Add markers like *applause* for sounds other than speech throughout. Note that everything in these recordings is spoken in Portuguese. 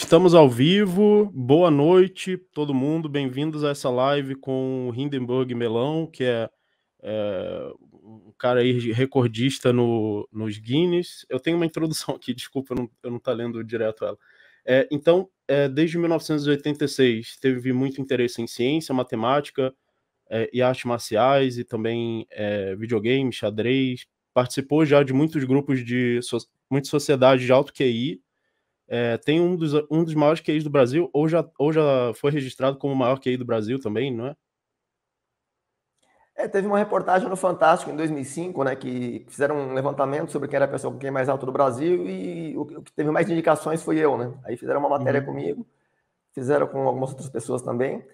estamos ao vivo, boa noite todo mundo, bem-vindos a essa live com o Hindenburg Melão, que é, é um cara aí recordista no, nos Guinness. Eu tenho uma introdução *laughs* aqui, desculpa, eu não, eu tá lendo direto ela. É, então, é, desde 1986, teve muito interesse em ciência, matemática é, e artes marciais, e também é, videogame, xadrez. Participou já de muitos grupos de so, muitas sociedades de alto QI, é, tem um dos, um dos maiores QIs do Brasil, ou já, ou já foi registrado como o maior QI do Brasil também, não é? É, teve uma reportagem no Fantástico em 2005, né, que fizeram um levantamento sobre quem era a pessoa com quem é mais alto do Brasil e o, o que teve mais indicações foi eu, né? Aí fizeram uma matéria uhum. comigo, fizeram com algumas outras pessoas também.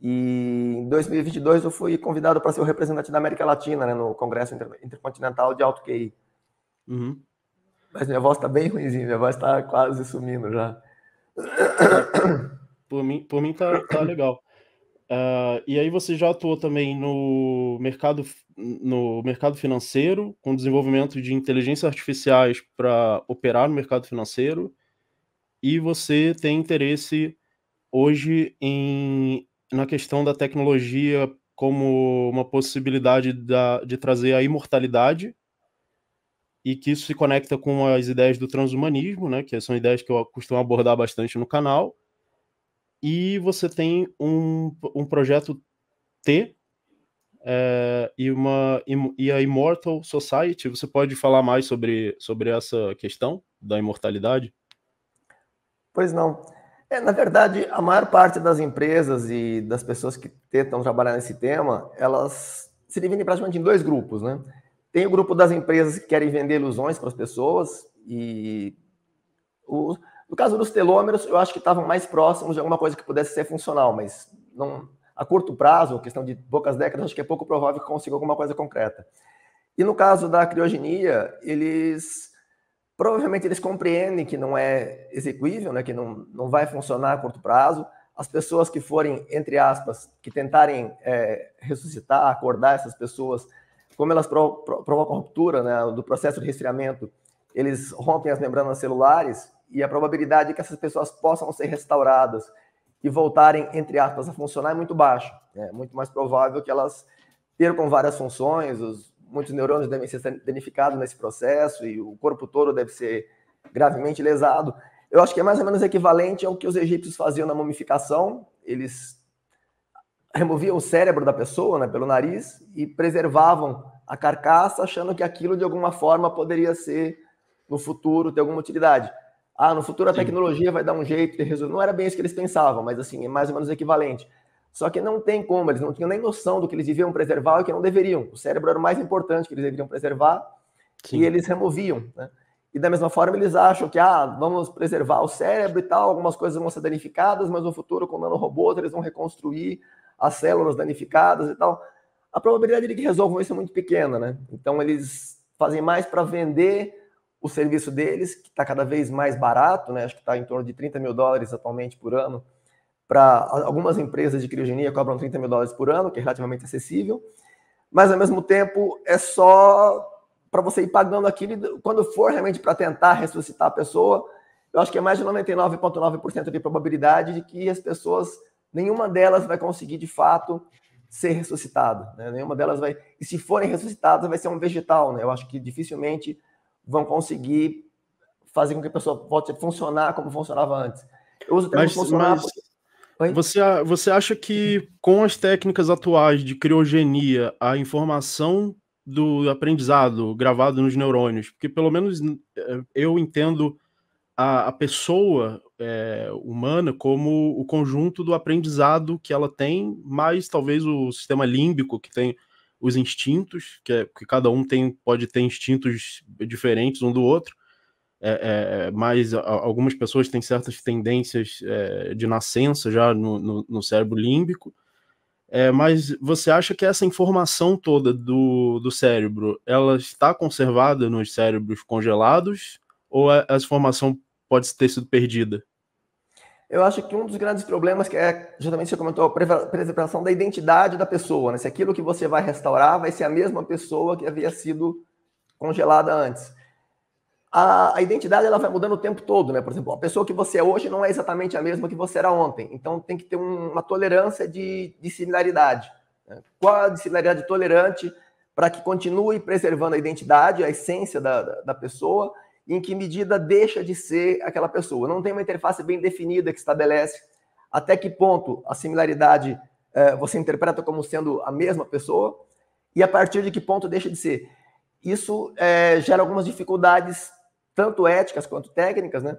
E em 2022 eu fui convidado para ser o representante da América Latina, né, no Congresso Inter Intercontinental de Alto QI. Uhum. Mas minha voz tá bem ruimzinha, minha voz tá quase sumindo já. Por mim, por mim tá, tá legal. Uh, e aí você já atuou também no mercado, no mercado financeiro, com desenvolvimento de inteligências artificiais para operar no mercado financeiro, e você tem interesse hoje em, na questão da tecnologia como uma possibilidade da, de trazer a imortalidade e que isso se conecta com as ideias do transhumanismo, né, que são ideias que eu costumo abordar bastante no canal. E você tem um, um projeto T é, e, uma, e a Immortal Society. Você pode falar mais sobre, sobre essa questão da imortalidade? Pois não. É, na verdade, a maior parte das empresas e das pessoas que tentam trabalhar nesse tema, elas se dividem praticamente em dois grupos, né? Tem o grupo das empresas que querem vender ilusões para as pessoas e o, no caso dos telômeros, eu acho que estavam mais próximos de alguma coisa que pudesse ser funcional, mas não, a curto prazo, questão de poucas décadas, acho que é pouco provável que consiga alguma coisa concreta. E no caso da criogenia, eles provavelmente eles compreendem que não é execuível, né, que não, não vai funcionar a curto prazo. As pessoas que forem, entre aspas, que tentarem é, ressuscitar, acordar essas pessoas, como elas provocam ruptura né, do processo de resfriamento, eles rompem as membranas celulares e a probabilidade de é que essas pessoas possam ser restauradas e voltarem, entre aspas, a funcionar é muito baixa. É muito mais provável que elas percam várias funções, os, muitos neurônios devem ser danificados nesse processo e o corpo todo deve ser gravemente lesado. Eu acho que é mais ou menos equivalente ao que os egípcios faziam na mumificação. Eles removiam o cérebro da pessoa, né, pelo nariz, e preservavam a carcaça, achando que aquilo de alguma forma poderia ser no futuro ter alguma utilidade. Ah, no futuro a tecnologia vai dar um jeito de resolver. Não era bem isso que eles pensavam, mas assim, é mais ou menos equivalente. Só que não tem como, eles não tinham nem noção do que eles deviam preservar e o que não deveriam. O cérebro era o mais importante que eles deveriam preservar Sim. e eles removiam. Né? E da mesma forma, eles acham que ah, vamos preservar o cérebro e tal, algumas coisas vão ser danificadas, mas no futuro, com nanorobôs, eles vão reconstruir as células danificadas e tal, a probabilidade de que resolvam isso é muito pequena, né? Então eles fazem mais para vender o serviço deles, que está cada vez mais barato, né? Acho que está em torno de 30 mil dólares atualmente por ano. Para algumas empresas de criogenia cobram 30 mil dólares por ano, que é relativamente acessível, mas ao mesmo tempo é só para você ir pagando aquilo quando for realmente para tentar ressuscitar a pessoa. Eu acho que é mais de 99,9% de probabilidade de que as pessoas nenhuma delas vai conseguir de fato ser ressuscitada. Né? Nenhuma delas vai. E se forem ressuscitadas, vai ser um vegetal. Né? Eu acho que dificilmente vão conseguir fazer com que a pessoa volte a funcionar como funcionava antes. Eu uso o termo mas, funcionar. Mas... Você, você acha que com as técnicas atuais de criogenia, a informação do aprendizado gravado nos neurônios, porque pelo menos eh, eu entendo a, a pessoa é, humana como o conjunto do aprendizado que ela tem, mais talvez o sistema límbico que tem os instintos, que, é, que cada um tem pode ter instintos diferentes um do outro, é, é, mas algumas pessoas têm certas tendências é, de nascença já no, no, no cérebro límbico. É, mas você acha que essa informação toda do, do cérebro, ela está conservada nos cérebros congelados ou essa informação pode ter sido perdida? eu acho que um dos grandes problemas que é, justamente você comentou, a preservação da identidade da pessoa, né? Se aquilo que você vai restaurar vai ser a mesma pessoa que havia sido congelada antes. A, a, identidade ela vai mudando o tempo todo, né? Por exemplo, a pessoa que você é hoje não é exatamente a mesma que você era ontem. Então tem que ter um, uma tolerância de, de similaridade. Né? Qual a similaridade tolerante para que continue preservando a identidade, a essência da, da, da pessoa, em que medida deixa de ser aquela pessoa. Não tem uma interface bem definida que estabelece até que ponto a similaridade é, você interpreta como sendo a mesma pessoa e a partir de que ponto deixa de ser. Isso é, gera algumas dificuldades, tanto éticas quanto técnicas, né?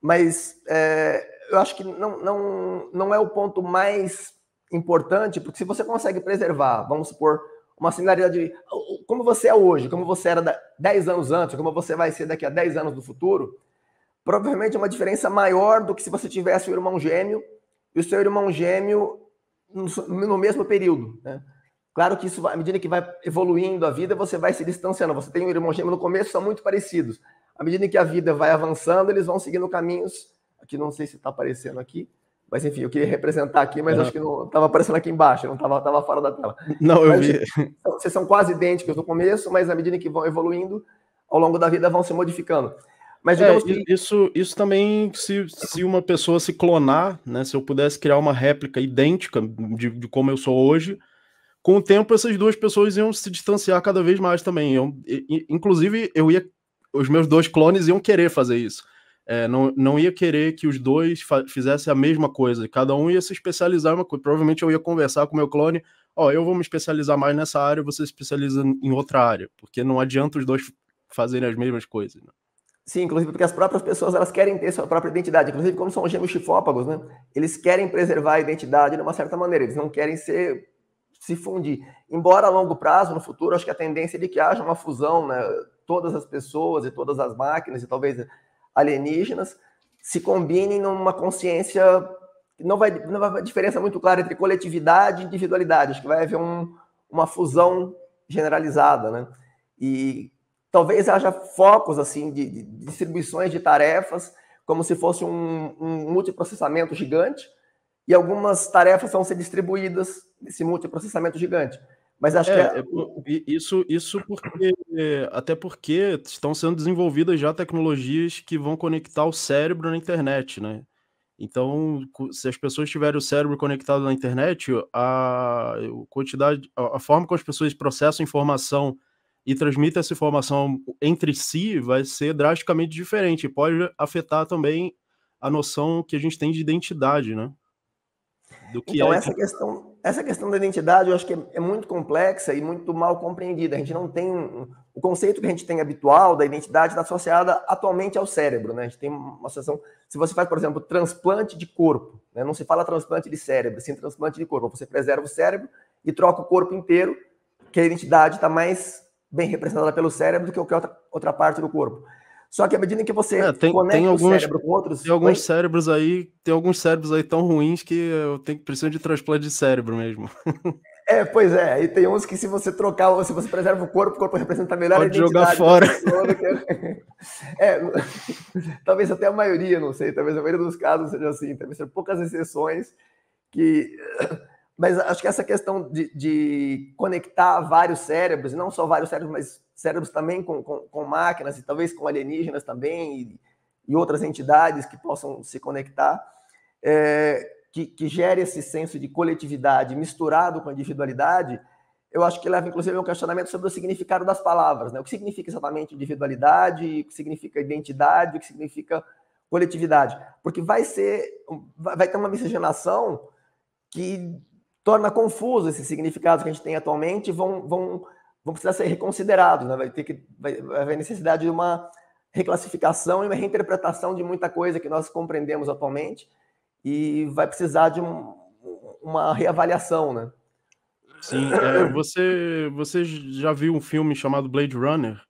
mas é, eu acho que não, não, não é o ponto mais importante, porque se você consegue preservar, vamos supor, uma similaridade de como você é hoje, como você era 10 anos antes, como você vai ser daqui a 10 anos do futuro, provavelmente é uma diferença maior do que se você tivesse um irmão gêmeo e o seu irmão gêmeo no mesmo período. Né? Claro que isso, à medida que vai evoluindo a vida, você vai se distanciando. Você tem um irmão gêmeo no começo, são muito parecidos. À medida que a vida vai avançando, eles vão seguindo caminhos. Aqui não sei se está aparecendo aqui, mas enfim, eu queria representar aqui, mas uhum. acho que não estava aparecendo aqui embaixo, não estava tava fora da tela. Não, mas, eu vi. Vocês são quase idênticos no começo, mas à medida que vão evoluindo, ao longo da vida vão se modificando. Mas é, que... isso, isso também, se, se uma pessoa se clonar, né? Se eu pudesse criar uma réplica idêntica de, de como eu sou hoje, com o tempo essas duas pessoas iam se distanciar cada vez mais também. Eu, inclusive, eu ia. Os meus dois clones iam querer fazer isso. É, não, não ia querer que os dois fizessem a mesma coisa, cada um ia se especializar em uma coisa. Provavelmente eu ia conversar com o meu clone, ó, oh, eu vou me especializar mais nessa área, você se especializa em outra área, porque não adianta os dois fazerem as mesmas coisas. Né? Sim, inclusive porque as próprias pessoas elas querem ter sua própria identidade. Inclusive, como são gêmeos chifópagos, né? Eles querem preservar a identidade de uma certa maneira. Eles não querem ser se fundir. Embora a longo prazo, no futuro, acho que a tendência é de que haja uma fusão, né? Todas as pessoas e todas as máquinas e talvez alienígenas se combinem numa consciência que não vai, não vai haver diferença muito clara entre coletividade e individualidade. Acho que vai haver um, uma fusão generalizada, né? E talvez haja focos, assim, de, de distribuições de tarefas, como se fosse um, um multiprocessamento gigante, e algumas tarefas vão ser distribuídas nesse multiprocessamento gigante. Mas acho é, que é... é, é isso, isso porque até porque estão sendo desenvolvidas já tecnologias que vão conectar o cérebro na internet, né? Então, se as pessoas tiverem o cérebro conectado na internet, a quantidade, a forma como as pessoas processam informação e transmitem essa informação entre si vai ser drasticamente diferente. Pode afetar também a noção que a gente tem de identidade, né? do que então, é. Essa questão, essa questão da identidade eu acho que é, é, muito complexa e muito mal compreendida. A gente não tem. Um, o conceito que a gente tem habitual da identidade está associada atualmente ao cérebro, né? A gente tem uma associação. Se você faz, por exemplo, transplante de corpo, né? não se fala transplante de cérebro, sim transplante de corpo. Você preserva o cérebro e troca o corpo inteiro, que a identidade está mais bem representada pelo cérebro do que qualquer outra, outra parte do corpo. Só que à medida que você é, tem, conecta tem alguns, cérebro com outros. Tem alguns cérebros aí, tem alguns cérebros aí tão ruins que eu tenho que precisar de transplante de cérebro mesmo. *laughs* É, pois é. E tem uns que se você trocar, se você preserva o corpo, o corpo representa melhor Pode a identidade. jogar fora. *laughs* É, *laughs* talvez até a maioria, não sei. Talvez a maioria dos casos seja assim. Talvez sejam poucas exceções que... *coughs* Mas acho que essa questão de, de conectar vários cérebros, não só vários cérebros, mas cérebros também com, com, com máquinas e talvez com alienígenas também e, e outras entidades que possam se conectar, é, que, que gere esse senso de coletividade misturado com individualidade, eu acho que leva inclusive a um questionamento sobre o significado das palavras, né? O que significa exatamente individualidade, o que significa identidade, o que significa coletividade, porque vai ser, vai ter uma miscigenação que torna confuso esses significados que a gente tem atualmente, vão, vão vão precisar ser reconsiderados, né? Vai ter que vai, vai haver necessidade de uma reclassificação e uma reinterpretação de muita coisa que nós compreendemos atualmente e vai precisar de um, uma reavaliação, né? Sim, é, *coughs* você, você já viu um filme chamado Blade Runner?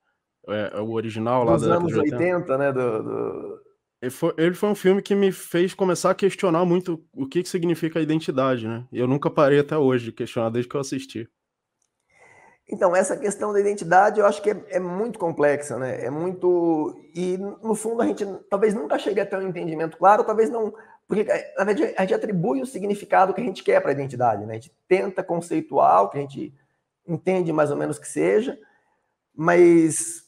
É, é o original lá dos da anos 80, né? Do, do... Ele, foi, ele foi um filme que me fez começar a questionar muito o que, que significa a identidade, né? E eu nunca parei até hoje de questionar desde que eu assisti. Então, essa questão da identidade eu acho que é, é, muito complexa, né? É muito. E, no fundo, a gente talvez nunca chegue até um entendimento claro, talvez não. Porque, na verdade, a gente atribui o significado que a gente quer para a identidade, né? A gente tenta conceituar o que a gente entende mais ou menos que seja, mas,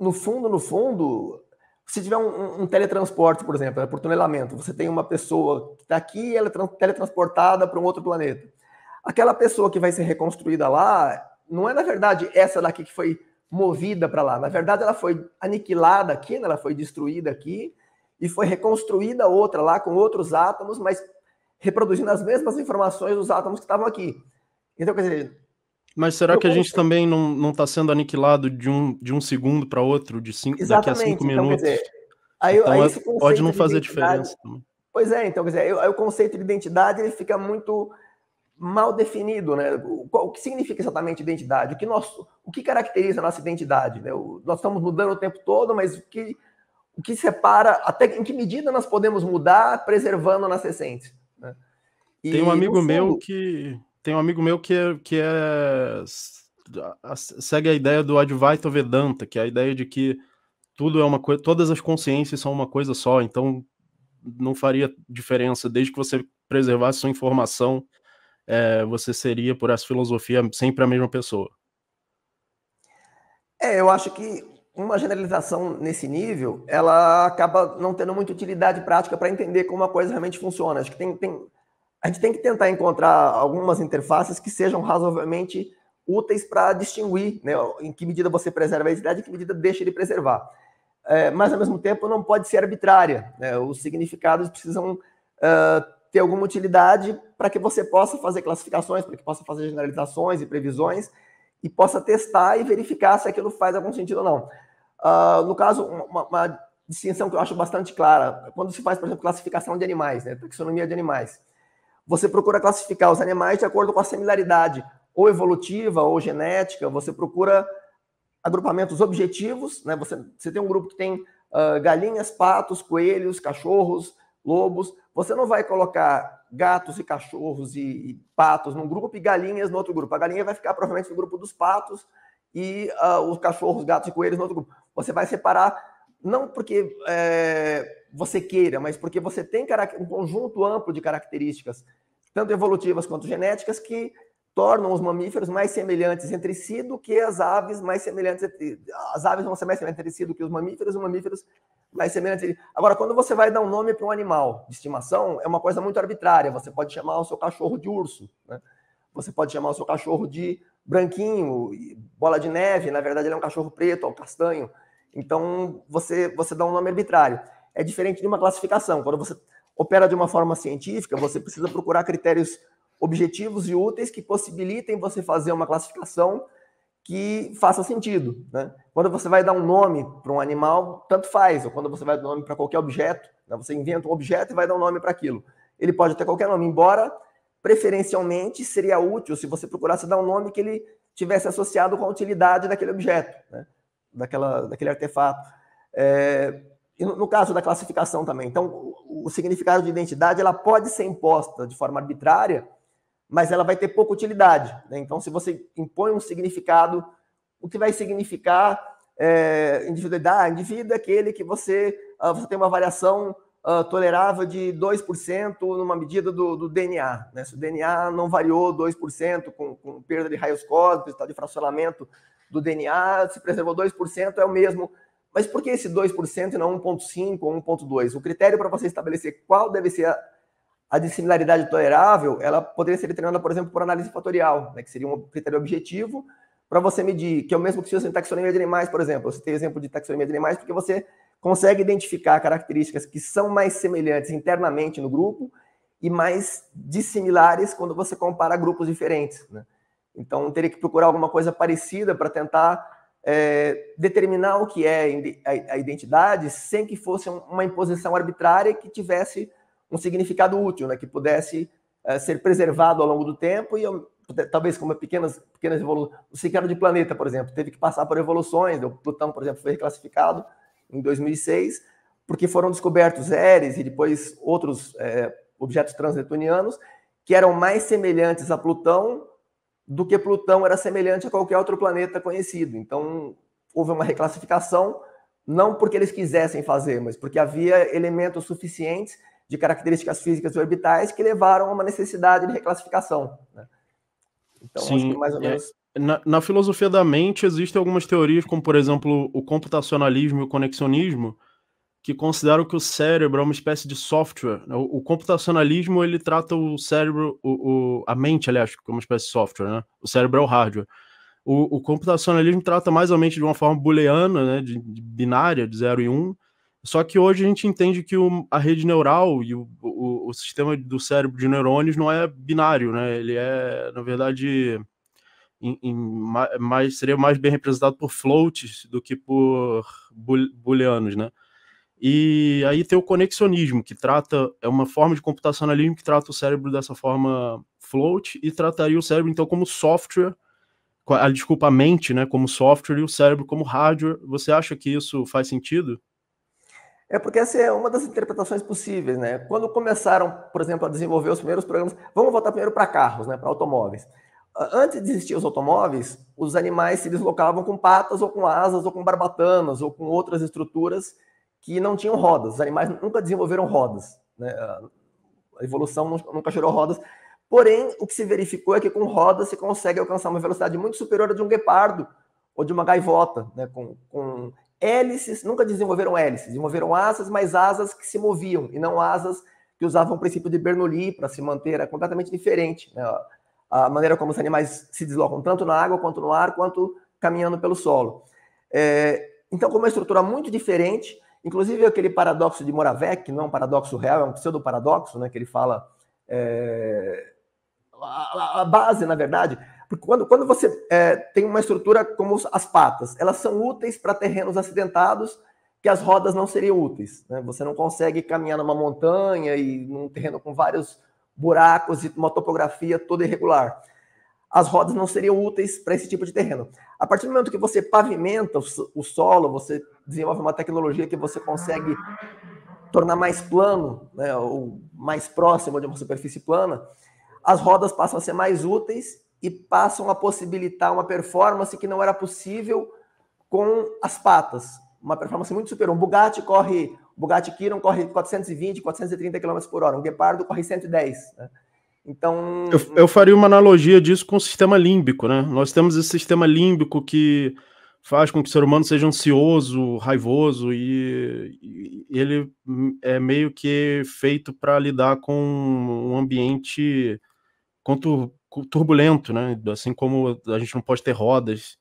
no fundo, no fundo, se tiver um, um teletransporte, por exemplo, né? por tunelamento, você tem uma pessoa que está aqui e ela é teletransportada para um outro planeta. Aquela pessoa que vai ser reconstruída lá, não é na verdade essa daqui que foi movida para lá. Na verdade, ela foi aniquilada aqui, né? ela foi destruída aqui e foi reconstruída outra lá com outros átomos, mas reproduzindo as mesmas informações dos átomos que estavam aqui. Então, quer dizer. Mas será que a gente também não está sendo aniquilado de um, de um segundo para outro, de cinco, daqui a cinco então, minutos? Dizer, aí, então, aí é, pode não fazer diferença. Pois é, então, quer dizer, aí, aí o conceito de identidade ele fica muito mal definido, né? O, que significa exatamente identidade? O que nós, o que caracteriza a nossa identidade? Né? O, nós estamos mudando o tempo todo, mas o que, o que separa? Até em que medida nós podemos mudar, preservando a nossa essência? Né? E, tem um amigo fundo... meu que tem um amigo meu que é, que é segue a ideia do Advaita Vedanta, que é a ideia de que tudo é uma coisa, todas as consciências são uma coisa só, então não faria diferença desde que você preservasse sua informação é, você seria, por essa filosofia, sempre a mesma pessoa? É, eu acho que uma generalização nesse nível, ela acaba não tendo muita utilidade prática para entender como a coisa realmente funciona. Acho que tem, tem, a gente tem que tentar encontrar algumas interfaces que sejam razoavelmente úteis para distinguir né, em que medida você preserva a identidade e em que medida deixa ele preservar. É, mas, ao mesmo tempo, não pode ser arbitrária. Né? Os significados precisam uh, ter alguma utilidade para que você possa fazer classificações, para que possa fazer generalizações e previsões e possa testar e verificar se aquilo faz algum sentido ou não. Uh, no caso, uma, uma, distinção que eu acho bastante clara, quando se faz, por exemplo, classificação de animais, né, taxonomia de animais, você procura classificar os animais de acordo com a similaridade ou evolutiva ou genética, você procura agrupamentos objetivos, né, você, você tem um grupo que tem uh, galinhas, patos, coelhos, cachorros, lobos. Você não vai colocar gatos e cachorros e, e, patos num grupo e galinhas no outro grupo. A galinha vai ficar provavelmente no grupo dos patos e uh, os cachorros, gatos e coelhos no outro grupo. Você vai separar, não porque é, você queira, mas porque você tem um conjunto amplo de características, tanto evolutivas quanto genéticas, que tornam os mamíferos mais semelhantes entre si do que as aves mais semelhantes. As aves vão ser mais semelhantes entre si do que os mamíferos, e os mamíferos mais semelhantes. Agora, quando você vai dar um nome para um animal de estimação, é uma coisa muito arbitrária. Você pode chamar o seu cachorro de urso, né? Você pode chamar o seu cachorro de branquinho, bola de neve, na verdade ele é um cachorro preto, ou é castanho. Então, você, você dá um nome arbitrário. É diferente de uma classificação. Quando você opera de uma forma científica, você precisa procurar critérios objetivos e úteis que possibilitem você fazer uma classificação que faça sentido. Né? Quando você vai dar um nome para um animal, tanto faz, ou quando você vai dar um nome para qualquer objeto, né? você inventa um objeto e vai dar um nome para aquilo. Ele pode ter qualquer nome, embora preferencialmente seria útil se você procurasse dar um nome que ele tivesse associado com a utilidade daquele objeto, né? daquela, daquele artefato. É, e no, no, caso da classificação também. Então, o, o significado de identidade ela pode ser imposta de forma arbitrária mas ela vai ter pouca utilidade. Né? Então, se você impõe um significado, o que vai significar é, individualidade? Indivíduo é aquele que você, uh, você tem uma variação uh, tolerável de 2% numa medida do, do DNA. Né? Se o DNA não variou 2% com, com perda de raios cósmicos está de fracionamento do DNA, se preservou 2%, é o mesmo. Mas por que esse 2% e não 1,5% ou 1,2%? O critério para você estabelecer qual deve ser a a dissimilaridade tolerável, ela poderia ser determinada, por exemplo, por análise fatorial, né, que seria um critério objetivo para você medir, que é o mesmo que se usa em taxonomia de animais, por exemplo. Você tem exemplo de taxonomia de animais porque você consegue identificar características que são mais semelhantes internamente no grupo e mais dissimilares quando você compara grupos diferentes. Né? Então, teria que procurar alguma coisa parecida para tentar é, determinar o que é a identidade sem que fosse uma imposição arbitrária que tivesse um significado útil, né, que pudesse eh, ser preservado ao longo do tempo e eu, talvez como pequenas pequenas evoluções. O ciclo de planeta, por exemplo, teve que passar por evoluções. O Plutão, por exemplo, foi reclassificado em 2006 porque foram descobertos Eris e depois outros é, objetos transnetunianos que eram mais semelhantes a Plutão do que Plutão era semelhante a qualquer outro planeta conhecido. Então houve uma reclassificação não porque eles quisessem fazer, mas porque havia elementos suficientes de características físicas orbitais que levaram a uma necessidade de reclassificação. Né? Então, Sim, acho que mais ou é, menos. É, na, na, filosofia da mente, existem algumas teorias, como, por exemplo, o computacionalismo e o conexionismo, que consideram que o cérebro é uma espécie de software. Né? O, o computacionalismo ele trata o cérebro, o, o, a mente, aliás, como uma espécie de software. Né? O cérebro é o hardware. O, o computacionalismo trata mais a mente de uma forma booleana, né, de, de binária, de 0 e 1. Um, só que hoje a gente entende que o, a rede neural e o, o, o, sistema do cérebro de neurônios não é binário, né? Ele é, na verdade, em, em, mais, seria mais bem representado por floats do que por booleanos, né? E aí tem o conexionismo, que trata, é uma forma de computacionalismo que trata o cérebro dessa forma float e trataria o cérebro, então, como software, a, ah, desculpa, a mente, né, como software e o cérebro como hardware. Você acha que isso faz sentido? É porque essa é uma das interpretações possíveis, né? Quando começaram, por exemplo, a desenvolver os primeiros programas, vamos voltar primeiro para carros, né, para automóveis. Antes de existir os automóveis, os animais se deslocavam com patas ou com asas ou com barbatanas ou com outras estruturas que não tinham rodas. Os animais nunca desenvolveram rodas, né? A evolução nunca gerou rodas. Porém, o que se verificou é que com rodas se consegue alcançar uma velocidade muito superior a de um guepardo ou de uma gaivota, né? com, com hélices, nunca desenvolveram hélices, desenvolveram asas, mas asas que se moviam e não asas que usavam o princípio de Bernoulli para se manter, era completamente diferente. Né? A maneira como os animais se deslocam, tanto na água, quanto no ar, quanto caminhando pelo solo. É, então, com uma estrutura muito diferente, inclusive aquele paradoxo de Moravec, que não é um paradoxo real, é um pseudo-paradoxo, né, que ele fala... É, a, a, a base, na verdade, porque quando, quando você é, tem uma estrutura como as patas, elas são úteis para terrenos acidentados que as rodas não seriam úteis. Né? Você não consegue caminhar numa montanha e num terreno com vários buracos e uma topografia toda irregular. As rodas não seriam úteis para esse tipo de terreno. A partir do momento que você pavimenta o solo, você desenvolve uma tecnologia que você consegue tornar mais plano, né, ou mais próximo de uma superfície plana, as rodas passam a ser mais úteis e passam a possibilitar uma performance que não era possível com as patas. Uma performance muito superior. Um Bugatti corre, o Bugatti Chiron corre 420, 430 km por hora, um Guepardo corre 110. Né? Então. Eu, eu faria uma analogia disso com o sistema límbico, né? Nós temos esse sistema límbico que faz com que o ser humano seja ansioso, raivoso e, e ele é meio que feito para lidar com um ambiente contur, turbulento, né? Assim como a gente não pode ter rodas,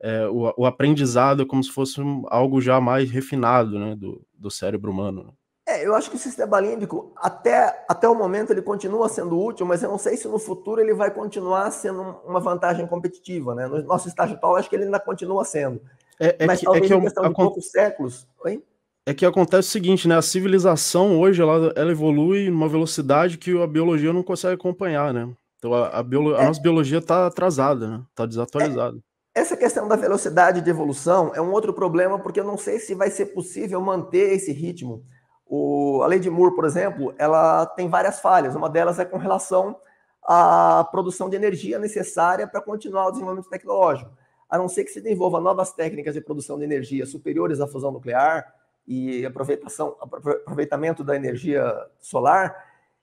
é, o, o, aprendizado é como se fosse algo já mais refinado, né? Do, do cérebro humano. Né? É, eu acho que o sistema límbico, até, até o momento, ele continua sendo útil, mas eu não sei se no futuro ele vai continuar sendo uma vantagem competitiva, né? No nosso estágio atual, acho que ele ainda continua sendo. É, é mas que, é talvez é que em questão eu, de poucos séculos... Oi? É que acontece o seguinte, né? A civilização hoje, ela, ela evolui numa velocidade que a biologia não consegue acompanhar, né? Então a, a, biolo... é. a nossa biologia está atrasada, né? Está desatualizada. É. Essa questão da velocidade de evolução é um outro problema, porque eu não sei se vai ser possível manter esse ritmo. O, a lei de Moore, por exemplo, ela tem várias falhas. Uma delas é com relação à produção de energia necessária para continuar o desenvolvimento tecnológico. A não ser que se desenvolva novas técnicas de produção de energia superiores à fusão nuclear e aproveitação, aproveitamento da energia solar,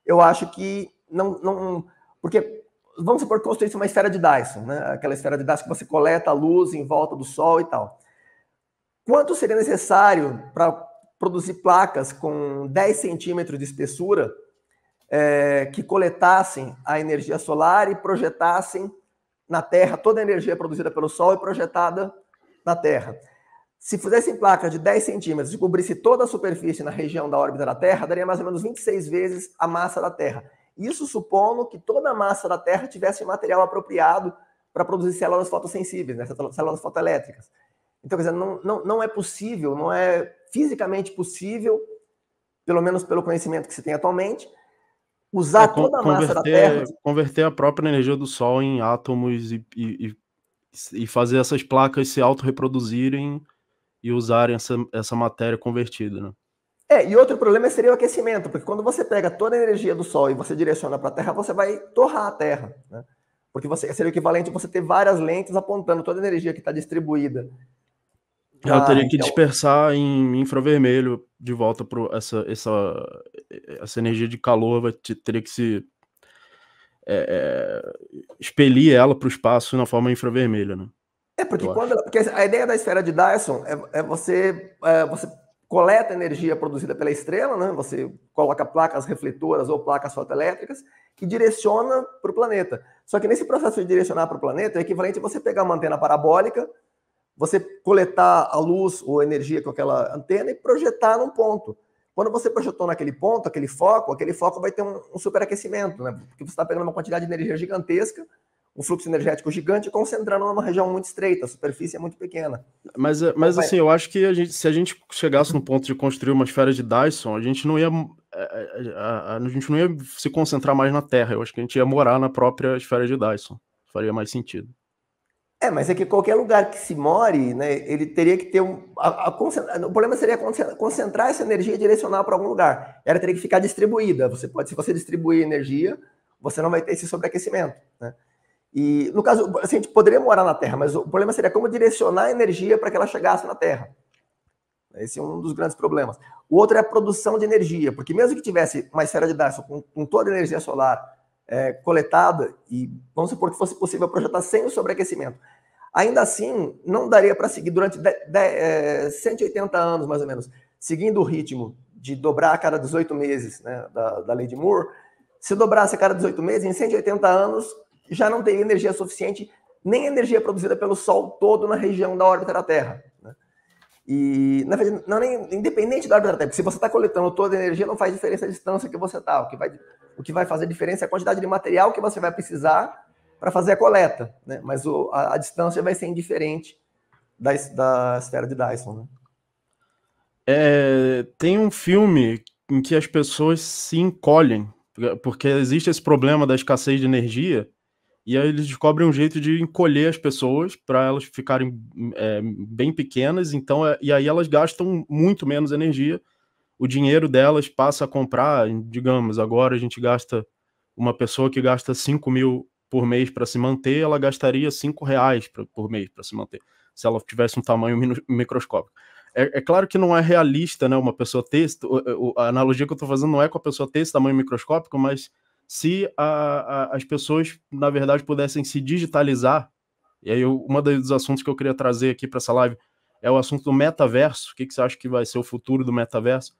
eu acho que não, não porque, vamos supor que construísse uma esfera de Dyson, né? aquela esfera de Dyson que você coleta a luz em volta do Sol e tal. Quanto seria necessário para produzir placas com 10 centímetros de espessura é, que coletassem a energia solar e projetassem na Terra toda a energia produzida pelo Sol e projetada na Terra? Se fizessem placas de 10 centímetros e cobrisse toda a superfície na região da órbita da Terra, daria mais ou menos 26 vezes a massa da Terra. Isso supondo que toda a massa da Terra tivesse material apropriado para produzir células fotossensíveis, né? células fotoelétricas. Então, quer dizer, não, não, não é possível, não é fisicamente possível, pelo menos pelo conhecimento que se tem atualmente, usar é, toda a massa da Terra. Converter a própria energia do Sol em átomos e, e, e fazer essas placas se autorreproduzirem e usarem essa, essa matéria convertida, né? É, e outro problema seria o aquecimento, porque quando você pega toda a energia do Sol e você direciona para a Terra, você vai torrar a Terra, né? Porque você, seria o equivalente a você ter várias lentes apontando toda a energia que está distribuída. Ela ah, teria que então... dispersar em infravermelho de volta para essa, essa, essa energia de calor, vai teria que se é, é, expelir ela para o espaço na forma infravermelha, né? É, porque, quando, porque a ideia da esfera de Dyson é, é você, é, você coleta energia produzida pela estrela, né? Você coloca placas refletoras ou placas fotoelétricas e direciona para o planeta. Só que nesse processo de direcionar para o planeta é equivalente a você pegar uma antena parabólica, você coletar a luz ou energia com aquela antena e projetar num ponto. Quando você projetou naquele ponto, aquele foco, aquele foco vai ter um, um superaquecimento, né? Porque você está pegando uma quantidade de energia gigantesca um fluxo energético gigante concentrado numa região muito estreita, a superfície é muito pequena. Mas, eh, mas então, assim, eu acho que a gente, se a gente chegasse no ponto de construir uma esfera de Dyson, a gente não ia eh, eh, a, a, a, gente não ia se concentrar mais na Terra. Eu acho que a gente ia morar na própria esfera de Dyson. Faria mais sentido. É, mas é que qualquer lugar que se more, né, ele teria que ter um. A, o problema seria concentrar essa energia e direcionar para algum lugar. Ela teria que ficar distribuída. Você pode, se você distribuir energia, você não vai ter esse sobreaquecimento. Né? E, no caso, assim, a gente poderia morar na Terra, mas o problema seria como direcionar a energia para que ela chegasse na Terra. Esse é um dos grandes problemas. O outro é a produção de energia, porque mesmo que tivesse uma esfera de Dyson com, com toda a energia solar é, coletada, e vamos supor que fosse possível projetar sem o sobreaquecimento, ainda assim não daria para seguir durante de, de, é, 180 anos, mais ou menos, seguindo o ritmo de dobrar a cada 18 meses né, da, da lei de Moore, se dobrasse a cada 18 meses, em 180 anos, já não teria energia suficiente, nem energia produzida pelo Sol todo na região da órbita da Terra. Né? E, na verdade, não, nem, independente da órbita da Terra, se você está coletando toda a energia, não faz diferença a distância que você está. O, que vai, o que vai fazer diferença é a quantidade de material que você vai precisar para fazer a coleta. Né? Mas o, a, a, distância vai ser indiferente da, da esfera de Dyson. Né? É, tem um filme em que as pessoas se encolhem, porque existe esse problema da escassez de energia e aí eles descobrem um jeito de encolher as pessoas para elas ficarem é, bem pequenas. Então, é, e aí elas gastam muito menos energia. O dinheiro delas passa a comprar, digamos, agora a gente gasta uma pessoa que gasta 5 mil por mês para se manter, ela gastaria 5 reais pra, por mês para se manter, se ela tivesse um tamanho microscópico. É, é, claro que não é realista, né? Uma pessoa ter. A analogia que eu estou fazendo não é com a pessoa ter esse tamanho microscópico, mas se a, a, as pessoas, na verdade, pudessem se digitalizar. E aí, um uma dos assuntos que eu queria trazer aqui para essa live é o assunto do metaverso. O que, que você acha que vai ser o futuro do metaverso?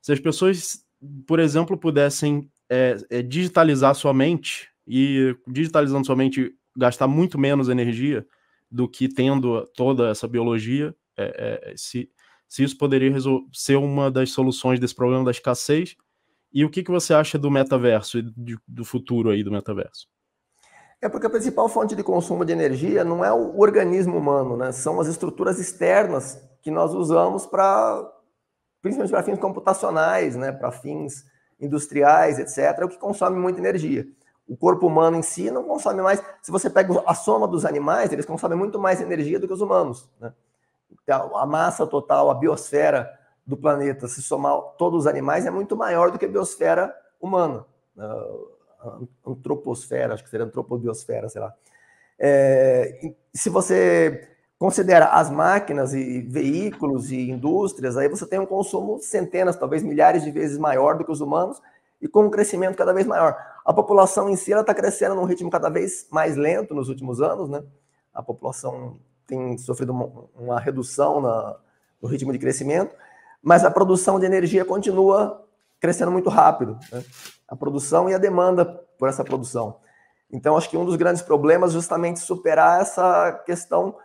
Se as pessoas, por exemplo, pudessem é, é, digitalizar sua mente e digitalizando sua mente gastar muito menos energia do que tendo toda essa biologia, é, é se, se isso poderia ser uma das soluções desse problema da escassez e o que, que você acha do metaverso e do futuro aí do metaverso? É porque a principal fonte de consumo de energia não é o organismo humano, né? São as estruturas externas que nós usamos para, principalmente para fins computacionais, né? Para fins industriais, etc. É o que consome muita energia. O corpo humano em si não consome mais. Se você pega a soma dos animais, eles consomem muito mais energia do que os humanos, né? Então, a massa total, a biosfera do planeta, se somar todos os animais, é muito maior do que a biosfera humana. Ah, a antroposfera, acho que seria antropobiosfera, sei lá. É, se você considera as máquinas e veículos e indústrias, aí você tem um consumo centenas, talvez milhares de vezes maior do que os humanos e com um crescimento cada vez maior. A população em si está crescendo num ritmo cada vez mais lento nos últimos anos, né? A população tem sofrido uma, uma redução na, no ritmo de crescimento mas a produção de energia continua crescendo muito rápido. Né? A produção e a demanda por essa produção. Então, acho que um dos grandes problemas é justamente superar essa questão.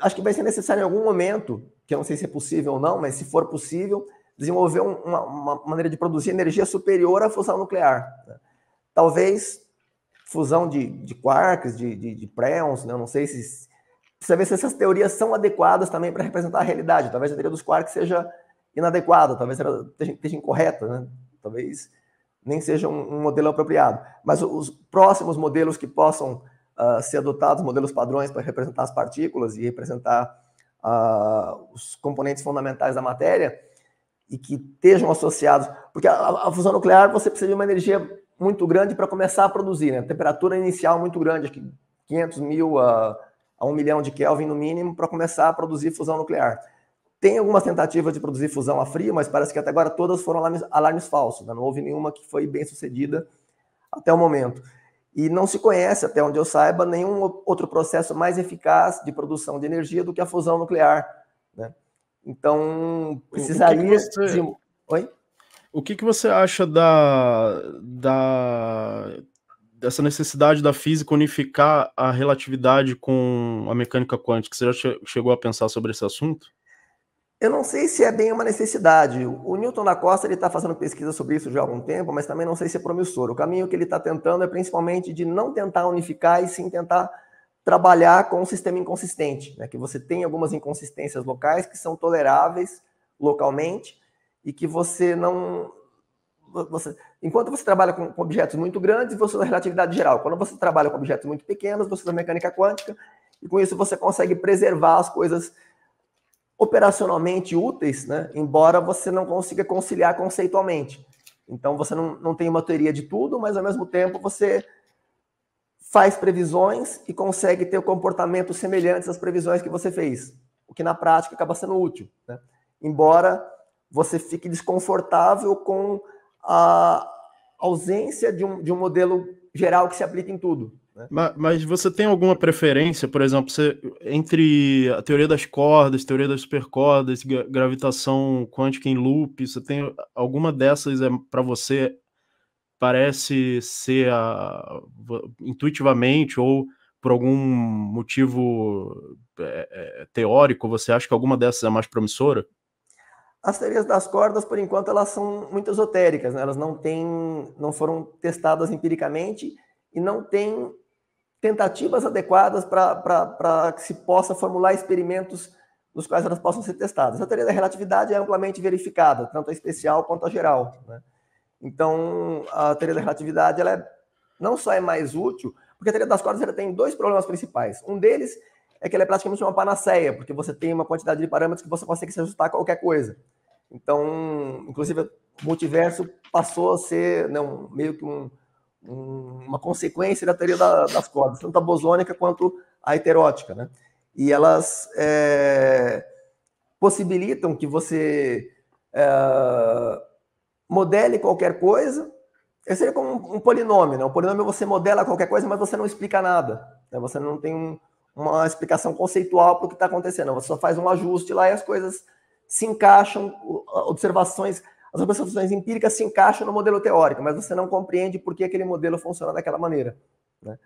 Acho que vai ser necessário em algum momento, que eu não sei se é possível ou não, mas se for possível, desenvolver uma, uma maneira de produzir energia superior à fusão nuclear. Né? Talvez fusão de, de quarks, de, de, de né? não sei se precisa ver se essas teorias são adequadas também para representar a realidade. Talvez a teoria dos quarks seja inadequada, talvez ela esteja incorreta, né? talvez nem seja um, um, modelo apropriado. Mas os próximos modelos que possam uh, ser adotados, modelos padrões para representar as partículas e representar uh, os componentes fundamentais da matéria e que estejam associados, porque a, a fusão nuclear você precisa de uma energia muito grande para começar a produzir, né? Temperatura inicial muito grande, que 500 mil uh, a um milhão de Kelvin no mínimo para começar a produzir fusão nuclear. Tem algumas tentativas de produzir fusão a frio, mas parece que até agora todas foram alarmes, alarmes falsos. Né? Não houve nenhuma que foi bem sucedida até o momento. E não se conhece, até onde eu saiba, nenhum outro processo mais eficaz de produção de energia do que a fusão nuclear. Né? Então, precisaria. O que, que você... de... Oi? O que, que você acha da, da dessa necessidade da física unificar a relatividade com a mecânica quântica. Você já che chegou a pensar sobre esse assunto? Eu não sei se é bem uma necessidade. O Newton da Costa ele está fazendo pesquisa sobre isso já há algum tempo, mas também não sei se é promissor. O caminho que ele está tentando é principalmente de não tentar unificar e sim tentar trabalhar com um sistema inconsistente, né? que você tem algumas inconsistências locais que são toleráveis localmente e que você não você, Enquanto você trabalha com, com objetos muito grandes, você usa relatividade geral. Quando você trabalha com objetos muito pequenos, você usa mecânica quântica, e com isso você consegue preservar as coisas operacionalmente úteis, né? embora você não consiga conciliar conceitualmente. Então você não, não tem uma teoria de tudo, mas ao mesmo tempo você faz previsões e consegue ter comportamentos semelhantes às previsões que você fez, o que na prática acaba sendo útil. Né? Embora você fique desconfortável com a ausência de um, de um modelo geral que se aplique em tudo. Né? Mas, mas, você tem alguma preferência, por exemplo, você, entre a teoria das cordas, teoria das supercordas, gravitação quântica em loop, você tem alguma dessas é, para você parece ser a, intuitivamente ou por algum motivo é, é, teórico, você acha que alguma dessas é mais promissora? As teorias das cordas, por enquanto, elas são muito esotéricas, né? elas não têm, não foram testadas empiricamente e não têm tentativas adequadas para que se possa formular experimentos nos quais elas possam ser testadas. A teoria da relatividade é amplamente verificada, tanto a especial quanto a geral. Né? Então, a teoria da relatividade ela é, não só é mais útil, porque a teoria das cordas ela tem dois problemas principais. Um deles é que ela é praticamente uma panaceia, porque você tem uma quantidade de parâmetros que você consegue se ajustar a qualquer coisa. Então, inclusive, o multiverso passou a ser né, um, meio que um, um, uma consequência da teoria da, das cordas, tanto a bosônica quanto a heterótica. Né? E elas é, possibilitam que você é, modele qualquer coisa. É, seria como um, um polinômio, né? Um polinômio você modela qualquer coisa, mas você não explica nada. Né? Você não tem um, uma explicação conceitual para o que está acontecendo. Você só faz um ajuste lá e as coisas se encaixam, observações, as observações empíricas se encaixam no modelo teórico, mas você não compreende por que aquele modelo funciona daquela maneira. Né?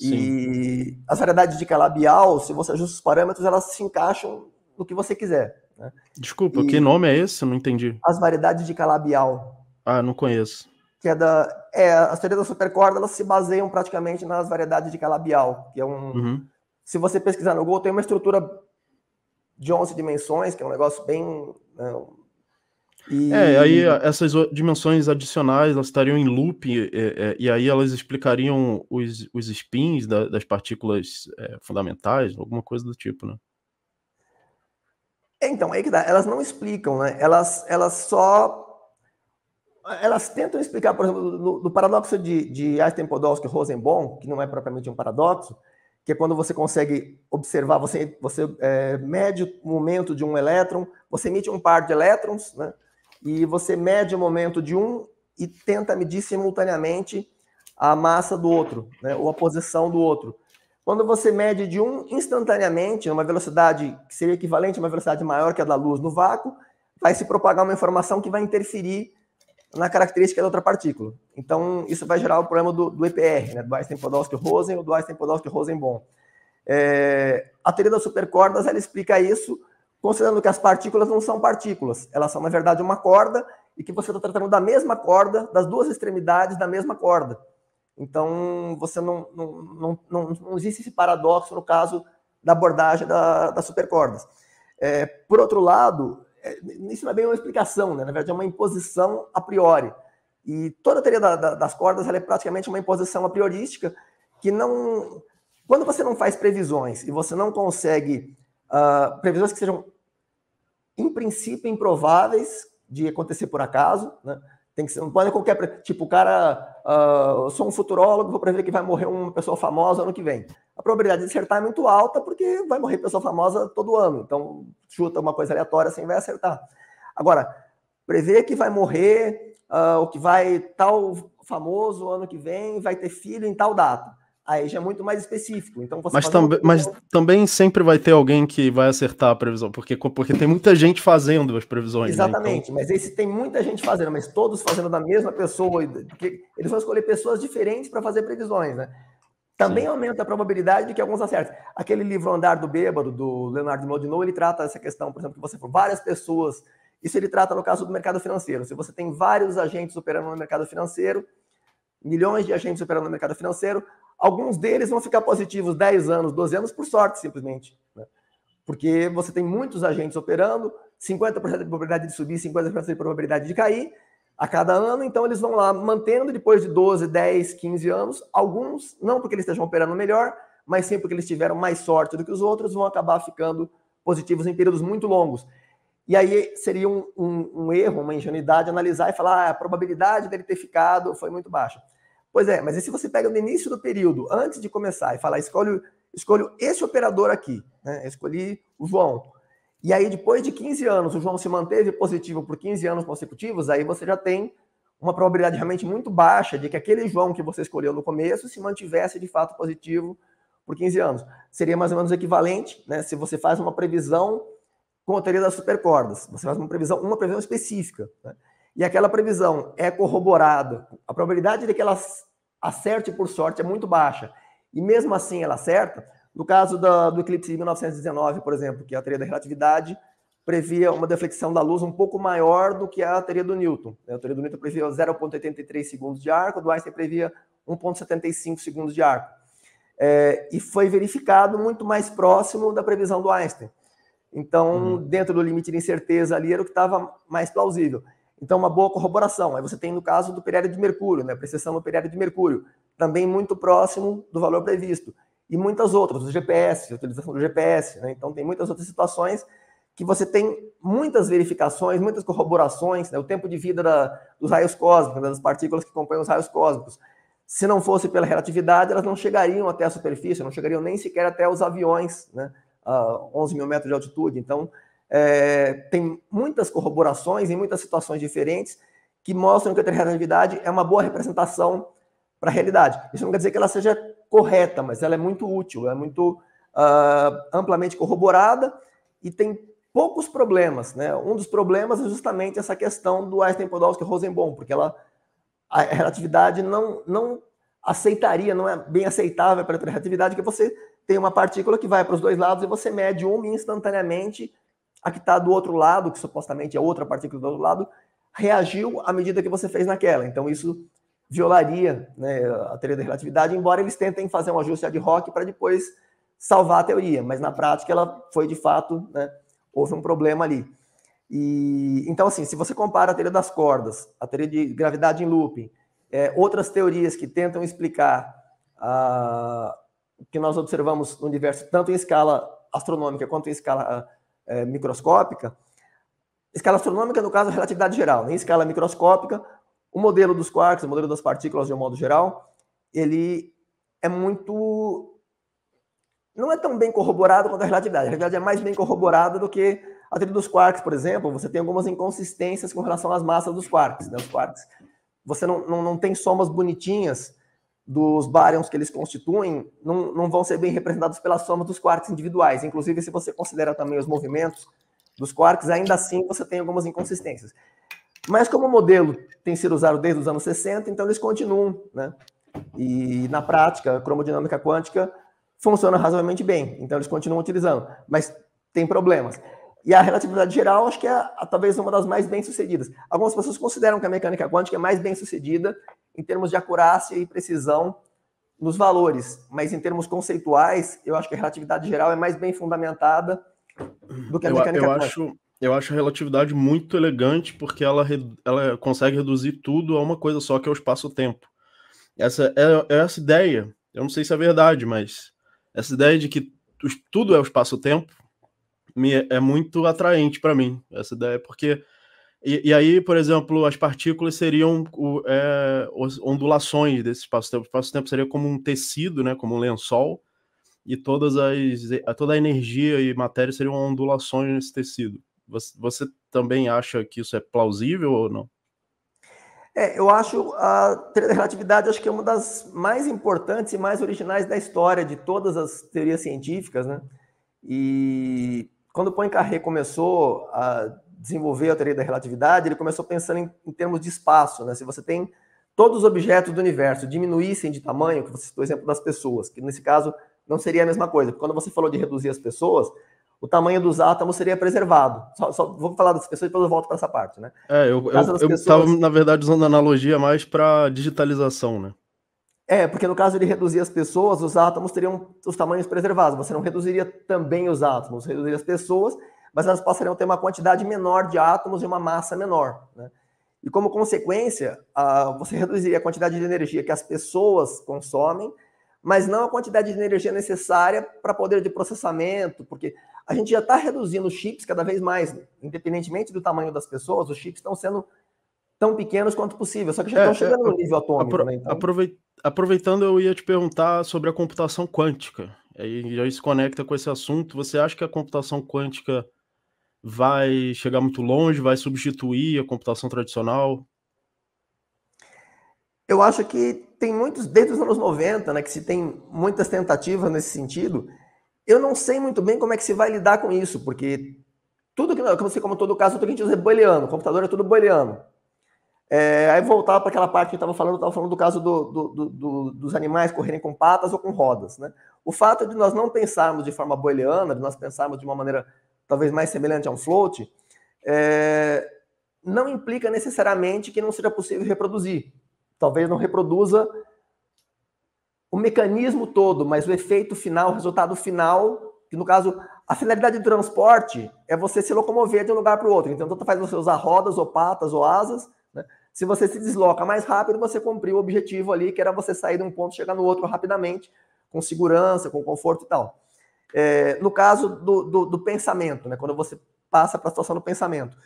E as variedades de calabial, se você ajusta os parâmetros, elas se encaixam no que você quiser. Né? Desculpa, e que nome é esse? Eu não entendi. As variedades de calabial. Ah, não conheço. Que é da. É, as teorias da supercorda elas se baseiam praticamente nas variedades de calabial, que é um. Uhum se você pesquisar no Google, tem uma estrutura de 11 dimensões, que é um negócio bem. Né, e... É, aí essas dimensões adicionais elas estariam em loop, e, e, e aí elas explicariam os, os spins da, das partículas é, fundamentais, alguma coisa do tipo, né? É, então, aí que dá, tá. elas não explicam, né? Elas, elas só. Elas tentam explicar, por exemplo, no, no paradoxo de, de Einstein-Podolsky-Rosenbaum, que não é propriamente um paradoxo, que é quando você consegue observar, você, você é, mede o momento de um elétron, você emite um par de elétrons, né? e você mede o momento de um e tenta medir simultaneamente a massa do outro, né? ou a posição do outro. Quando você mede de um instantaneamente, numa velocidade que seria equivalente a uma velocidade maior que a da luz no vácuo, vai se propagar uma informação que vai interferir na característica da outra partícula. Então, isso vai gerar o problema do, do EPR, né? do Einstein-Podolsky-Rosen ou do Einstein-Podolsky-Rosen-Bohm. É, a teoria das supercordas ela explica isso considerando que as partículas não são partículas, elas são, na verdade, uma corda e que você está tratando da mesma corda, das duas extremidades da mesma corda. Então, você não, não, não, não, não existe esse paradoxo no caso da abordagem da, das supercordas. É, por outro lado, é, isso não é bem uma explicação, né? na verdade é uma imposição a priori. E toda a teoria da, da, das cordas é praticamente uma imposição a priorística que não... Quando você não faz previsões e você não consegue uh, previsões que sejam, em princípio, improváveis de acontecer por acaso, né? tem que ser, não pode qualquer... Tipo, o cara Uh, sou um futurólogo, vou prever que vai morrer uma pessoa famosa ano que vem. A probabilidade de acertar é muito alta porque vai morrer pessoa famosa todo ano. Então, chuta uma coisa aleatória assim, vai acertar. Agora, prever que vai morrer, uh, ah, o que vai tal famoso ano que vem, vai ter filho em tal data aí já é muito mais específico. Então mas, mas também sempre vai ter alguém que vai acertar a previsão, porque, porque tem muita gente fazendo as previsões. Né? Exatamente, né? então... mas esse tem muita gente fazendo, mas todos fazendo da mesma pessoa, eles vão escolher pessoas diferentes para fazer previsões, né? Também Sim. aumenta a probabilidade de que alguns acertem. Aquele livro Andar do Bêbado, do Leonardo Modinou, ele trata essa questão, por exemplo, que você for várias pessoas. Isso ele trata no caso do mercado financeiro. Se você tem vários agentes operando no mercado financeiro, milhões de agentes operando no mercado financeiro, Alguns deles vão ficar positivos 10 anos, 12 anos, por sorte, simplesmente. Né? Porque você tem muitos agentes operando, 50% de probabilidade de subir, 50% de probabilidade de cair a cada ano, então eles vão lá mantendo depois de 12, 10, 15 anos. Alguns, não porque eles estejam operando melhor, mas sim porque eles tiveram mais sorte do que os outros, vão acabar ficando positivos em períodos muito longos. E aí seria um, um, um erro, uma ingenuidade analisar e falar ah, a probabilidade dele ter ficado foi muito baixa. Pois é, mas e se você pega no início do período, antes de começar, e falar, escolho, escolho esse operador aqui, né? escolhi o João. E aí, depois de 15 anos, o João se manteve positivo por 15 anos consecutivos, aí você já tem uma probabilidade realmente muito baixa de que aquele João que você escolheu no começo se mantivesse de fato positivo por 15 anos. Seria mais ou menos equivalente, né? Se você faz uma previsão com a teoria das supercordas, você faz uma previsão, uma previsão específica. Né? e aquela previsão é corroborada, a probabilidade de que ela acerte por sorte é muito baixa, e mesmo assim ela acerta, no caso da, do eclipse de 1919, por exemplo, que é a teoria da relatividade previa uma deflexão da luz um pouco maior do que a teoria do Newton. Né? A teoria do Newton previa 0,83 segundos de arco, a do Einstein previa 1,75 segundos de arco. É, e foi verificado muito mais próximo da previsão do Einstein. Então, uhum. dentro do limite de incerteza ali, era o que estava mais plausível. Então, uma boa corroboração. Aí você tem no caso do período de mercúrio, né? Precessão do período de mercúrio, também muito próximo do valor previsto. E muitas outras, do GPS, a utilização do GPS, né? Então, tem muitas outras situações que você tem muitas verificações, muitas corroborações, né? o tempo de vida da, dos raios cósmicos, né? das partículas que compõem os raios cósmicos. Se não fosse pela relatividade, elas não chegariam até a superfície, não chegariam nem sequer até os aviões, né? a 11 mil metros de altitude. Então, é, tem muitas corroborações em muitas situações diferentes que mostram que a relatividade é uma boa representação para a realidade. Isso não quer dizer que ela seja correta, mas ela é muito útil, é muito uh, amplamente corroborada e tem poucos problemas. Né? Um dos problemas é justamente essa questão do Einstein, Podolsky e Rosenbaum, porque ela, a relatividade não, não aceitaria, não é bem aceitável para a relatividade, que você tem uma partícula que vai para os dois lados e você mede uma instantaneamente a que está do outro lado, que supostamente é outra partícula do outro lado, reagiu à medida que você fez naquela. Então, isso violaria né, a teoria da relatividade, embora eles tentem fazer um ajuste ad hoc para depois salvar a teoria, mas na prática ela foi de fato, né, houve um problema ali. E então assim, se você compara a teoria das cordas, a teoria de gravidade em looping, é, outras teorias que tentam explicar o que nós observamos no universo tanto em escala astronômica quanto em escala é, microscópica, escala astronômica, no caso, relatividade geral, né? em escala microscópica, o modelo dos quarks, o modelo das partículas de um modo geral, ele é muito. Não é tão bem corroborado quanto a relatividade. A relatividade é mais bem corroborada do que a teoria dos quarks, por exemplo. Você tem algumas inconsistências com relação às massas dos quarks. Né? Os quarks você não, não, não tem somas bonitinhas dos baryons que eles constituem não, não vão ser bem representados pela soma dos quarks individuais. Inclusive, se você considera também os movimentos dos quarks, ainda assim você tem algumas inconsistências. Mas como o modelo tem sido usado desde os anos 60, então eles continuam, né? E na prática, a cromodinâmica quântica funciona razoavelmente bem, então eles continuam utilizando, mas tem problemas. E a relatividade geral, acho que é talvez uma das mais bem-sucedidas. Algumas pessoas consideram que a mecânica quântica é mais bem-sucedida em termos de acurácia e precisão nos valores, mas em termos conceituais, eu acho que a relatividade geral é mais bem fundamentada do que a mecânica eu, eu Acho, eu acho a relatividade muito elegante porque ela, ela consegue reduzir tudo a uma coisa só, que é o espaço-tempo. Essa é, é essa ideia, eu não sei se é verdade, mas essa ideia de que tudo é o espaço-tempo me, é muito atraente para mim. Essa ideia, porque e, e, aí, por exemplo, as partículas seriam é, ondulações desse espaço-tempo. O espaço-tempo seria como um tecido, né, como um lençol, e todas as, toda a energia e matéria seriam ondulações nesse tecido. Você, você também acha que isso é plausível ou não? É, eu acho a teoria da relatividade acho que é uma das mais importantes e mais originais da história de todas as teorias científicas, né? E quando o Poincaré começou a desenvolver a teoria da relatividade, ele começou pensando em, em termos de espaço, né? Se você tem todos os objetos do universo diminuíssem de tamanho, que você citou o exemplo das pessoas, que nesse caso não seria a mesma coisa. Quando você falou de reduzir as pessoas, o tamanho dos átomos seria preservado. Só, só vou falar das pessoas e depois eu volto para essa parte, né? É, eu estava, pessoas... na verdade, usando analogia mais para digitalização, né? É, porque no caso de reduzir as pessoas, os átomos teriam os tamanhos preservados. Você não reduziria também os átomos, reduziria as pessoas mas elas passariam a ter uma quantidade menor de átomos e uma massa menor. Né? E como consequência, você reduziria a quantidade de energia que as pessoas consomem, mas não a quantidade de energia necessária para poder de processamento, porque a gente já está reduzindo os chips cada vez mais, né? independentemente do tamanho das pessoas, os chips estão sendo tão pequenos quanto possível, só que já estão é, chegando é, no nível atômico. Apro né, então. Aproveitando, eu ia te perguntar sobre a computação quântica. Aí já se conecta com esse assunto. Você acha que a computação quântica vai chegar muito longe, vai substituir a computação tradicional? Eu acho que tem muitos, desde os anos 90, né, que se tem muitas tentativas nesse sentido. Eu não sei muito bem como é que se vai lidar com isso, porque tudo que, como, como todo caso, tudo que a gente usa é booleano, computador é tudo booleano. É, aí voltar para aquela parte que eu estava falando, estava falando do caso do, do, do, dos animais correrem com patas ou com rodas. Né? O fato de nós não pensarmos de forma booleana, de nós pensarmos de uma maneira talvez mais semelhante a um float, é, não implica necessariamente que não seja possível reproduzir. Talvez não reproduza o mecanismo todo, mas o efeito final, o resultado final, que no caso, a finalidade do transporte é você se locomover de um lugar para o outro. Então, tanto faz você usar rodas ou patas ou asas. Né? Se você se desloca mais rápido, você cumpriu o objetivo ali, que era você sair de um ponto e chegar no outro rapidamente, com segurança, com conforto e tal. É, no caso do, do, do, pensamento, né? quando você passa para a situação do pensamento,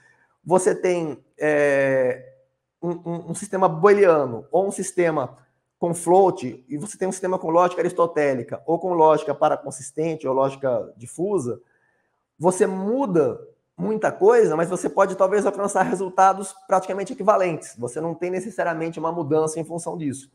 você tem é, um, um, um, sistema booleano ou um sistema com float, e você tem um sistema com lógica aristotélica, ou com lógica paraconsistente, ou lógica difusa, você muda muita coisa, mas você pode talvez alcançar resultados praticamente equivalentes. Você não tem necessariamente uma mudança em função disso.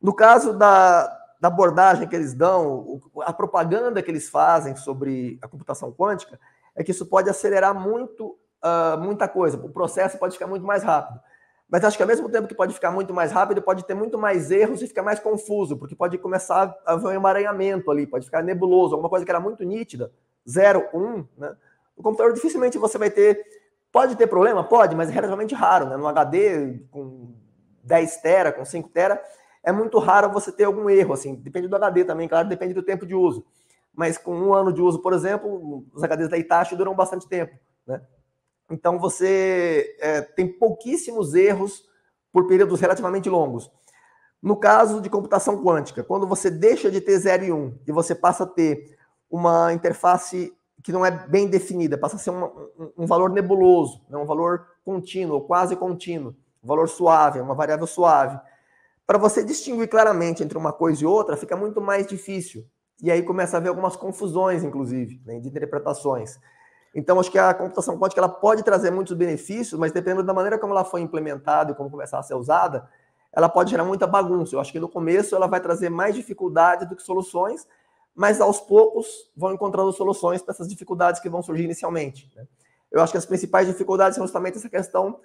No caso da, da abordagem que eles dão, a propaganda que eles fazem sobre a computação quântica, é que isso pode acelerar muito uh, muita coisa. O processo pode ficar muito mais rápido. Mas acho que ao mesmo tempo que pode ficar muito mais rápido, pode ter muito mais erros e ficar mais confuso, porque pode começar a haver um emaranhamento ali, pode ficar nebuloso, alguma coisa que era muito nítida, 0, 1, um, né? O computador dificilmente você vai ter. Pode ter problema? Pode, mas é relativamente raro, né? No HD com 10 tera, com 5 tera, é muito raro você ter algum erro, assim, depende do HD também, claro, depende do tempo de uso. Mas com um ano de uso, por exemplo, os HDs da Itachi duram bastante tempo, né? Então você é, tem pouquíssimos erros por períodos relativamente longos. No caso de computação quântica, quando você deixa de ter 0 e 1 um, e você passa a ter uma interface que não é bem definida, passa a ser uma, um, valor nebuloso, né? um valor contínuo, quase contínuo, um valor suave, uma variável suave. Para você distinguir claramente entre uma coisa e outra, fica muito mais difícil. E aí começa a haver algumas confusões, inclusive, né, de interpretações. Então, acho que a computação quântica ela pode trazer muitos benefícios, mas dependendo da maneira como ela foi implementada e como começar a ser usada, ela pode gerar muita bagunça. Eu acho que no começo ela vai trazer mais dificuldade do que soluções, mas aos poucos vão encontrando soluções para essas dificuldades que vão surgir inicialmente. Né? Eu acho que as principais dificuldades são justamente essa questão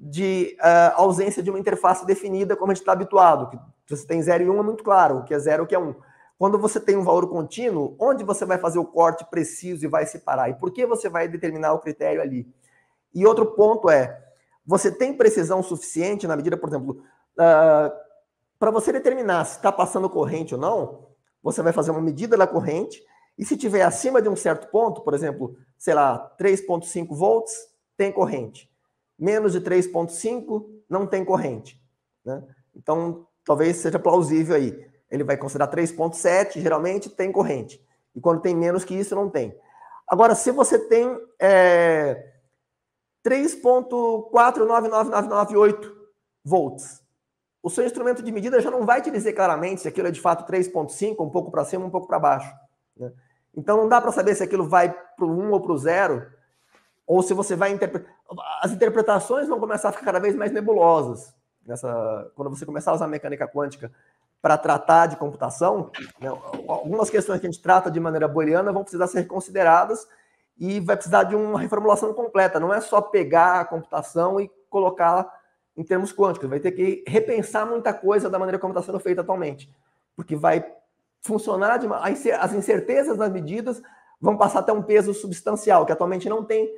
de uh, ausência de uma interface definida como a gente está habituado, que você tem 0 e 1 um, é muito claro, o que é 0 o que é 1. Um. Quando você tem um valor contínuo, onde você vai fazer o corte preciso e vai separar? E por que você vai determinar o critério ali? E outro ponto é, você tem precisão suficiente na medida, por exemplo, uh, ah, para você determinar se está passando corrente ou não, você vai fazer uma medida da corrente, e se tiver acima de um certo ponto, por exemplo, sei lá, 3.5 volts, tem corrente menos de 3,5 não tem corrente. Né? Então, talvez seja plausível aí. Ele vai considerar 3,7, geralmente tem corrente. E quando tem menos que isso, não tem. Agora, se você tem é, 3,499998 volts, o seu instrumento de medida já não vai te dizer claramente se aquilo é de fato 3,5, um pouco para cima, um pouco para baixo. Né? Então, não dá para saber se aquilo vai para o 1 ou para o 0, ou se você vai interpretar as interpretações vão começar a ficar cada vez mais nebulosas. Nessa, quando você começar a usar a mecânica quântica para tratar de computação, né, algumas questões que a gente trata de maneira booleana vão precisar ser consideradas e vai precisar de uma reformulação completa. Não é só pegar a computação e colocá-la em termos quânticos. Vai ter que repensar muita coisa da maneira como está sendo feita atualmente, porque vai funcionar de uma, as incertezas das medidas vão passar até um peso substancial que atualmente não tem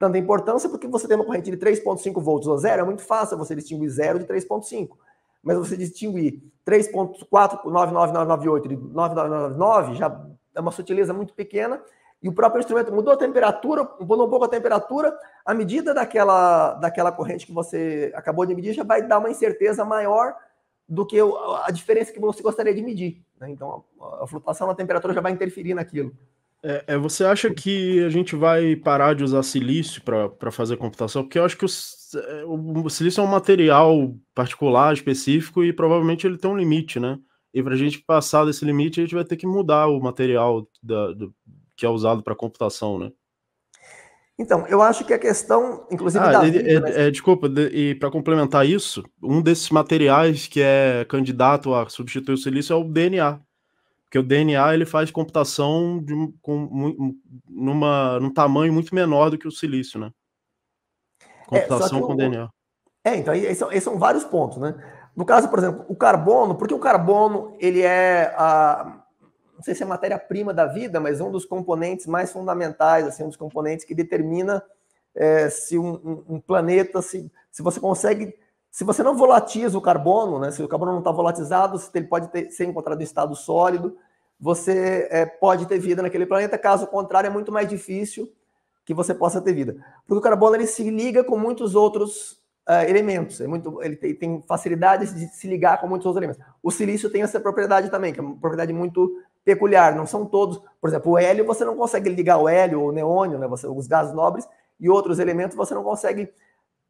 tanta importância porque você tem uma corrente de 3,5 volts ou zero, é muito fácil você distinguir zero de 3,5. Mas você distinguir 3.499998 de 9999 já é uma sutileza muito pequena. E o próprio instrumento mudou a temperatura, mudou um pouco a temperatura, a medida daquela, daquela corrente que você acabou de medir já vai dar uma incerteza maior do que a diferença que você gostaria de medir. Né? Então, a, a fluturação na temperatura já vai interferir naquilo. É, é, você acha que a gente vai parar de usar silício para fazer computação? Porque eu acho que é, o, o, silício é um material particular, específico, e provavelmente ele tem um limite, né? E para a gente passar desse limite, a gente vai ter que mudar o material da, do, que é usado para computação, né? Então, eu acho que a questão, inclusive. Ah, da vida, é, é, desculpa, de, e para complementar isso, um desses materiais que é candidato a substituir o silício é o DNA, porque o DNA ele faz computação de, com, numa, num tamanho muito menor do que o silício, né? É, computação é, com o, DNA. É, então, esses são, esses são vários pontos, né? No caso, por exemplo, o carbono, porque o carbono ele é a não sei se é matéria-prima da vida, mas um dos componentes mais fundamentais, assim, um dos componentes que determina é, se um, um, um planeta, se, se você consegue se você não volatiza o carbono, né, se o carbono não está volatizado, ele pode ter, ser encontrado em estado sólido, você é, pode ter vida naquele planeta. Caso contrário, é muito mais difícil que você possa ter vida. Porque o carbono ele se liga com muitos outros uh, elementos. É muito, ele tem, tem, facilidade de se ligar com muitos outros elementos. O silício tem essa propriedade também, que é uma propriedade muito peculiar. Não são todos. Por exemplo, o hélio, você não consegue ligar o hélio ou o neônio, né, você, os gases nobres, e outros elementos você não consegue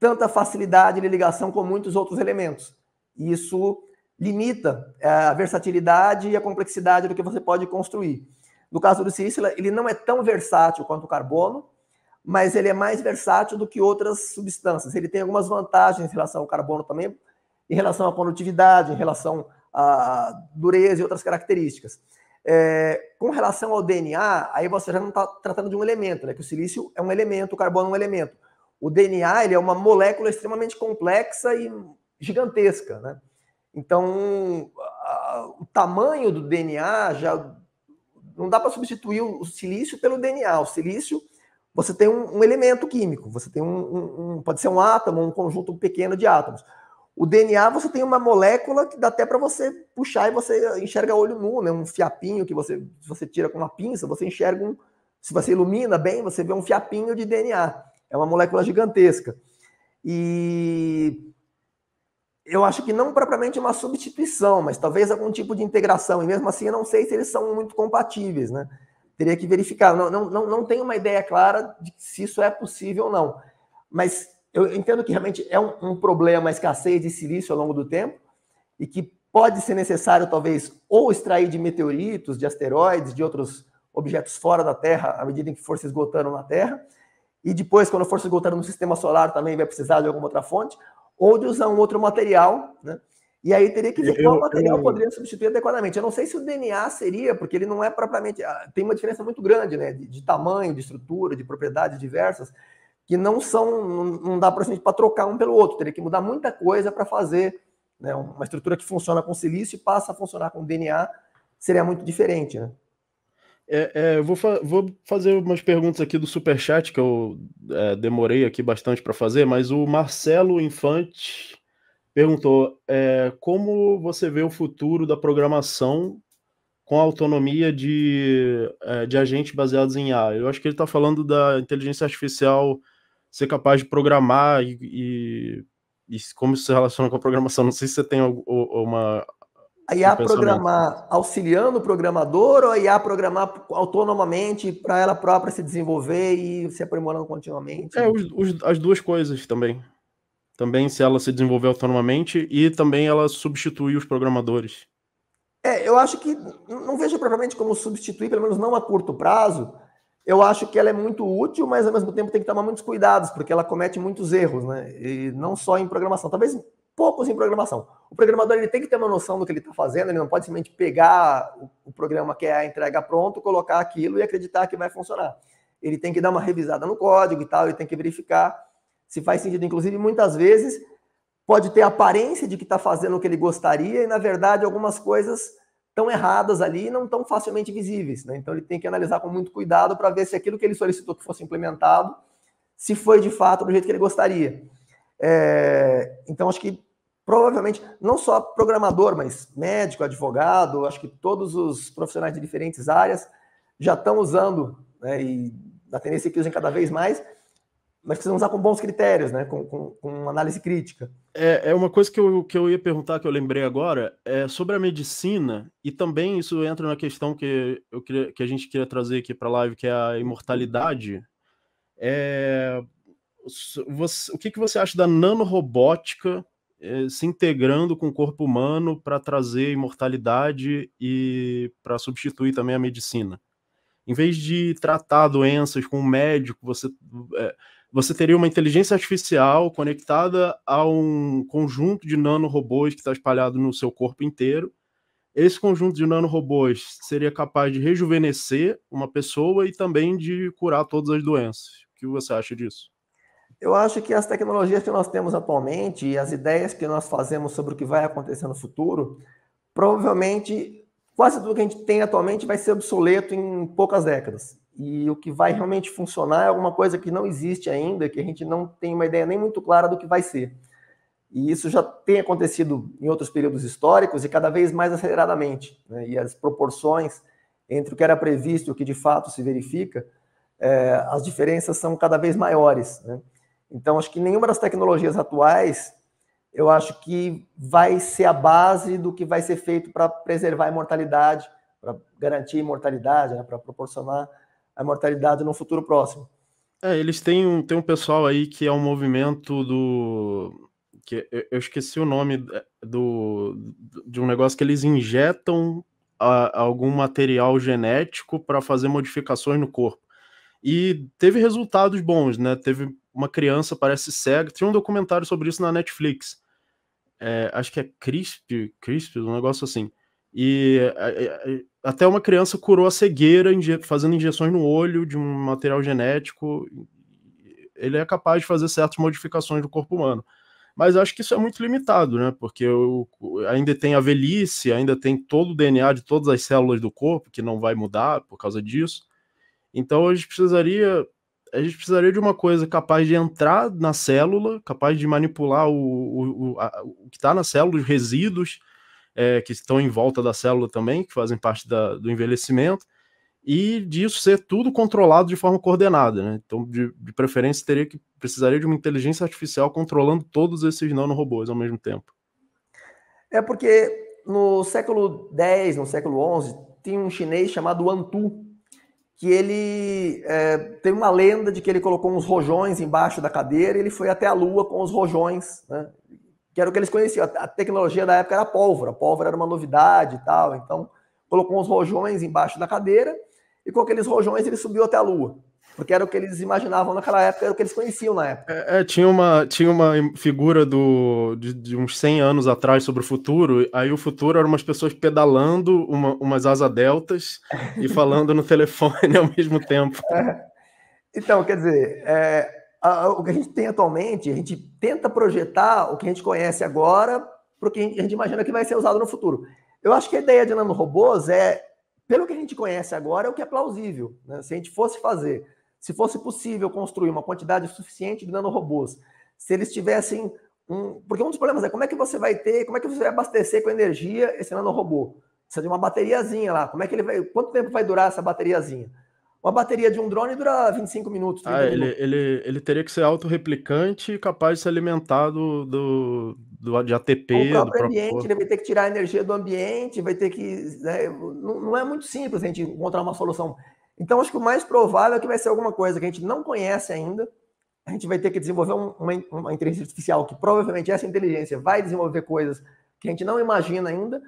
tanta facilidade de ligação com muitos outros elementos. E isso limita é, a versatilidade e a complexidade do que você pode construir. No caso do silício, ele não é tão versátil quanto o carbono, mas ele é mais versátil do que outras substâncias. Ele tem algumas vantagens em relação ao carbono também, em relação à condutividade, em relação à dureza e outras características. É, com relação ao DNA, aí você já não está tratando de um elemento, né? Que o silício é um elemento, o carbono é um elemento. O DNA ele é uma molécula extremamente complexa e gigantesca, né? Então, a, o tamanho do DNA já não dá para substituir o silício pelo DNA. O silício, você tem um, um elemento químico, você tem um, um, um, pode ser um átomo, um conjunto pequeno de átomos. O DNA, você tem uma molécula que dá até para você puxar e você enxerga olho nu, né? Um fiapinho que você, você tira com uma pinça, você enxerga um. Se você ilumina bem, você vê um fiapinho de DNA. É uma molécula gigantesca. E eu acho que não propriamente uma substituição, mas talvez algum tipo de integração. E mesmo assim, eu não sei se eles são muito compatíveis, né? Teria que verificar. Não, não, não, não tenho uma ideia clara de se isso é possível ou não. Mas eu entendo que realmente é um, um problema a escassez de silício ao longo do tempo e que pode ser necessário, talvez, ou extrair de meteoritos, de asteroides, de outros objetos fora da Terra, à medida em que for se esgotando na Terra, e depois, quando for se esgotando no sistema solar, também vai precisar de alguma outra fonte, ou de usar um outro material, né? E aí teria que ver eu, qual material eu... poderia substituir adequadamente. Eu não sei se o DNA seria, porque ele não é propriamente. Ah, tem uma diferença muito grande, né? De, de tamanho, de estrutura, de propriedades diversas, que não são. Não, não dá para trocar um pelo outro. Teria que mudar muita coisa para fazer né? uma estrutura que funciona com silício e passa a funcionar com DNA. Seria muito diferente, né? É, é, eu vou, fa vou, fazer umas perguntas aqui do Superchat, que eu é, demorei aqui bastante para fazer, mas o Marcelo Infante perguntou é, como você vê o futuro da programação com a autonomia de, é, de agentes baseados em IA. Eu acho que ele está falando da inteligência artificial ser capaz de programar e, e, e, como isso se relaciona com a programação. Não sei se você tem alguma a IA programar auxiliando o programador ou a IA programar autonomamente para ela própria se desenvolver e se aprimorando continuamente? É, os, os, as duas coisas também. Também se ela se desenvolver autonomamente e também ela substituir os programadores. É, eu acho que não vejo propriamente como substituir, pelo menos não a curto prazo. Eu acho que ela é muito útil, mas ao mesmo tempo tem que tomar muitos cuidados, porque ela comete muitos erros, né? E não só em programação. Talvez poucos em programação. O programador ele tem que ter uma noção do que ele está fazendo, ele não pode simplesmente pegar o, programa que é a entrega pronto, colocar aquilo e acreditar que vai funcionar. Ele tem que dar uma revisada no código e tal, ele tem que verificar se faz sentido. Inclusive, muitas vezes pode ter a aparência de que está fazendo o que ele gostaria e, na verdade, algumas coisas estão erradas ali e não tão facilmente visíveis. Né? Então, ele tem que analisar com muito cuidado para ver se aquilo que ele solicitou que fosse implementado, se foi de fato do jeito que ele gostaria. É... então, acho que provavelmente não só programador, mas médico, advogado, acho que todos os profissionais de diferentes áreas já estão usando, né, e a tendência é que usem cada vez mais, mas precisam usar com bons critérios, né, com, com, com análise crítica. É, é, uma coisa que eu, que eu ia perguntar, que eu lembrei agora, é sobre a medicina, e também isso entra na questão que, eu queria, que a gente queria trazer aqui para a live, que é a imortalidade. É, você, o que, que você acha da nanorobótica eh, se integrando com o corpo humano para trazer imortalidade e para substituir também a medicina. Em vez de tratar doenças com um médico, você, é, você teria uma inteligência artificial conectada a um conjunto de nanorobôs que está espalhado no seu corpo inteiro. Esse conjunto de nanorobôs seria capaz de rejuvenescer uma pessoa e também de curar todas as doenças. O que você acha disso? Eu acho que as tecnologias que nós temos atualmente e as ideias que nós fazemos sobre o que vai acontecer no futuro, provavelmente quase tudo que a gente tem atualmente vai ser obsoleto em poucas décadas. E o que vai realmente funcionar é alguma coisa que não existe ainda, que a gente não tem uma ideia nem muito clara do que vai ser. E isso já tem acontecido em outros períodos históricos e cada vez mais aceleradamente. Né? E as proporções entre o que era previsto e o que de fato se verifica, é, as diferenças são cada vez maiores. Né? Então, acho que nenhuma das tecnologias atuais, eu acho que vai ser a base do que vai ser feito para preservar a imortalidade, para garantir a imortalidade, né? para proporcionar a imortalidade no futuro próximo. É, eles têm um, têm um pessoal aí que é um movimento do. que Eu esqueci o nome é, do, de um negócio que eles injetam a, algum material genético para fazer modificações no corpo. E teve resultados bons, né? Teve uma criança parece cega. tem um documentário sobre isso na Netflix. É, acho que é Crisp, Crisp, um negócio assim. E até uma criança curou a cegueira fazendo injeções no olho de um material genético. Ele é capaz de fazer certas modificações do corpo humano. Mas acho que isso é muito limitado, né? Porque eu, ainda tem a velhice, ainda tem todo o DNA de todas as células do corpo que não vai mudar por causa disso. Então a gente precisaria a gente precisaria de uma coisa capaz de entrar na célula, capaz de manipular o, o, o, a, o que está na célula, os resíduos é, que estão em volta da célula também, que fazem parte da, do envelhecimento, e disso ser tudo controlado de forma coordenada. Né? Então, de, de, preferência, teria que precisaria de uma inteligência artificial controlando todos esses nanorobôs ao mesmo tempo. É porque no século X, no século XI, tinha um chinês chamado Antu, que ele é, tem uma lenda de que ele colocou uns rojões embaixo da cadeira e ele foi até a Lua com os rojões, né? que era o que eles conheciam. A tecnologia da época era pólvora, a pólvora era uma novidade e tal, então colocou uns rojões embaixo da cadeira e com aqueles rojões ele subiu até a Lua porque era o que eles imaginavam naquela época, era o que eles conheciam na época. É, é tinha, uma, tinha uma figura do, de, de, uns 100 anos atrás sobre o futuro, aí o futuro era umas pessoas pedalando uma, umas asa deltas e *laughs* falando no telefone ao mesmo tempo. É. Então, quer dizer, é, a, o que a gente tem atualmente, a gente tenta projetar o que a gente conhece agora para o que a gente imagina que vai ser usado no futuro. Eu acho que a ideia de nanorobôs é, pelo que a gente conhece agora, é o que é plausível. Né? Se a gente fosse fazer se fosse possível construir uma quantidade suficiente de nanorobôs, se eles tivessem um. Porque um dos problemas é como é que você vai ter, como é que você vai abastecer com energia esse nanorobô? Precisa de uma bateriazinha lá. Como é que ele vai. Quanto tempo vai durar essa bateriazinha? Uma bateria de um drone dura 25 minutos. Ah, ele, minutos. ele, ele teria que ser autorreplicante e capaz de se alimentar do, do, do, de ATP. O próprio do ambiente, próprio... ele vai ter que tirar a energia do ambiente, vai ter que. Né, não, não é muito simples a gente encontrar uma solução. Então, acho que o mais provável é que vai ser alguma coisa que a gente não conhece ainda. A gente vai ter que desenvolver um, uma, uma inteligência artificial, que provavelmente essa inteligência vai desenvolver coisas que a gente não imagina ainda.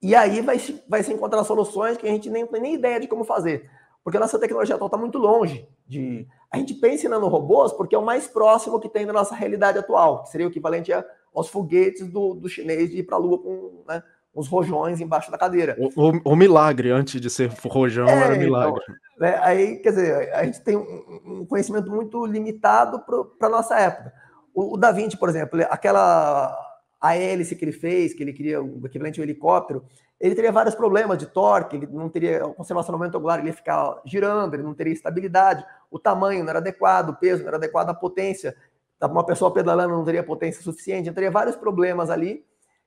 E aí vai, vai se encontrar soluções que a gente nem tem nem ideia de como fazer. Porque a nossa tecnologia atual está muito longe de. A gente pensa em nanorobôs porque é o mais próximo que tem da nossa realidade atual, que seria o equivalente aos foguetes do, do chinês de ir para a Lua com, né, uns rojões embaixo da cadeira. O, o, o milagre, antes de ser rojão, é, era então, milagre. Então, né, aí, quer dizer, a gente tem um, um conhecimento muito limitado para a nossa época. O, o, Da Vinci, por exemplo, aquela a hélice que ele fez, que ele queria o equivalente ao helicóptero, ele teria vários problemas de torque, ele não teria conservação angular, ele ia ficar girando, ele não teria estabilidade, o tamanho não era adequado, o peso não era adequado, a potência, uma pessoa pedalando não teria potência suficiente, então teria vários problemas ali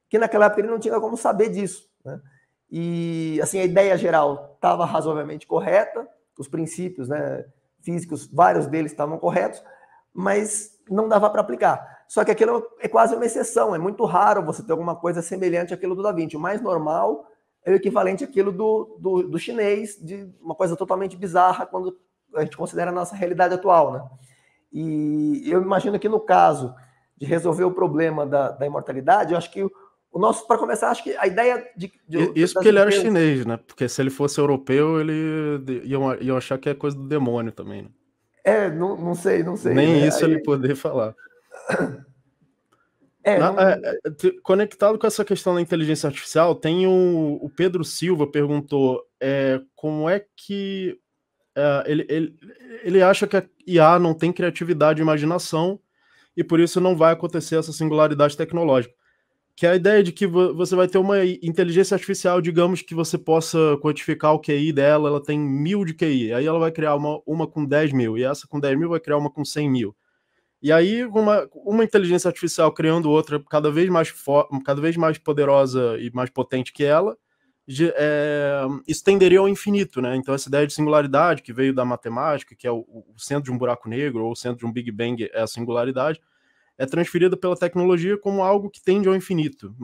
que naquela época ele não tinha como saber disso. Né? E assim, a ideia geral estava razoavelmente correta, os princípios né, físicos, vários deles estavam corretos, mas não dava para aplicar. Só que aquilo é quase uma exceção, é muito raro você ter alguma coisa semelhante àquilo do Da Vinci. O mais normal é o equivalente àquilo do, do, do chinês, de uma coisa totalmente bizarra quando a gente considera a nossa realidade atual. Né? E eu imagino que no caso de resolver o problema da, da imortalidade, eu acho que o nosso, para começar, acho que a ideia de. de Isso porque ele era chinês, né? Porque se ele fosse europeu, ele iam, iam achar que é coisa do demônio também, né? É, não, não sei, não sei. Nem né? isso Aí... ele poder falar. É, Na, não... é, é, conectado com essa questão da inteligência artificial, tem o, o Pedro Silva perguntou é, como é que é, ele, ele, ele acha que a IA não tem criatividade e imaginação e por isso não vai acontecer essa singularidade tecnológica que é a ideia de que você vai ter uma inteligência artificial, digamos que você possa quantificar o QI dela, ela tem mil de QI, aí ela vai criar uma, uma com 10 mil, e essa com 10 mil vai criar uma com 100 mil. E aí uma, uma inteligência artificial criando outra cada vez mais, cada vez mais poderosa e mais potente que ela, de, é, isso tenderia ao infinito, né? Então essa ideia de singularidade que veio da matemática, que é o, o centro de um buraco negro ou o centro de um Big Bang é a singularidade, é transferida pela tecnologia como algo que tende ao infinito.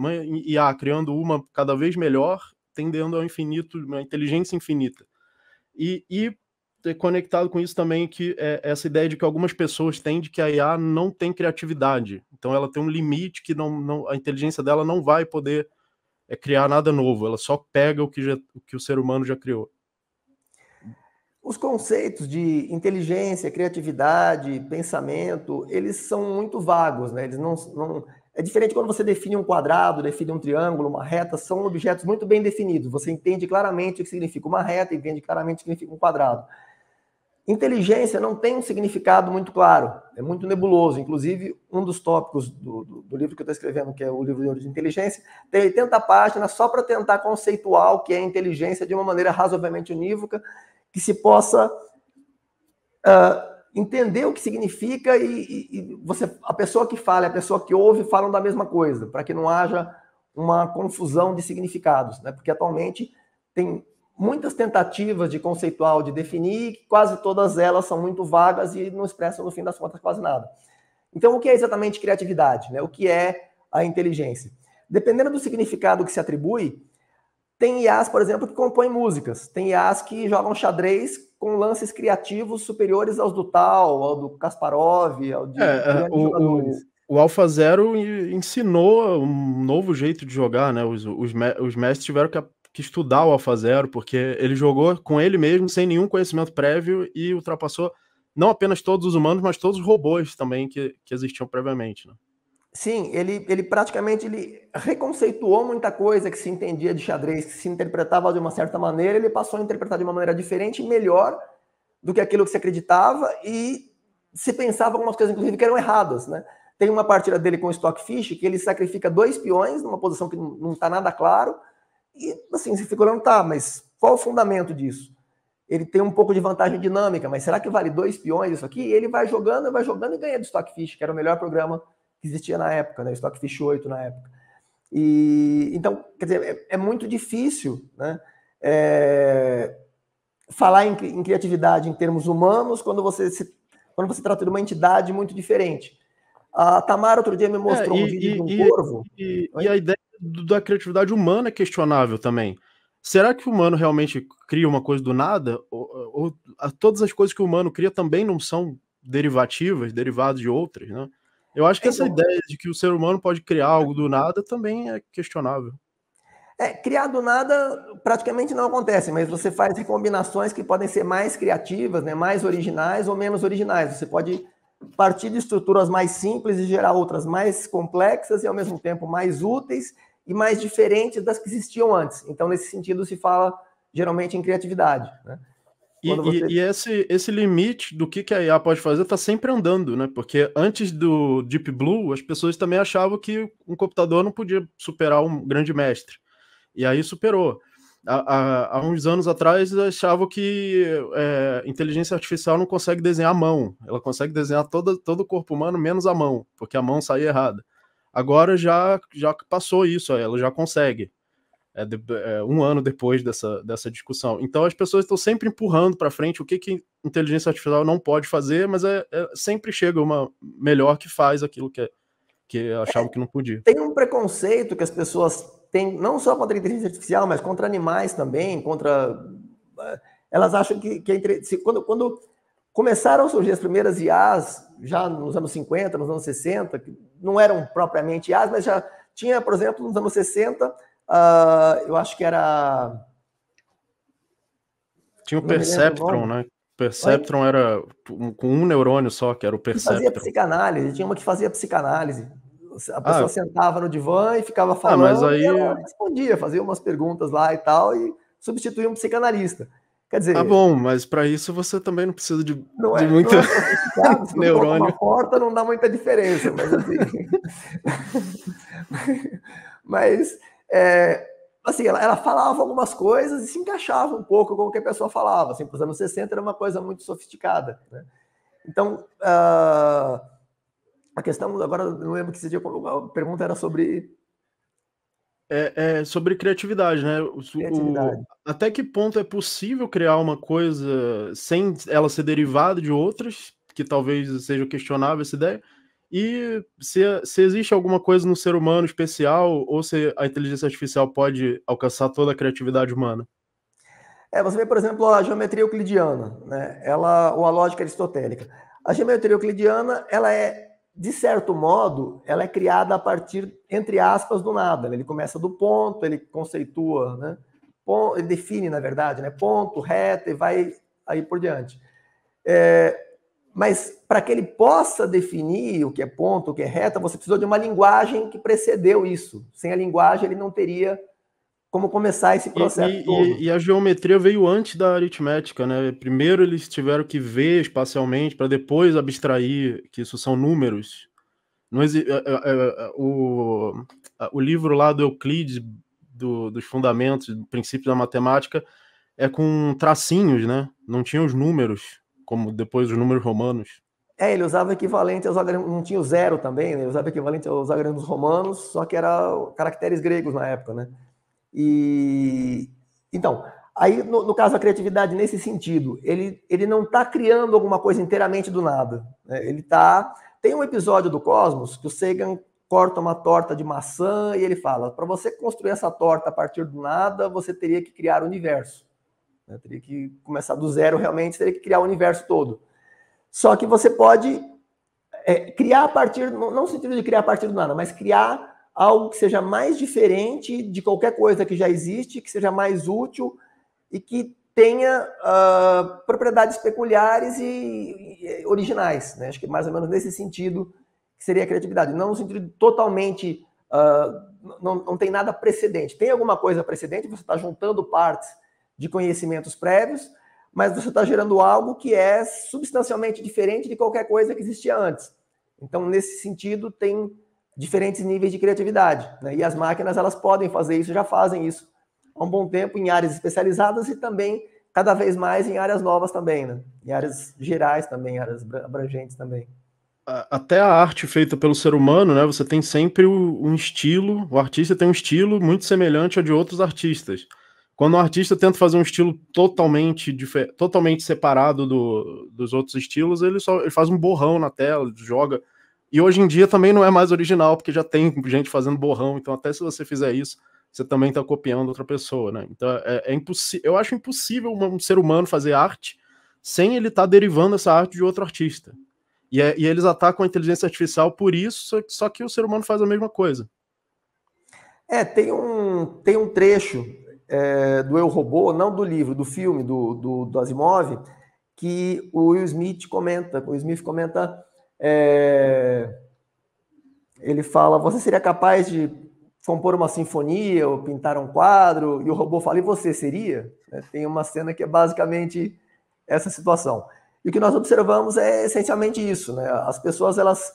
E a criando uma cada vez melhor, tendendo ao infinito, uma inteligência infinita. E, e conectado com isso também que é essa ideia de que algumas pessoas têm de que a IA não tem criatividade. Então ela tem um limite que não, não a inteligência dela não vai poder é, criar nada novo. Ela só pega o que, já, o que o ser humano já criou. Os conceitos de inteligência, criatividade, pensamento, eles são muito vagos, né? Eles não, não é diferente quando você define um quadrado, define um triângulo, uma reta, são objetos muito bem definidos. Você entende claramente o que significa uma reta, entende claramente o que significa um quadrado. Inteligência não tem um significado muito claro, é muito nebuloso. Inclusive, um dos tópicos do, do, do livro que eu estou escrevendo, que é o livro de de inteligência, tem 80 páginas só para tentar conceituar o que é inteligência de uma maneira razoavelmente unívoca que se possa uh, entender o que significa e, e, e, você, a pessoa que fala, a pessoa que ouve falam da mesma coisa, para que não haja uma confusão de significados, né? Porque atualmente tem muitas tentativas de conceitual, de definir, quase todas elas são muito vagas e não expressam no fim das contas quase nada. Então, o que é exatamente criatividade, né? O que é a inteligência? Dependendo do significado que se atribui, tem IAs, por exemplo, que compõem músicas. Tem IAs que jogam xadrez com lances criativos superiores aos do Tal, ao do Kasparov, ao de é, é o, o, o Alpha Zero ensinou um novo jeito de jogar, né? Os, os, os mestres tiveram que, que estudar o Alpha Zero, porque ele jogou com ele mesmo, sem nenhum conhecimento prévio, e ultrapassou não apenas todos os humanos, mas todos os robôs também que, que existiam previamente. Né? Sim, ele, ele praticamente ele reconceituou muita coisa que se entendia de xadrez, que se interpretava de uma certa maneira, ele passou a interpretar de uma maneira diferente e melhor do que aquilo que se acreditava e se pensava algumas coisas, inclusive, que eram erradas, né? Tem uma partida dele com o Stockfish que ele sacrifica dois peões numa posição que não está nada claro e, assim, se ficou olhando, tá, mas qual o fundamento disso? Ele tem um pouco de vantagem dinâmica, mas será que vale dois peões isso aqui? E ele vai jogando, vai jogando e ganha do Stockfish, que era o melhor programa que existia na época, né? Stockfish 8 na época. E então, quer dizer, é, é muito difícil, né? É, falar em, em, criatividade em termos humanos quando você se quando você trata de uma entidade muito diferente. A Tamara outro dia me é, mostrou é, e, um vídeo e, de um e, corvo. E, e a ideia da criatividade humana é questionável também. Será que o humano realmente cria uma coisa do nada? Ou, ou todas as coisas que o humano cria também não são derivativas, derivadas de outras, né? Eu acho que é essa ideia de que o ser humano pode criar algo do nada também é questionável. É, criar do nada praticamente não acontece, mas você faz recombinações que podem ser mais criativas, né, mais originais ou menos originais. Você pode partir de estruturas mais simples e gerar outras mais complexas e ao mesmo tempo mais úteis e mais diferentes das que existiam antes. Então, nesse sentido, se fala geralmente em criatividade. Né? E, você... e, esse, esse limite do que, que a IA pode fazer está sempre andando, né? Porque antes do Deep Blue, as pessoas também achavam que um computador não podia superar um grande mestre. E aí superou. Há, há uns anos atrás, achavam que é, inteligência artificial não consegue desenhar a mão. Ela consegue desenhar todo, todo o corpo humano, menos a mão, porque a mão saía errada. Agora já, já passou isso, ela já consegue é, de, é, um ano depois dessa, dessa discussão. Então as pessoas estão sempre empurrando para frente o que, que inteligência artificial não pode fazer, mas é, é sempre chega uma melhor que faz aquilo que, é, que achavam que não podia. Tem um preconceito que as pessoas têm, não só contra a inteligência artificial, mas contra animais também, contra. É, elas acham que, que se, quando, quando começaram a surgir as primeiras IAs, já nos anos 50, nos anos 60, que não eram propriamente IAs, mas já tinha, por exemplo, nos anos 60 Uh, eu acho que era. Tinha o Perceptron, né? o né? Perceptron Oi? era com um neurônio só, que era o Perceptron. fazia psicanálise, tinha uma que fazia psicanálise. A ah, pessoa ah, sentava no divã e ficava ah, falando, mas aí... ela respondia, fazia umas perguntas lá e tal, e substituía um psicanalista. Quer dizer. Ah, bom, mas para isso você também não precisa de, não de é, muita não é *laughs* neurônio. Uma porta não dá muita diferença, mas assim. *laughs* *laughs* mas é, assim, ela, ela, falava algumas coisas e se encaixava um pouco com o que a pessoa falava. Assim, para os anos 60 era uma coisa muito sofisticada. Né? Então, uh, a questão, agora não lembro que esse dia, a pergunta era sobre. É, é sobre criatividade, né? O, criatividade. O, até que ponto é possível criar uma coisa sem ela ser derivada de outras, que talvez seja questionável essa ideia, e se, é, se existe alguma coisa no ser humano especial ou se a inteligência artificial pode alcançar toda a criatividade humana? É, você vê, por exemplo, a geometria euclidiana, né? Ela, ou a lógica aristotélica. A geometria euclidiana, ela é, de certo modo, ela é criada a partir, entre aspas, do nada. Né? Ele começa do ponto, ele conceitua, né? Ele define, na verdade, né? Ponto, reta e vai aí por diante. É, mas para que ele possa definir o que é ponto, o que é reta, você precisou de uma linguagem que precedeu isso. Sem a linguagem, ele não teria como começar esse processo e, todo. E, e a geometria veio antes da aritmética, né? Primeiro eles tiveram que ver espacialmente para depois abstrair que isso são números. Não exi... É, é, é, o, o livro lá do Euclides, do, dos fundamentos, do princípio da matemática, é com tracinhos, né? Não tinha os números como depois os números romanos. É, ele usava equivalente aos algarismos, não tinha o zero também, né? ele usava equivalente aos algarismos romanos, só que era caracteres gregos na época, né? E então, aí no, no caso a criatividade nesse sentido, ele, ele não está criando alguma coisa inteiramente do nada. Né? Ele tá tem um episódio do Cosmos que o Sagan corta uma torta de maçã e ele fala: para você construir essa torta a partir do nada, você teria que criar o universo. Né? teria que começar do zero realmente, teria que criar o universo todo. Só que você pode é, criar a partir, não no sentido de criar a partir do nada, mas criar algo que seja mais diferente de qualquer coisa que já existe, que seja mais útil e que tenha uh, propriedades peculiares e, e, originais. Né? Acho que mais ou menos nesse sentido seria a criatividade, não no sentido totalmente. Uh, não, não tem nada precedente. Tem alguma coisa precedente, você está juntando partes de conhecimentos prévios, mas você está gerando algo que é substancialmente diferente de qualquer coisa que existia antes. Então, nesse sentido, tem diferentes níveis de criatividade. Né? E as máquinas elas podem fazer isso, já fazem isso há um bom tempo em áreas especializadas e também cada vez mais em áreas novas também, né? em áreas gerais também, áreas abrangentes também. Até a arte feita pelo ser humano, né? Você tem sempre um estilo, o artista tem um estilo muito semelhante ao de outros artistas. Quando o artista tenta fazer um estilo totalmente, totalmente separado do, dos outros estilos, ele só ele faz um borrão na tela, joga. E hoje em dia também não é mais original, porque já tem gente fazendo borrão, então até se você fizer isso, você também está copiando outra pessoa, né? Então é, é impossível. Eu acho impossível um ser humano fazer arte sem ele estar tá derivando essa arte de outro artista. E, é, e, eles atacam a inteligência artificial por isso, só que o ser humano faz a mesma coisa. É, tem um, tem um trecho é, do Eu Robô, não do livro, do filme do, do, do Asimov, que o Will Smith comenta. O Will Smith comenta. É, ele fala: Você seria capaz de compor uma sinfonia ou pintar um quadro? E o robô fala: E você seria? É, tem uma cena que é basicamente essa situação. E o que nós observamos é essencialmente isso, né? As pessoas elas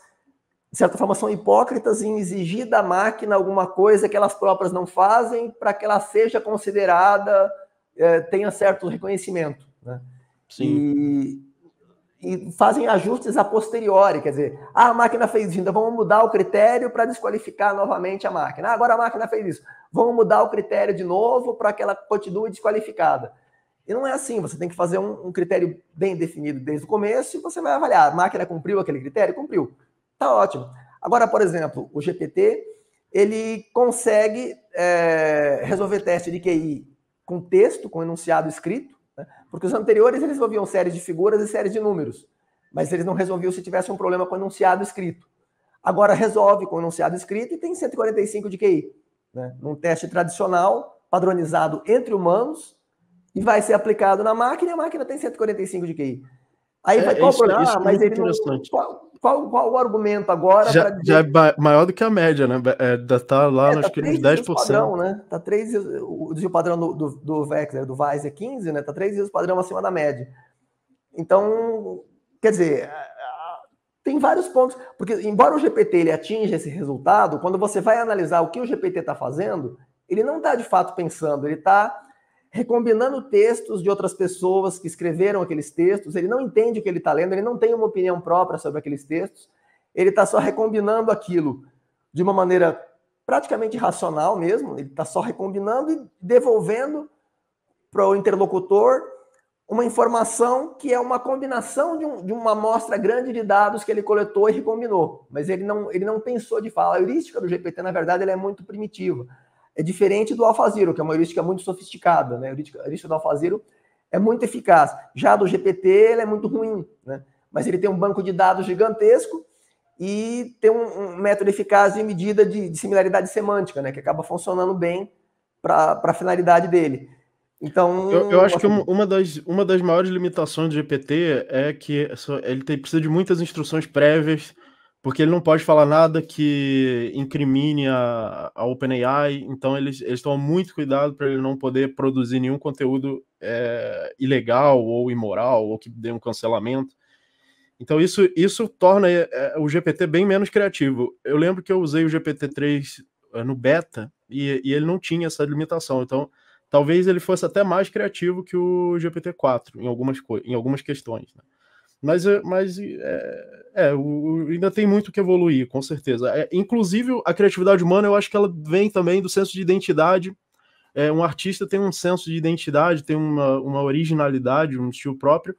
de certa forma, são hipócritas em exigir da máquina alguma coisa que elas próprias não fazem para que ela seja considerada, é, tenha certo reconhecimento. Né? Sim. E, e, fazem ajustes a posteriori, quer dizer, ah, a máquina fez isso, então vamos mudar o critério para desqualificar novamente a máquina. Ah, agora a máquina fez isso, vamos mudar o critério de novo para que ela continue desqualificada. E não é assim, você tem que fazer um, um critério bem definido desde o começo e você vai avaliar. A máquina cumpriu aquele critério? Cumpriu. Tá ótimo. Agora, por exemplo, o GPT, ele consegue é, resolver teste de QI com texto, com enunciado escrito, né? porque os anteriores eles resolviam séries de figuras e séries de números, mas eles não resolviam se tivesse um problema com enunciado escrito. Agora resolve com enunciado escrito e tem 145 de QI. Né? Num teste tradicional, padronizado entre humanos, e vai ser aplicado na máquina, e a máquina tem 145 de QI. Aí é, vai comprar, isso, é ah, é mas é ele não, qual, qual o argumento agora? Já, dizer... já é maior do que a média, né? É, tá lá, é, tá acho que uns 10%. Padrão, né? Tá 3 o desvio padrão do, do, do Vexler, do Vice é 15, né? Tá 3 vezes o padrão acima da média. Então, quer dizer, tem vários pontos. Porque, embora o GPT ele atinja esse resultado, quando você vai analisar o que o GPT está fazendo, ele não está de fato pensando, ele está recombinando textos de outras pessoas que escreveram aqueles textos, ele não entende o que ele está lendo, ele não tem uma opinião própria sobre aqueles textos, ele está só recombinando aquilo de uma maneira praticamente racional mesmo, ele está só recombinando e devolvendo para o interlocutor uma informação que é uma combinação de, um, de uma amostra grande de dados que ele coletou e recombinou. Mas ele não, ele não pensou de falar. A heurística do GPT, na verdade, ela é muito primitiva. É diferente do AlphaZero, que é uma heurística muito sofisticada, né? A heurística, a heurística do AlphaZero é muito eficaz. Já do GPT, ele é muito ruim, né? Mas ele tem um banco de dados gigantesco e tem um, um método eficaz de medida de, de, similaridade semântica, né? Que acaba funcionando bem para a finalidade dele. Então. Eu, eu acho que uma, uma, das, uma das maiores limitações do GPT é que ele tem, precisa de muitas instruções prévias porque ele não pode falar nada que incrimine a, a OpenAI, então eles, estão tomam muito cuidado para ele não poder produzir nenhum conteúdo é, ilegal ou imoral ou que dê um cancelamento. Então isso, isso torna é, é o GPT bem menos criativo. Eu lembro que eu usei o GPT-3 eh, no beta e, e, ele não tinha essa limitação, então talvez ele fosse até mais criativo que o GPT-4 em algumas, em algumas questões. Né? Mas, eh, mas eh, é, é o, ainda tem muito que evoluir, com certeza. É, inclusive, a criatividade humana, eu acho que ela vem também do senso de identidade. É, um artista tem um senso de identidade, tem uma, uma originalidade, um estilo próprio,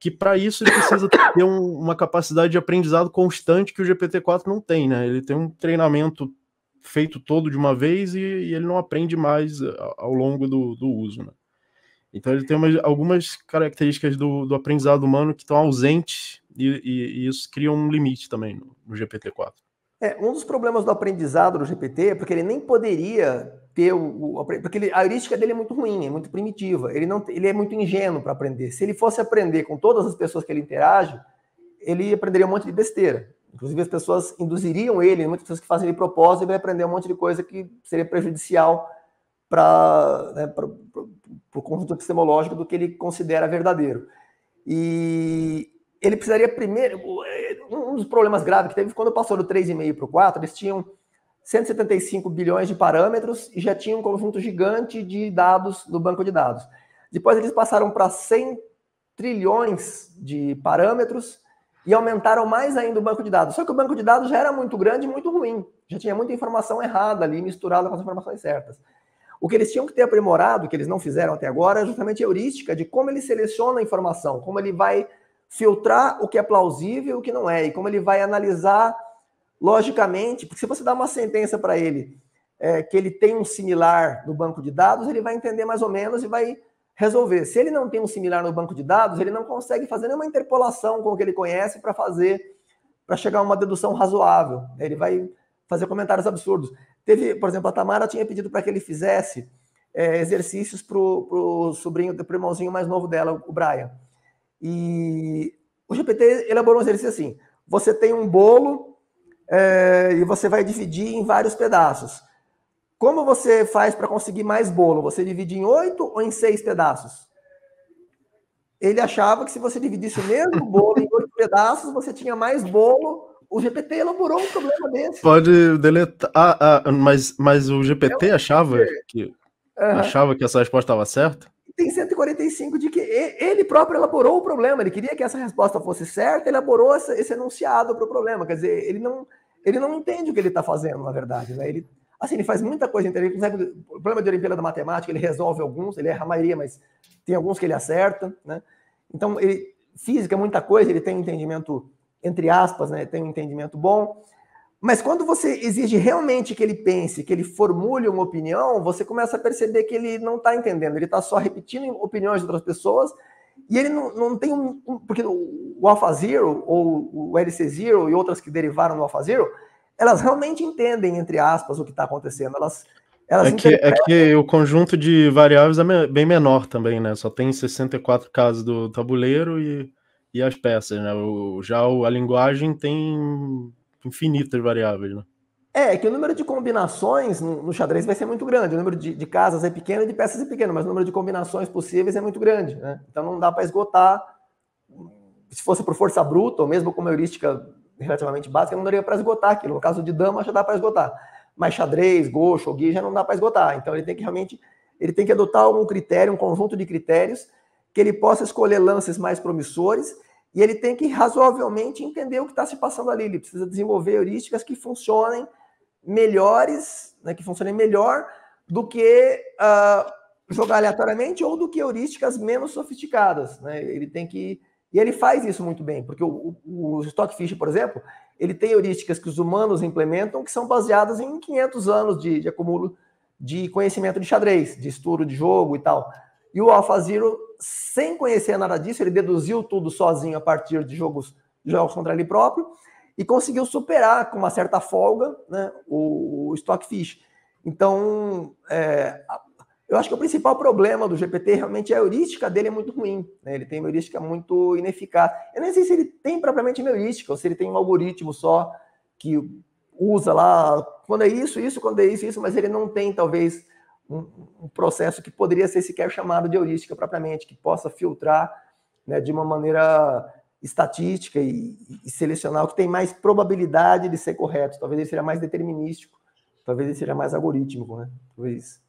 que para isso ele precisa *coughs* ter um, uma capacidade de aprendizado constante que o GPT-4 não tem, né? Ele tem um treinamento feito todo de uma vez e, e ele não aprende mais eh, ao longo do, do uso, né? Então ele tem umas, algumas características do, do, aprendizado humano que estão ausentes e, e, e, isso cria um limite também no, no GPT-4. É, um dos problemas do aprendizado do GPT é porque ele nem poderia ter o, o porque ele, a heurística dele é muito ruim, é muito primitiva. Ele não, ele é muito ingênuo para aprender. Se ele fosse aprender com todas as pessoas que ele interage, ele aprenderia um monte de besteira. Inclusive as pessoas induziriam ele, muitas pessoas que fazem ele propósito, ele vai aprender um monte de coisa que seria prejudicial para né, por conjunto epistemológico do que ele considera verdadeiro. E ele precisaria primeiro. Um dos problemas graves que teve quando passou do 3,5 para o 4, eles tinham 175 bilhões de parâmetros e já tinham um conjunto gigante de dados no banco de dados. Depois eles passaram para 100 trilhões de parâmetros e aumentaram mais ainda o banco de dados. Só que o banco de dados já era muito grande e muito ruim. Já tinha muita informação errada ali, misturada com as informações certas. O que eles tinham que ter aprimorado, que eles não fizeram até agora, é justamente a heurística de como ele seleciona a informação, como ele vai filtrar o que é plausível e o que não é, e como ele vai analisar logicamente, porque se você dá uma sentença para ele é, que ele tem um similar no banco de dados, ele vai entender mais ou menos e vai resolver. Se ele não tem um similar no banco de dados, ele não consegue fazer nenhuma interpolação com o que ele conhece para fazer, para chegar a uma dedução razoável. Ele vai fazer comentários absurdos. Teve, por exemplo, a Tamara tinha pedido para que ele fizesse é, exercícios para o sobrinho, para o irmãozinho mais novo dela, o Brian. E o GPT elaborou um exercício assim: você tem um bolo é, e você vai dividir em vários pedaços. Como você faz para conseguir mais bolo? Você divide em oito ou em seis pedaços? Ele achava que se você dividisse o mesmo *laughs* bolo em oito pedaços, você tinha mais bolo o GPT elaborou um problema desse. Pode deletar. Ah, ah, mas, mas o GPT é achava que uhum. achava que essa resposta estava certa? Tem 145 de que ele próprio elaborou o problema. Ele queria que essa resposta fosse certa, elaborou esse enunciado para o problema. Quer dizer, ele não, ele não entende o que ele está fazendo, na verdade. Né? Ele, assim, ele faz muita coisa. Então ele consegue, o problema de Olimpíada da Matemática, ele resolve alguns, ele erra a maioria, mas tem alguns que ele acerta. Né? Então, ele, física, é muita coisa, ele tem entendimento entre aspas, né, tem um entendimento bom. Mas quando você exige realmente que ele pense, que ele formule uma opinião, você começa a perceber que ele não está entendendo, ele está só repetindo opiniões de outras pessoas e ele não, não tem um, um Porque o AlphaZero ou o LC Zero e outras que derivaram do AlphaZero, elas realmente entendem, entre aspas, o que está acontecendo. Elas, elas é, que, é que o conjunto de variáveis é bem menor também, né? Só tem 64 casos do tabuleiro e e as peças, né? O, já a linguagem tem infinitas variáveis, né? É, é que o número de combinações no xadrez vai ser muito grande. O número de, de casas é pequeno e de peças é pequeno, mas o número de combinações possíveis é muito grande. Né? Então não dá para esgotar. Se fosse por força bruta, ou mesmo com uma heurística relativamente básica, não daria para esgotar aquilo. No caso de dama, já dá para esgotar. Mas xadrez, go, shogi, já não dá para esgotar. Então ele tem que realmente ele tem que adotar algum critério, um conjunto de critérios, que ele possa escolher lances mais promissores e ele tem que razoavelmente entender o que está se passando ali. Ele precisa desenvolver heurísticas que funcionem melhores, né, que funcionem melhor do que uh, jogar aleatoriamente ou do que heurísticas menos sofisticadas. Né? Ele tem que. E ele faz isso muito bem, porque o, o, o Stockfish, por exemplo, ele tem heurísticas que os humanos implementam que são baseadas em 500 anos de, de acúmulo de conhecimento de xadrez, de estudo de jogo e tal. E o AlphaZero, sem conhecer nada disso, ele deduziu tudo sozinho a partir de jogos, jogos contra ele próprio e conseguiu superar com uma certa folga né, o, o Stockfish. Então, é, eu acho que o principal problema do GPT realmente é a heurística dele é muito ruim. Né? Ele tem uma heurística muito ineficaz. Eu nem sei se ele tem propriamente uma heurística ou se ele tem um algoritmo só que usa lá quando é isso, isso, quando é isso, isso, mas ele não tem talvez um, um processo que poderia ser sequer chamado de heurística propriamente, que possa filtrar né, de uma maneira estatística e, e, selecionar o que tem mais probabilidade de ser correto. Talvez ele seja mais determinístico, talvez ele seja mais algorítmico, né? Talvez.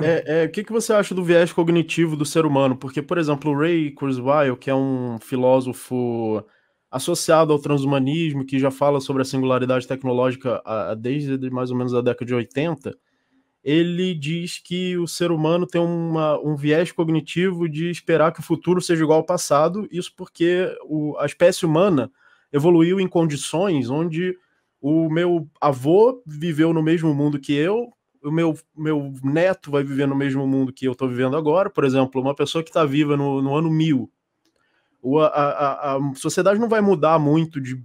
É, é, o que, que você acha do viés cognitivo do ser humano? Porque, por exemplo, o Ray Kurzweil, que é um filósofo associado ao transhumanismo, que já fala sobre a singularidade tecnológica a, a desde mais ou menos a década de 80, ele diz que o ser humano tem uma, um viés cognitivo de esperar que o futuro seja igual ao passado, isso porque o, a espécie humana evoluiu em condições onde o meu avô viveu no mesmo mundo que eu, o meu, meu neto vai viver no mesmo mundo que eu estou vivendo agora, por exemplo, uma pessoa que está viva no, no ano mil, a, a, a sociedade não vai mudar muito de,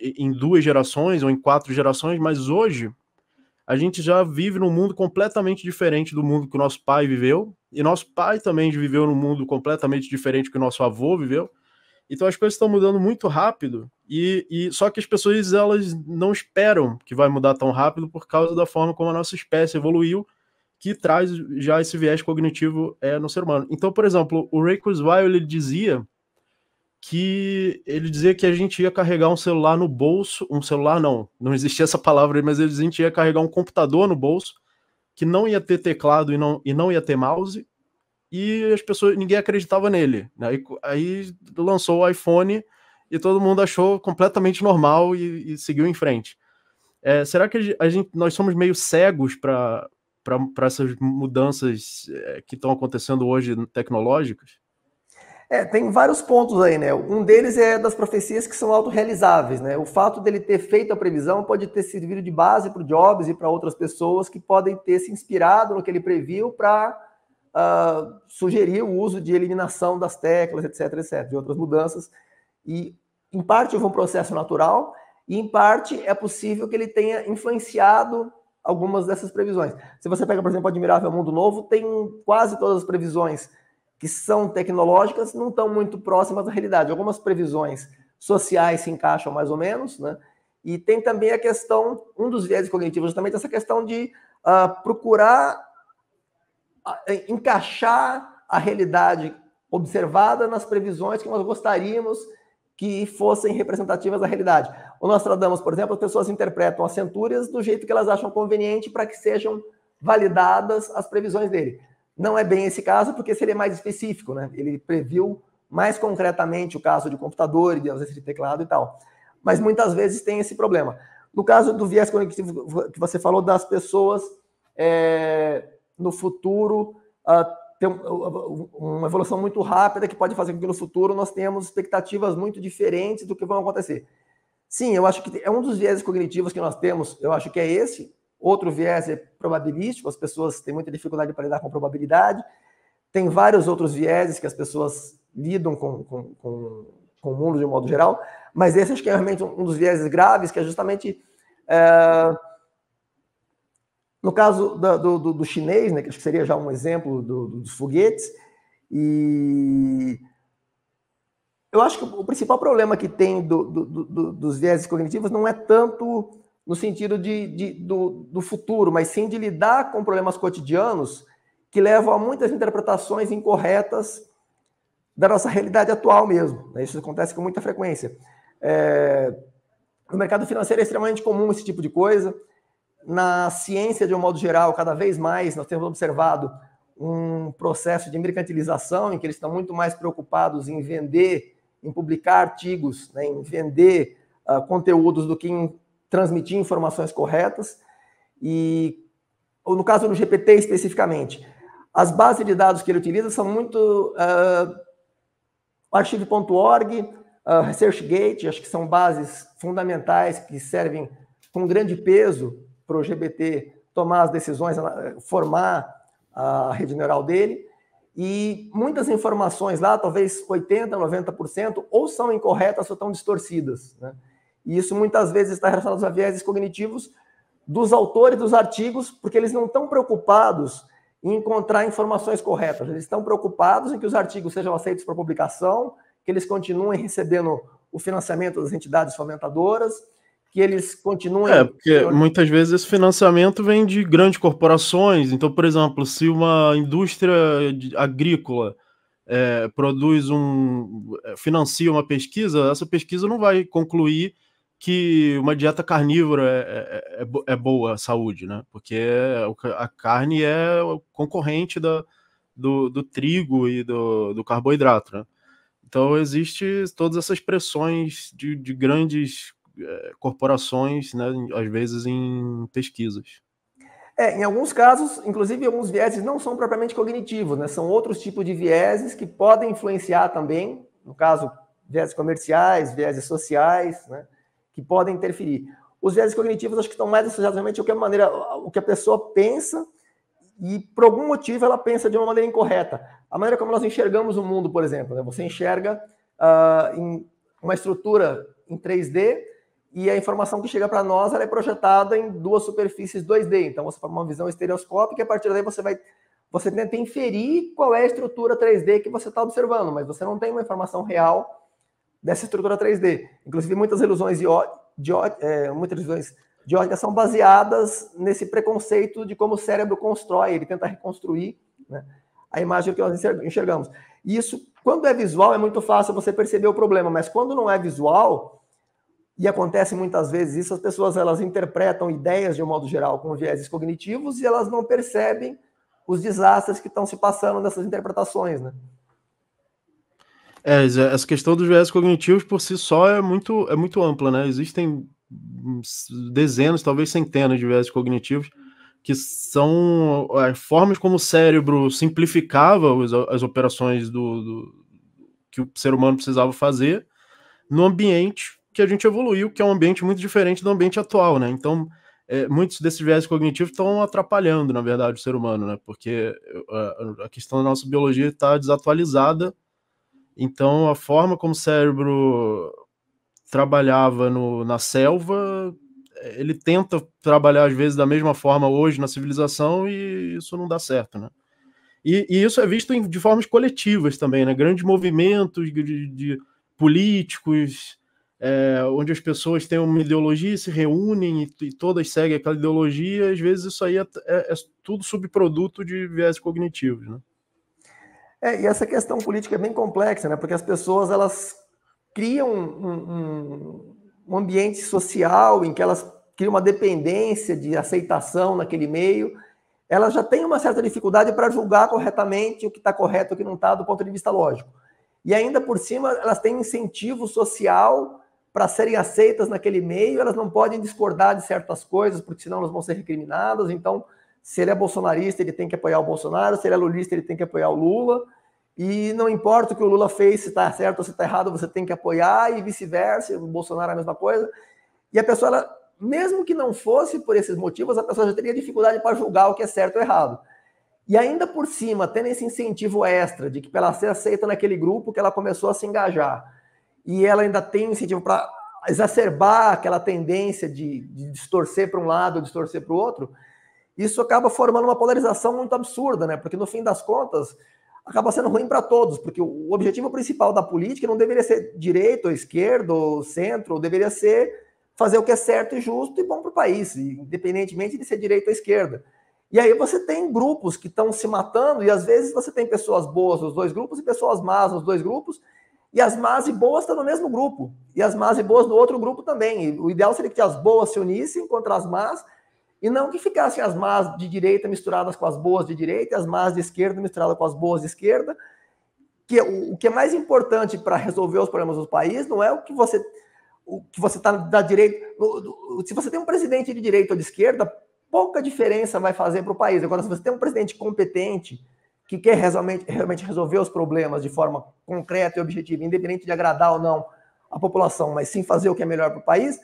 em duas gerações ou em quatro gerações, mas hoje a gente já vive num mundo completamente diferente do mundo que o nosso pai viveu, e nosso pai também viveu num mundo completamente diferente que o nosso avô viveu. Então as coisas estão mudando muito rápido e, e, só que as pessoas elas não esperam que vai mudar tão rápido por causa da forma como a nossa espécie evoluiu, que traz já esse viés cognitivo é, no ser humano. Então, por exemplo, o Ray Kurzweil ele dizia que ele dizia que a gente ia carregar um celular no bolso, um celular não, não existia essa palavra, mas ele dizia que a gente ia carregar um computador no bolso, que não ia ter teclado e não, e não ia ter mouse, e as pessoas, ninguém acreditava nele. Né? Aí, aí lançou o iPhone e todo mundo achou completamente normal e, e seguiu em frente. É, será que a gente, nós somos meio cegos para essas mudanças é, que estão acontecendo hoje tecnológicas? É, tem vários pontos aí, né? Um deles é das profecias que são autorrealizáveis, né? O fato dele ter feito a previsão pode ter servido de base para o Jobs e para outras pessoas que podem ter se inspirado no que ele previu para uh, ah, sugerir o uso de eliminação das teclas, etc, etc, de outras mudanças. E, em parte, houve um processo natural e, em parte, é possível que ele tenha influenciado algumas dessas previsões. Se você pega, por exemplo, o Admirável Mundo Novo, tem quase todas as previsões que são tecnológicas não estão muito próximas da realidade. Algumas previsões sociais se encaixam mais ou menos, né? E tem também a questão, um dos viés cognitivos justamente essa questão de uh, procurar ah, é, encaixar a realidade observada nas previsões que nós gostaríamos que fossem representativas da realidade. O Nostradamus, por exemplo, as pessoas interpretam as centúrias do jeito que elas acham conveniente para que sejam validadas as previsões dele. Não é bem esse caso, porque seria mais específico, né? Ele previu mais concretamente o caso de computador e de ausência de teclado e tal. Mas muitas vezes tem esse problema. No caso do viés conectivo que você falou das pessoas é, no futuro uh, ah, ter um, uma evolução muito rápida que pode fazer com que no futuro nós tenhamos expectativas muito diferentes do que vão acontecer. Sim, eu acho que é um dos viés cognitivos que nós temos, eu acho que é esse, Outro viés é probabilístico, as pessoas têm muita dificuldade para lidar com probabilidade. Tem vários outros vieses que as pessoas lidam com, com, com, com o mundo de um modo geral, mas esse acho que é realmente um dos vieses graves, que é justamente. É... No caso da, do, do, do, chinês, né, que acho que seria já um exemplo do, dos foguetes, e eu acho que o principal problema que tem dos viéses cognitivos não é tanto no sentido de, de do, do, futuro, mas sim de lidar com problemas cotidianos que levam a muitas interpretações incorretas da nossa realidade atual mesmo. Né? Isso acontece com muita frequência. É... no mercado financeiro é extremamente comum esse tipo de coisa. Na ciência, de um modo geral, cada vez mais nós temos observado um processo de mercantilização em que eles estão muito mais preocupados em vender, em publicar artigos, né, em vender uh, conteúdos do que em transmitir informações corretas e, ou no caso do GPT especificamente, as bases de dados que ele utiliza são muito uh, ah, archive.org, uh, ah, ResearchGate, acho que são bases fundamentais que servem com grande peso para o GPT tomar as decisões, ah, formar a rede neural dele. E muitas informações lá, talvez 80%, 90%, ou são incorretas ou estão distorcidas. Né? E isso muitas vezes está relacionado a viéses cognitivos dos autores dos artigos, porque eles não estão preocupados em encontrar informações corretas, eles estão preocupados em que os artigos sejam aceitos para publicação, que eles continuem recebendo o financiamento das entidades fomentadoras, que eles continuem. É, porque muitas vezes esse financiamento vem de grandes corporações. Então, por exemplo, se uma indústria agrícola é, produz um. É, financia uma pesquisa, essa pesquisa não vai concluir que uma dieta carnívora é, é, é, é, é boa à saúde, né? Porque a carne é o concorrente da, do, do trigo e do, do carboidrato, né? Então existe todas essas pressões de, de grandes é, corporações, né? Às vezes em pesquisas. É, em alguns casos, inclusive, alguns vieses não são propriamente cognitivos, né? São outros tipos de vieses que podem influenciar também, no caso, vieses comerciais, vieses sociais, né? que podem interferir. Os viés cognitivos acho que estão mais associados realmente ao que a maneira, o que a pessoa pensa e por algum motivo ela pensa de uma maneira incorreta. A maneira como nós enxergamos o mundo, por exemplo, né? você enxerga uh, uma estrutura em 3D e a informação que chega para nós é projetada em duas superfícies 2D. Então você forma uma visão estereoscópica e a partir daí você vai você tenta inferir qual é a estrutura 3D que você está observando, mas você não tem uma informação real dessa estrutura 3D. Inclusive, muitas ilusões de, de, é, muitas ilusões de ótica são baseadas nesse preconceito de como o cérebro constrói, ele tenta reconstruir né, a imagem que nós enxergamos. E isso, quando é visual, é muito fácil você perceber o problema, mas quando não é visual, e acontece muitas vezes isso, as pessoas elas interpretam ideias de um modo geral com vieses cognitivos e elas não percebem os desastres que estão se passando nessas interpretações, né? É, essa questão dos viés cognitivos por si só é muito, é muito ampla, né? Existem hum, dezenas, talvez centenas de viés cognitivos que são as é, formas como o cérebro simplificava as, operações do, do que o ser humano precisava fazer no ambiente que a gente evoluiu, que é um ambiente muito diferente do ambiente atual, né? Então, é, muitos desses viés cognitivos estão atrapalhando, na verdade, o ser humano, né? Porque é, a, a questão da nossa biologia está desatualizada então, a forma como o cérebro trabalhava no, na selva, ele tenta trabalhar, às vezes, da mesma forma hoje na civilização e isso não dá certo, né? E, e isso é visto em, de formas coletivas também, né? Grandes movimentos de, de políticos, é, onde as pessoas têm uma ideologia se reúnem e, e, todas seguem aquela ideologia, às vezes isso aí é, é, é tudo subproduto de viés cognitivos, né? É, e essa questão política é bem complexa, né? Porque as pessoas elas criam um, um, um ambiente social em que elas criam uma dependência de aceitação naquele meio. Elas já têm uma certa dificuldade para julgar corretamente o que está correto e o que não está do ponto de vista lógico. E ainda por cima, elas têm incentivo social para serem aceitas naquele meio, elas não podem discordar de certas coisas, porque senão elas vão ser recriminadas. Então, se ele é bolsonarista, ele tem que apoiar o Bolsonaro. Se ele é lulista, ele tem que apoiar o Lula. E não importa o que o Lula fez, se está certo ou se está errado, você tem que apoiar e vice-versa. O Bolsonaro é a mesma coisa. E a pessoa, ela, mesmo que não fosse por esses motivos, a pessoa já teria dificuldade para julgar o que é certo ou errado. E ainda por cima, tendo esse incentivo extra de que ela ser aceita naquele grupo que ela começou a se engajar, e ela ainda tem incentivo para exacerbar aquela tendência de, de distorcer para um lado, ou distorcer para o outro, isso acaba formando uma polarização muito absurda, né? Porque no fim das contas, acaba sendo ruim para todos, porque o objetivo principal da política não deveria ser direito ou esquerda ou centro, deveria ser fazer o que é certo e justo e bom para o país, independentemente de ser direita ou esquerda. E aí você tem grupos que estão se matando, e às vezes você tem pessoas boas nos dois grupos e pessoas más nos dois grupos, e as más e boas estão no mesmo grupo, e as más e boas no outro grupo também. E o ideal seria que as boas se unissem contra as más e não que ficassem as más de direita misturadas com as boas de direita e as más de esquerda misturadas com as boas de esquerda. Que o, o que é mais importante para resolver os problemas do país não é o que você o que você está da direita. Se você tem um presidente de direita ou de esquerda, pouca diferença vai fazer para o país. Agora, se você tem um presidente competente que quer realmente, realmente resolver os problemas de forma concreta e objetiva, independente de agradar ou não a população, mas sim fazer o que é melhor para o país,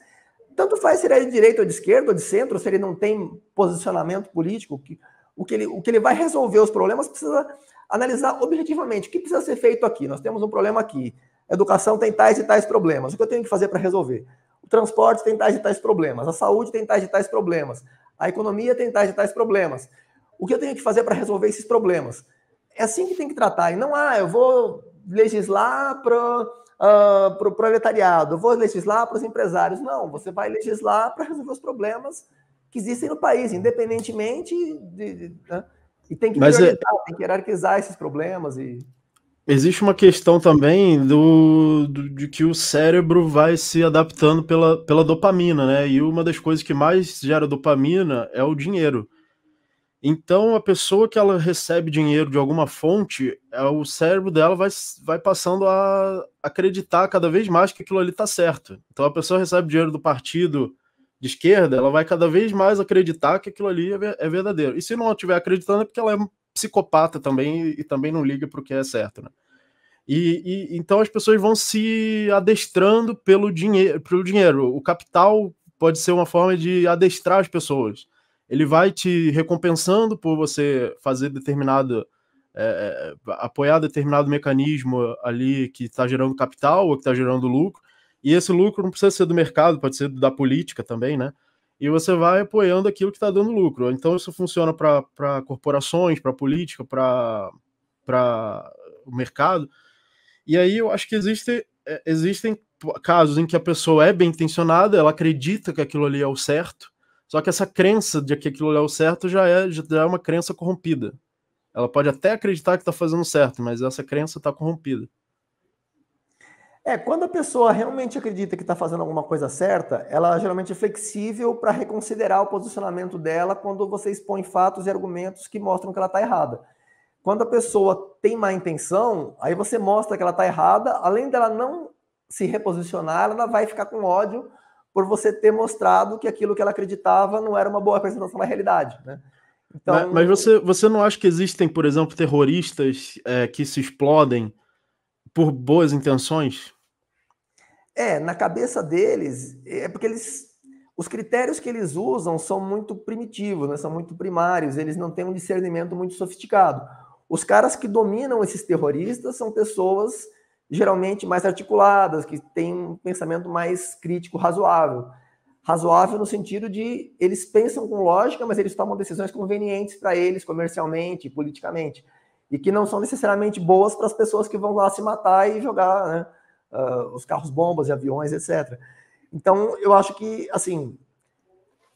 tanto faz se ele é de direita ou de esquerda ou de centro, se ele não tem posicionamento político. Que, o, que ele, o que ele vai resolver os problemas precisa analisar objetivamente. O que precisa ser feito aqui? Nós temos um problema aqui. A educação tem tais e tais problemas. O que eu tenho que fazer para resolver? O transporte tem tais e tais problemas. A saúde tem tais e tais problemas. A economia tem tais e tais problemas. O que eu tenho que fazer para resolver esses problemas? É assim que tem que tratar. E não, ah, eu vou legislar para uh, para o proletariado, vou legislar para os empresários. Não, você vai legislar para resolver os problemas que existem no país, independentemente de. de né? E tem que, Mas é... tem que hierarquizar esses problemas e. Existe uma questão também do, do, de que o cérebro vai se adaptando pela, pela dopamina, né? E uma das coisas que mais gera dopamina é o dinheiro. Então, a pessoa que ela recebe dinheiro de alguma fonte, é, o cérebro dela vai, vai passando a acreditar cada vez mais que aquilo ali está certo. Então, a pessoa recebe dinheiro do partido de esquerda, ela vai cada vez mais acreditar que aquilo ali é, é verdadeiro. E se não estiver acreditando, é porque ela é psicopata também e também não liga para o que é certo. Né? E, e, então as pessoas vão se adestrando pelo dinheiro, pelo dinheiro. O capital pode ser uma forma de adestrar as pessoas ele vai te recompensando por você fazer determinado. É, apoiar determinado mecanismo ali que está gerando capital ou que está gerando lucro, e esse lucro não precisa ser do mercado, pode ser da política também, né? E você vai apoiando aquilo que está dando lucro. Então, isso funciona para corporações, para política, para o mercado. E aí eu acho que existe, existem casos em que a pessoa é bem intencionada, ela acredita que aquilo ali é o certo, só que essa crença de que aquilo é o certo já é, já é uma crença corrompida. Ela pode até acreditar que está fazendo certo, mas essa crença está corrompida. É, quando a pessoa realmente acredita que está fazendo alguma coisa certa, ela geralmente é flexível para reconsiderar o posicionamento dela quando você expõe fatos e argumentos que mostram que ela está errada. Quando a pessoa tem má intenção, aí você mostra que ela está errada, além dela não se reposicionar, ela vai ficar com ódio por você ter mostrado que aquilo que ela acreditava não era uma boa representação da realidade, né? Então... Mas, mas você, você não acha que existem, por exemplo, terroristas é, que se explodem por boas intenções? É, na cabeça deles, é, é porque eles. Os critérios que eles usam são muito primitivos, né? são muito primários, eles não têm um discernimento muito sofisticado. Os caras que dominam esses terroristas são pessoas geralmente mais articuladas, que têm um pensamento mais crítico, razoável. Razoável no sentido de eles pensam com lógica, mas eles tomam decisões convenientes para eles comercialmente, politicamente, e que não são necessariamente boas para as pessoas que vão lá se matar e jogar né, uh, os carros bombas e aviões, etc. Então, eu acho que, assim,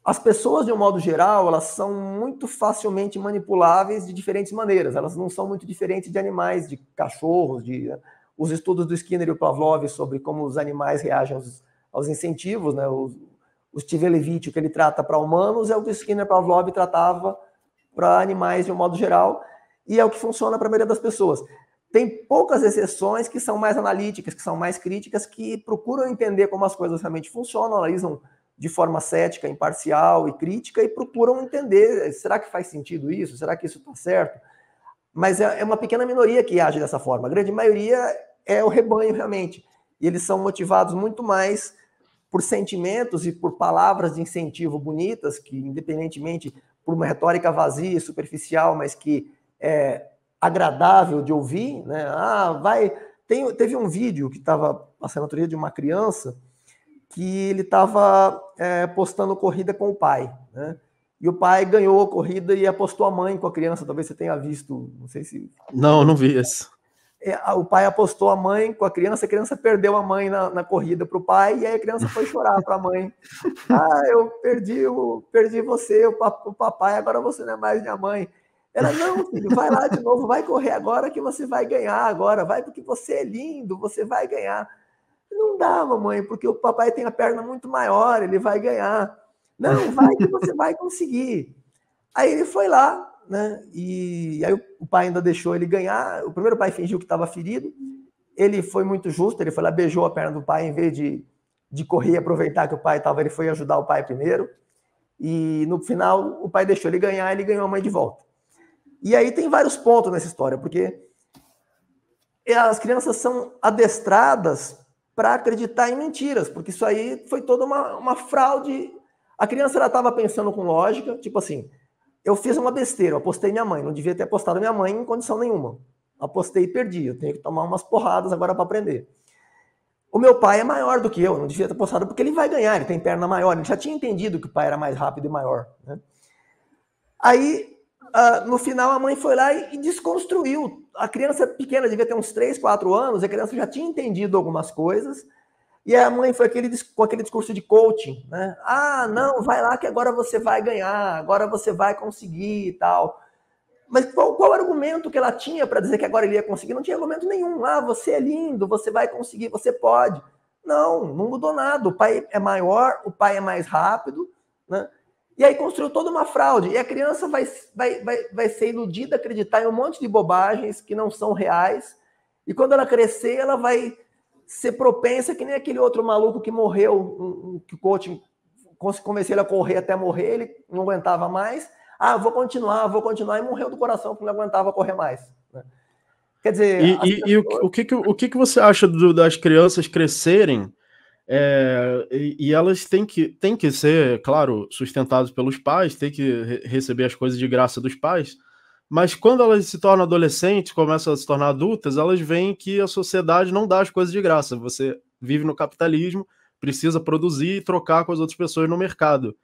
as pessoas, de um modo geral, elas são muito facilmente manipuláveis de diferentes maneiras. Elas não são muito diferentes de animais, de cachorros, de né, os estudos do Skinner e o Pavlov sobre como os animais reagem aos, aos incentivos, né? O, o Steve Levitt, o que ele trata para humanos, é o que o Skinner Pavlov tratava para animais de um modo geral, e é o que funciona para a maioria das pessoas. Tem poucas exceções que são mais analíticas, que são mais críticas, que procuram entender como as coisas realmente funcionam, analisam de forma cética, imparcial e crítica e procuram entender: será que faz sentido isso? Será que isso está certo? Mas é, é uma pequena minoria que age dessa forma. A grande maioria é o rebanho realmente. E eles são motivados muito mais por sentimentos e por palavras de incentivo bonitas, que independentemente por uma retórica vazia e superficial, mas que é agradável de ouvir, né? Ah, vai. Tem, teve um vídeo que estava passando outro de uma criança que ele estava é, postando corrida com o pai, né? E o pai ganhou a corrida e apostou a mãe com a criança. Talvez você tenha visto, não sei se. Não, não vi isso. É, o pai apostou a mãe com a criança, a criança perdeu a mãe na, na corrida para o pai, e aí a criança foi chorar para a mãe. *laughs* Ah, eu perdi, o perdi você, o, papai, agora você não é mais minha mãe. Ela, não, filho, vai lá de novo, vai correr agora que você vai ganhar agora, vai porque você é lindo, você vai ganhar. Não dá, mamãe, porque o papai tem a perna muito maior, ele vai ganhar. Não, vai que você vai conseguir. Aí ele foi lá, né? E, aí o, pai ainda deixou ele ganhar. O primeiro pai fingiu que estava ferido. Ele foi muito justo, ele foi lá, beijou a perna do pai em vez de, de correr e aproveitar que o pai estava. Ele foi ajudar o pai primeiro. E no final, o pai deixou ele ganhar, ele ganhou a mãe de volta. E aí tem vários pontos nessa história, porque as crianças são adestradas para acreditar em mentiras, porque isso aí foi toda uma, uma fraude. A criança ela estava pensando com lógica, tipo assim, eu fiz uma besteira, eu apostei minha mãe, não devia ter apostado minha mãe em condição nenhuma. Apostei e perdi, eu tenho que tomar umas porradas agora para aprender. O meu pai é maior do que eu, não devia ter apostado porque ele vai ganhar, ele tem perna maior, ele já tinha entendido que o pai era mais rápido e maior. Né? Aí, uh, no final, a mãe foi lá e, e desconstruiu. A criança pequena devia ter uns 3, 4 anos, a criança já tinha entendido algumas coisas, e a mãe foi aquele, com aquele discurso de coaching, né? Ah, não, vai lá que agora você vai ganhar, agora você vai conseguir e tal. Mas qual, qual argumento que ela tinha para dizer que agora ele ia conseguir? Não tinha argumento nenhum. Ah, você é lindo, você vai conseguir, você pode. Não, não mudou nada. O pai é maior, o pai é mais rápido, né? E aí construiu toda uma fraude. E a criança vai, vai, vai, vai ser iludida, acreditar em um monte de bobagens que não são reais. E quando ela crescer, ela vai ser propensa que nem aquele outro maluco que morreu, que o coach comecei ele a correr até morrer, ele não aguentava mais. Ah, vou continuar, vou continuar, e morreu do coração porque não aguentava correr mais. Né? Quer dizer. E, e, pessoas... e o, o, que, que, o que, que você acha do, das crianças crescerem? É, e, e, elas têm que, têm que ser, claro, sustentadas pelos pais, têm que re receber as coisas de graça dos pais, mas quando elas se tornam adolescentes, começam a se tornar adultas, elas veem que a sociedade não dá as coisas de graça. Você vive no capitalismo, precisa produzir e trocar com as outras pessoas no mercado.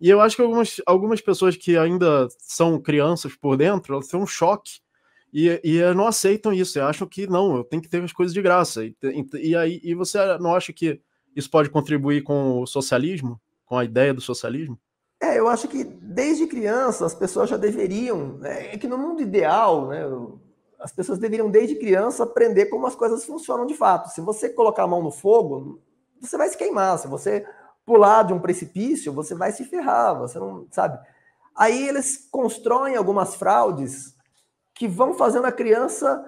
E eu acho que algumas, algumas pessoas que ainda são crianças por dentro, elas têm um choque e, e não aceitam isso. E acham que não, eu tenho que ter as coisas de graça. E, e, e aí e você não acha que isso pode contribuir com o socialismo, com a ideia do socialismo? É, eu acho que desde criança as pessoas já deveriam, né, é que no mundo ideal, né, as pessoas deveriam desde criança aprender como as coisas funcionam de fato. Se você colocar a mão no fogo, você vai se queimar. Se você pular de um precipício, você vai se ferrar. Você não sabe. Aí eles constroem algumas fraudes que vão fazendo a criança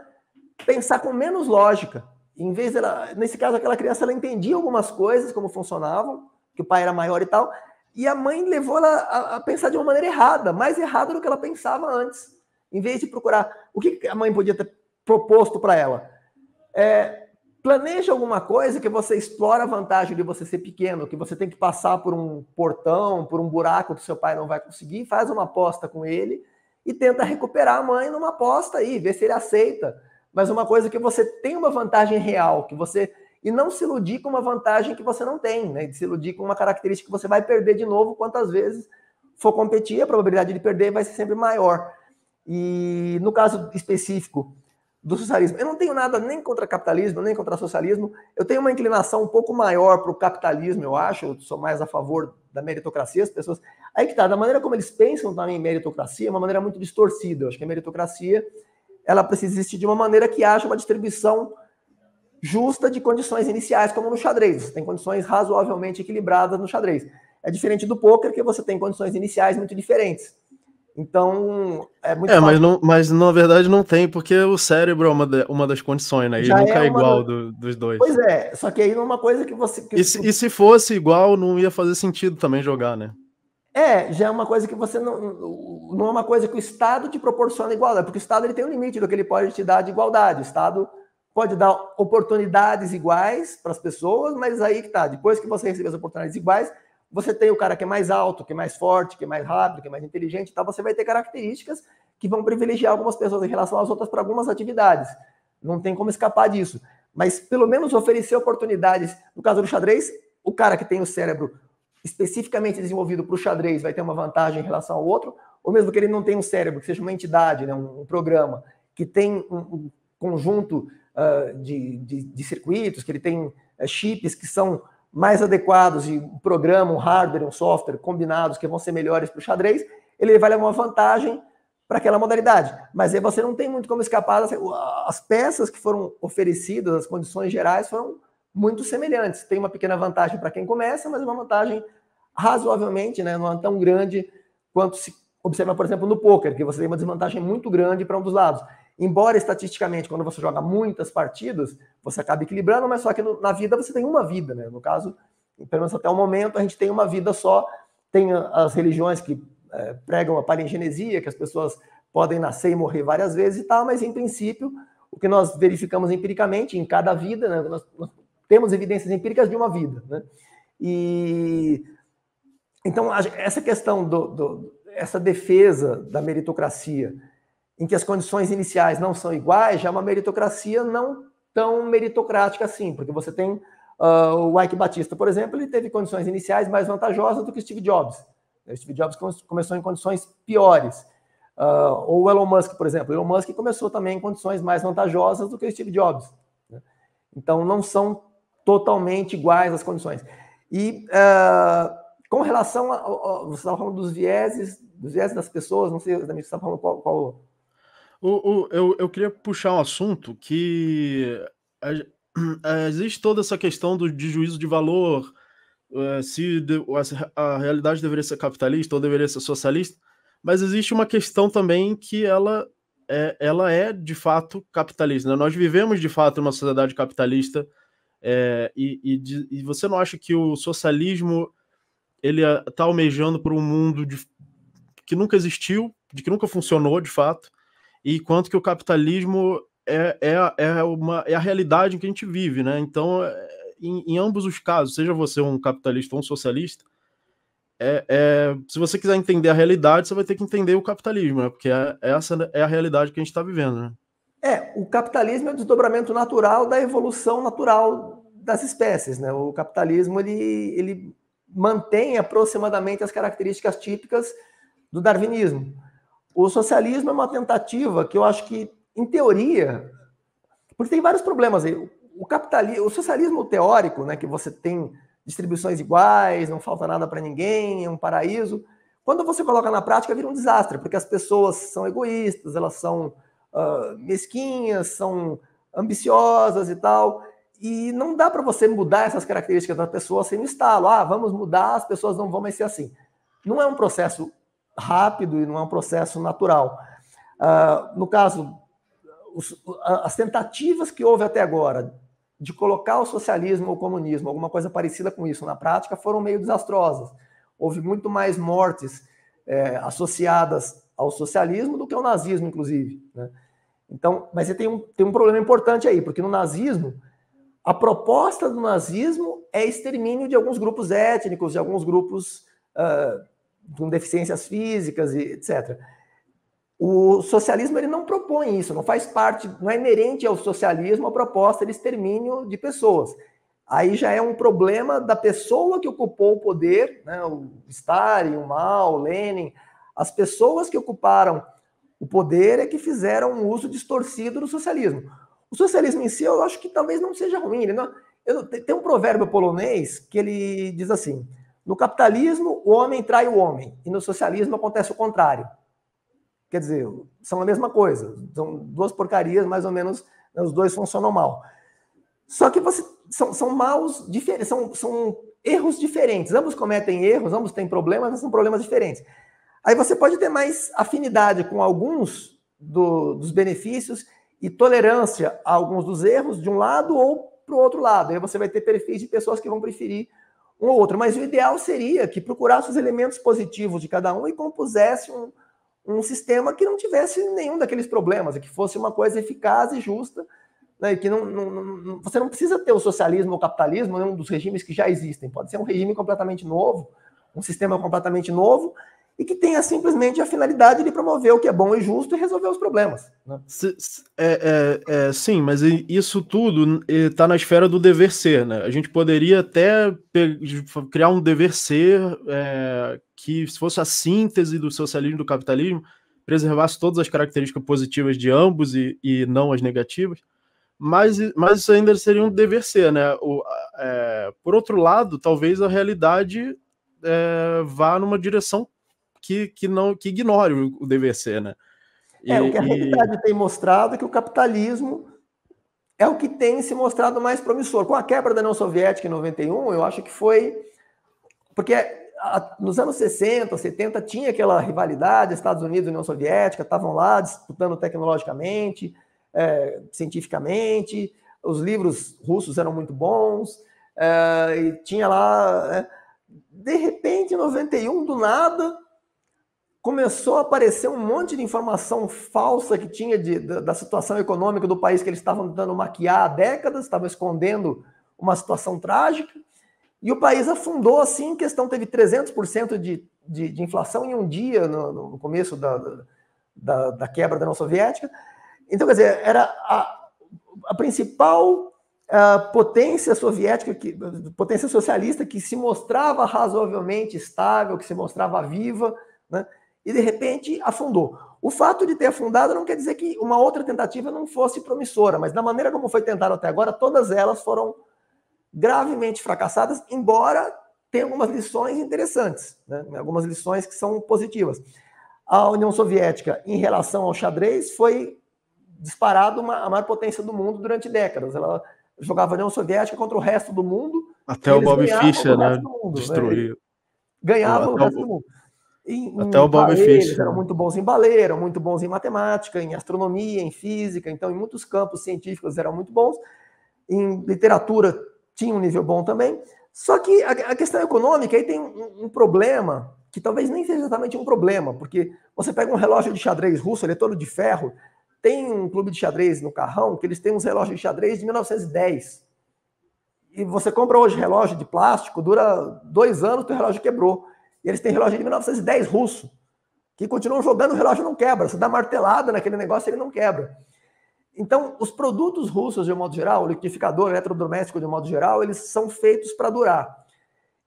pensar com menos lógica. Em vez dela, nesse caso, aquela criança ela entendia algumas coisas como funcionavam, que o pai era maior e tal, e a mãe levou ela a, a, pensar de uma maneira errada, mais errada do que ela pensava antes. Em vez de procurar o que a mãe podia ter proposto para ela. É, planeja alguma coisa que você explora a vantagem de você ser pequeno, que você tem que passar por um portão, por um buraco que seu pai não vai conseguir, faz uma aposta com ele e tenta recuperar a mãe numa aposta aí, ver se ele aceita. Mas uma coisa que você tem uma vantagem real, que você e não se iludir com uma vantagem que você não tem, né? De se iludir com uma característica que você vai perder de novo quantas vezes for competir, a probabilidade de perder vai ser sempre maior. E no caso específico do socialismo, eu não tenho nada nem contra capitalismo, nem contra socialismo. Eu tenho uma inclinação um pouco maior para o capitalismo, eu acho. Eu sou mais a favor da meritocracia. As pessoas. Aí que tá, da maneira como eles pensam também em meritocracia, é uma maneira muito distorcida. Eu acho que a meritocracia ela precisa existir de uma maneira que haja uma distribuição justa de condições iniciais, como no xadrez. Você tem condições razoavelmente equilibradas no xadrez. É diferente do poker, que você tem condições iniciais muito diferentes. Então, é muito É, mas, não, mas na verdade não tem, porque o cérebro é uma, de, uma das condições, né? E Já nunca é, é igual do, dos dois. Pois é, só que aí não é uma coisa que você. Que, e, se, e se fosse igual, não ia fazer sentido também jogar, né? É, já é uma coisa que você não. Não é uma coisa que o Estado te proporciona igualdade, porque o Estado ele tem um limite do que ele pode te dar de igualdade. O Estado pode dar oportunidades iguais para as pessoas, mas aí que tá, depois que você receber as oportunidades iguais, você tem o cara que é mais alto, que é mais forte, que é mais rápido, que é mais inteligente, tal, você vai ter características que vão privilegiar algumas pessoas em relação às outras para algumas atividades. Não tem como escapar disso. Mas pelo menos oferecer oportunidades. No caso do xadrez, o cara que tem o cérebro especificamente desenvolvido para o xadrez vai ter uma vantagem em relação ao outro, ou mesmo que ele não tenha um cérebro, que seja uma entidade, né, um, um programa, que tem um, um conjunto uh, de, de, de, circuitos, que ele tem uh, chips que são mais adequados e um programa, um hardware, um software combinados que vão ser melhores para o xadrez, ele vai levar uma vantagem para aquela modalidade. Mas aí você não tem muito como escapar. Das, as peças que foram oferecidas, as condições gerais foram muito semelhantes. Tem uma pequena vantagem para quem começa, mas uma vantagem razoavelmente, né, não é tão grande quanto se observa, por exemplo, no poker, que você tem uma desvantagem muito grande para um dos lados. Embora estatisticamente, quando você joga muitas partidas, você acaba equilibrando, mas só que no, na vida você tem uma vida, né? No caso, pelo menos até o momento, a gente tem uma vida só. Tem as religiões que é, pregam a palingenesia, que as pessoas podem nascer e morrer várias vezes e tal, mas em princípio, o que nós verificamos empiricamente em cada vida, né? nós, nós temos evidências empíricas de uma vida, né? E então essa questão do, do, essa defesa da meritocracia em que as condições iniciais não são iguais, já é uma meritocracia não tão meritocrática assim, porque você tem uh, o Ike Batista, por exemplo, ele teve condições iniciais mais vantajosas do que Steve Jobs. O Steve Jobs começou em condições piores. Uh, ou o Elon Musk, por exemplo. O Elon Musk começou também em condições mais vantajosas do que o Steve Jobs. Né? Então, não são totalmente iguais as condições. E uh, com relação a, a, Você estava falando dos vieses, dos vieses das pessoas, não sei exatamente você estava falando qual, qual o, o, eu, eu queria puxar um assunto que *clears throat* eh, existe toda essa questão do, de juízo de valor, eh, se a, realidade deveria ser capitalista ou deveria ser socialista, mas existe uma questão também que ela é, ela é de fato capitalista. Né? Nós vivemos de fato numa sociedade capitalista é, e, e, e, você não acha que o socialismo ele está almejando por um mundo de, que nunca existiu, de que nunca funcionou de fato, e quanto que o capitalismo é, é, é, uma, é a realidade em que a gente vive, né? Então, é, em, em ambos os casos, seja você um capitalista ou um socialista, é, é, se você quiser entender a realidade, você vai ter que entender o capitalismo, né? porque é, é essa né, é a realidade que a gente está vivendo. Né? É, o capitalismo é o desdobramento natural da evolução natural das espécies. Né? O capitalismo ele, ele mantém aproximadamente as características típicas do darwinismo. O socialismo é uma tentativa que eu acho que, em teoria, porque tem vários problemas aí. O capitalismo, o socialismo teórico, né, que você tem distribuições iguais, não falta nada para ninguém, é um paraíso. Quando você coloca na prática, vira um desastre, porque as pessoas são egoístas, elas são uh, mesquinhas, são ambiciosas e tal. E não dá para você mudar essas características da pessoa sem o estalo. Ah, vamos mudar, as pessoas não vão mais ser assim. Não é um processo rápido e não é um processo natural. Uh, no caso, os, as tentativas que houve até agora de colocar o socialismo ou o comunismo, alguma coisa parecida com isso, na prática, foram meio desastrosas. Houve muito mais mortes é, associadas ao socialismo do que ao nazismo, inclusive. Né? Então, mas você tem um, tem um problema importante aí, porque no nazismo, a proposta do nazismo é extermínio de alguns grupos étnicos, de alguns grupos uh, com deficiências físicas e etc. O socialismo ele não propõe isso, não faz parte, não é inerente ao socialismo a proposta de extermínio de pessoas. Aí já é um problema da pessoa que ocupou o poder, né, o Stalin, o Mao, o Lenin, as pessoas que ocuparam o poder é que fizeram um uso distorcido do socialismo. O socialismo em si, eu acho que talvez não seja ruim. Não, é, eu, tem um provérbio polonês que ele diz assim: no capitalismo, o homem trai o homem, e no socialismo acontece o contrário. Quer dizer, são a mesma coisa, são duas porcarias, mais ou menos, os dois funcionam mal. Só que você, são, são maus diferentes, são, são erros diferentes. Ambos cometem erros, ambos têm problemas, mas são problemas diferentes. Aí você pode ter mais afinidade com alguns do, dos benefícios e tolerância a alguns dos erros de um lado ou para o outro lado. Aí você vai ter perfis de pessoas que vão preferir um ou outro, mas o ideal seria que procurasse os elementos positivos de cada um e compusesse um, um sistema que não tivesse nenhum daqueles problemas, que fosse uma coisa eficaz e justa, né, que não, não, não, você não precisa ter o socialismo ou o capitalismo, nenhum dos regimes que já existem, pode ser um regime completamente novo, um sistema completamente novo, e que tenha simplesmente a finalidade de promover o que é bom e justo e resolver os problemas. Né? É, é, é, sim, mas isso tudo está na esfera do dever ser. Né? A gente poderia até criar um dever ser é, que, se fosse a síntese do socialismo e do capitalismo, preservasse todas as características positivas de ambos e, e não as negativas. Mas, mas isso ainda seria um dever ser, né? O, é, por outro lado, talvez a realidade é, vá numa direção que, que não que ignore o DVC, né? E, é, o que a realidade e... tem mostrado é que o capitalismo é o que tem se mostrado mais promissor. Com a quebra da União Soviética em 91, eu acho que foi. Porque nos anos 60, 70, tinha aquela rivalidade, Estados Unidos e União Soviética estavam lá disputando tecnologicamente, é, cientificamente, os livros russos eram muito bons, é, e tinha lá. É, de repente, em 91, do nada, começou a aparecer um monte de informação falsa que tinha de, da, da, situação econômica do país que eles estavam tentando maquiar há décadas, estavam escondendo uma situação trágica, e o país afundou assim, em questão teve 300% de, de, de, inflação em um dia no, no começo da, da, da, quebra da União Soviética. Então, quer dizer, era a, a principal a eh, potência soviética, que, potência socialista que se mostrava razoavelmente estável, que se mostrava viva, né? e de repente afundou. O fato de ter afundado não quer dizer que uma outra tentativa não fosse promissora, mas da maneira como foi tentado até agora, todas elas foram gravemente fracassadas, embora tenha algumas lições interessantes, né? algumas lições que são positivas. A União Soviética, em relação ao xadrez, foi disparado uma, a maior potência do mundo durante décadas. Ela jogava a União Soviética contra o resto do mundo. Até o Bob Fischer, né? né? Destruiu. Né? Ganhava o, resto do mundo. Em, Até em o Bob Fish. Eram muito bons em baleia, eram muito bons em matemática, em astronomia, em física, então em muitos campos científicos eram muito bons. Em literatura tinha um nível bom também. Só que a, a questão econômica aí tem um, um, problema, que talvez nem seja exatamente um problema, porque você pega um relógio de xadrez russo, ele é todo de ferro, tem um clube de xadrez no Carrão que eles têm uns relógios de xadrez de 1910. E você compra hoje relógio de plástico, dura dois anos, o relógio quebrou. E eles têm relógio de 1910 russo, que continuam jogando, o relógio não quebra. Você dá martelada naquele negócio, ele não quebra. Então, os produtos russos, de um modo geral, o liquidificador, o eletrodoméstico, de um modo geral, eles são feitos para durar.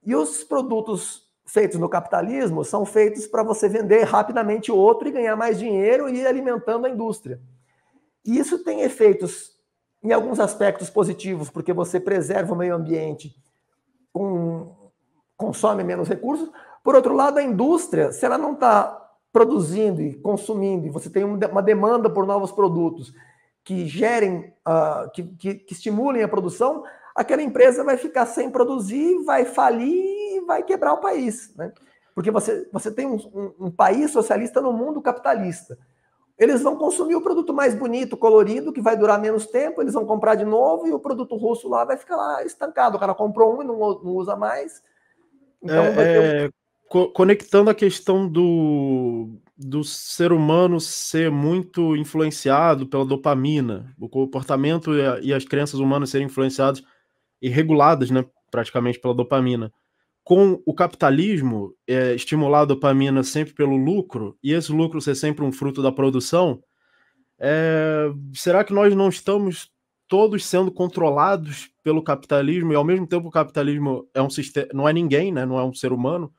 E os produtos feitos no capitalismo são feitos para você vender rapidamente outro e ganhar mais dinheiro e ir alimentando a indústria. E isso tem efeitos, em alguns aspectos positivos, porque você preserva o meio ambiente, consome menos recursos, por outro lado, a indústria, se ela não está produzindo e consumindo, e você tem uma demanda por novos produtos que gerem, uh, que, que, que, estimulem a produção, aquela empresa vai ficar sem produzir, vai falir e vai quebrar o país. Né? Porque você, você tem um, um, um país socialista no mundo capitalista. Eles vão consumir o produto mais bonito, colorido, que vai durar menos tempo, eles vão comprar de novo e o produto russo lá vai ficar lá estancado. O cara comprou um e não, não usa mais. Então, é, ter... É, co conectando a questão do, do ser humano ser muito influenciado pela dopamina, o comportamento e, a, e as crenças humanas serem influenciadas e reguladas, né, praticamente pela dopamina. Com o capitalismo, é, estimular a dopamina sempre pelo lucro, e esse lucro ser sempre um fruto da produção, é, será que nós não estamos todos sendo controlados pelo capitalismo e ao mesmo tempo o capitalismo é um sistema, não é ninguém, né, não é um ser humano,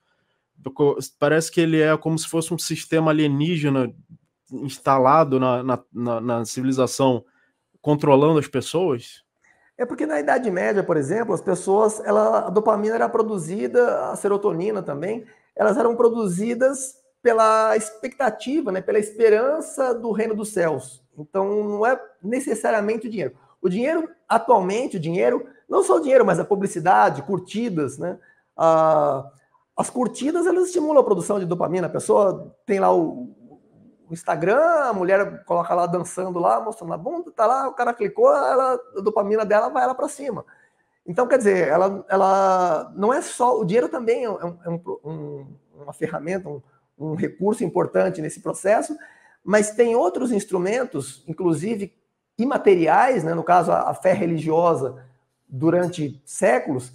Parece que ele é como se fosse um sistema alienígena instalado na, na, na, na civilização controlando as pessoas? É porque na Idade Média, por exemplo, as pessoas, ela, a dopamina era produzida, a serotonina também, elas eram produzidas pela expectativa, né, pela esperança do reino dos céus. Então, não é necessariamente o dinheiro. O dinheiro, atualmente, o dinheiro, não só o dinheiro, mas a publicidade, curtidas, né, a, as curtidas, elas estimulam a produção de dopamina. A pessoa tem lá o, o Instagram, a mulher coloca lá dançando lá, mostrando a bunda, tá lá, o cara clicou, ela, a dopamina dela vai lá para cima. Então, quer dizer, ela, ela não é só. O dinheiro também é, um, é, é um, uma ferramenta, um, um recurso importante nesse processo, mas tem outros instrumentos, inclusive imateriais, né, no caso a, a fé religiosa durante séculos,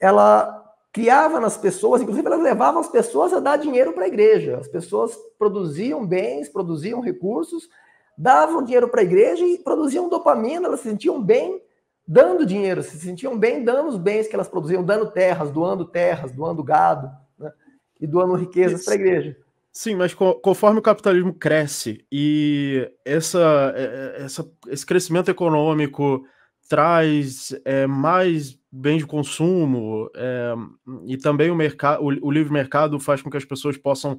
ela criava nas pessoas, inclusive elas levavam as pessoas a dar dinheiro para a igreja. As pessoas produziam bens, produziam recursos, davam dinheiro para a igreja e produziam dopamina, elas se sentiam bem dando dinheiro, se sentiam bem dando os bens que elas produziam, dando terras, doando terras, doando gado né? e doando riquezas para a igreja. Sim, mas conforme o capitalismo cresce e essa, é, é, essa, esse crescimento econômico traz é, mais bens de consumo é, e também o, mercado, o, o, livre mercado faz com que as pessoas possam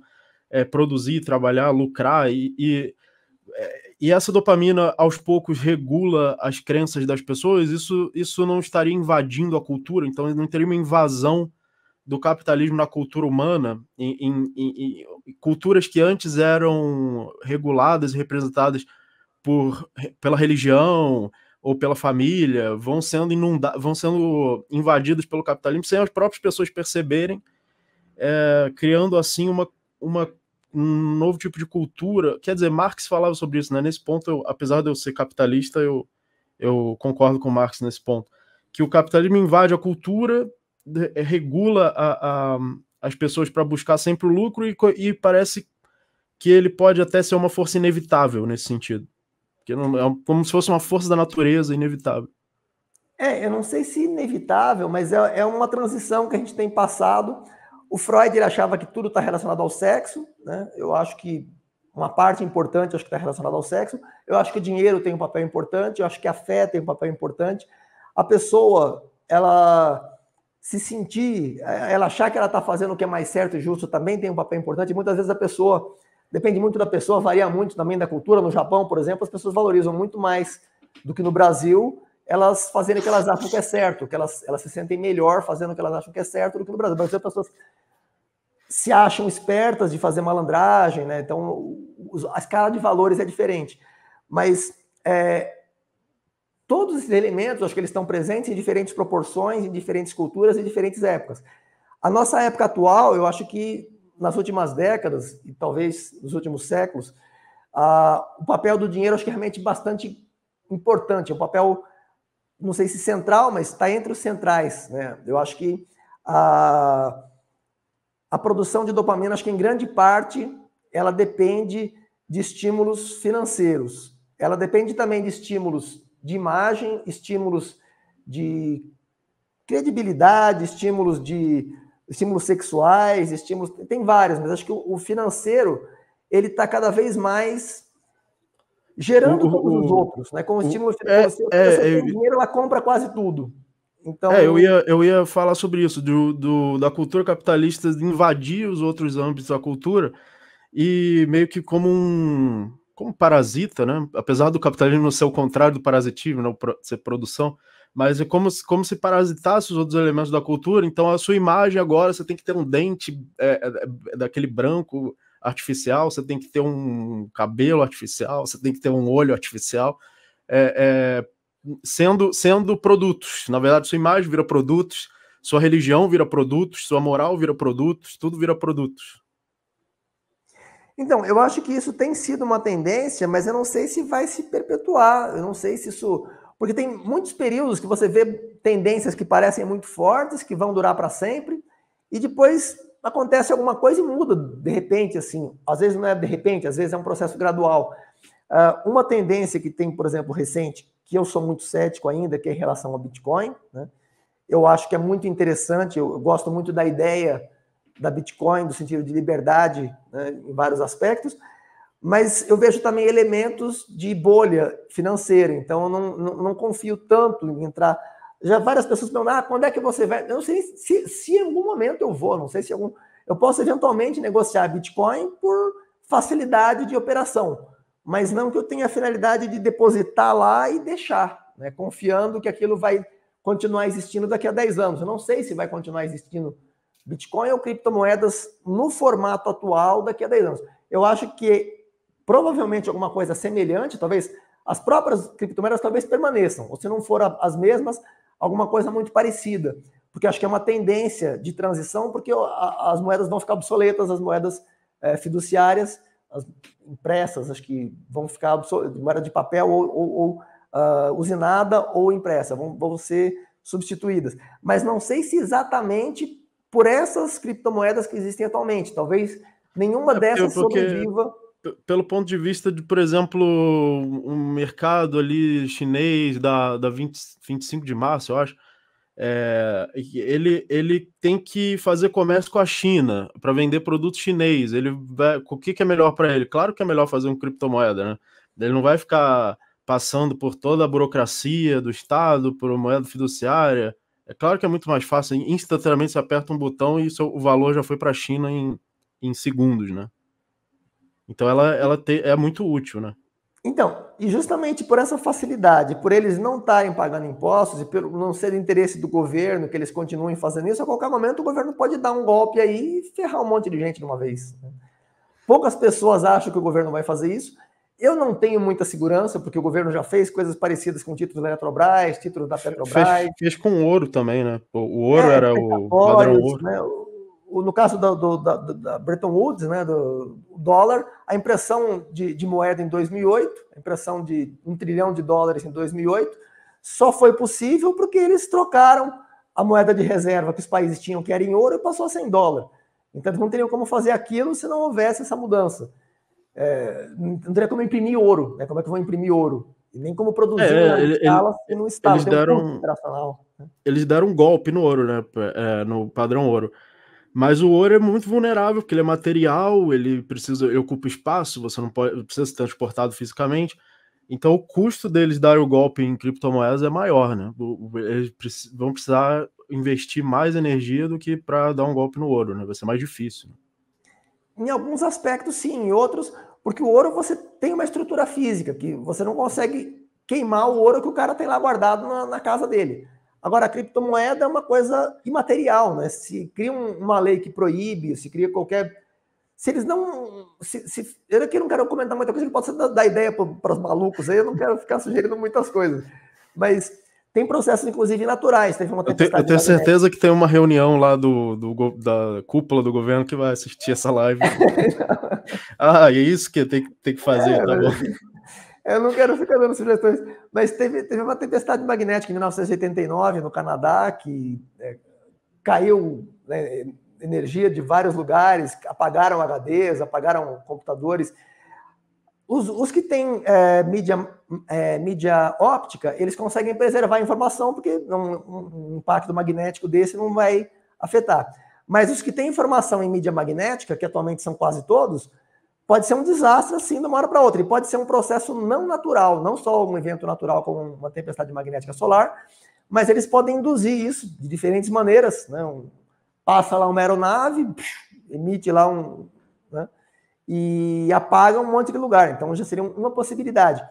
é, produzir, trabalhar, lucrar e, e, e, essa dopamina aos poucos regula as crenças das pessoas. Isso, isso não estaria invadindo a cultura, então não teria uma invasão do capitalismo na cultura humana, em, em, em, em culturas que antes eram reguladas e representadas por, pela religião, ou pela família, vão sendo inundados, vão sendo invadidos pelo capitalismo sem as próprias pessoas perceberem, é, criando assim uma, uma, um novo tipo de cultura. Quer dizer, Marx falava sobre isso, né? Nesse ponto, eu, apesar de eu ser capitalista, eu, eu concordo com Marx nesse ponto, que o capitalismo invade a cultura, é, regula a, a, as pessoas para buscar sempre o lucro e, e parece que ele pode até ser uma força inevitável nesse sentido. Porque não, é como se fosse uma força da natureza inevitável. É, eu não sei se inevitável, mas é, é uma transição que a gente tem passado. O Freud ele achava que tudo está relacionado ao sexo, né? Eu acho que uma parte importante acho que está relacionada ao sexo. Eu acho que o dinheiro tem um papel importante, eu acho que a fé tem um papel importante. A pessoa, ela se sentir, ela achar que ela está fazendo o que é mais certo e justo também tem um papel importante. Muitas vezes a pessoa Depende muito da pessoa, varia muito também da cultura. No Japão, por exemplo, as pessoas valorizam muito mais do que no Brasil elas fazendo o que elas acham que é certo, que elas, elas se sentem melhor fazendo o que elas acham que é certo do que no Brasil. No Brasil, as pessoas se acham espertas de fazer malandragem, né? Então, a escala de valores é diferente. Mas é, todos esses elementos, acho que eles estão presentes em diferentes proporções, em diferentes culturas e diferentes épocas. A nossa época atual, eu acho que nas últimas décadas, e talvez nos últimos séculos, a, o papel do dinheiro acho que é realmente bastante importante. É um papel, não sei se central, mas está entre os centrais. Né? Eu acho que a, a produção de dopamina, acho que em grande parte, ela depende de estímulos financeiros. Ela depende também de estímulos de imagem, estímulos de credibilidade, estímulos de estímulos sexuais, estímulos, tem vários, mas acho que o, financeiro ele está cada vez mais gerando o, todos o, os outros, né? Com o estímulo é, financeiro, é, você, é, dinheiro, ela compra quase tudo. Então, é, eu ia, eu ia falar sobre isso, do, do, da cultura capitalista invadir os outros âmbitos da cultura e meio que como um como parasita, né? Apesar do capitalismo ser o contrário do parasitismo, né? ser produção, mas é como, como se parasitasse os outros elementos da cultura. Então, a sua imagem agora, você tem que ter um dente é, é, é daquele branco artificial, você tem que ter um cabelo artificial, você tem que ter um olho artificial, é, é, sendo, sendo produtos. Na verdade, sua imagem vira produtos, sua religião vira produtos, sua moral vira produtos, tudo vira produtos. Então, eu acho que isso tem sido uma tendência, mas eu não sei se vai se perpetuar, eu não sei se isso porque tem muitos períodos que você vê tendências que parecem muito fortes, que vão durar para sempre, e depois acontece alguma coisa e muda de repente, assim. Às vezes não é de repente, às vezes é um processo gradual. Uh, uma tendência que tem, por exemplo, recente, que eu sou muito cético ainda, que é em relação ao Bitcoin, né? Eu acho que é muito interessante, eu gosto muito da ideia da Bitcoin, do sentido de liberdade né, em vários aspectos, mas eu vejo também elementos de bolha financeira, então eu não, não, não confio tanto em entrar. Já várias pessoas perguntam, ah, quando é que você vai? Eu não sei se, se em algum momento eu vou, não sei se algum. Eu posso eventualmente negociar Bitcoin por facilidade de operação, mas não que eu tenha a finalidade de depositar lá e deixar, né? confiando que aquilo vai continuar existindo daqui a 10 anos. Eu não sei se vai continuar existindo Bitcoin ou criptomoedas no formato atual daqui a 10 anos. Eu acho que provavelmente alguma coisa semelhante, talvez as próprias criptomoedas talvez permaneçam, ou se não for as mesmas, alguma coisa muito parecida, porque acho que é uma tendência de transição, porque as moedas vão ficar obsoletas, as moedas é, fiduciárias, as impressas, acho que vão ficar moeda de papel ou, ou, ou uh, usinada ou impressa, vão, vão ser substituídas. Mas não sei se exatamente por essas criptomoedas que existem atualmente, talvez nenhuma é, dessas porque... sobreviva pelo ponto de vista de, por exemplo, um mercado ali chinês da, da 20, 25 de março, eu acho, é, ele, ele tem que fazer comércio com a China para vender produto chinês. Ele vai, o que, que é melhor para ele? Claro que é melhor fazer um criptomoeda, né? Ele não vai ficar passando por toda a burocracia do Estado, por moeda fiduciária. É claro que é muito mais fácil. Instantaneamente você aperta um botão e o, seu, o valor já foi para a China em, em segundos, né? Então ela, ela te, é muito útil, né? Então, e justamente por essa facilidade, por eles não estarem pagando impostos e pelo não ser interesse do governo que eles continuem fazendo isso, a qualquer momento o governo pode dar um golpe aí e ferrar um monte de gente de uma vez. Né? Poucas pessoas acham que o governo vai fazer isso. Eu não tenho muita segurança, porque o governo já fez coisas parecidas com títulos da Eletrobras, títulos da Petrobras. Fez, fez com ouro também, né? O ouro é, era o padrão ouro. Né? no caso do, da, da, Bretton Woods, né, do dólar, a impressão de, de, moeda em 2008, a impressão de um trilhão de dólares em 2008, só foi possível porque eles trocaram a moeda de reserva que os países tinham, que era em ouro, e passou a ser em dólar. Então eles não teriam como fazer aquilo se não houvesse essa mudança. É, não teria como imprimir ouro, né? Como é que vão imprimir ouro? E nem como produzir é, na ele, escala ele, se não Eles deram, um né? eles deram um golpe no ouro, né? É, no padrão ouro. Mas o ouro é muito vulnerável, porque ele é material, ele precisa, ele ocupa espaço, você não pode, precisa ser transportado fisicamente. Então o custo deles dar o golpe em criptomoedas é maior, né? Eles vão precisar investir mais energia do que para dar um golpe no ouro, né? Vai ser mais difícil. Né? Em alguns aspectos, sim, em outros, porque o ouro você tem uma estrutura física que você não consegue queimar o ouro que o cara tem lá guardado na, na casa dele. Agora, a criptomoeda é uma coisa imaterial, né? Se cria uma lei que proíbe, se cria qualquer. Se eles não. Se, se... Eu aqui não quero comentar muita coisa, que pode ser dar, dar ideia para os malucos aí, eu não quero ficar sugerindo muitas coisas. Mas tem processos, inclusive, naturais. Teve uma eu, te, eu tenho certeza que tem uma reunião lá do, do, da cúpula do governo que vai assistir essa live. *laughs* ah, é isso que tem, tem que fazer, é, tá bom? Eu não quero ficar dando sugestões. Mas teve, teve uma tempestade magnética em 1989 no Canadá, que é, caiu né, energia de vários lugares, apagaram HDs, apagaram computadores. Os, os que têm é, mídia, é, mídia óptica, eles conseguem preservar a informação, porque um, um impacto magnético desse não vai afetar. Mas os que têm informação em mídia magnética, que atualmente são quase todos, pode ser um desastre assim de uma hora para outra. E pode ser um processo não natural, não só um evento natural como uma tempestade magnética solar, mas eles podem induzir isso de diferentes maneiras. Né? Um, passa lá uma aeronave, emite lá um. Né? E apaga um monte de lugar. Então já seria uma possibilidade.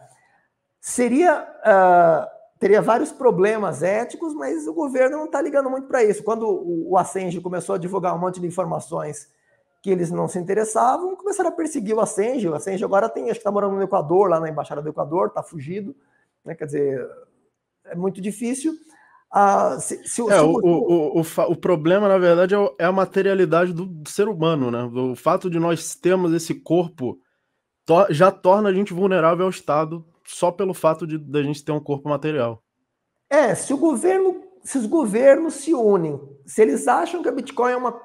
Seria. Uh, teria vários problemas éticos, mas o governo não está ligando muito para isso. Quando o, o Assange começou a divulgar um monte de informações que eles não se interessavam, começaram a perseguir o Assange. O Assange agora tem, acho que está morando no Equador, lá na Embaixada do Equador, está fugido. Né? Quer dizer, é muito difícil. Ah, se, se, é, se o, o, o, o, problema, na verdade, é, é a materialidade do, do ser humano, né? O fato de nós termos esse corpo to, já torna a gente vulnerável ao Estado só pelo fato de, de a gente ter um corpo material. É, se o governo se os governos se unem, se eles acham que a Bitcoin é uma.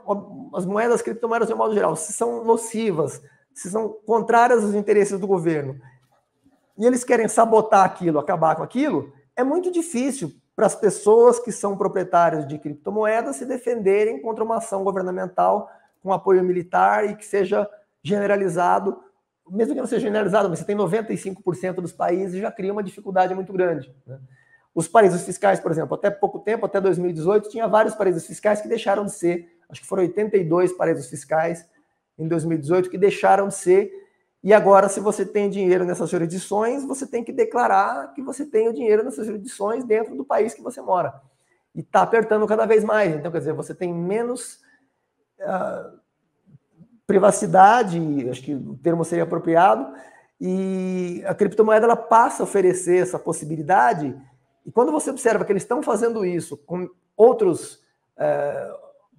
as moedas criptomoedas de modo geral, se são nocivas, se são contrárias aos interesses do governo, e eles querem sabotar aquilo, acabar com aquilo, é muito difícil para as pessoas que são proprietárias de criptomoedas se defenderem contra uma ação governamental com apoio militar e que seja generalizado, mesmo que não seja generalizado, mas você tem 95% dos países já cria uma dificuldade muito grande. Né? Os paraísos fiscais, por exemplo, até pouco tempo, até 2018, tinha vários paraísos fiscais que deixaram de ser. Acho que foram 82 paraísos fiscais em 2018 que deixaram de ser. E agora, se você tem dinheiro nessas jurisdições, você tem que declarar que você tem o dinheiro nessas jurisdições dentro do país que você mora. E está apertando cada vez mais. Então, quer dizer, você tem menos uh, privacidade, acho que o termo seria apropriado, e a criptomoeda ela passa a oferecer essa possibilidade e quando você observa que eles estão fazendo isso com outros eh,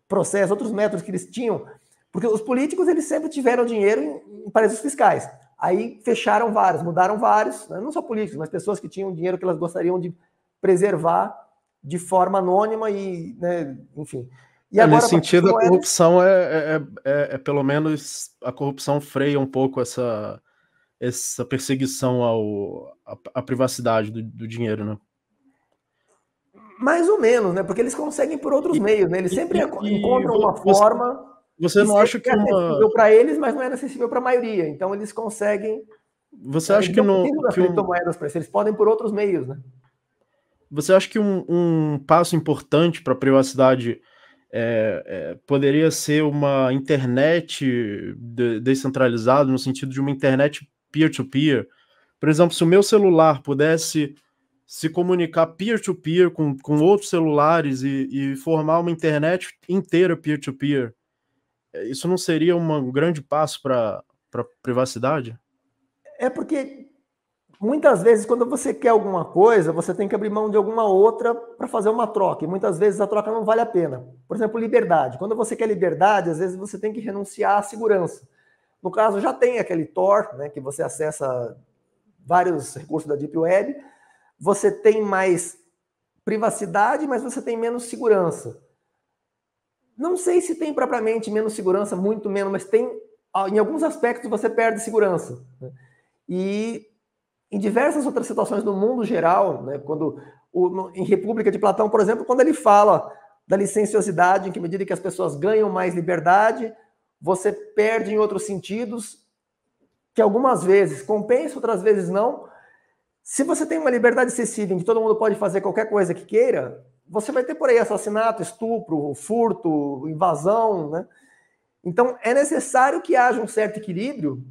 processos, outros métodos que eles tinham, porque os políticos eles sempre tiveram dinheiro em, em paraísos fiscais. Aí fecharam vários, mudaram vários, né? não só políticos, mas pessoas que tinham dinheiro que elas gostariam de preservar de forma anônima e, né, enfim. E é, agora, nesse sentido, a é corrupção é, é... É, é, pelo menos, a corrupção freia um pouco essa, essa perseguição ao, à, privacidade do, do dinheiro, né? Mais ou menos, né? Porque eles conseguem por outros e, meios, né? Eles sempre e, encontram e, uma você, forma. Você não acha que é acessível uma... para eles, mas não é acessível para a maioria. Então eles conseguem. Você é, acha que não? Que criptomoedas um... para eles podem por outros meios, né? Você acha que um, um passo importante para a privacidade é, é, poderia ser uma internet de, descentralizada no sentido de uma internet peer-to-peer? -peer? Por exemplo, se o meu celular pudesse se comunicar peer-to-peer -peer com, com outros celulares e, e formar uma internet inteira peer-to-peer, -peer, é, isso não seria um grande passo para a privacidade? É porque muitas vezes, quando você quer alguma coisa, você tem que abrir mão de alguma outra para fazer uma troca. E muitas vezes a troca não vale a pena. Por exemplo, liberdade. Quando você quer liberdade, às vezes você tem que renunciar à segurança. No caso, já tem aquele Tor, né, que você acessa vários recursos da Deep Web você tem mais privacidade, mas você tem menos segurança. Não sei se tem propriamente menos segurança, muito menos, mas tem em alguns aspectos você perde segurança. Né? E em diversas outras situações no mundo geral, né, quando o, em República de Platão, por exemplo, quando ele fala da licenciosidade, em que medida que as pessoas ganham mais liberdade, você perde em outros sentidos, que algumas vezes compensa, outras vezes não, se você tem uma liberdade excessiva em que todo mundo pode fazer qualquer coisa que queira, você vai ter por aí assassinato, estupro, furto, invasão, né? Então é necessário que haja um certo equilíbrio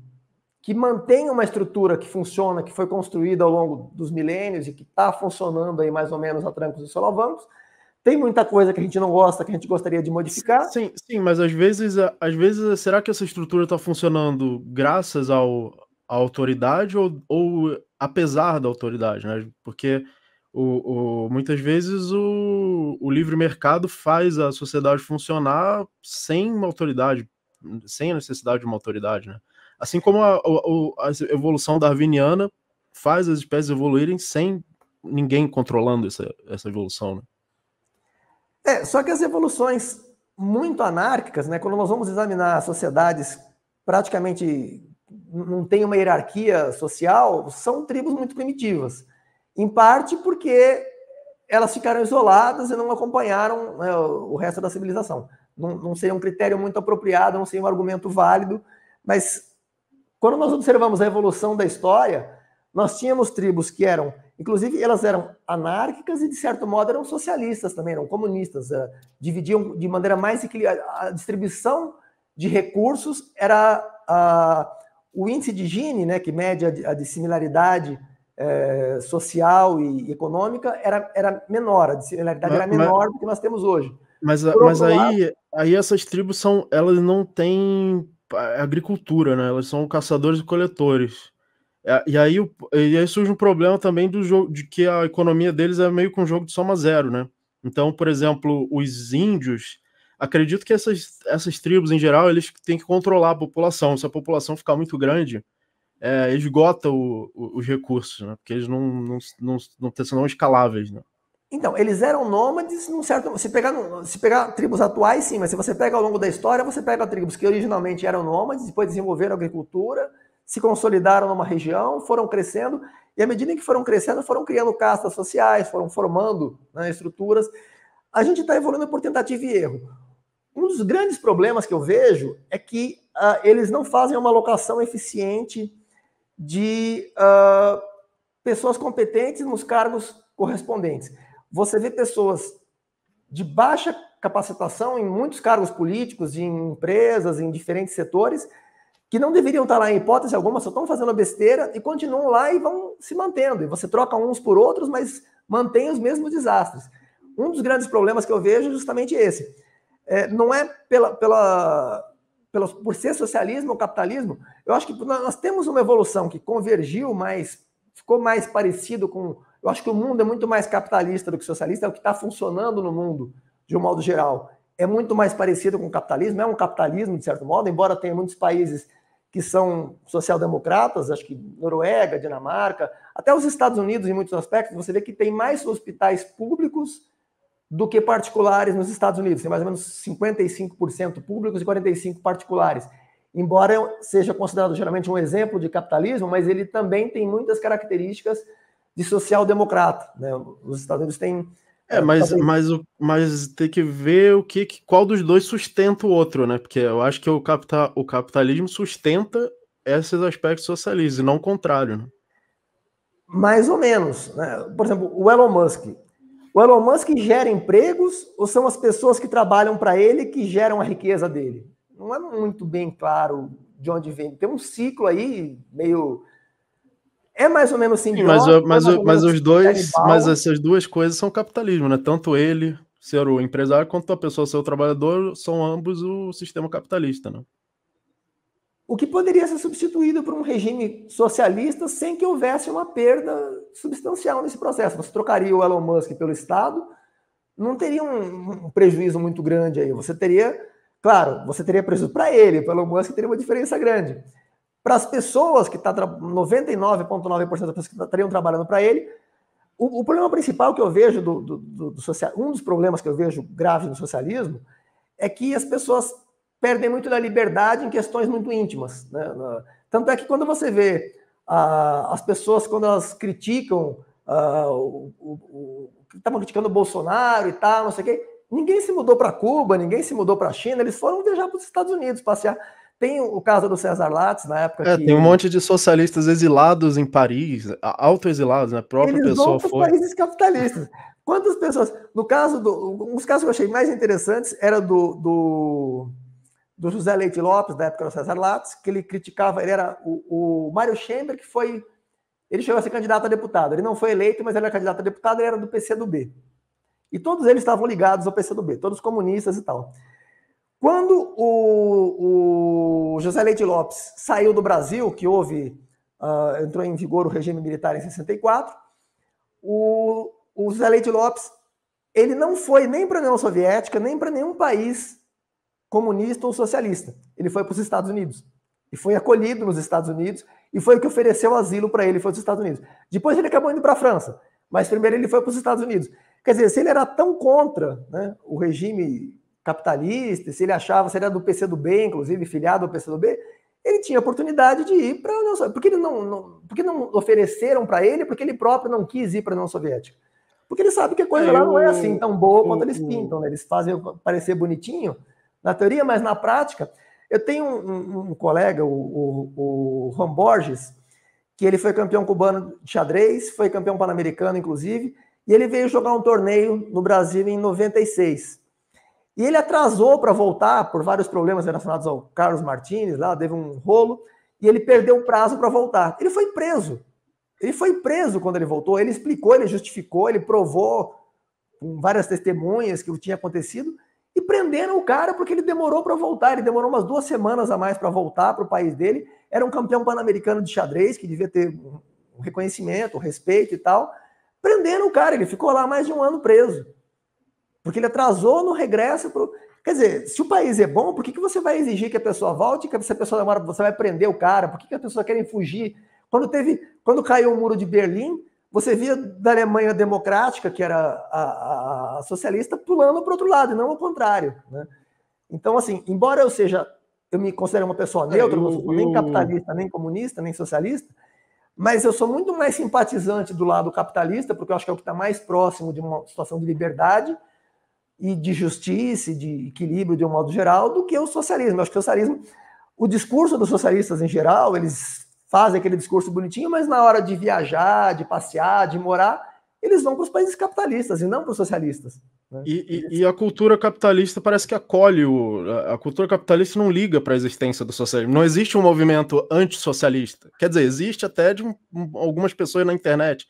que mantenha uma estrutura que funciona, que foi construída ao longo dos milênios e que está funcionando aí mais ou menos a trancos e solavancos. Tem muita coisa que a gente não gosta, que a gente gostaria de modificar. Sim, sim, mas às vezes, às vezes será que essa estrutura está funcionando graças ao, à autoridade ou, ou apesar da autoridade, né? Porque o, o, muitas vezes o, o livre mercado faz a sociedade funcionar sem uma autoridade, sem a necessidade de uma autoridade, né? Assim como a, a, a evolução darwiniana faz as espécies evoluírem sem ninguém controlando essa, essa evolução, né? É, só que as evoluções muito anárquicas, né, quando nós vamos examinar sociedades praticamente não tem uma hierarquia social, são tribos muito primitivas. Em parte porque elas ficaram isoladas e não acompanharam né, o resto da civilização. Não, não seria um critério muito apropriado, não seria um argumento válido, mas quando nós observamos a evolução da história, nós tínhamos tribos que eram, inclusive elas eram anárquicas e de certo modo eram socialistas também, eram comunistas, eh, dividiam de maneira mais equilibrada, a distribuição de recursos era... O índice de Gini, né, que mede a, dissimilaridade é, social e econômica, era, era menor, a dissimilaridade mas, era menor mas, do que nós temos hoje. Mas, mas aí, lado, aí essas tribos são, elas não têm agricultura, né? Elas são caçadores e coletores. E aí, e aí surge um problema também do jogo de que a economia deles é meio com um jogo de soma zero, né? Então, por exemplo, os índios acredito que essas, essas tribos, em geral, eles têm que controlar a população. Se a população ficar muito grande, é, esgota o, o, os recursos, né? Porque eles não, não, não, não, escaláveis, né? Então, eles eram nômades num certo. Se pegar, se pegar tribos atuais, sim, mas se você pega ao longo da história, você pega tribos que originalmente eram nômades, depois desenvolveram agricultura, se consolidaram numa região, foram crescendo, e à medida que foram crescendo, foram criando castas sociais, foram formando né, estruturas. A gente está evoluindo por tentativa e erro. Um dos grandes problemas que eu vejo é que uh, eles não fazem uma alocação eficiente de uh, pessoas competentes nos cargos correspondentes. Você vê pessoas de baixa capacitação em muitos cargos políticos, em empresas, em diferentes setores, que não deveriam estar lá em hipótese alguma, só estão fazendo besteira e continuam lá e vão se mantendo. E você troca uns por outros, mas mantém os mesmos desastres. Um dos grandes problemas que eu vejo é justamente esse é, não é pela, pela, pela, por ser socialismo ou capitalismo, eu acho que nós temos uma evolução que convergiu mais, ficou mais parecido com. Eu acho que o mundo é muito mais capitalista do que socialista, é o que está funcionando no mundo, de um modo geral. É muito mais parecido com o capitalismo, é um capitalismo, de certo modo, embora tenha muitos países que são social-democratas, acho que Noruega, Dinamarca, até os Estados Unidos, em muitos aspectos, você vê que tem mais hospitais públicos do que particulares nos Estados Unidos. Tem mais ou menos 55% públicos e 45% particulares. Embora seja considerado geralmente um exemplo de capitalismo, mas ele também tem muitas características de social-democrata. Né? Os Estados Unidos têm. É, é mas, mas, mas tem que ver o que, qual dos dois sustenta o outro, né? Porque eu acho que o, capital, o capitalismo sustenta esses aspectos socialistas, e não o contrário. Né? Mais ou menos. Né? Por exemplo, o Elon Musk, o Elon Musk gera empregos ou são as pessoas que trabalham para ele que geram a riqueza dele? Não é muito bem claro de onde vem. Tem um ciclo aí meio é mais ou menos assim. Mas, é mas, mas, menos mas os dois, mas essas duas coisas são capitalismo, né? Tanto ele ser o empresário quanto a pessoa ser o trabalhador são ambos o sistema capitalista, né? o que poderia ser substituído por um regime socialista sem que houvesse uma perda substancial nesse processo. Você trocaria o Elon Musk pelo Estado, não teria um, um prejuízo muito grande aí. Você teria, claro, você teria prejuízo para ele, para o Elon Musk teria uma diferença grande. Para as pessoas que tá 99,9% das pessoas que estariam trabalhando para ele, o, o, problema principal que eu vejo do, do, do, do social, um dos problemas que eu vejo grave no socialismo é que as pessoas perdem muito da liberdade em questões muito íntimas. Né? Tanto é que quando você vê ah, as pessoas, quando elas criticam ah, o, o, estavam criticando o Bolsonaro e tal, não sei o quê, ninguém se mudou para Cuba, ninguém se mudou para a China, eles foram viajar para os Estados Unidos, passear. Tem o caso do César Lattes na época. É, que... Tem um monte de socialistas exilados em Paris, autoexilados, né? A própria Eles pessoa foi. países capitalistas. Quantas pessoas. No caso do. Um dos casos que eu achei mais interessantes era do, do do José Leite Lopes, da época do César Lattes, que ele criticava, ele era o, o Mário Schember, que foi, ele chegou a ser candidato a deputado, ele não foi eleito, mas ele era candidato a deputado, ele era do PCdoB. E todos eles estavam ligados ao PCdoB, todos comunistas e tal. Quando o, o José Leite Lopes saiu do Brasil, que houve, uh, entrou em vigor o regime militar em 64, o, o José Leite Lopes, ele não foi nem para a União Soviética, nem para nenhum país comunista ou socialista. Ele foi para os Estados Unidos e foi acolhido nos Estados Unidos e foi o que ofereceu asilo para ele, foi os Estados Unidos. Depois ele acabou indo para a França, mas primeiro ele foi para os Estados Unidos. Quer dizer, se ele era tão contra né, o regime capitalista, se ele achava, se ele era do PCdoB, inclusive filiado ao PCdoB, ele tinha oportunidade de ir para a União Soviética. Por que não, não, porque não ofereceram para ele? Porque ele próprio não quis ir para a União Soviética. Porque ele sabe que a coisa é, lá não é assim tão boa quanto eles pintam, né? Eles fazem parecer bonitinho, na teoria, mas na prática. Eu tenho um, um colega, o, o, o Juan Borges, que ele foi campeão cubano de xadrez, foi campeão pan-americano, inclusive, e ele veio jogar um torneio no Brasil em 96. E ele atrasou para voltar por vários problemas relacionados ao Carlos Martins, lá teve um rolo, e ele perdeu o prazo para voltar. Ele foi preso. Ele foi preso quando ele voltou, ele explicou, ele justificou, ele provou com várias testemunhas que o tinha acontecido, e prenderam o cara porque ele demorou para voltar. Ele demorou umas duas semanas a mais para voltar para o país dele. Era um campeão pan-americano de xadrez que devia ter um reconhecimento, um respeito e tal. Prenderam o cara, ele ficou lá mais de um ano preso. Porque ele atrasou no regresso para Quer dizer, se o país é bom, por que, que você vai exigir que a pessoa volte? Que se a pessoa demora, você vai prender o cara? Por que, que as pessoas querem fugir? Quando teve, quando caiu o muro de Berlim, você via da Alemanha democrática, que era a, a, a socialista, pulando para o outro lado, e não ao contrário. Né? Então, assim, embora eu seja, eu me considero uma pessoa é, neutra, eu, eu... nem capitalista, nem comunista, nem socialista, mas eu sou muito mais simpatizante do lado capitalista, porque eu acho que é o que está mais próximo de uma situação de liberdade e de justiça, e de equilíbrio de um modo geral, do que o socialismo. Eu acho que o socialismo, o discurso dos socialistas em geral, eles fazem aquele discurso bonitinho, mas na hora de viajar, de passear, de morar, eles vão para os países capitalistas e não para os socialistas. Né? E, e, e, a cultura capitalista parece que acolhe o. A cultura capitalista não liga para a existência do socialismo. Não existe um movimento antissocialista. Quer dizer, existe até de um, algumas pessoas na internet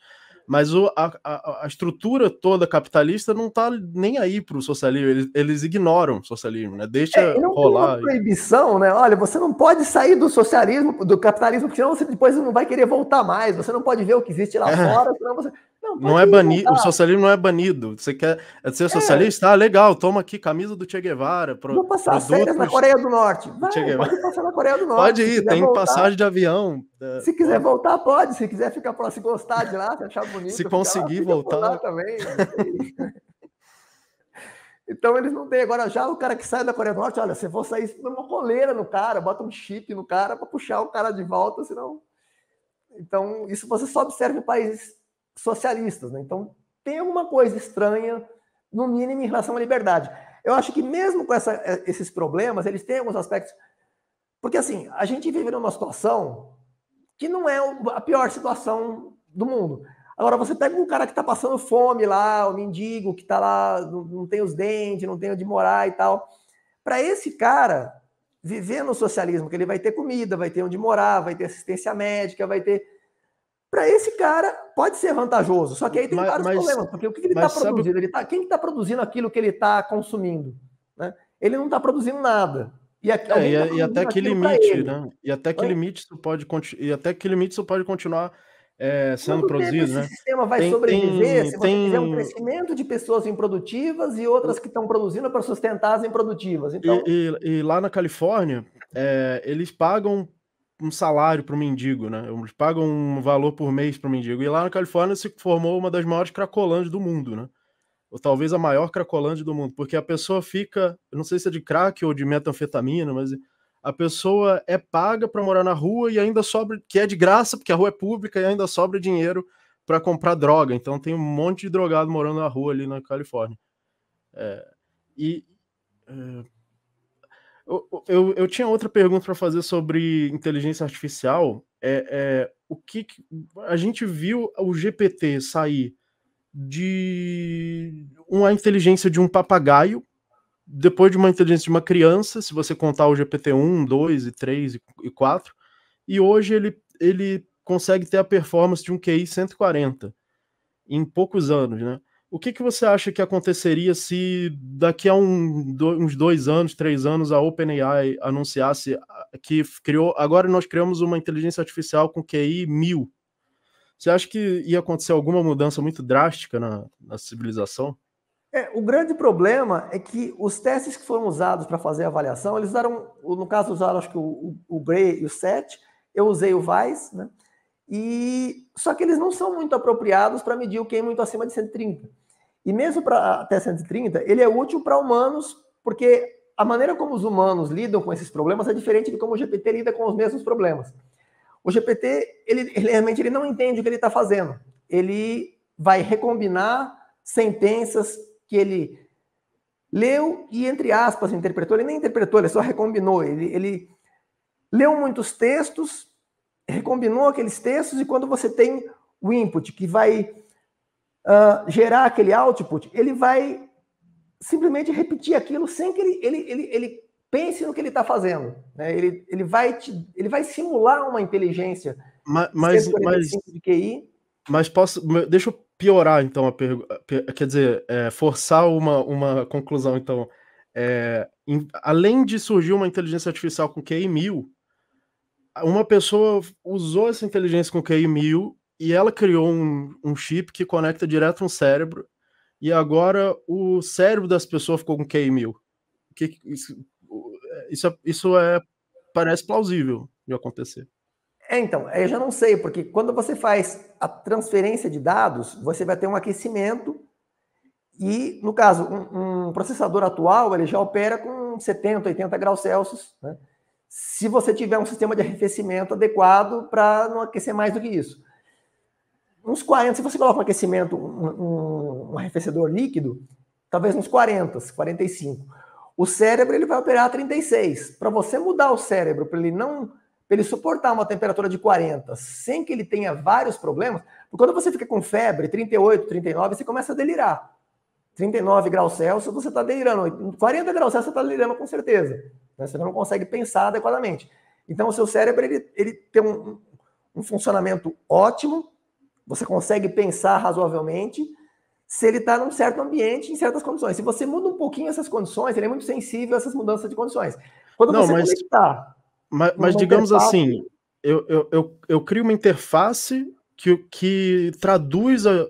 mas o, a, a, a, estrutura toda capitalista não está nem aí para o socialismo, eles, eles, ignoram o socialismo, né? Deixa é, não rolar. Tem uma proibição, né? Olha, você não pode sair do socialismo, do capitalismo, porque senão você depois não vai querer voltar mais, você não pode ver o que existe lá é. fora, senão você. Não, não é banido, o socialismo não é banido. Você quer é ser é. socialista? Ah, legal, toma aqui, camisa do Che Guevara. Pro, Vou passar férias na Coreia do Norte. Vai, che Guevara. pode passar na Coreia do Norte. Pode ir, tem voltar. passagem de avião. É. Se quiser voltar, pode. Se quiser ficar para se gostar de lá, se achar bonito. Se conseguir voltar. também. *laughs* então eles não têm. Agora já o cara que sai da Coreia do Norte, olha, se for sair, põe uma coleira no cara, bota um chip no cara para puxar o cara de volta, senão. Então, isso você só observa em países socialistas. Né? Então, tem alguma coisa estranha, no mínimo, em relação à liberdade. Eu acho que mesmo com essa, eh, esses problemas, eles têm alguns aspectos. Porque, assim, a gente vive numa situação que não é a pior situação do mundo. Agora, você pega um cara que está passando fome lá, o mendigo que está lá, não tem os dentes, não tem onde morar e tal. Para esse cara, viver no socialismo, que ele vai ter comida, vai ter onde morar, vai ter assistência médica, vai ter para esse cara pode ser vantajoso. Só que aí tem mas, vários mas, problemas, porque o que, que ele está produzindo? Sabe... Ele tá, quem está produzindo aquilo que ele está consumindo? Né? Ele não está produzindo nada. E, aqui, é, e, tá e até que limite, né? E até que Oi? limite isso pode e até que limite isso pode continuar é, sendo Quanto produzido, né? O sistema vai tem, sobreviver tem, se tem... tiver um crescimento de pessoas improdutivas e outras que estão produzindo para sustentar as improdutivas. Então... E, e, e lá na Califórnia, é, eles pagam um salário para o mendigo, né? Eles pagam um valor por mês para o mendigo. E lá na Califórnia se formou uma das maiores cracolândias do mundo, né? Ou talvez a maior cracolândia do mundo, porque a pessoa fica, não sei se é de crack ou de metanfetamina, mas a pessoa é paga para morar na rua e ainda sobra, que é de graça, porque a rua é pública e ainda sobra dinheiro para comprar droga. Então tem um monte de drogado morando na rua ali na Califórnia. É, e é, eu, eu, tinha outra pergunta para fazer sobre inteligência artificial. É, é, o que, que a gente viu o GPT sair de uma inteligência de um papagaio, depois de uma inteligência de uma criança, se você contar o GPT-1, 2 e 3 e 4, e hoje ele, ele consegue ter a performance de um QI 140 em poucos anos, né? O que, que você acha que aconteceria se daqui a um, dois, uns dois anos, três anos, a OpenAI anunciasse que criou. Agora nós criamos uma inteligência artificial com QI mil. Você acha que ia acontecer alguma mudança muito drástica na, na civilização? É, o grande problema é que os testes que foram usados para fazer a avaliação, eles usaram, no caso, usaram acho que o, o, o Bray e o SET, eu usei o Vice, né? E só que eles não são muito apropriados para medir o QI muito acima de 130. E mesmo para até 130, ele é útil para humanos, porque a maneira como os humanos lidam com esses problemas é diferente de como o GPT lida com os mesmos problemas. O GPT, ele, ele realmente ele não entende o que ele está fazendo. Ele vai recombinar sentenças que ele leu e, entre aspas, interpretou. Ele nem interpretou, ele só recombinou. Ele, ele leu muitos textos, recombinou aqueles textos, e quando você tem o input que vai uh, gerar aquele output, ele vai simplesmente repetir aquilo sem que ele, ele, ele, ele pense no que ele está fazendo. Né? Ele, ele, vai te, ele vai simular uma inteligência. Mas, mas, mas, de QI. mas posso. Deixa eu piorar então a pergunta. Quer dizer, é, forçar uma, uma conclusão, então. É, em, além de surgir uma inteligência artificial com QI 1000, uma pessoa usou essa inteligência com QI 1000 e ela criou um, um chip que conecta direto no cérebro, e agora o cérebro das pessoas ficou com K1000. Que, isso, é, isso é, isso é parece plausível de acontecer. É, então, é, eu já não sei, porque quando você faz a transferência de dados, você vai ter um aquecimento e, no caso, um, um processador atual, ele já opera com 70, 80 graus Celsius, né? se você tiver um sistema de arrefecimento adequado para não aquecer mais do que isso uns 40, se você coloca um aquecimento, um, um, arrefecedor líquido, talvez uns 40, 45. O cérebro ele vai operar a 36. Para você mudar o cérebro, para ele não para ele suportar uma temperatura de 40, sem que ele tenha vários problemas, quando você fica com febre, 38, 39, você começa a delirar. 39 graus Celsius, você está delirando. 40 graus Celsius, você está delirando com certeza. Né? Você não consegue pensar adequadamente. Então, o seu cérebro ele, ele tem um, um funcionamento ótimo, você consegue pensar razoavelmente se ele está num certo ambiente, em certas condições. Se você muda um pouquinho essas condições, ele é muito sensível a essas mudanças de condições. Quando não, você mas, conectar, mas, mas digamos assim, eu, eu, eu, eu crio uma interface que, que traduz a,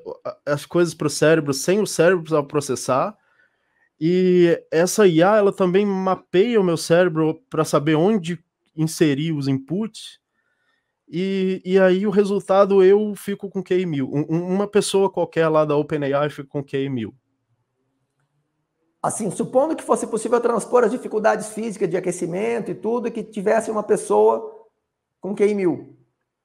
as coisas para o cérebro sem o cérebro precisar processar. E essa IA ela também mapeia o meu cérebro para saber onde inserir os inputs. E, e aí o resultado eu fico com QI1000. Um, uma pessoa qualquer lá da OpenAI fica com QI1000. Assim, supondo que fosse possível transpor as dificuldades físicas de aquecimento e tudo, e que tivesse uma pessoa com QI1000.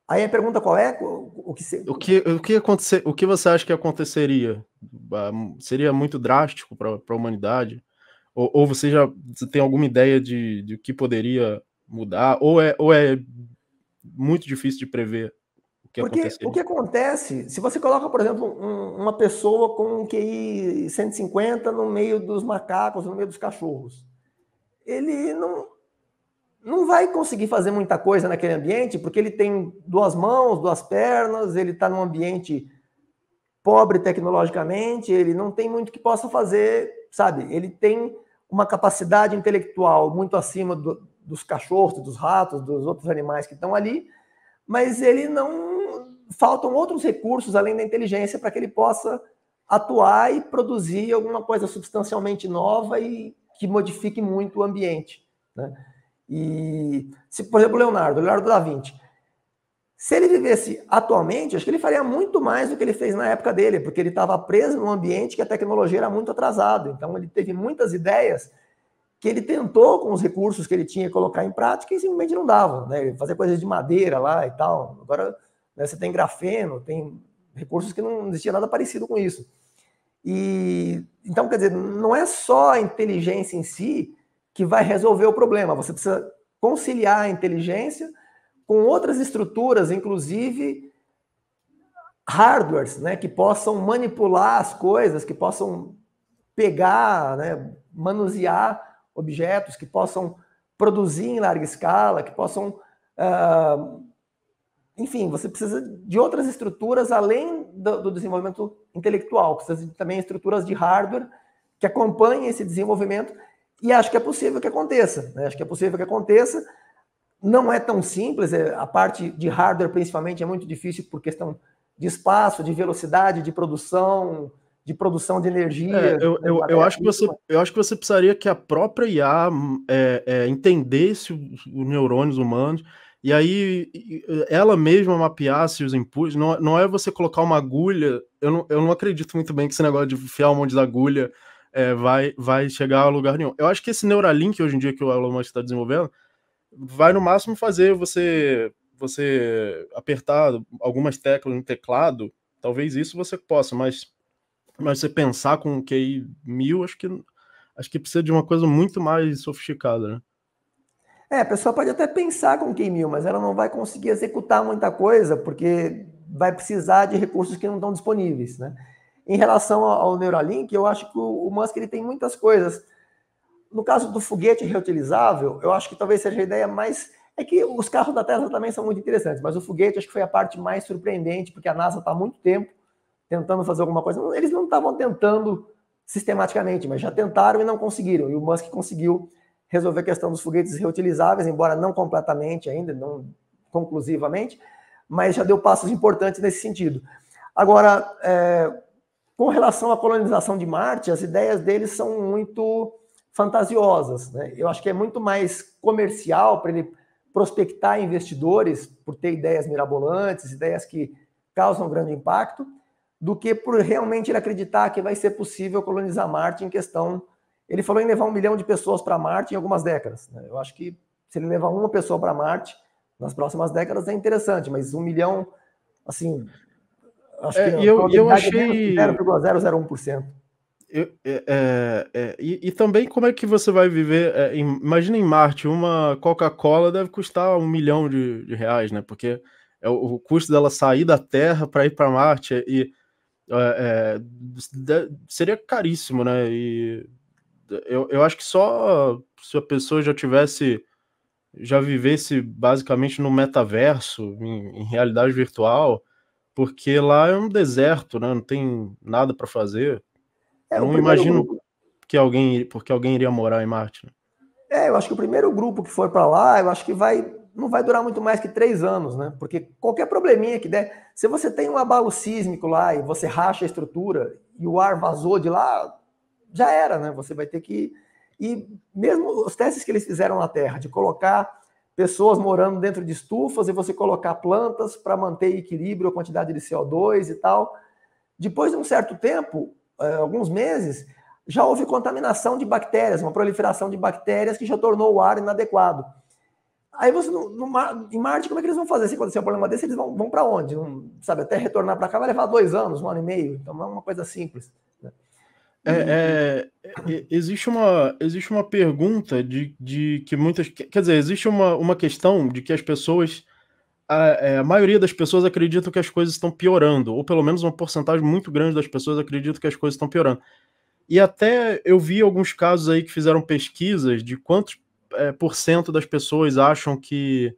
Aí a pergunta qual é? O que, se... o que, o que, acontecer, o que você acha que aconteceria? Ah, seria muito drástico para a humanidade? Ou, ou, você já tem alguma ideia de, de o que poderia mudar? Ou é, ou é muito difícil de prever o que Porque aconteceria. o que acontece, se você coloca, por exemplo, um, uma pessoa com um QI 150 no meio dos macacos, no meio dos cachorros, ele não, não vai conseguir fazer muita coisa naquele ambiente, porque ele tem duas mãos, duas pernas, ele está num ambiente pobre tecnologicamente, ele não tem muito que possa fazer, sabe? Ele tem uma capacidade intelectual muito acima do, dos cachorros, dos ratos, dos outros animais que estão ali, mas ele não faltam outros recursos além da inteligência para que ele possa atuar e produzir alguma coisa substancialmente nova e que modifique muito o ambiente, né? E se, por exemplo, Leonardo, Leonardo da Vinci, se ele vivesse atualmente, acho que ele faria muito mais do que ele fez na época dele, porque ele estava preso num ambiente que a tecnologia era muito atrasada. Então ele teve muitas ideias que ele tentou, com os recursos que ele tinha, colocar em prática e simplesmente não davam, né? Fazer coisas de madeira lá e tal. Agora né, você tem grafeno, tem recursos que não existia nada parecido com isso. E então, quer dizer, não é só a inteligência em si que vai resolver o problema. Você precisa conciliar a inteligência com outras estruturas, inclusive hardwares, né, que possam manipular as coisas, que possam pegar, né, manusear objetos que possam produzir em larga escala, que possam. Uh, enfim, você precisa de outras estruturas além do, do desenvolvimento intelectual, precisa de, também estruturas de hardware que acompanhem esse desenvolvimento, e acho que é possível que aconteça. Né? Acho que é possível que aconteça. Não é tão simples, é, a parte de hardware, principalmente, é muito difícil por questão de espaço, de velocidade, de produção, de produção de energia. É, eu, eu, eu, acho que você, eu acho que você precisaria que a própria IA é, é, entendesse os neurônios humanos e aí ela mesma mapeasse os impulsos. Não, é, não é você colocar uma agulha. Eu não, eu não acredito muito bem que esse negócio de enfiar um monte de agulha é, vai, vai chegar a lugar nenhum. Eu acho que esse Neuralink hoje em dia que o Elon Musk está desenvolvendo vai no máximo fazer você você apertar algumas teclas no teclado. Talvez isso você possa, mas mas você pensar com um QI mil, acho que, acho que precisa de uma coisa muito mais sofisticada, né? É, a pessoa pode até pensar com QI mil, mas ela não vai conseguir executar muita coisa, porque vai precisar de recursos que não estão disponíveis, né? Em relação ao Neuralink, eu acho que o Musk ele tem muitas coisas. No caso do foguete reutilizável, eu acho que talvez seja a ideia mais. É que os carros da Tesla também são muito interessantes, mas o foguete acho que foi a parte mais surpreendente, porque a NASA está há muito tempo tentando fazer alguma coisa. Eles não estavam tentando sistematicamente, mas já tentaram e não conseguiram. E o Musk conseguiu resolver a questão dos foguetes reutilizáveis, embora não completamente ainda, não conclusivamente, mas já deu passos importantes nesse sentido. Agora, é, com relação à colonização de Marte, as ideias deles são muito fantasiosas. Né? Eu acho que é muito mais comercial para ele prospectar investidores por ter ideias mirabolantes, ideias que causam grande impacto, do que por realmente ele acreditar que vai ser possível colonizar Marte em questão. Ele falou em levar um milhão de pessoas para Marte em algumas décadas. Né? Eu acho que se ele levar uma pessoa para Marte nas próximas décadas é interessante, mas um milhão, assim, acho é, que é e eu, eu achei 0,001%. Eu, é, é, é, e, e, também como é que você vai viver? É, imagina em Marte, uma Coca-Cola deve custar um milhão de, de reais, né? Porque é o, o, custo dela sair da Terra para ir para Marte e é, é seria caríssimo, né? E eu, eu acho que só se a pessoa já tivesse já vivesse basicamente no metaverso, em, em, realidade virtual, porque lá é um deserto, né? Não tem nada para fazer. É, não imagino grupo. que alguém porque alguém iria morar em Marte. Né? É, eu acho que o primeiro grupo que foi para lá, eu acho que vai não vai durar muito mais que três anos, né? Porque qualquer probleminha que der, se você tem um abalo sísmico lá e você racha a estrutura e o ar vazou de lá, já era, né? Você vai ter que. E mesmo os testes que eles fizeram na Terra, de colocar pessoas morando dentro de estufas e você colocar plantas para manter equilíbrio, a quantidade de CO2 e tal. Depois de um certo tempo, eh, alguns meses, já houve contaminação de bactérias, uma proliferação de bactérias que já tornou o ar inadequado. Aí você, no, no, em Marte, como é que eles vão fazer? Se acontecer um problema desse, eles vão, vão para onde? sabe, até retornar para cá vai levar dois anos, um ano e meio. Então é uma coisa simples. Né? É, é, é, é, existe, uma, existe uma pergunta de, de que muitas. Quer dizer, existe uma, uma questão de que as pessoas. A, é, a, maioria das pessoas acredita que as coisas estão piorando, ou pelo menos uma porcentagem muito grande das pessoas acredita que as coisas estão piorando. E até eu vi alguns casos aí que fizeram pesquisas de quantos é, por cento das pessoas acham que,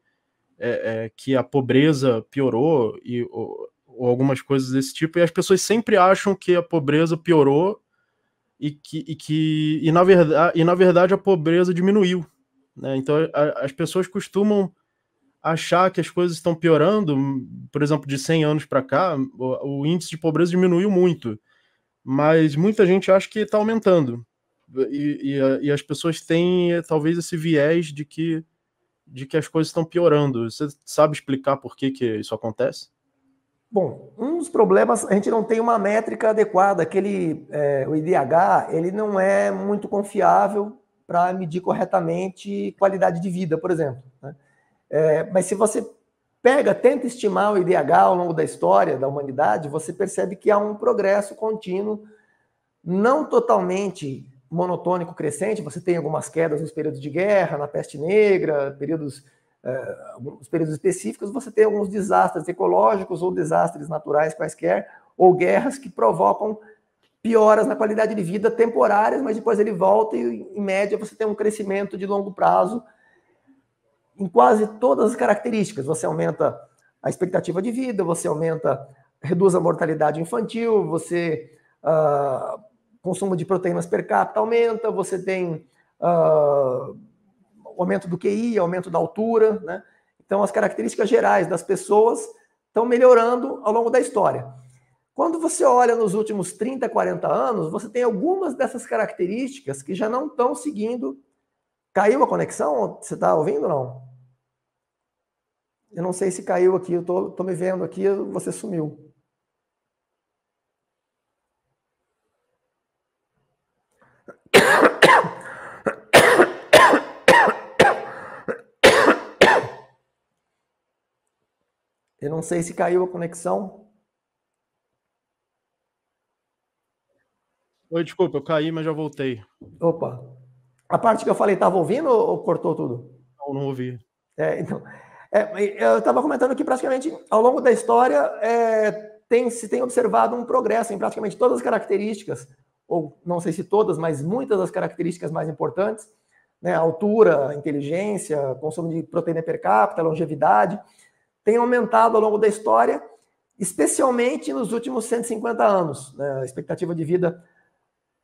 é, é que a pobreza piorou e, ou, ou, algumas coisas desse tipo, e as pessoas sempre acham que a pobreza piorou e que, e que e na, verdade, e na verdade a pobreza diminuiu. Né? Então a, as pessoas costumam achar que as coisas estão piorando, por exemplo, de 100 anos para cá, o, o índice de pobreza diminuiu muito, mas muita gente acha que está aumentando. E, e, e, as pessoas têm eh, talvez esse viés de que, de que as coisas estão piorando. Você sabe explicar por que, que isso acontece? Bom, um dos problemas, a gente não tem uma métrica adequada. Aquele, é, o IDH ele não é muito confiável para medir corretamente qualidade de vida, por exemplo. Né? É, mas se você pega, tenta estimar o IDH ao longo da história da humanidade, você percebe que há um progresso contínuo, não totalmente monotônico crescente, você tem algumas quedas nos períodos de guerra, na peste negra, períodos, eh, períodos específicos, você tem alguns desastres ecológicos ou desastres naturais quaisquer, ou guerras que provocam pioras na qualidade de vida temporárias, mas depois ele volta e, em média, você tem um crescimento de longo prazo em quase todas as características. Você aumenta a expectativa de vida, você aumenta, reduz a mortalidade infantil, você uh, consumo de proteínas per capita aumenta, você tem uh, aumento do QI, aumento da altura, né? Então, as características gerais das pessoas estão melhorando ao longo da história. Quando você olha nos últimos 30, 40 anos, você tem algumas dessas características que já não estão seguindo. Caiu a conexão? Você está ouvindo ou não? Eu não sei se caiu aqui, eu estou me vendo aqui, você sumiu. Eu não sei se caiu a conexão. Oi, desculpa, eu caí, mas já voltei. Opa. A parte que eu falei, estava ouvindo ou cortou tudo? Não, não ouvi. É, então, é, eu estava comentando que praticamente ao longo da história é, tem, se tem observado um progresso em praticamente todas as características, ou não sei se todas, mas muitas das características mais importantes, né, altura, inteligência, consumo de proteína per capita, longevidade tem aumentado ao longo da história, especialmente nos últimos 150 anos. Né? A expectativa de vida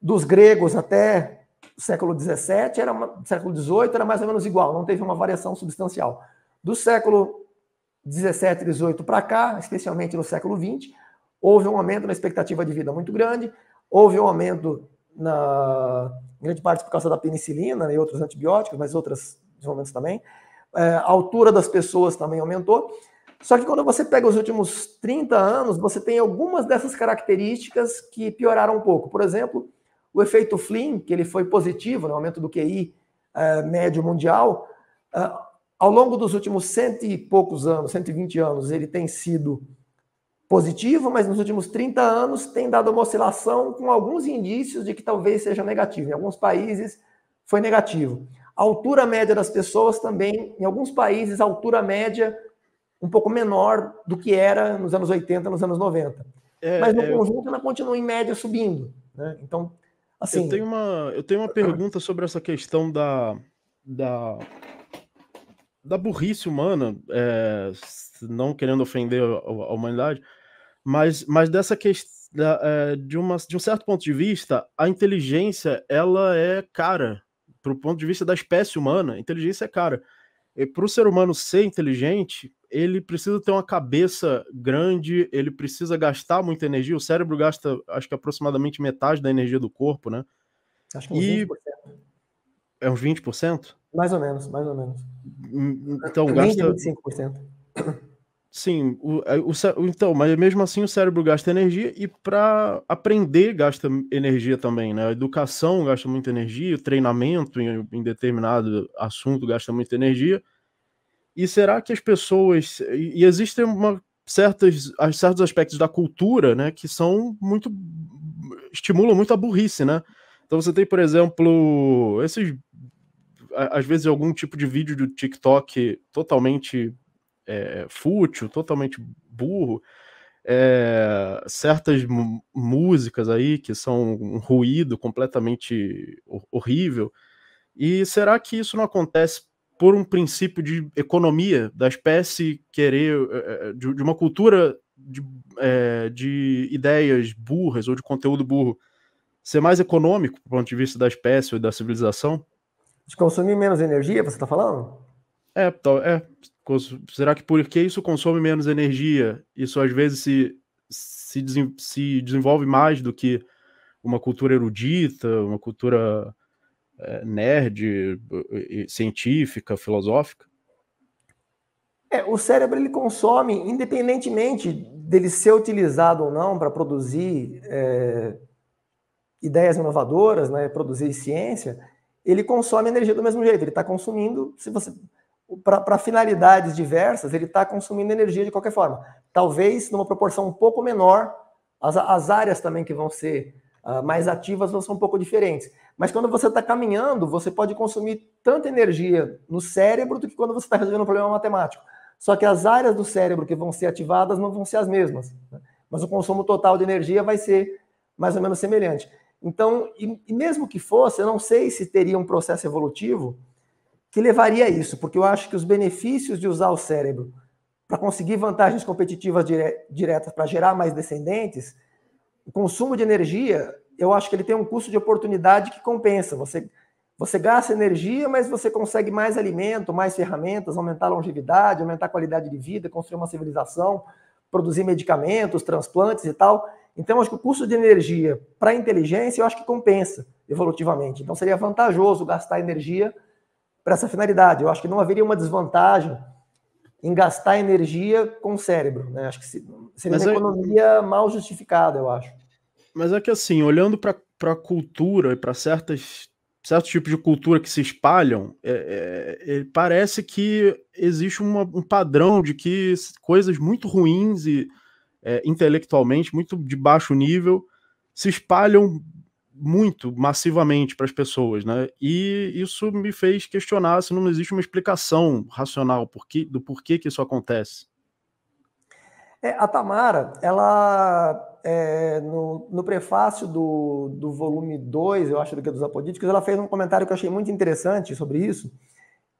dos gregos até o século XVII, era uma, século XVIII era mais ou menos igual, não teve uma variação substancial. Do século XVII, XVIII para cá, especialmente no século XX, houve um aumento na expectativa de vida muito grande, houve um aumento na grande parte por causa da penicilina e outros antibióticos, mas outros desenvolvimentos também. É, a altura das pessoas também aumentou. Só que quando você pega os últimos 30 anos, você tem algumas dessas características que pioraram um pouco. Por exemplo, o efeito Flynn, que ele foi positivo no aumento do QI uh, eh, médio mundial, uh, ao longo dos últimos cento e poucos anos, 120 anos, ele tem sido positivo, mas nos últimos 30 anos tem dado uma oscilação com alguns indícios de que talvez seja negativo. Em alguns países foi negativo. A altura média das pessoas também, em alguns países, a altura média um pouco menor do que era nos anos 80, nos anos 90. É, Mas no é, conjunto ela continua em média subindo. Né? Então, assim. Eu tenho uma, eu tenho uma ah. pergunta sobre essa questão da, da, da burrice humana, é, não querendo ofender a, a, humanidade, mas, mas dessa questão. É, de, de um certo ponto de vista, a inteligência ela é cara. Para o ponto de vista da espécie humana, inteligência é cara. E para o ser humano ser inteligente, ele precisa ter uma cabeça grande, ele precisa gastar muita energia. O cérebro gasta, acho que aproximadamente metade da energia do corpo, né? Acho que é uns e... 20%. É uns 20%? Mais ou menos, mais ou menos. Hum, hum, então, Nem gasta. 25%. Sim, o, é, o, então, mas mesmo assim o cérebro gasta energia e para aprender gasta energia também, né? A educação gasta muita energia, o treinamento em, em determinado assunto gasta muita energia. E será que as pessoas. E existem uma, certas, certos aspectos da cultura, né, que são muito. estimulam muito a burrice, né? Então você tem, por exemplo, esses. Às vezes algum tipo de vídeo do TikTok totalmente é, fútil, totalmente burro. É, certas músicas aí que são um ruído completamente horrível. E será que isso não acontece por um princípio de economia da espécie querer, eh, eh, de, uma cultura de, eh, de, ideias burras ou de conteúdo burro ser mais econômico do ponto de vista da espécie ou da civilização? De consumir menos energia, você está falando? É, tá, é, será que porque isso consome menos energia, isso às vezes se, se, se desenvolve mais do que uma cultura erudita, uma cultura eh, nerd, eh, científica, filosófica? É, o cérebro ele consome, independentemente dele ser utilizado ou não para produzir é, ideias inovadoras, né, produzir ciência, ele consome energia do mesmo jeito. Ele está consumindo, se você para finalidades diversas, ele está consumindo energia de qualquer forma. Talvez numa proporção um pouco menor, as, as áreas também que vão ser uh, mais ativas são um pouco diferentes. Mas quando você está caminhando, você pode consumir tanta energia no cérebro do que quando você está resolvendo um problema matemático. Só que as áreas do cérebro que vão ser ativadas não vão ser as mesmas. Né? Mas o consumo total de energia vai ser mais ou menos semelhante. Então, e, e mesmo que fosse, eu não sei se teria um processo evolutivo que levaria a isso, porque eu acho que os benefícios de usar o cérebro para conseguir vantagens competitivas dire diretas para gerar mais descendentes o consumo de energia, eu acho que ele tem um custo de oportunidade que compensa. Você, você gasta energia, mas você consegue mais alimento, mais ferramentas, aumentar a longevidade, aumentar a qualidade de vida, construir uma civilização, produzir medicamentos, transplantes e tal. Então, acho que o custo de energia para a inteligência, eu acho que compensa evolutivamente. Então, seria vantajoso gastar energia para essa finalidade. Eu acho que não haveria uma desvantagem em gastar energia com o cérebro. Né? Acho que seria Mas uma é... economia mal justificada, eu acho. Mas é que assim, olhando para a cultura e para certas certos tipos de cultura que se espalham, é, é, é parece que existe uma, um padrão de que coisas muito ruins e é, intelectualmente, muito de baixo nível, se espalham muito massivamente para as pessoas, né? E isso me fez questionar se não existe uma explicação racional do porquê que isso acontece. É, a Tamara, ela é, no, no, prefácio do, do volume 2, eu acho, do que é dos Apolíticos, ela fez um comentário que eu achei muito interessante sobre isso,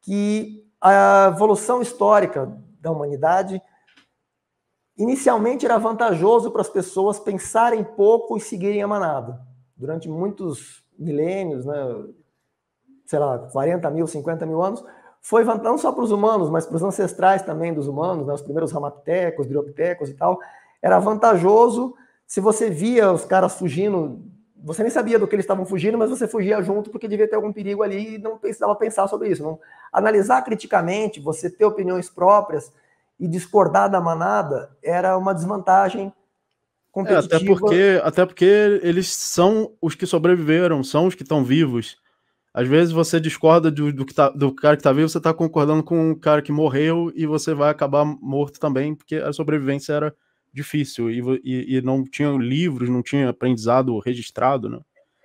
que a evolução histórica da humanidade inicialmente era vantajoso para as pessoas pensarem pouco e seguirem a manada durante muitos milênios, né, sei lá, 40 mil, 50 mil anos, foi não só para os humanos, mas para os ancestrais também dos humanos, né, os primeiros ramaptecos, dirioptecos e tal, era vantajoso se você via os caras fugindo, você nem sabia do que eles estavam fugindo, mas você fugia junto porque devia ter algum perigo ali e não precisava pensar sobre isso. Não, analisar criticamente, você ter opiniões próprias e discordar da manada era uma desvantagem competitiva. É, até, porque, até porque eles são os que sobreviveram, são os que estão vivos. Às vezes você discorda do, do, que tá, do cara que está vivo, você está concordando com o cara que morreu e você vai acabar morto também, porque a sobrevivência era difícil e, e, e não tinha livros, não tinha aprendizado registrado, né?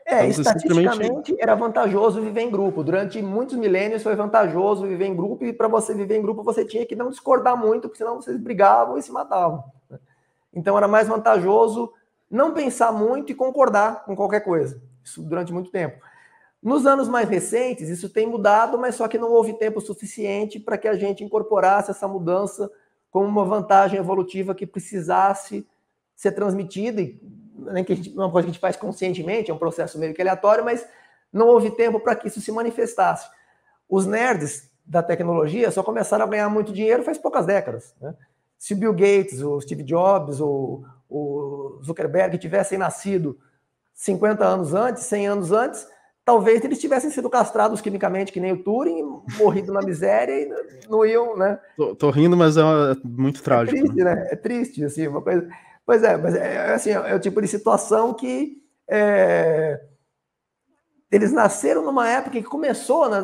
É, então, estatisticamente simplesmente... era vantajoso viver em grupo. Durante muitos milênios foi vantajoso viver em grupo e para você viver em grupo você tinha que não discordar muito, porque senão vocês brigavam e se matavam. Então era mais vantajoso não pensar muito e concordar com qualquer coisa. Isso durante muito tempo. Nos anos mais recentes, isso tem mudado, mas só que não houve tempo suficiente para que a gente incorporasse essa mudança como uma vantagem evolutiva que precisasse ser transmitida, e nem né, que gente, uma coisa que a gente faz conscientemente, é um processo meio que aleatório, mas não houve tempo para que isso se manifestasse. Os nerds da tecnologia só começaram a ganhar muito dinheiro faz poucas décadas. Né? Se Bill Gates, o Steve Jobs, o, o Zuckerberg tivessem nascido 50 anos antes, 100 anos antes, talvez eles tivessem sido castrados quimicamente, que nem o Turing, morrido na miséria e não iam, né? Tô, tô rindo, mas é, é muito trágico. É triste, né? né? É triste, assim, uma coisa. Pois é, mas é, é, assim, é o tipo de situação que. É... Eles nasceram numa época que começou, na,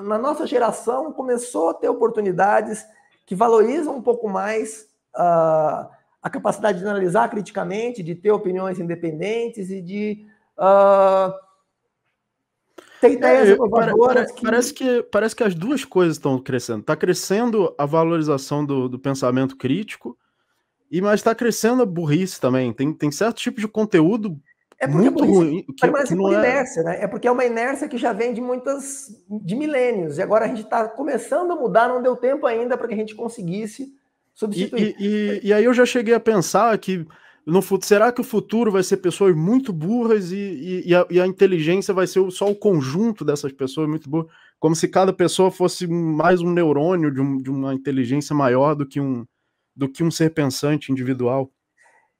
na nossa geração, começou a ter oportunidades que valorizam um pouco mais uh, a capacidade de analisar criticamente, de ter opiniões independentes e de uh, ter é, ideias é, Que... Parece, que, parece que as duas coisas estão crescendo. Está crescendo a valorização do, do pensamento crítico, e mas está crescendo a burrice também. Tem, tem certo tipo de conteúdo é porque é muito ruim. Que, é permanece que por é. inércia, é... né? É porque é uma inércia que já vem de muitas, de milênios. E agora a gente está começando a mudar, não deu tempo ainda para que a gente conseguisse substituir. E, e, e, aí eu já cheguei a pensar que no será que o futuro vai ser pessoas muito burras e, a, a, inteligência vai ser só o conjunto dessas pessoas muito burras? Como se cada pessoa fosse mais um neurônio de, um, de uma inteligência maior do que um do que um ser pensante individual.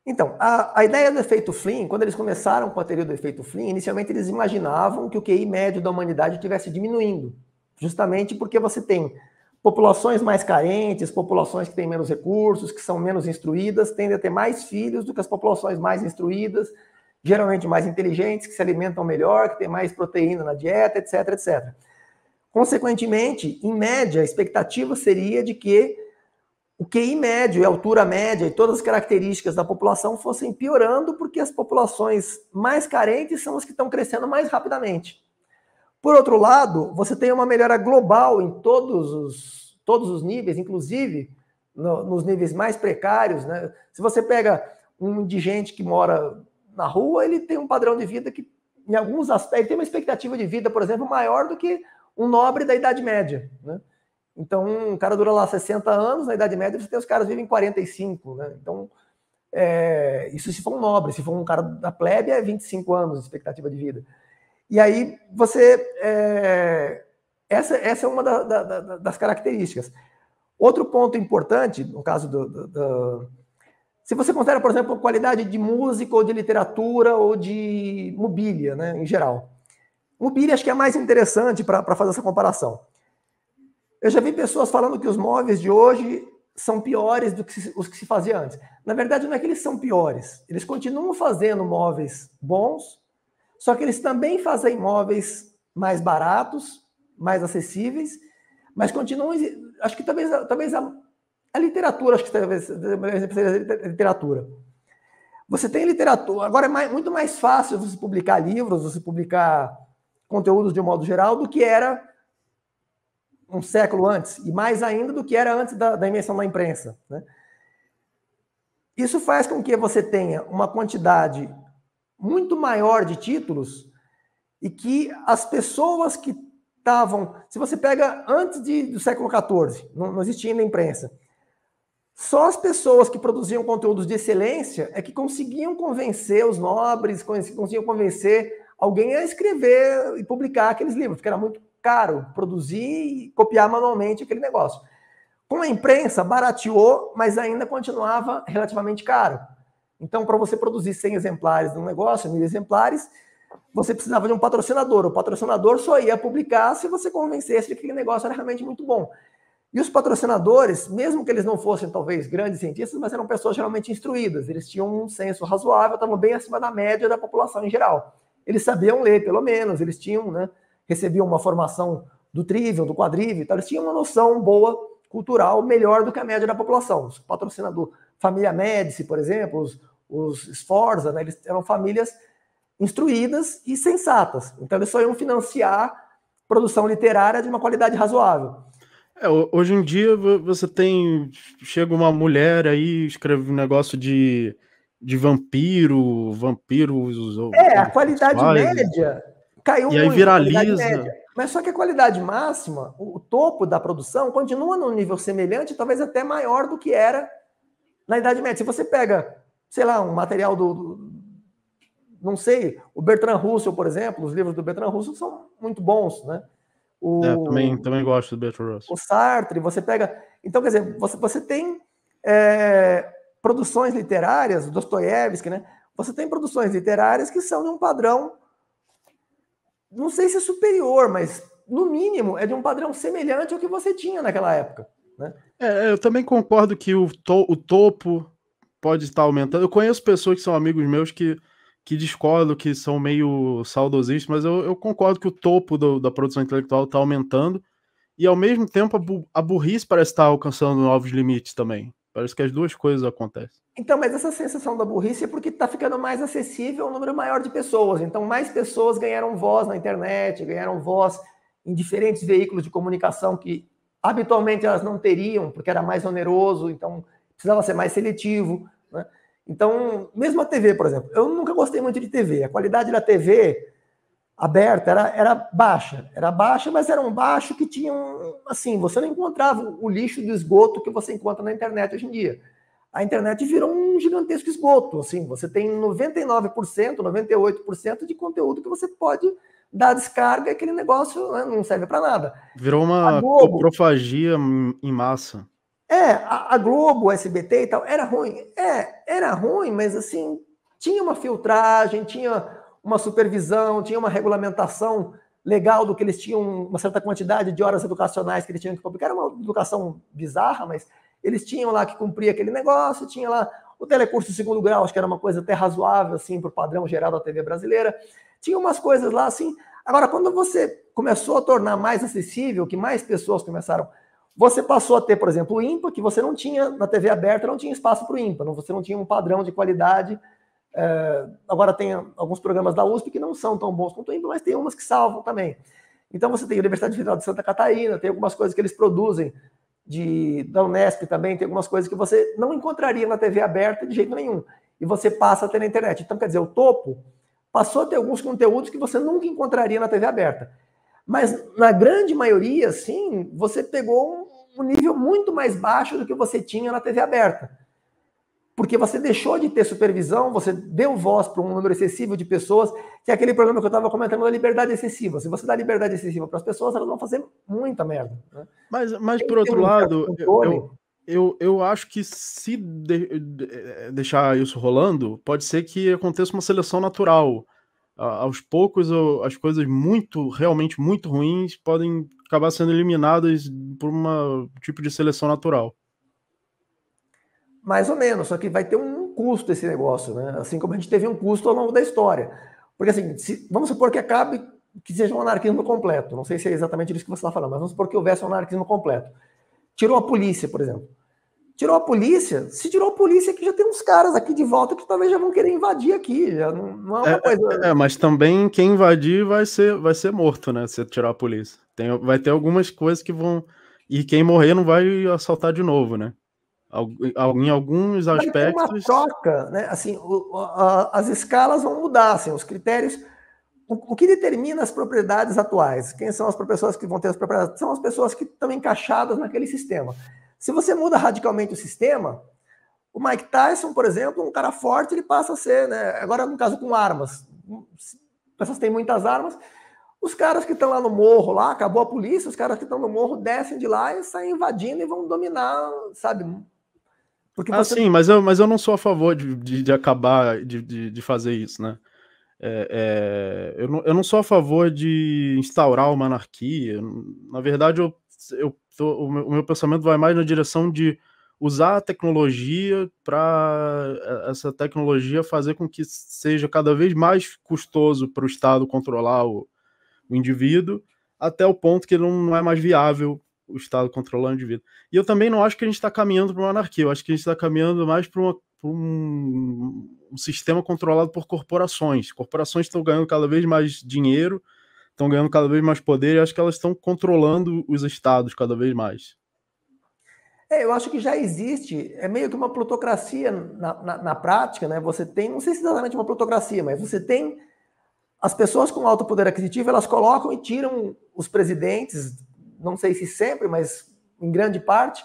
Então, a, a, ideia do efeito Flynn, quando eles começaram com a teoria do efeito Flynn, inicialmente eles imaginavam que o QI médio da humanidade estivesse diminuindo, justamente porque você tem populações mais carentes, populações que têm menos recursos, que são menos instruídas, tendem a ter mais filhos do que as populações mais instruídas, geralmente mais inteligentes, que se alimentam melhor, que têm mais proteína na dieta, etc, etc. Consequentemente, em média, a expectativa seria de que o QI médio e a altura média e todas as características da população fossem piorando, porque as populações mais carentes são as que estão crescendo mais rapidamente. Por outro lado, você tem uma melhora global em todos os, todos os níveis, inclusive no, nos níveis mais precários. Né? Se você pega um indigente que mora na rua, ele tem um padrão de vida que, em alguns aspectos, tem uma expectativa de vida, por exemplo, maior do que um nobre da Idade Média. Né? Então, um cara dura lá 60 anos, na Idade Média você tem os caras vivem 45, né? Então, é, isso se for um nobre, se for um cara da plebe, é 25 anos de expectativa de vida. E aí você. É, essa, essa é uma da, da, da, das características. Outro ponto importante, no caso do, do, do, Se você considera, por exemplo, qualidade de música ou de literatura ou de mobília, né, em geral. Mobília acho que é mais interessante para fazer essa comparação. Eu já vi pessoas falando que os móveis de hoje são piores do que os que se fazia antes. Na verdade, não é que eles são piores. Eles continuam fazendo móveis bons, só que eles também fazem móveis mais baratos, mais acessíveis, mas continuam. Acho que talvez, talvez a, a literatura, acho que talvez, a literatura. Você tem literatura. Agora é mais, muito mais fácil você publicar livros, você publicar conteúdos de um modo geral, do que era um século antes, e mais ainda do que era antes da, da invenção da imprensa. Né? Isso faz com que você tenha uma quantidade muito maior de títulos e que as pessoas que estavam. Se você pega antes de, do século XIV, não, não existia ainda imprensa. Só as pessoas que produziam conteúdos de excelência é que conseguiam convencer os nobres, conseguiam convencer alguém a escrever e publicar aqueles livros, porque era muito caro produzir e copiar manualmente aquele negócio. Com a imprensa, barateou, mas ainda continuava relativamente caro. Então, para você produzir 100 exemplares de um negócio, mil exemplares, você precisava de um patrocinador. O patrocinador só ia publicar se você convencesse de que aquele negócio era realmente muito bom. E os patrocinadores, mesmo que eles não fossem talvez grandes cientistas, mas eram pessoas geralmente instruídas, eles tinham um senso razoável, estavam bem acima da média da população em geral. Eles sabiam ler, pelo menos, eles tinham, né? recebiam uma formação do trivial, do quadrível, então eles tinham uma noção boa, cultural, melhor do que a média da população. Os patrocinadores, família Médici, por exemplo, os, os Sforza, né, eles eram famílias instruídas e sensatas. Então eles só iam financiar produção literária de uma qualidade razoável. É, hoje em dia você tem. Chega uma mulher aí, escreve um negócio de, de vampiro, vampiros. É, a qualidade média Caiu e aí viraliza. Mas só que a qualidade máxima, o topo da produção, continua num nível semelhante, talvez até maior do que era na Idade Média. Se você pega, sei lá, um material do. do não sei, o Bertrand Russell, por exemplo, os livros do Bertrand Russell são muito bons, né? O, é, também, também gosto do Bertrand Russell. O Sartre, você pega. Então, quer dizer, você, você tem é, produções literárias, Dostoiévski, né? Você tem produções literárias que são de um padrão não sei se é superior, mas no mínimo é de um padrão semelhante ao que você tinha naquela época. Né? É, é, eu também concordo que o, to o topo pode estar aumentando. Eu conheço pessoas que são amigos meus que, que discordam, que são meio saudosistas, mas eu, eu concordo que o topo do, da produção intelectual está aumentando. E ao mesmo tempo a, bu a burrice parece estar alcançando novos limites também. Parece que as duas coisas acontecem. Então, mas essa sensação da burrice é porque está ficando mais acessível um número maior de pessoas. Então, mais pessoas ganharam voz na internet, ganharam voz em diferentes veículos de comunicação que habitualmente elas não teriam, porque era mais oneroso, então precisava ser mais seletivo. Né? Então, mesmo a TV, por exemplo, eu nunca gostei muito de TV. A qualidade da TV aberta, era, era baixa, era baixa, mas era um baixo que tinha um, assim, você não encontrava o lixo do esgoto que você encontra na internet hoje em dia. A internet virou um gigantesco esgoto, assim, você tem 99%, 98% de conteúdo que você pode dar descarga, aquele negócio né, não serve para nada. Virou uma Globo, coprofagia em massa. É, a, a Globo, o SBT e tal, era ruim. É, era ruim, mas assim, tinha uma filtragem, tinha uma supervisão, tinha uma regulamentação legal do que eles tinham, uma certa quantidade de horas educacionais que eles tinham que publicar. Era uma educação bizarra, mas eles tinham lá que cumprir aquele negócio, tinha lá o telecurso segundo grau, acho que era uma coisa até razoável, assim, para o padrão geral da TV brasileira. Tinha umas coisas lá, assim. Agora, quando você começou a tornar mais acessível, que mais pessoas começaram, você passou a ter, por exemplo, o IMPA, que você não tinha na TV aberta, não tinha espaço para o IMPA, não, você não tinha um padrão de qualidade é, agora tem alguns programas da USP que não são tão bons quanto o INPE, mas tem umas que salvam também. Então você tem a Universidade Federal de Santa Catarina, tem algumas coisas que eles produzem de, da Unesp também, tem algumas coisas que você não encontraria na TV aberta de jeito nenhum. E você passa a ter na internet. Então, quer dizer, o topo passou a ter alguns conteúdos que você nunca encontraria na TV aberta. Mas na grande maioria, sim, você pegou um nível muito mais baixo do que você tinha na TV aberta porque você deixou de ter supervisão, você deu voz para um número excessivo de pessoas, que é aquele problema que eu estava comentando da liberdade excessiva. Se você dá liberdade excessiva para as pessoas, elas vão fazer muita merda. Né? Mas, mas por outro um lado, eu, eu, eu, acho que se de, de, deixar isso rolando, pode ser que aconteça uma seleção natural. A, aos poucos, as coisas muito, realmente muito ruins podem acabar sendo eliminadas por um tipo de seleção natural. Mais ou menos, só que vai ter um custo esse negócio, né? Assim como a gente teve um custo ao longo da história. Porque assim, se, vamos supor que acabe que seja um anarquismo completo. Não sei se é exatamente isso que você está falando, mas vamos supor que houvesse um anarquismo completo. Tirou a polícia, por exemplo. Tirou a polícia? Se tirou a polícia, que já tem uns caras aqui de volta que talvez já vão querer invadir aqui. Já não, não é uma é, coisa. É, é mas também quem invadir vai ser, vai ser morto, né? Se tirar a polícia. Tem, vai ter algumas coisas que vão. E quem morrer não vai assaltar de novo, né? em alguns aspectos. Uma troca, né? Assim, o, a, as escalas vão mudar, assim, os critérios. O, o, que determina as propriedades atuais? Quem são as pessoas que vão ter as propriedades? São as pessoas que estão encaixadas naquele sistema. Se você muda radicalmente o sistema, o Mike Tyson, por exemplo, um cara forte, ele passa a ser, né? Agora, no caso com armas, pessoas têm muitas armas. Os caras que estão lá no morro, lá acabou a polícia, os caras que estão no morro descem de lá e saem invadindo e vão dominar, sabe, porque ah, sim, mas eu, mas eu não sou a favor de, de, de acabar de, de, de, fazer isso, né? É, é, eu, não, eu não sou a favor de instaurar uma anarquia. Na verdade, eu, eu tô, o, meu, o meu pensamento vai mais na direção de usar a tecnologia para é, essa tecnologia fazer com que seja cada vez mais custoso para o Estado controlar o, o indivíduo, até o ponto que não é mais viável o Estado controlar o indivíduo. E eu também não acho que a gente está caminhando para uma anarquia, eu acho que a gente está caminhando mais para um, um, sistema controlado por corporações. Corporações estão ganhando cada vez mais dinheiro, estão ganhando cada vez mais poder, e acho que elas estão controlando os estados cada vez mais. É, eu acho que já existe, é meio que uma plutocracia na, na, na prática, né? Você tem, não sei se exatamente uma plutocracia, mas você tem as pessoas com alto poder aquisitivo, elas colocam e tiram os presidentes não sei se sempre, mas em grande parte.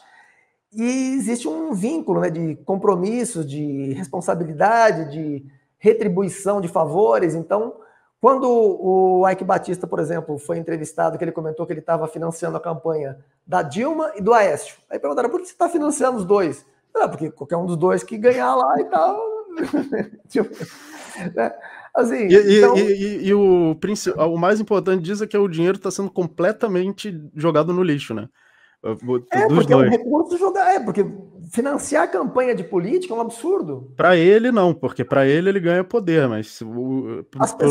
E existe um vínculo né, de compromisso, de responsabilidade, de retribuição de favores. Então, quando o Ike Batista, por exemplo, foi entrevistado, que ele comentou que ele estava financiando a campanha da Dilma e do Aécio. Aí perguntaram, por que você está financiando os dois? Não, ah, porque qualquer um dos dois que ganhar lá e tal. tipo, *laughs* né? Assim, e, então... e, e, e o, ah, o mais importante disso é que o dinheiro está sendo completamente jogado no lixo, né? Ah, é, porque é um recurso jogar, é, porque financiar a campanha de política é um absurdo. Para ele, não, porque para ele ele ganha poder, mas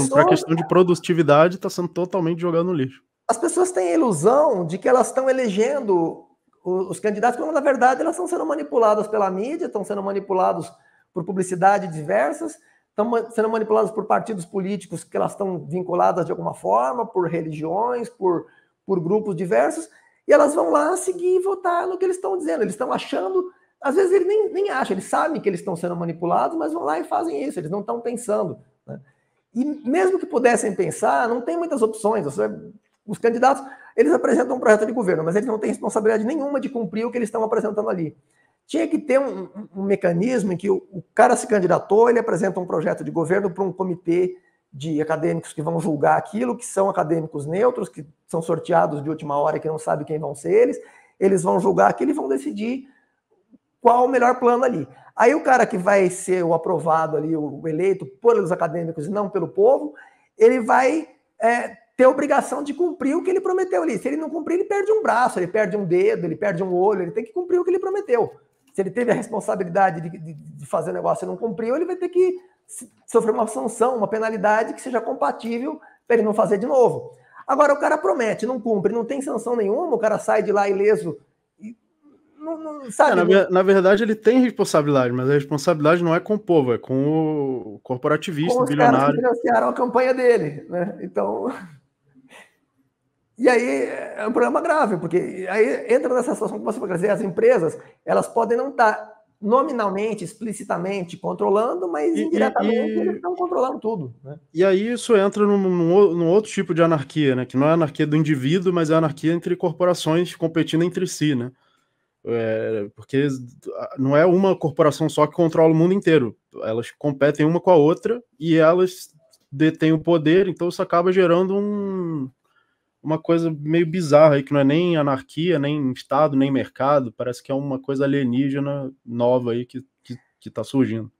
para a questão de produtividade está sendo totalmente jogado no lixo. As pessoas têm a ilusão de que elas estão elegendo os candidatos, quando na verdade elas estão sendo manipuladas pela mídia, estão sendo manipulados por publicidade diversas, estão sendo manipuladas por partidos políticos que elas estão vinculadas de alguma forma, por religiões, por, por grupos diversos, e elas vão lá seguir e votar no que eles estão dizendo. Eles estão achando, às vezes eles nem, nem acham, eles sabem que eles estão sendo manipulados, mas vão lá e fazem isso, eles não estão pensando. Né? E mesmo que pudessem pensar, não tem muitas opções. os candidatos, eles apresentam um projeto de governo, mas eles não têm responsabilidade nenhuma de cumprir o que eles estão apresentando ali. Tinha que ter um, um, um mecanismo em que o, o, cara se candidatou, ele apresenta um projeto de governo para um comitê de acadêmicos que vão julgar aquilo, que são acadêmicos neutros, que são sorteados de última hora e que não sabe quem vão ser eles. Eles vão julgar aquilo e vão decidir qual o melhor plano ali. Aí o cara que vai ser o aprovado ali, o eleito pelos acadêmicos e não pelo povo, ele vai é, ter obrigação de cumprir o que ele prometeu ali. Se ele não cumprir, ele perde um braço, ele perde um dedo, ele perde um olho, ele tem que cumprir o que ele prometeu se ele teve a responsabilidade de, de, de fazer o negócio e não cumpriu, ele vai ter que sofrer uma sanção, uma penalidade que seja compatível para ele não fazer de novo. Agora, o cara promete, não cumpre, não tem sanção nenhuma, o cara sai de lá ileso. não, não sabe. É, na, na, verdade, ele tem responsabilidade, mas a responsabilidade não é com o povo, é com o corporativista, com os bilionário. Caras que financiaram a campanha dele, né? Então. *laughs* E aí é um problema grave, porque aí entra nessa situação que você vai dizer, as empresas, elas podem não estar nominalmente, explicitamente controlando, mas e, indiretamente e, eles estão controlando tudo. Né? E aí isso entra num, num, outro tipo de anarquia, né? Que não é a anarquia do indivíduo, mas é a anarquia entre corporações competindo entre si, né? É, porque não é uma corporação só que controla o mundo inteiro. Elas competem uma com a outra e elas detêm o poder, então isso acaba gerando um, uma coisa meio bizarra aí, que não é nem anarquia, nem Estado, nem mercado, parece que é uma coisa alienígena nova aí que está surgindo.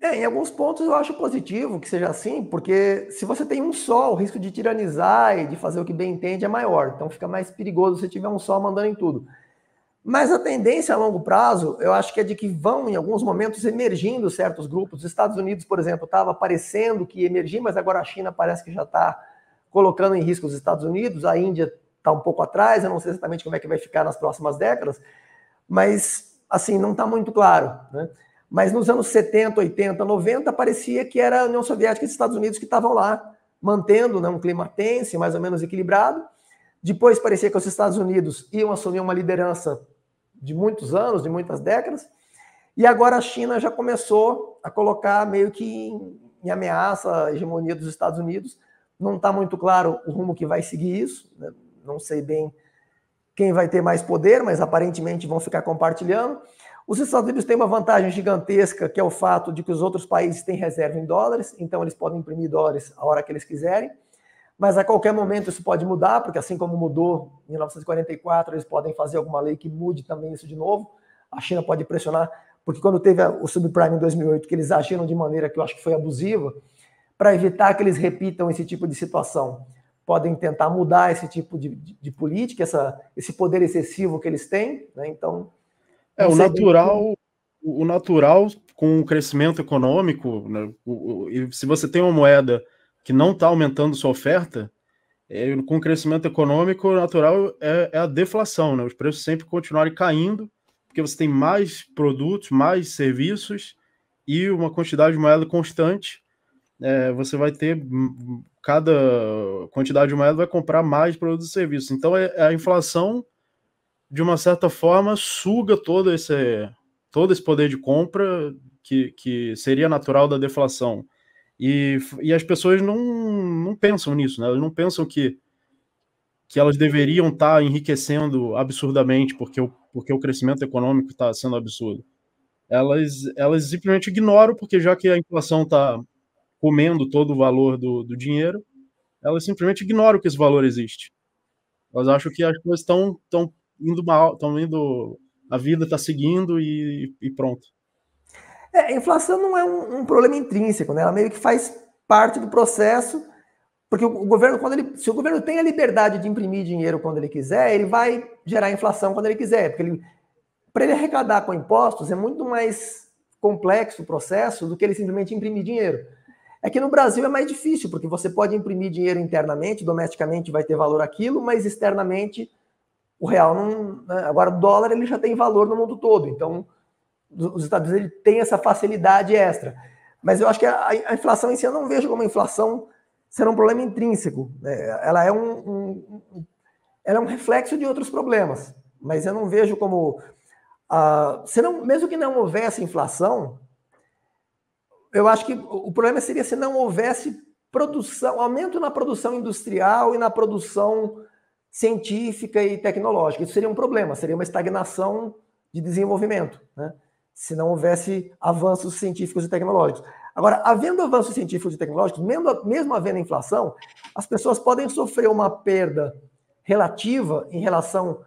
É, em alguns pontos eu acho positivo que seja assim, porque se você tem um só, o risco de tiranizar e de fazer o que bem entende é maior. Então fica mais perigoso se tiver um só mandando em tudo. Mas a tendência a longo prazo, eu acho que é de que vão, em alguns momentos, emergindo certos grupos. Os Estados Unidos, por exemplo, estava parecendo que emergir, mas agora a China parece que já está colocando em risco os Estados Unidos, a Índia está um pouco atrás, eu não sei exatamente como é que vai ficar nas próximas décadas, mas assim, não está muito claro. Né? Mas nos anos 70, 80, 90, parecia que era a União Soviética e os Estados Unidos que estavam lá, mantendo né, um clima tenso, mais ou menos equilibrado. Depois parecia que os Estados Unidos iam assumir uma liderança de muitos anos, de muitas décadas. E agora a China já começou a colocar meio que em, em ameaça a hegemonia dos Estados Unidos não está muito claro o rumo que vai seguir isso. Né? Não sei bem quem vai ter mais poder, mas aparentemente vão ficar compartilhando. Os Estados Unidos têm uma vantagem gigantesca, que é o fato de que os outros países têm reserva em dólares, então eles podem imprimir dólares a hora que eles quiserem. Mas a qualquer momento isso pode mudar, porque assim como mudou em 1944, eles podem fazer alguma lei que mude também isso de novo. A China pode pressionar, porque quando teve o subprime em 2008, que eles agiram de maneira que eu acho que foi abusiva, para evitar que eles repitam esse tipo de situação. Podem tentar mudar esse tipo de, de, de política, essa, esse poder excessivo que eles têm. Né? Então. É, o natural, o natural, com o crescimento econômico, né? o, o, e se você tem uma moeda que não está aumentando sua oferta, é, com o crescimento econômico, o natural é, é a deflação, né? os preços sempre continuarem caindo, porque você tem mais produtos, mais serviços e uma quantidade de moeda constante é, você vai ter hum, hum, cada quantidade de moeda vai comprar mais produtos e serviços. Então é, é a inflação de uma certa forma suga todo esse todo esse poder de compra que, que seria natural da deflação. E, e as pessoas não, não pensam nisso, né? Elas não pensam que, que elas deveriam estar tá enriquecendo absurdamente porque o, porque o crescimento econômico está sendo absurdo. Elas, elas simplesmente ignoram, porque já que a inflação está comendo todo o valor do, do dinheiro, elas simplesmente ignoram que esse valor existe. Elas acham que as coisas estão tão indo mal, estão indo. A vida está seguindo e, e pronto. É, a inflação não é um, um, problema intrínseco, né? Ela meio que faz parte do processo, porque o, o, governo, quando ele, se o governo tem a liberdade de imprimir dinheiro quando ele quiser, ele vai gerar inflação quando ele quiser, porque ele para ele arrecadar com impostos é muito mais complexo o processo do que ele simplesmente imprimir dinheiro. É que no Brasil é mais difícil, porque você pode imprimir dinheiro internamente, domesticamente vai ter valor aquilo, mas externamente o real não. Né? Agora, o dólar ele já tem valor no mundo todo. Então, os Estados Unidos ele tem essa facilidade extra. Mas eu acho que a, a inflação em si eu não vejo como a inflação ser um problema intrínseco. Né? Ela, é um, um, ela é um reflexo de outros problemas. Mas eu não vejo como. Uh, se não, mesmo que não houvesse inflação, eu acho que o problema seria se não houvesse produção, aumento na produção industrial e na produção científica e tecnológica. Isso seria um problema, seria uma estagnação de desenvolvimento, né? se não houvesse avanços científicos e tecnológicos. Agora, havendo avanços científicos e tecnológicos, mesmo, mesmo havendo inflação, as pessoas podem sofrer uma perda relativa em relação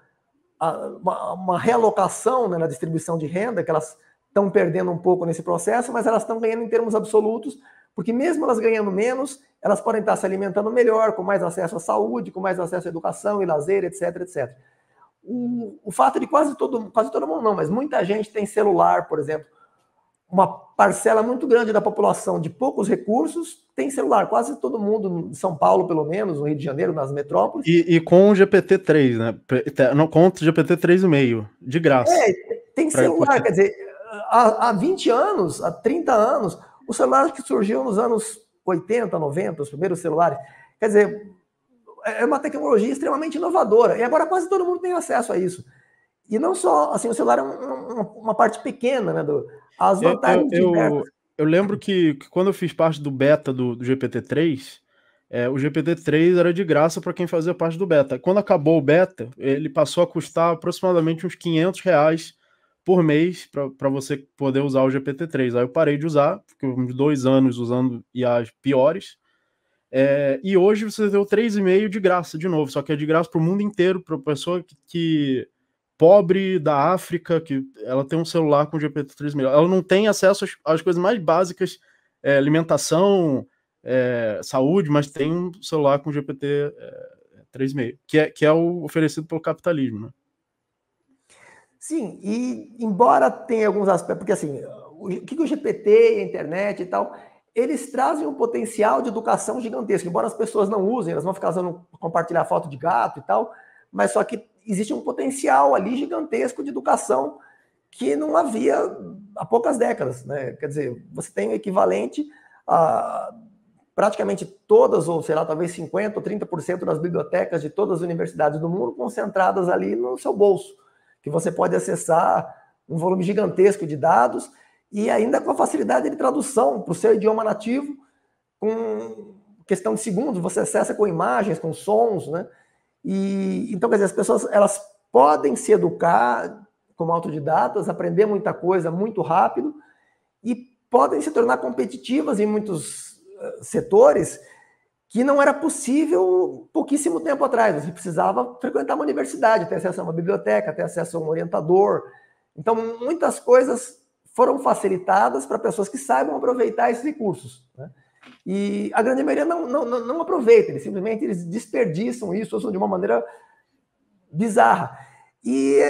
a uma, uma realocação né, na distribuição de renda, que elas estão perdendo um pouco nesse processo, mas elas estão ganhando em termos absolutos, porque mesmo elas ganhando menos, elas podem estar se alimentando melhor, com mais acesso à saúde, com mais acesso à educação e lazer, etc, etc. O, o fato de quase todo, quase todo mundo não, mas muita gente tem celular, por exemplo. Uma parcela muito grande da população de poucos recursos tem celular. Quase todo mundo, em São Paulo, pelo menos, no Rio de Janeiro, nas metrópoles. E, e com o GPT-3, né? Não, com o GPT-3,5, de graça. É, tem celular, quer dizer, há, há 20 anos, há 30 anos, o celular que surgiu nos anos 80, 90, os primeiros celulares, quer dizer, é, é uma tecnologia extremamente inovadora. E agora quase todo mundo tem acesso a isso. E não só, assim, o celular é uma, uma parte pequena, né, do, as vantagens eu, eu, eu lembro que, que, quando eu fiz parte do beta do, do GPT-3, é, o GPT-3 era de graça para quem fazia parte do beta. Quando acabou o beta, ele passou a custar aproximadamente uns 500 reais por mês para você poder usar o GPT-3. Aí eu parei de usar, fiquei uns dois anos usando IAs piores. É, e hoje você deu 3,5 de graça de novo, só que é de graça para o mundo inteiro, para pessoa que, que, pobre da África, que ela tem um celular com GPT-3 melhor. Ela não tem acesso às, às coisas mais básicas, é, alimentação, é, saúde, mas tem um celular com GPT-3,5, é, que é, que é o oferecido pelo capitalismo. Né? Sim, e embora tenha alguns aspectos, porque assim, o que o GPT, a internet e tal, eles trazem um potencial de educação gigantesco, embora as pessoas não usem, elas vão ficar usando compartilhar foto de gato e tal, mas só que existe um potencial ali gigantesco de educação que não havia há poucas décadas, né? Quer dizer, você tem o equivalente a praticamente todas, ou sei lá, talvez 50 ou 30% das bibliotecas de todas as universidades do mundo concentradas ali no seu bolso que você pode acessar um volume gigantesco de dados e ainda com a facilidade de tradução para o seu idioma nativo, com questão de segundos, você acessa com imagens, com sons, né? E então, quer dizer, as pessoas elas podem se educar como autodidatas, aprender muita coisa muito rápido e podem se tornar competitivas em muitos eh, setores que não era possível pouquíssimo tempo atrás. Você precisava frequentar uma universidade, ter acesso a uma biblioteca, ter acesso a um orientador. Então, muitas coisas foram facilitadas para pessoas que saibam aproveitar esses recursos. Né? E a grande maioria não, não, não aproveita, eles simplesmente eles desperdiçam isso de uma maneira bizarra. E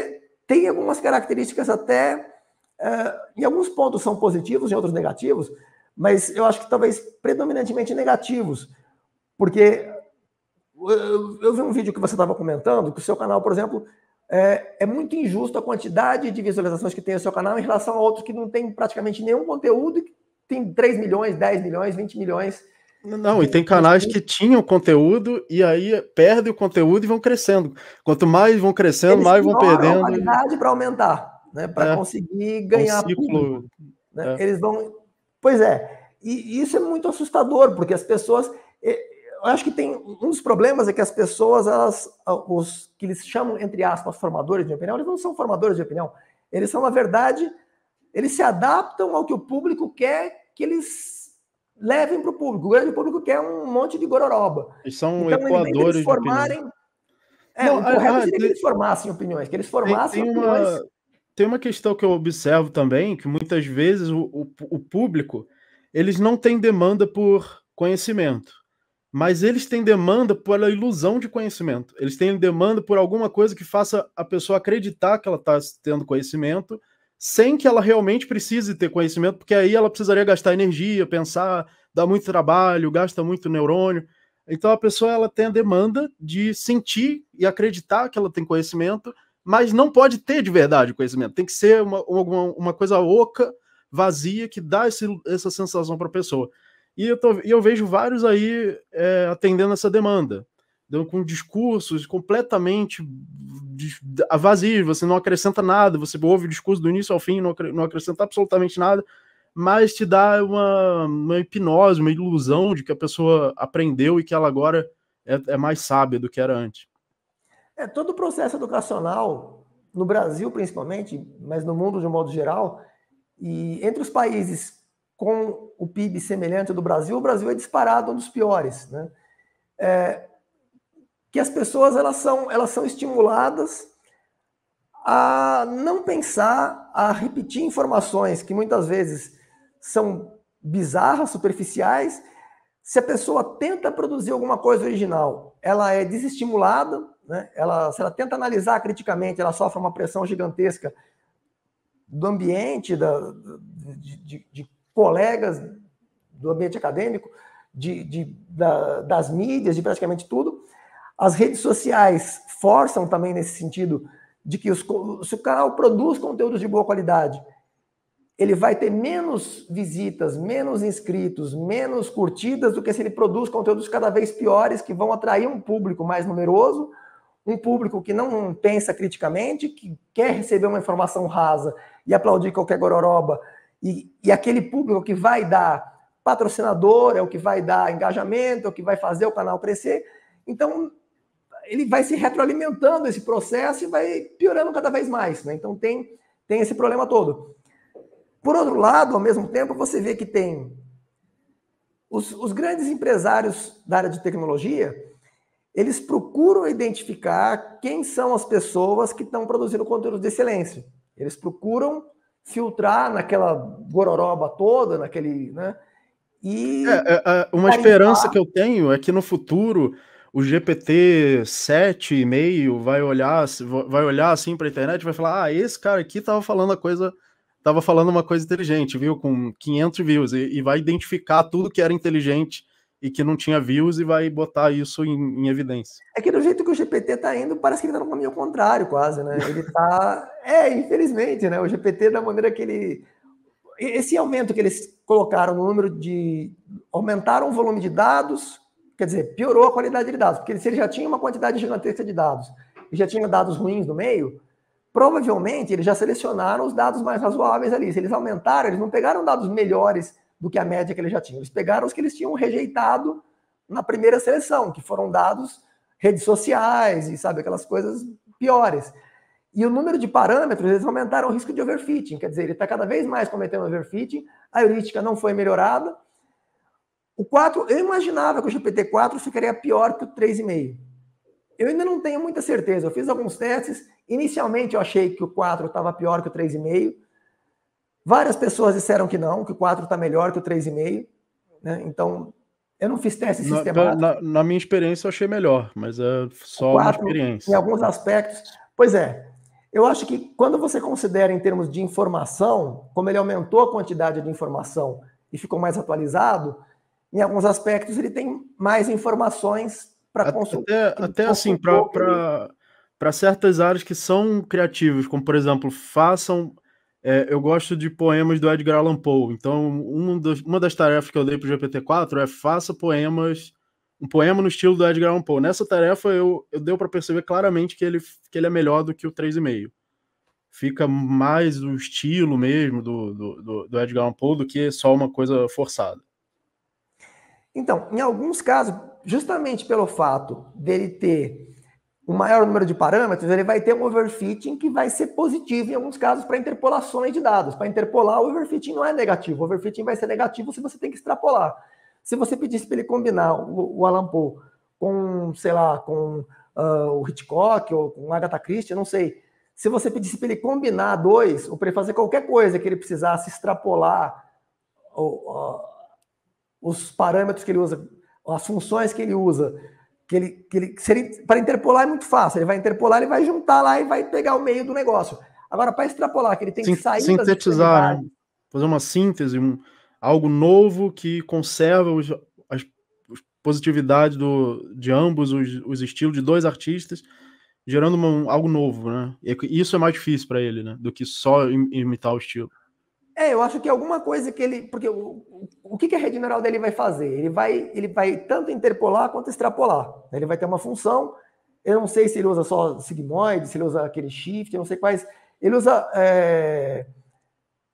tem algumas características até, uh, em alguns pontos são positivos, em outros negativos, mas eu acho que talvez predominantemente negativos porque eu, vi um vídeo que você estava comentando que o seu canal, por exemplo, é, é, muito injusto a quantidade de visualizações que tem o seu canal em relação a outros que não tem praticamente nenhum conteúdo e que tem 3 milhões, 10 milhões, 20 milhões. Não, e tem canais que tinham conteúdo e aí perdem o conteúdo e vão crescendo. Quanto mais vão crescendo, Eles mais vão perdendo. A qualidade para aumentar, né? Para é, conseguir ganhar. É um ciclo, público, né? é. Eles vão. Pois é. E isso é muito assustador, porque as pessoas eu acho que tem um dos problemas é que as pessoas, elas, ah, os que eles chamam, entre aspas, formadores de opinião, eles não são formadores de opinião. Eles são, na verdade, eles se adaptam ao que o público quer que eles levem para o público. O grande público quer um monte de gororoba. Eles são então, ecoadores eles formarem, é, não, o correto ah, ah seria que eles formassem opiniões, que eles formassem tem, tem opiniões. Uma, tem uma questão que eu observo também, que muitas vezes o, o, o público, eles não têm demanda por conhecimento mas eles têm demanda pela ilusão de conhecimento. Eles têm demanda por alguma coisa que faça a pessoa acreditar que ela está tendo conhecimento, sem que ela realmente precise ter conhecimento, porque aí ela precisaria gastar energia, pensar, dá muito trabalho, gasta muito neurônio. Então a pessoa ela tem a demanda de sentir e acreditar que ela tem conhecimento, mas não pode ter de verdade conhecimento. Tem que ser uma, uma, uma coisa oca, vazia, que dá esse, essa sensação para a pessoa. E eu, tô, e eu vejo vários aí é, atendendo essa demanda, com discursos completamente vazios, você não acrescenta nada, você ouve o discurso do início ao fim, não, acrescenta absolutamente nada, mas te dá uma, uma hipnose, uma ilusão de que a pessoa aprendeu e que ela agora é, é mais sábia do que era antes. É, todo o processo educacional, no Brasil principalmente, mas no mundo de um modo geral, e entre os países com o PIB semelhante do Brasil, o Brasil é disparado um dos piores, né? É, que as pessoas elas são, elas são estimuladas a não pensar, a repetir informações que muitas vezes são bizarras, superficiais. Se a pessoa tenta produzir alguma coisa original, ela é desestimulada, né? ela, se ela tenta analisar criticamente, ela sofre uma pressão gigantesca do ambiente, da, de, de, de colegas do ambiente acadêmico, de, de da, das mídias, de praticamente tudo. As redes sociais forçam também nesse sentido de que os, se o canal produz conteúdos de boa qualidade, ele vai ter menos visitas, menos inscritos, menos curtidas do que se ele produz conteúdos cada vez piores que vão atrair um público mais numeroso, um público que não pensa criticamente, que quer receber uma informação rasa e aplaudir qualquer gororoba e, e aquele público que vai dar patrocinador, é o que vai dar engajamento, é o que vai fazer o canal crescer. Então, ele vai se retroalimentando esse processo e vai piorando cada vez mais. Né? Então, tem, tem esse problema todo. Por outro lado, ao mesmo tempo, você vê que tem os, os grandes empresários da área de tecnologia, eles procuram identificar quem são as pessoas que estão produzindo conteúdo de excelência. Eles procuram filtrar naquela gororoba toda, naquele. Né? E é, é, é uma esperança que eu tenho é que no futuro o GPT 7,5 vai olhar, vai olhar assim para a internet e vai falar: ah, esse cara aqui estava falando a coisa, tava falando uma coisa inteligente, viu? Com 500 views, e, e vai identificar tudo que era inteligente e que não tinha views e vai botar isso em, em evidência. É que do jeito que o GPT está indo, parece que ele está no caminho contrário, quase, né? Ele está. *laughs* é, infelizmente, né? O GPT, da maneira que ele. Esse aumento que eles colocaram no número de. aumentaram o volume de dados, quer dizer, piorou a qualidade de dados, porque se ele já tinha uma quantidade gigantesca de dados e já tinha dados ruins no meio, provavelmente eles já selecionaram os dados mais razoáveis ali. Se eles aumentaram, eles não pegaram dados melhores do que a média que eles já tinham. Eles pegaram os que eles tinham rejeitado na primeira seleção, que foram dados redes sociais e sabe aquelas coisas piores. E o número de parâmetros, eles aumentaram o risco de overfitting, quer dizer, ele está cada vez mais cometendo overfitting, a heurística não foi melhorada. O 4, eu imaginava que o GPT-4 ficaria pior que o 3,5. Eu ainda não tenho muita certeza, eu fiz alguns testes, inicialmente eu achei que o 4 estava pior que o 3,5, Várias pessoas disseram que não, que o 4 está melhor que o 3,5. Né? Então, eu não fiz teste sistemático. Na, na, minha experiência, eu achei melhor, mas é só 4, uma experiência. Em alguns aspectos. Pois é, eu acho que quando você considera em termos de informação, como ele aumentou a quantidade de informação e ficou mais atualizado, em alguns aspectos ele tem mais informações para consultar. Até, até assim, para. Para né? certas áreas que são criativas, como por exemplo, façam é, eu gosto de poemas do Edgar Allan Poe. Então, um dos, uma das tarefas que eu dei para o GPT-4 é faça poemas, um poema no estilo do Edgar Allan Poe. Nessa tarefa, eu, eu deu para perceber claramente que ele, que ele é melhor do que o 3,5. Fica mais o estilo mesmo do, do, do, do Edgar Allan Poe do que só uma coisa forçada. Então, em alguns casos, justamente pelo fato dele ter o maior número de parâmetros, ele vai ter um overfitting que vai ser positivo em alguns casos para interpolações de dados. Para interpolar, o overfitting não é negativo. O overfitting vai ser negativo se você tem que extrapolar. Se você pedisse para ele combinar o, o Alan Poe com, sei lá, com uh, o Hitchcock ou com Agatha Christie, não sei. Se você pedisse para ele combinar dois, ou para ele fazer qualquer coisa que ele precisasse extrapolar ou, uh, ah, os parâmetros que ele usa, as funções que ele usa que ele, que ele, ele para interpolar é muito fácil. Ele vai interpolar, ele vai juntar lá e vai pegar o meio do negócio. Agora, para extrapolar, que ele tem Sim, que sair sintetizar, né? fazer uma síntese, um, algo novo que conserva os, as, positividade do, de ambos os, os estilos de dois artistas, gerando uma, algo novo, né? E é isso é mais difícil para ele, né? Do que só imitar o estilo. É, eu acho que alguma coisa que ele. Porque o, o que, que a rede neural dele vai fazer? Ele vai, ele vai tanto interpolar quanto extrapolar. Ele vai ter uma função. Eu não sei se ele usa só sigmoide, se ele usa aquele shift, eu não sei quais. Ele usa. É,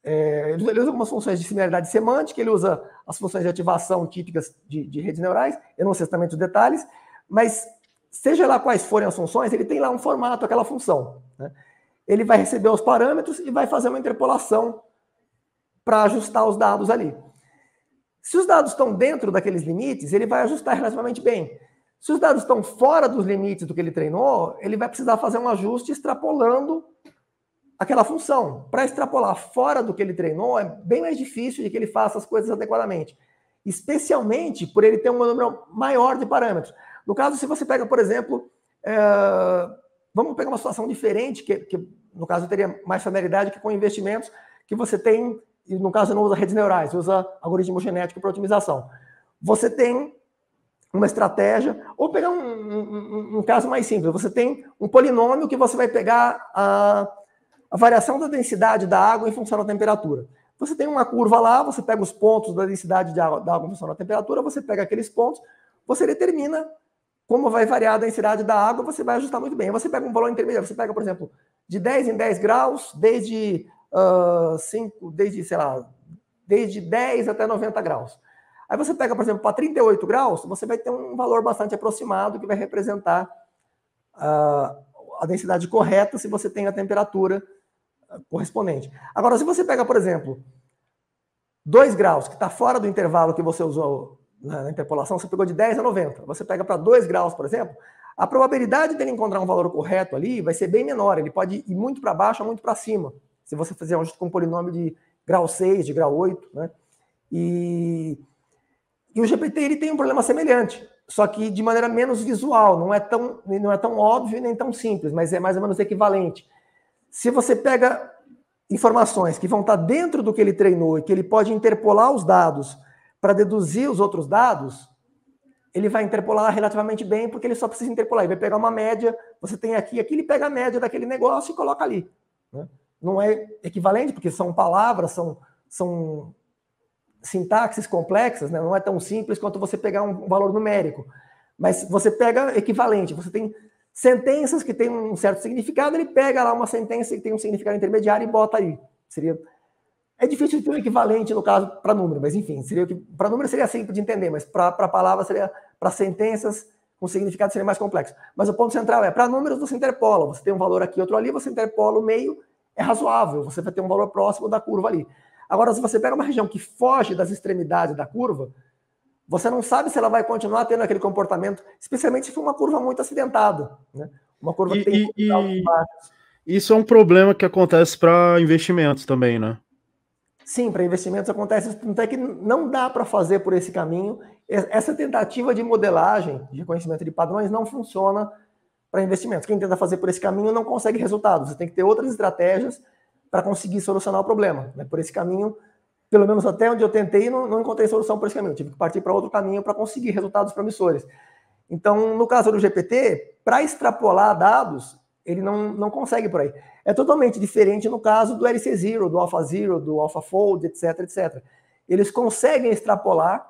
é, ele usa algumas funções de similaridade semântica, ele usa as funções de ativação típicas de, de redes neurais, eu não sei exatamente os detalhes, mas seja lá quais forem as funções, ele tem lá um formato, aquela função. Né? Ele vai receber os parâmetros e vai fazer uma interpolação para ajustar os dados ali. Se os dados estão dentro daqueles limites, ele vai ajustar relativamente bem. Se os dados estão fora dos limites do que ele treinou, ele vai precisar fazer um ajuste extrapolando aquela função. Para extrapolar fora do que ele treinou, é bem mais difícil de que ele faça as coisas adequadamente. Especialmente por ele ter um número maior de parâmetros. No caso, se você pega, por exemplo, é... vamos pegar uma situação diferente, que, que no caso eu teria mais familiaridade que com investimentos, que você tem e no caso você não usa redes neurais, você usa algoritmo genético para otimização. Você tem uma estratégia, ou pegar um, um, um, caso mais simples, você tem um polinômio que você vai pegar a, a variação da densidade da água em função da temperatura. Você tem uma curva lá, você pega os pontos da densidade de água, da água em função da temperatura, você pega aqueles pontos, você determina como vai variar a densidade da água, você vai ajustar muito bem. Você pega um valor intermediário, você pega, por exemplo, de 10 em 10 graus, desde uh, cinco, desde, sei lá, desde 10 até 90 graus. Aí você pega, por exemplo, para 38 graus, você vai ter um valor bastante aproximado que vai representar uh, a densidade correta se você tem a temperatura ah, correspondente. Agora, se você pega, por exemplo, 2 graus, que está fora do intervalo que você usou na interpolação, você pegou de 10 a 90. Você pega para 2 graus, por exemplo, a probabilidade dele encontrar um valor correto ali vai ser bem menor. Ele pode ir muito para baixo ou muito para cima se você fizer ajuste com um polinômio de grau 6, de grau 8, né? E, e o GPT ele tem um problema semelhante, só que de maneira menos visual, não é tão não é tão óbvio nem tão simples, mas é mais ou menos equivalente. Se você pega informações que vão estar dentro do que ele treinou e que ele pode interpolar os dados para deduzir os outros dados, ele vai interpolar relativamente bem, porque ele só precisa interpolar. Ele vai pegar uma média, você tem aqui, aqui ele pega a média daquele negócio e coloca ali. Né? não é equivalente, porque são palavras, são, são sintaxes complexas, né? não é tão simples quanto você pegar um valor numérico. Mas você pega equivalente, você tem sentenças que têm um certo significado, ele pega lá uma sentença que tem um significado intermediário e bota aí. Seria é difícil ter um equivalente no caso para número, mas enfim, seria para número seria simples de entender, mas para palavra seria para sentenças com significado seria mais complexo. Mas o ponto central é para números você interpola, você tem um valor aqui, outro ali, você interpola o meio é razoável, você vai ter um valor próximo da curva ali. Agora, se você pega uma região que foge das extremidades da curva, você não sabe se ela vai continuar tendo aquele comportamento, especialmente se for uma curva muito acidentada. Né? Uma curva e, que tem e, e Isso é um problema que acontece para investimentos também, né? Sim, para investimentos acontece, tanto é que não dá para fazer por esse caminho. Essa tentativa de modelagem, de conhecimento de padrões, não funciona para investimentos. Quem tenta fazer por esse caminho não consegue resultados. Você tem que ter outras estratégias para conseguir solucionar o problema. Né? Por esse caminho, pelo menos até onde eu tentei, não, não encontrei solução por esse caminho. Eu tive que partir para outro caminho para conseguir resultados promissores. Então, no caso do GPT, para extrapolar dados, ele não, não consegue por aí. É totalmente diferente no caso do LC0, do Alpha Zero, do Alpha Fold, etc, etc. Eles conseguem extrapolar.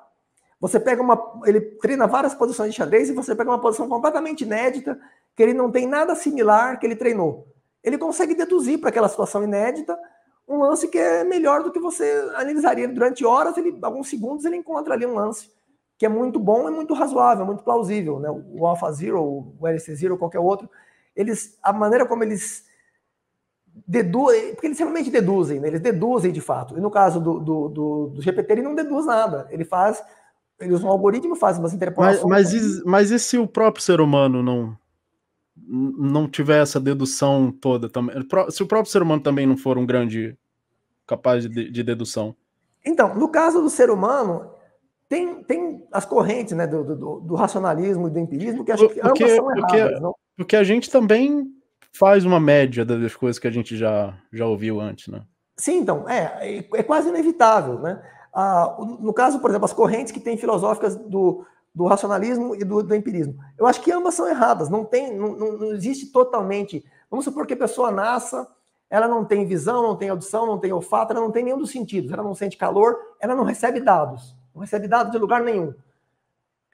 Você pega uma. Ele treina várias posições de xadrez e você pega uma posição completamente inédita que ele não tem nada similar que ele treinou. Ele consegue deduzir para aquela situação inédita um lance que é melhor do que você analisaria durante horas, ele, alguns segundos ele encontra ali um lance que é muito bom, é muito razoável, muito plausível, né? O Alpha Zero, o LC Zero, qualquer outro, eles a maneira como eles deduzem, porque eles realmente deduzem, né? eles deduzem de fato. E no caso do, do, do, do GPT, ele não deduz nada, ele faz ele usa um algoritmo, faz umas interpolações. Mas, mas, mas e se o próprio ser humano não, não tiver essa dedução toda também. Eh, se o próprio ser humano também não for um grande capaz de, de dedução. Então, no caso do ser humano, tem, tem as correntes né, do, do, do racionalismo e do empirismo que acho que ambas porque, são erradas. Porque, não? porque a gente também faz uma média das coisas que a gente já, já ouviu antes, né? Sim, então, é, é, é quase inevitável, né? Ah, no caso, por exemplo, as correntes que tem filosóficas do, do racionalismo e do, do, empirismo. Eu acho que ambas são erradas, não tem, não, não, existe totalmente. Vamos supor que a pessoa nasça, ela não tem visão, não tem audição, não tem olfato, ela não tem nenhum dos sentidos, ela não sente calor, ela não recebe dados, não recebe dados de lugar nenhum.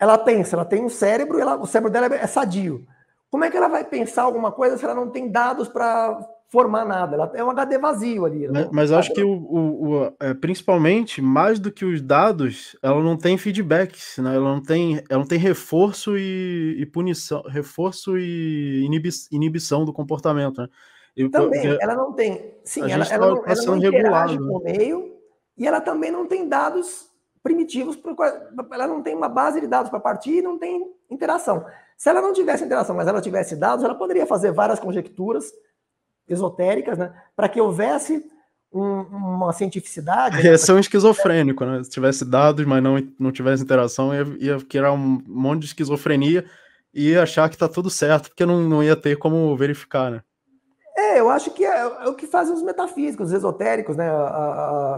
Ela pensa, ela tem um cérebro, ela, o cérebro dela é sadio. Como é que ela vai pensar alguma coisa se ela não tem dados para formar nada? Ela é um HD vazio ali. Né? Mas, mas acho que o, o, o é, principalmente mais do que os dados, ela não tem feedbacks, né? Ela não tem, ela não tem reforço e, e punição, reforço e inibi, inibição do comportamento. Né? também, eu, ela não tem. Sim, ela, tá, ela, não, ela não interage né? com o meio e ela também não tem dados primitivos, ela não tem uma base de dados para partir e não tem interação. Se ela não tivesse interação, mas ela tivesse dados, ela poderia fazer várias conjecturas esotéricas, né, para que houvesse um, uma cientificidade. É, ia ser é um esquizofrênico, né? Se tivesse dados, mas não, não tivesse interação, ia, criar um monte de esquizofrenia e achar que tá tudo certo, porque não, não ia ter como verificar, né? É, eu acho que é, é o que fazem os metafísicos, os esotéricos, né? A,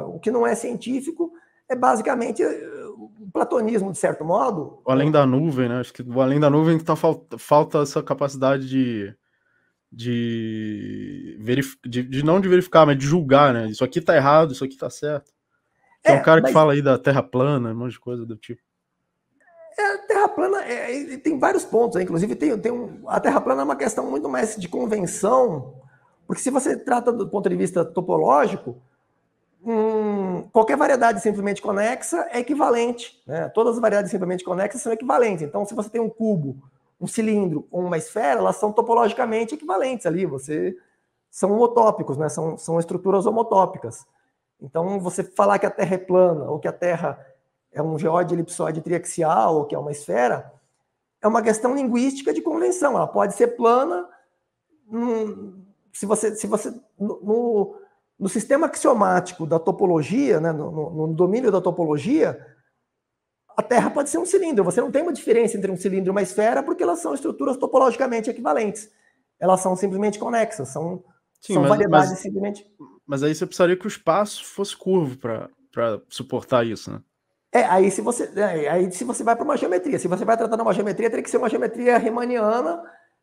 a, o que não é científico é basicamente platonismo, de certo modo. O além da nuvem, né? Acho que o além da nuvem tá, falta, falta essa capacidade de. De, verif de, de não de verificar, mas de julgar, né? Isso aqui tá errado, isso aqui tá certo. Tem é, um cara mas... que fala aí da terra plana, um monte de coisa do tipo. É, a Terra plana é, tem vários pontos, né? inclusive tem, tem um, a Terra plana é uma questão muito mais de convenção, porque se você trata do ponto de vista topológico, qualquer variedade simplesmente conexa é equivalente. Né? Todas as variedades simplesmente conexas são equivalentes. Então, se você tem um cubo, um cilindro ou uma esfera, elas são topologicamente equivalentes ali. Você são homotópicos, né? são, são estruturas homotópicas. Então, você falar que a Terra é plana ou que a Terra é um geóide elipsoide triaxial ou que é uma esfera, é uma questão linguística de convenção. Ela pode ser plana. Hum, se você, se você no, no sistema axiomático da topologia, né, no, no, no domínio da topologia, a Terra pode ser um cilindro. Você não tem uma diferença entre um cilindro e uma esfera porque elas são estruturas topologicamente equivalentes. Elas são simplesmente conexas, são, Sim, são mas, variedades mas, simplesmente. Mas aí você precisaria que o espaço fosse curvo para suportar isso, né? É, aí se você, é, aí se você vai para uma geometria, se você vai tratar de uma geometria, teria que ser uma geometria riemanniana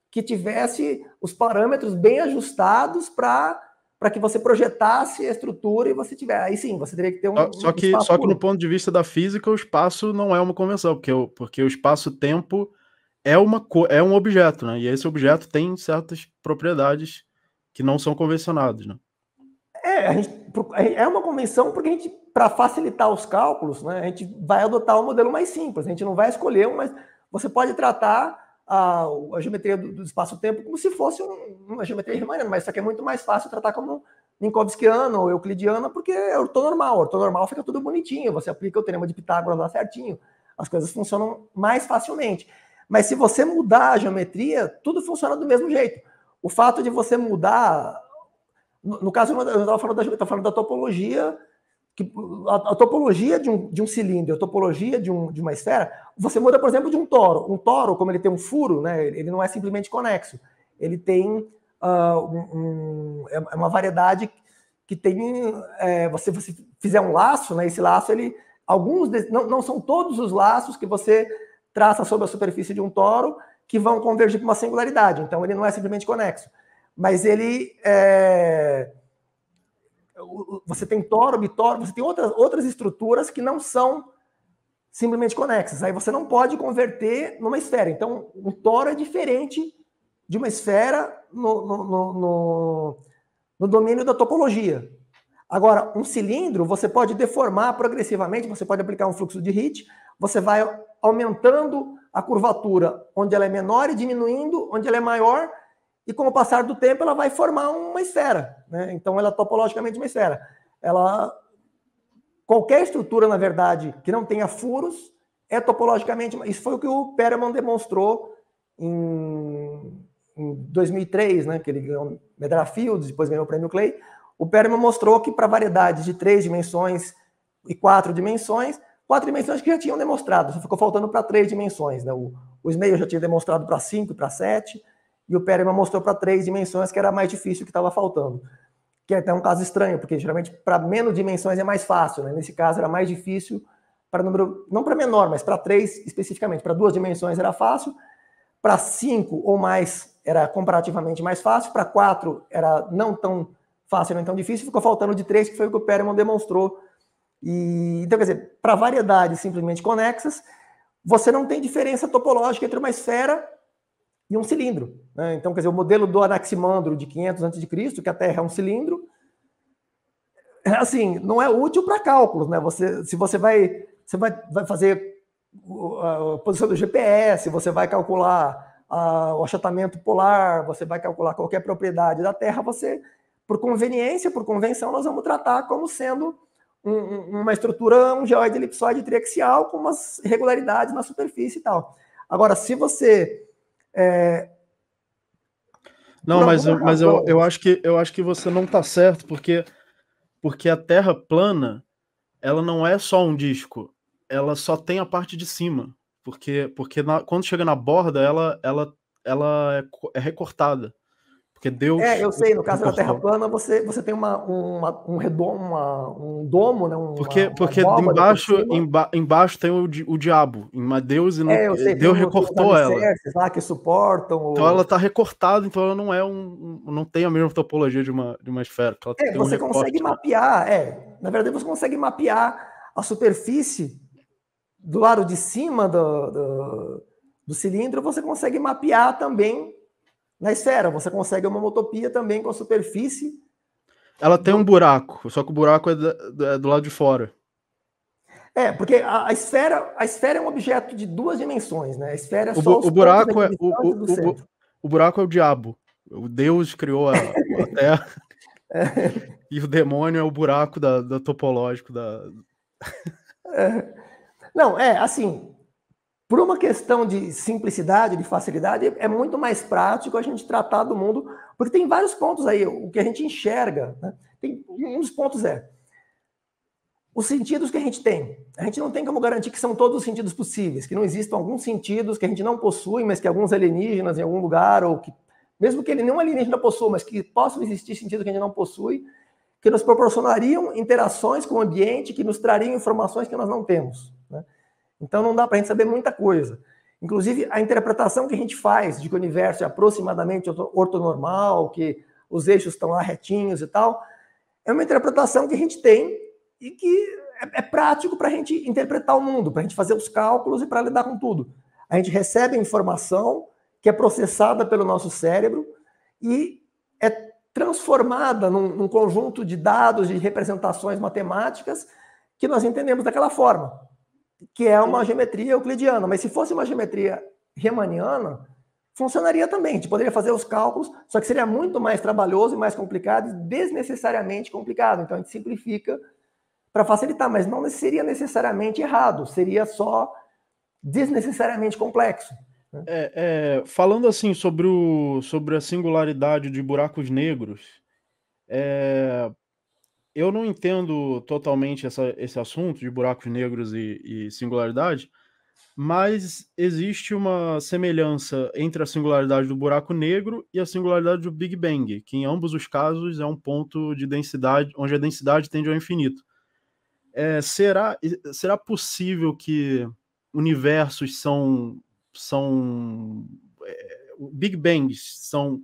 que tivesse os parâmetros bem ajustados para para que você projetasse a estrutura e você tiver. Aí sim, você teria que ter um. Só, um que, só que no ponto de vista da física, o espaço não é uma convenção, porque o, porque o espaço-tempo é, uma, é um objeto, né? E esse objeto tem certas propriedades que não são convencionadas, né? É, gente, é uma convenção porque a gente, para facilitar os cálculos, né, a gente vai adotar um modelo mais simples. A gente não vai escolher um, mas você pode tratar a, a geometria do, do espaço-tempo como se fosse uma geometria riemanniana, mas isso aqui é muito mais fácil tratar como Minkowskiana ou euclidiana, porque é ortonormal. Ortonormal fica tudo bonitinho, você aplica o teorema de Pitágoras lá certinho, as coisas funcionam mais facilmente. Mas se você mudar a geometria, tudo funciona do mesmo jeito. O fato de você mudar. No, no caso, eu estava falando, falando da topologia que a, a, topologia de um, de um cilindro, a topologia de, um, de uma esfera, você muda, por exemplo, de um toro. Um toro, como ele tem um furo, né, ele não é simplesmente conexo. Ele tem uh, um, um, é, é uma variedade que tem. É, você, você fizer um laço, né, esse laço, ele. Alguns. De, não, não são todos os laços que você traça sobre a superfície de um toro que vão convergir para uma singularidade. Então, ele não é simplesmente conexo. Mas ele. É, você tem toro, bitoro, você tem outras, outras estruturas que não são simplesmente conexas. Aí você não pode converter numa esfera. Então, um toro é diferente de uma esfera no, no, no, no, no domínio da topologia. Agora, um cilindro você pode deformar progressivamente, você pode aplicar um fluxo de Hit, você vai aumentando a curvatura onde ela é menor e diminuindo onde ela é maior, e com o passar do tempo ela vai formar uma esfera, né? Então ela é topologicamente uma esfera. Ela qualquer estrutura, na verdade, que não tenha furos é topologicamente, isso foi o que o Perelman demonstrou em, em 2003, né, que ele ganhou Medra Fields, depois ganhou o prêmio Clay. O Perelman mostrou que para variedades de três dimensões e quatro dimensões, quatro dimensões que já tinham demonstrado, só ficou faltando para três dimensões, né? O, o já tinha demonstrado para cinco e para sete, e o Perelman mostrou para três dimensões que era mais difícil que estava faltando. Que é até um caso estranho, porque geralmente para menos dimensões é mais fácil, né? Nesse caso era mais difícil para número, não para menor, mas para três especificamente. Para duas dimensões era fácil, para cinco ou mais era comparativamente mais fácil, para quatro era não tão fácil, não tão difícil, ficou faltando de três, que foi o que o Perelman demonstrou. E, então, quer dizer, para variedades simplesmente conexas, você não tem diferença topológica entre uma esfera e um cilindro. Né? Então, quer dizer, o modelo do Anaximandro de 500 a.C., que a Terra é um cilindro, é assim, não é útil para cálculos, né? Você, se você vai, você vai, vai fazer a posição do GPS, você vai calcular a, o achatamento polar, você vai calcular qualquer propriedade da Terra, você, por conveniência, por convenção, nós vamos tratar como sendo um, uma estrutura, um geóide elipsoide triaxial com umas irregularidades na superfície e tal. Agora, se você é... Não, mas, eu, razão... mas eu, eu, acho que, eu acho que você não está certo, porque, porque a Terra plana ela não é só um disco, ela só tem a parte de cima, porque, porque na, quando chega na borda ela, ela, ela é, é recortada. Porque Deus. É, eu sei, no é caso da Terra plana, você, você tem uma, uma um redomo, uma, um domo, né? Uma, porque porque embaixo, emba, embaixo tem o, o diabo, mas Deus e não, é, sei, Deus recortou ela. Lá que suportam. Então ela está recortada, então ela não é um, não tem a mesma topologia de uma, de uma esfera. é, você um consegue mapear, é. Na verdade, você consegue mapear a superfície do lado de cima do, do, do cilindro, você consegue mapear também na esfera, você consegue uma homotopia também com a superfície. Ela tem do... um buraco, só que o buraco é do, é do lado de fora. É, porque a, a, esfera, a esfera é um objeto de duas dimensões, né? A esfera é só é o, o buraco é o, o, o, o, buraco é o diabo. O Deus criou a, *laughs* a Terra. É. E o demônio é o buraco da, da topológico da. É. Não, é assim. Por uma questão de simplicidade, de facilidade, é muito mais prático a gente tratar do mundo, porque tem vários pontos aí, o que a gente enxerga. Né? Tem, um dos pontos é os sentidos que a gente tem. A gente não tem como garantir que são todos os sentidos possíveis, que não existam alguns sentidos que a gente não possui, mas que alguns alienígenas em algum lugar, ou que, mesmo que ele não alienígena possua, mas que possam existir sentidos que a gente não possui, que nos proporcionariam interações com o ambiente, que nos trariam informações que nós não temos. Né? Então não dá para a gente saber muita coisa. Inclusive, a interpretação que a gente faz de que o universo é aproximadamente ortonormal, que os eixos estão lá retinhos e tal, é uma interpretação que a gente tem e que é, é prático para a gente interpretar o mundo, para a gente fazer os cálculos e para lidar com tudo. A gente recebe informação que é processada pelo nosso cérebro e é transformada num, num conjunto de dados, de representações matemáticas que nós entendemos daquela forma que é uma geometria euclidiana. Mas se fosse uma geometria riemanniana, funcionaria também. A gente poderia fazer os cálculos, só que seria muito mais trabalhoso e mais complicado, desnecessariamente complicado. Então a gente simplifica para facilitar, mas não seria necessariamente errado, seria só desnecessariamente complexo. Né? É, é, falando assim sobre, o, sobre a singularidade de buracos negros, é, eu não entendo totalmente essa, esse assunto de buracos negros e, e, singularidade, mas existe uma semelhança entre a singularidade do buraco negro e a singularidade do Big Bang, que em ambos os casos é um ponto de densidade, onde a densidade tende ao infinito. É, será, será possível que universos são. são é, Big Bangs são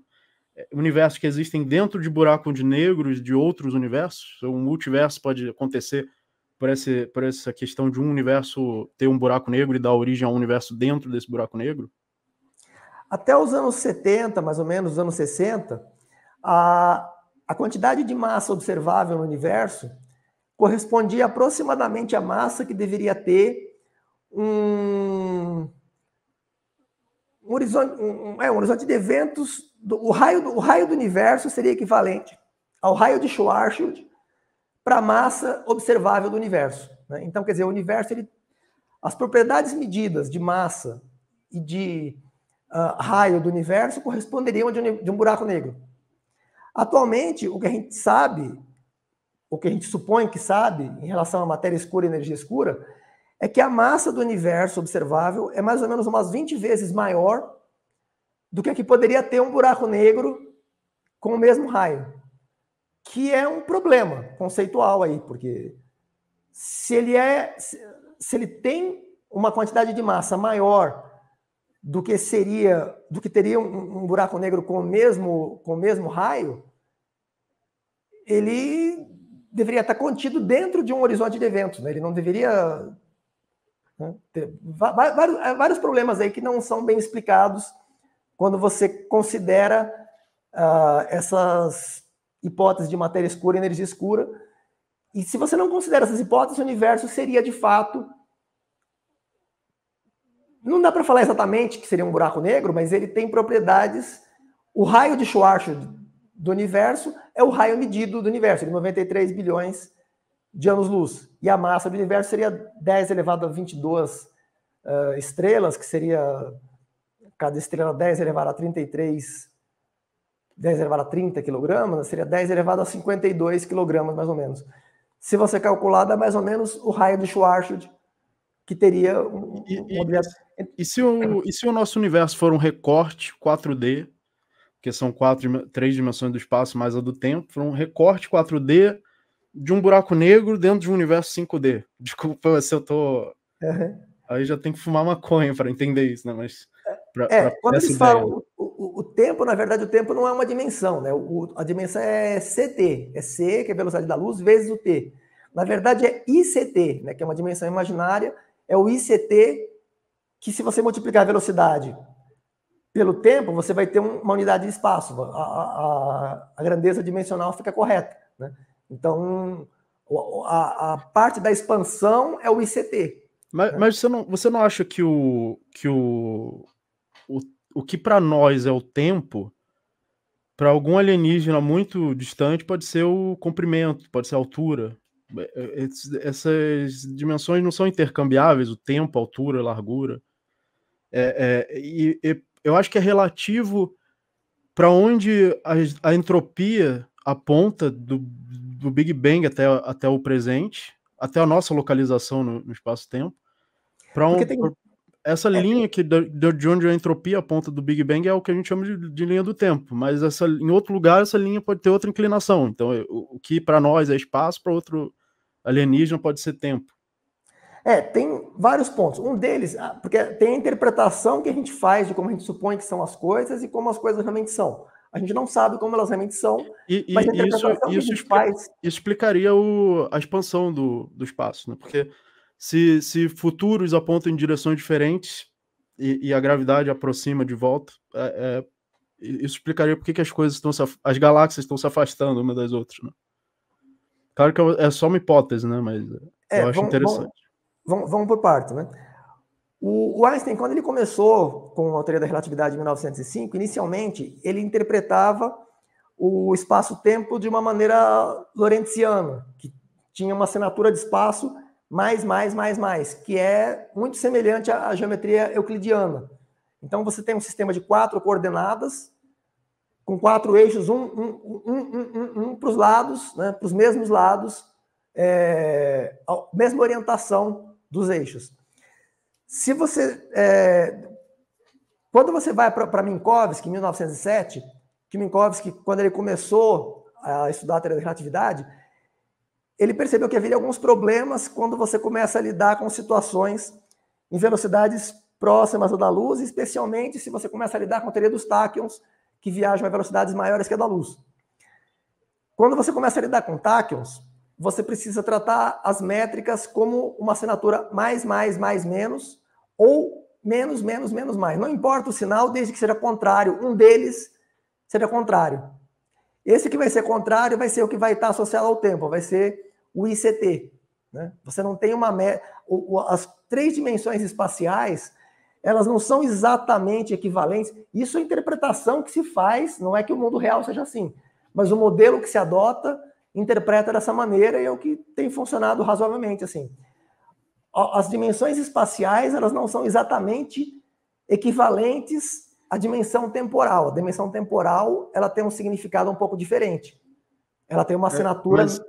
universos que existem dentro de buracos de negros de outros universos? Um multiverso pode acontecer por, esse, por essa questão de um universo ter um buraco negro e dar origem a um universo dentro desse buraco negro? Até os anos 70, mais ou menos, os anos 60, a, a quantidade de massa observável no universo correspondia aproximadamente à massa que deveria ter um um horizonte, um, é, um horizonte de eventos, do, o, raio do, o raio do universo seria equivalente ao raio de Schwarzschild para a massa observável do universo. Né? Então, quer dizer, o universo, ele, as propriedades medidas de massa e de uh, raio do universo corresponderiam de um, de um buraco negro. Atualmente, o que a gente sabe, o que a gente supõe que sabe em relação à matéria escura e energia escura, é que a massa do universo observável é mais ou menos umas 20 vezes maior do que a que poderia ter um buraco negro com o mesmo raio. Que é um problema conceitual aí, porque se ele é se ele tem uma quantidade de massa maior do que seria do que teria um, um buraco negro com o mesmo com o mesmo raio, ele deveria estar contido dentro de um horizonte de eventos, né? ele não deveria né? É, vários, problemas aí que não são bem explicados quando você considera uh, essas hipóteses de matéria escura e energia escura. E se você não considera essas hipóteses, o universo seria de fato. Não dá para falar exatamente que seria um buraco negro, mas ele tem propriedades. O raio de Schwarzschild do universo é o raio medido do universo, de 93 bilhões de anos-luz. E a massa do universo seria 10 elevado a 22 uh, eh, estrelas, que seria cada estrela 10 elevado a 33, 10 elevado a 30 quilogramas, né, seria 10 elevado a 52 quilogramas, mais ou menos. Se você calcular, dá mais ou menos o raio de Schwarzschild, que teria um, e, um objeto... e, se o, e se o nosso universo for um recorte 4D, que são quatro, três dimensões do espaço mais a do tempo, for um recorte 4D de um buraco negro dentro de um universo 5D. *laughs* Desculpa se eu tô. Uhum. Aí já tem que fumar maconha para entender isso, né? Mas. É, pra, é, pra quando eles ideia. falam o, o, tempo, na verdade, o tempo não é uma dimensão, né? O, a dimensão é CT, é C, que é a velocidade da luz, vezes o T. Na verdade, é ICT, né? Que é uma dimensão imaginária, é o ICT que se você multiplicar a velocidade pelo tempo, você vai ter uma unidade de espaço. A, a, a grandeza dimensional fica correta. Né? Então, a, a parte da expansão é o ICT. Mas, né? mas, você, não, você não acha que o, que o, o, o que para nós é o tempo, para algum alienígena muito distante, pode ser o comprimento, pode ser a altura. É, é, essas dimensões não são intercambiáveis, o tempo, a altura, a largura. É, é, e, e, eu acho que é relativo para onde a, a, entropia aponta do, do Big Bang até, até o presente, até a nossa localização no, no espaço-tempo, para um, tem... essa é. linha que de, de onde a entropia aponta do Big Bang é o que a gente chama de, de, linha do tempo, mas essa, em outro lugar essa linha pode ter outra inclinação. Então, o, o que para nós é espaço, para outro alienígena pode ser tempo. É, tem vários pontos. Um deles, ah, porque tem a interpretação que a gente faz de como a gente supõe que são as coisas e como as coisas realmente são. A gente não sabe como elas realmente são. E, e isso, isso, explica, faz... explicaria o, a expansão do, do espaço, né? Porque se, se futuros apontam em direções diferentes e, e a gravidade aproxima de volta, é, é, isso explicaria por que as coisas estão se, as galáxias estão se afastando uma das outras, né? Claro que é, é só uma hipótese, né? Mas é, eu acho vamos, interessante. Vamos, vamos, vamos por parte, né? O, Einstein, quando ele começou com a teoria da relatividade em 1905, inicialmente ele interpretava o espaço-tempo de uma maneira lorentziana, que tinha uma assinatura de espaço mais, mais, mais, mais, que é muito semelhante à geometria euclidiana. Então você tem um sistema de quatro coordenadas, com quatro eixos, um, um, um, um, um para os lados, né, para os mesmos lados, é, a mesma orientação dos eixos. Se você. É, quando você vai para Minkowski, em 1907, que Minkowski, quando ele começou a estudar a teoria da relatividade, ele percebeu que havia alguns problemas quando você começa a lidar com situações em velocidades próximas à da luz, especialmente se você começa a lidar com a teoria dos táquions, que viajam a velocidades maiores que a da luz. Quando você começa a lidar com táquions, você precisa tratar as métricas como uma assinatura mais, mais, mais, menos, ou menos, menos, menos, mais. Não importa o sinal, desde que seja contrário, um deles seja contrário. Esse que vai ser contrário vai ser o que vai estar associado ao tempo, vai ser o ICT. Né? Você não tem uma. As três dimensões espaciais, elas não são exatamente equivalentes. Isso é a interpretação que se faz, não é que o mundo real seja assim, mas o modelo que se adota interpreta dessa maneira e é o que tem funcionado razoavelmente assim. As dimensões espaciais, elas não são exatamente equivalentes à dimensão temporal. A dimensão temporal, ela tem um significado um pouco diferente. Ela tem uma é, assinatura... É, mas,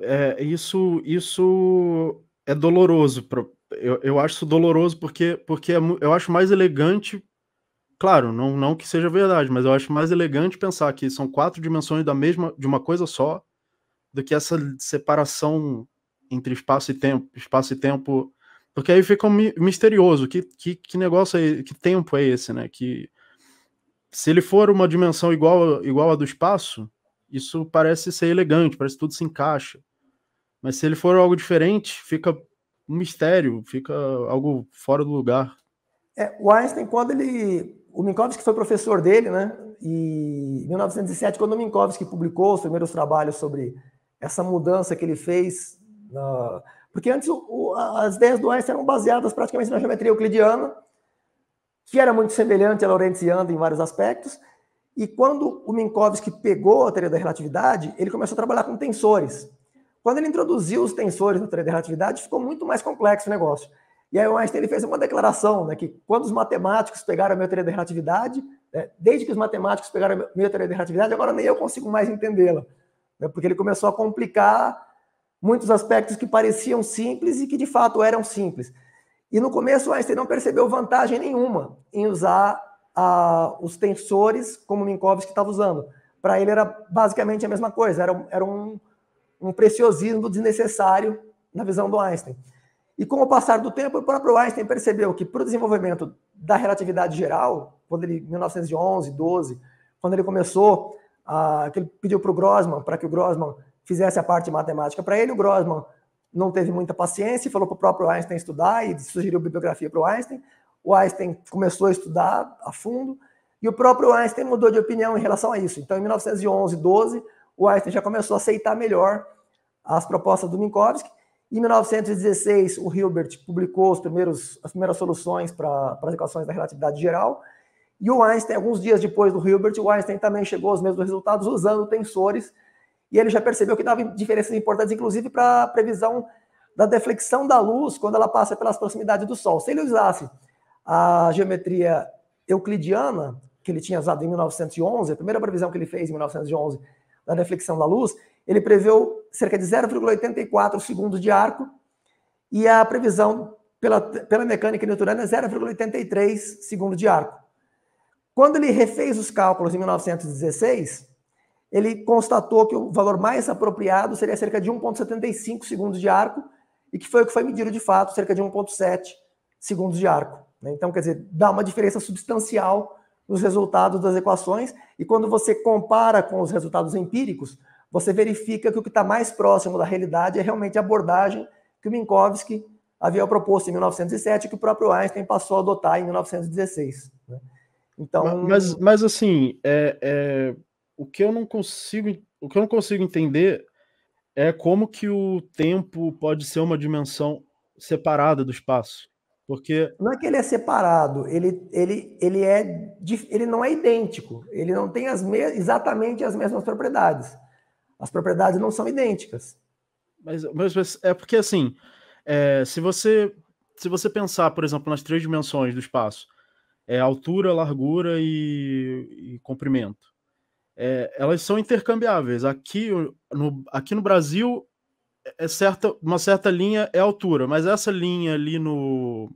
é, isso, isso é doloroso. eu, eu acho isso doloroso porque, porque é eu acho mais elegante... Claro, não, não que seja verdade, mas eu acho mais elegante pensar que são quatro dimensões da mesma de uma coisa só, do que essa separação entre espaço e tempo, espaço e tempo, porque aí fica misterioso, que, que, que negócio é, que tempo é esse, né? Que se ele for uma dimensão igual igual à do espaço, isso parece ser elegante, parece que tudo se encaixa. Mas se ele for algo diferente, fica um mistério, fica algo fora do lugar. É, o Einstein, quando ele. O Minkowski foi professor dele, né? E em 1907, quando o Minkowski publicou os primeiros trabalhos sobre essa mudança que ele fez. Na... Porque antes o, as ideias do Einstein eram baseadas praticamente na geometria euclidiana, que era muito semelhante à lorentziana em vários aspectos. E quando o Minkowski pegou a teoria da relatividade, ele começou a trabalhar com tensores. Quando ele introduziu os tensores na teoria da relatividade, ficou muito mais complexo o negócio. E aí o Einstein ele fez uma declaração, né, que quando os matemáticos pegaram a minha teoria da relatividade, né, desde que os matemáticos pegaram a minha teoria da relatividade, agora nem eu consigo mais entendê-la né? porque ele começou a complicar muitos aspectos que pareciam simples e que de fato eram simples. E no começo Einstein não percebeu vantagem nenhuma em usar os tensores como Minkowski estava usando. Para ele era basicamente a mesma coisa, era, era um, um preciosismo desnecessário na visão do Einstein. E com o passar do tempo, o próprio Einstein percebeu que para o desenvolvimento da relatividade geral, quando ele, 1911, 12, quando ele começou ah, que ele pediu para o Grossman, para que o Grossman fizesse a parte matemática para ele. O Grossman não teve muita paciência e falou para o próprio Einstein estudar e sugeriu bibliografia para o Einstein. O Einstein começou a estudar a fundo e o próprio Einstein mudou de opinião em relação a isso. Então, em 1911, 12, o Einstein já começou a aceitar melhor as propostas do Minkowski. Em 1916, o Hilbert publicou os primeiros, as primeiras soluções para as equações da relatividade geral. E o Einstein, alguns dias depois do Hilbert, o Einstein também chegou aos mesmos resultados usando tensores. E ele já percebeu que dava diferenças importantes, inclusive para a previsão da deflexão da luz quando ela passa pelas proximidades do Sol. Se ele usasse a geometria euclidiana, que ele tinha usado em 1911, a primeira previsão que ele fez em 1911 da deflexão da luz, ele preveu cerca de 0,84 segundos de arco, e a previsão pela, pela mecânica newtoniana é 0,83 segundos de arco. Quando ele refez os cálculos em 1916, ele constatou que o valor mais apropriado seria cerca de 1,75 segundos de arco, e que foi o que foi medido de fato, cerca de 1,7 segundos de arco. Né? Então, quer dizer, dá uma diferença substancial nos resultados das equações, e quando você compara com os resultados empíricos, você verifica que o que está mais próximo da realidade é realmente a abordagem que o Minkowski havia proposto em 1907 e que o próprio Einstein passou a adotar em 1916. Então, mas, mas assim, é, é, o que eu não consigo, o que eu não consigo entender é como que o tempo pode ser uma dimensão separada do espaço, porque não é que ele é separado, ele, ele, ele é ele não é idêntico, ele não tem as me, exatamente as mesmas propriedades, as propriedades não são idênticas. Mas, mas é porque assim, é, se você se você pensar, por exemplo, nas três dimensões do espaço é, altura, largura e, e comprimento. É, elas são intercambiáveis. Aqui no, aqui no Brasil, é certa, uma certa linha é altura, mas essa linha ali no,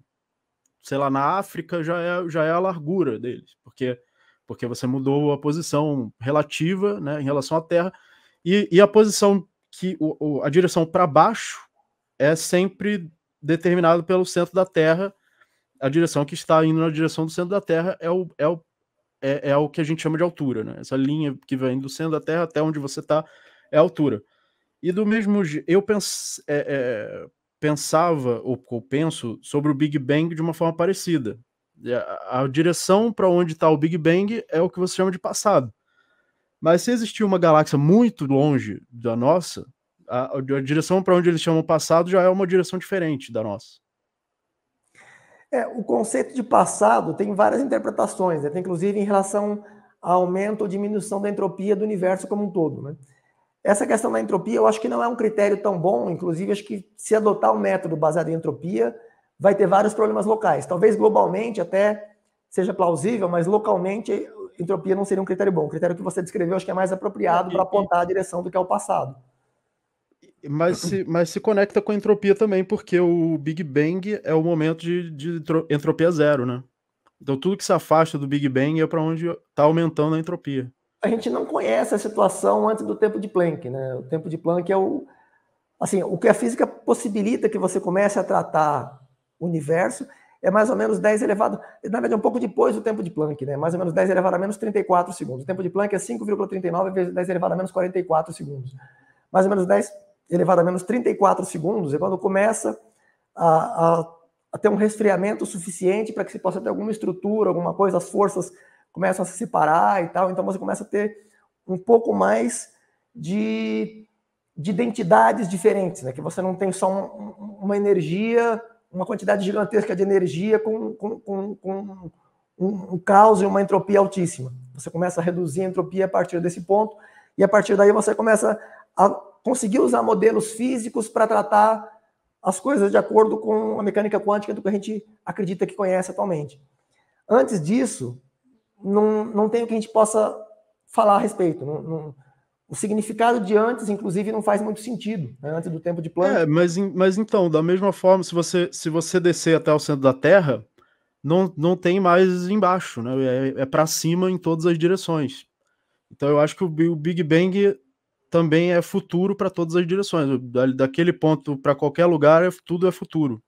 sei lá, na África já é, já é a largura deles, porque, porque você mudou a posição relativa né, em relação à Terra, e, e a posição que o, o a direção para baixo é sempre determinada pelo centro da Terra a direção que está indo na direção do centro da Terra é o, é o, é, é o que a gente chama de altura, né? Essa linha que vem do centro da Terra até onde você está é a altura. E do mesmo eu pens, é, é, pensava, ou, ou penso, sobre o Big Bang de uma forma parecida. A, a direção para onde está o Big Bang é o que você chama de passado. Mas se existir uma galáxia muito longe da nossa, a, a direção para onde eles chamam passado já é uma direção diferente da nossa. É, o conceito de passado tem várias interpretações, né? tem, inclusive em relação ao aumento ou diminuição da entropia do universo como um todo. Né? Essa questão da entropia eu acho que não é um critério tão bom, inclusive acho que se adotar um método baseado em entropia vai ter vários problemas locais. Talvez globalmente até seja plausível, mas localmente entropia não seria um critério bom. O critério que você descreveu acho que é mais apropriado é, para apontar a direção do que é o passado. Mas se, *coughs* mas se conecta com a entropia também, porque o Big Bang é o momento de, de entropia zero, né? Então tudo que se afasta do Big Bang é para onde está aumentando a entropia. A gente não conhece a situação antes do tempo de Planck, né? O tempo de Planck é o assim, o que a física possibilita que você comece a tratar o universo é mais ou menos 10 elevado, na verdade é um pouco depois do tempo de Planck, né? Mais ou menos 10 elevado a menos 34 segundos. O tempo de Planck é 5,39 vezes 10 elevado a menos 44 segundos. Mais ou menos 10 elevado a menos 34 segundos é quando começa a, a, a ter um resfriamento suficiente para que se possa ter alguma estrutura, alguma coisa, as forças começam a se separar e tal, então você começa a ter um pouco mais de, de identidades diferentes, né? que você não tem só um, uma energia, uma quantidade gigantesca de energia com, com, com, com um, um, caos e uma entropia altíssima. Você começa a reduzir a entropia a partir desse ponto, e a partir daí você começa a conseguir usar modelos físicos para tratar as coisas de acordo com a mecânica quântica do que a gente acredita que conhece atualmente. Antes disso, não, não tem o que a gente possa falar a respeito. Não, não, o significado de antes, inclusive, não faz muito sentido, né? antes do tempo de plano. É, mas, mas então, da mesma forma, se você, se você descer até o centro da Terra, não, não tem mais embaixo, né? é, é para cima em todas as direções. Então eu acho que o Big Bang também é futuro para todas as direções. daquele ponto para qualquer lugar, é, tudo é futuro.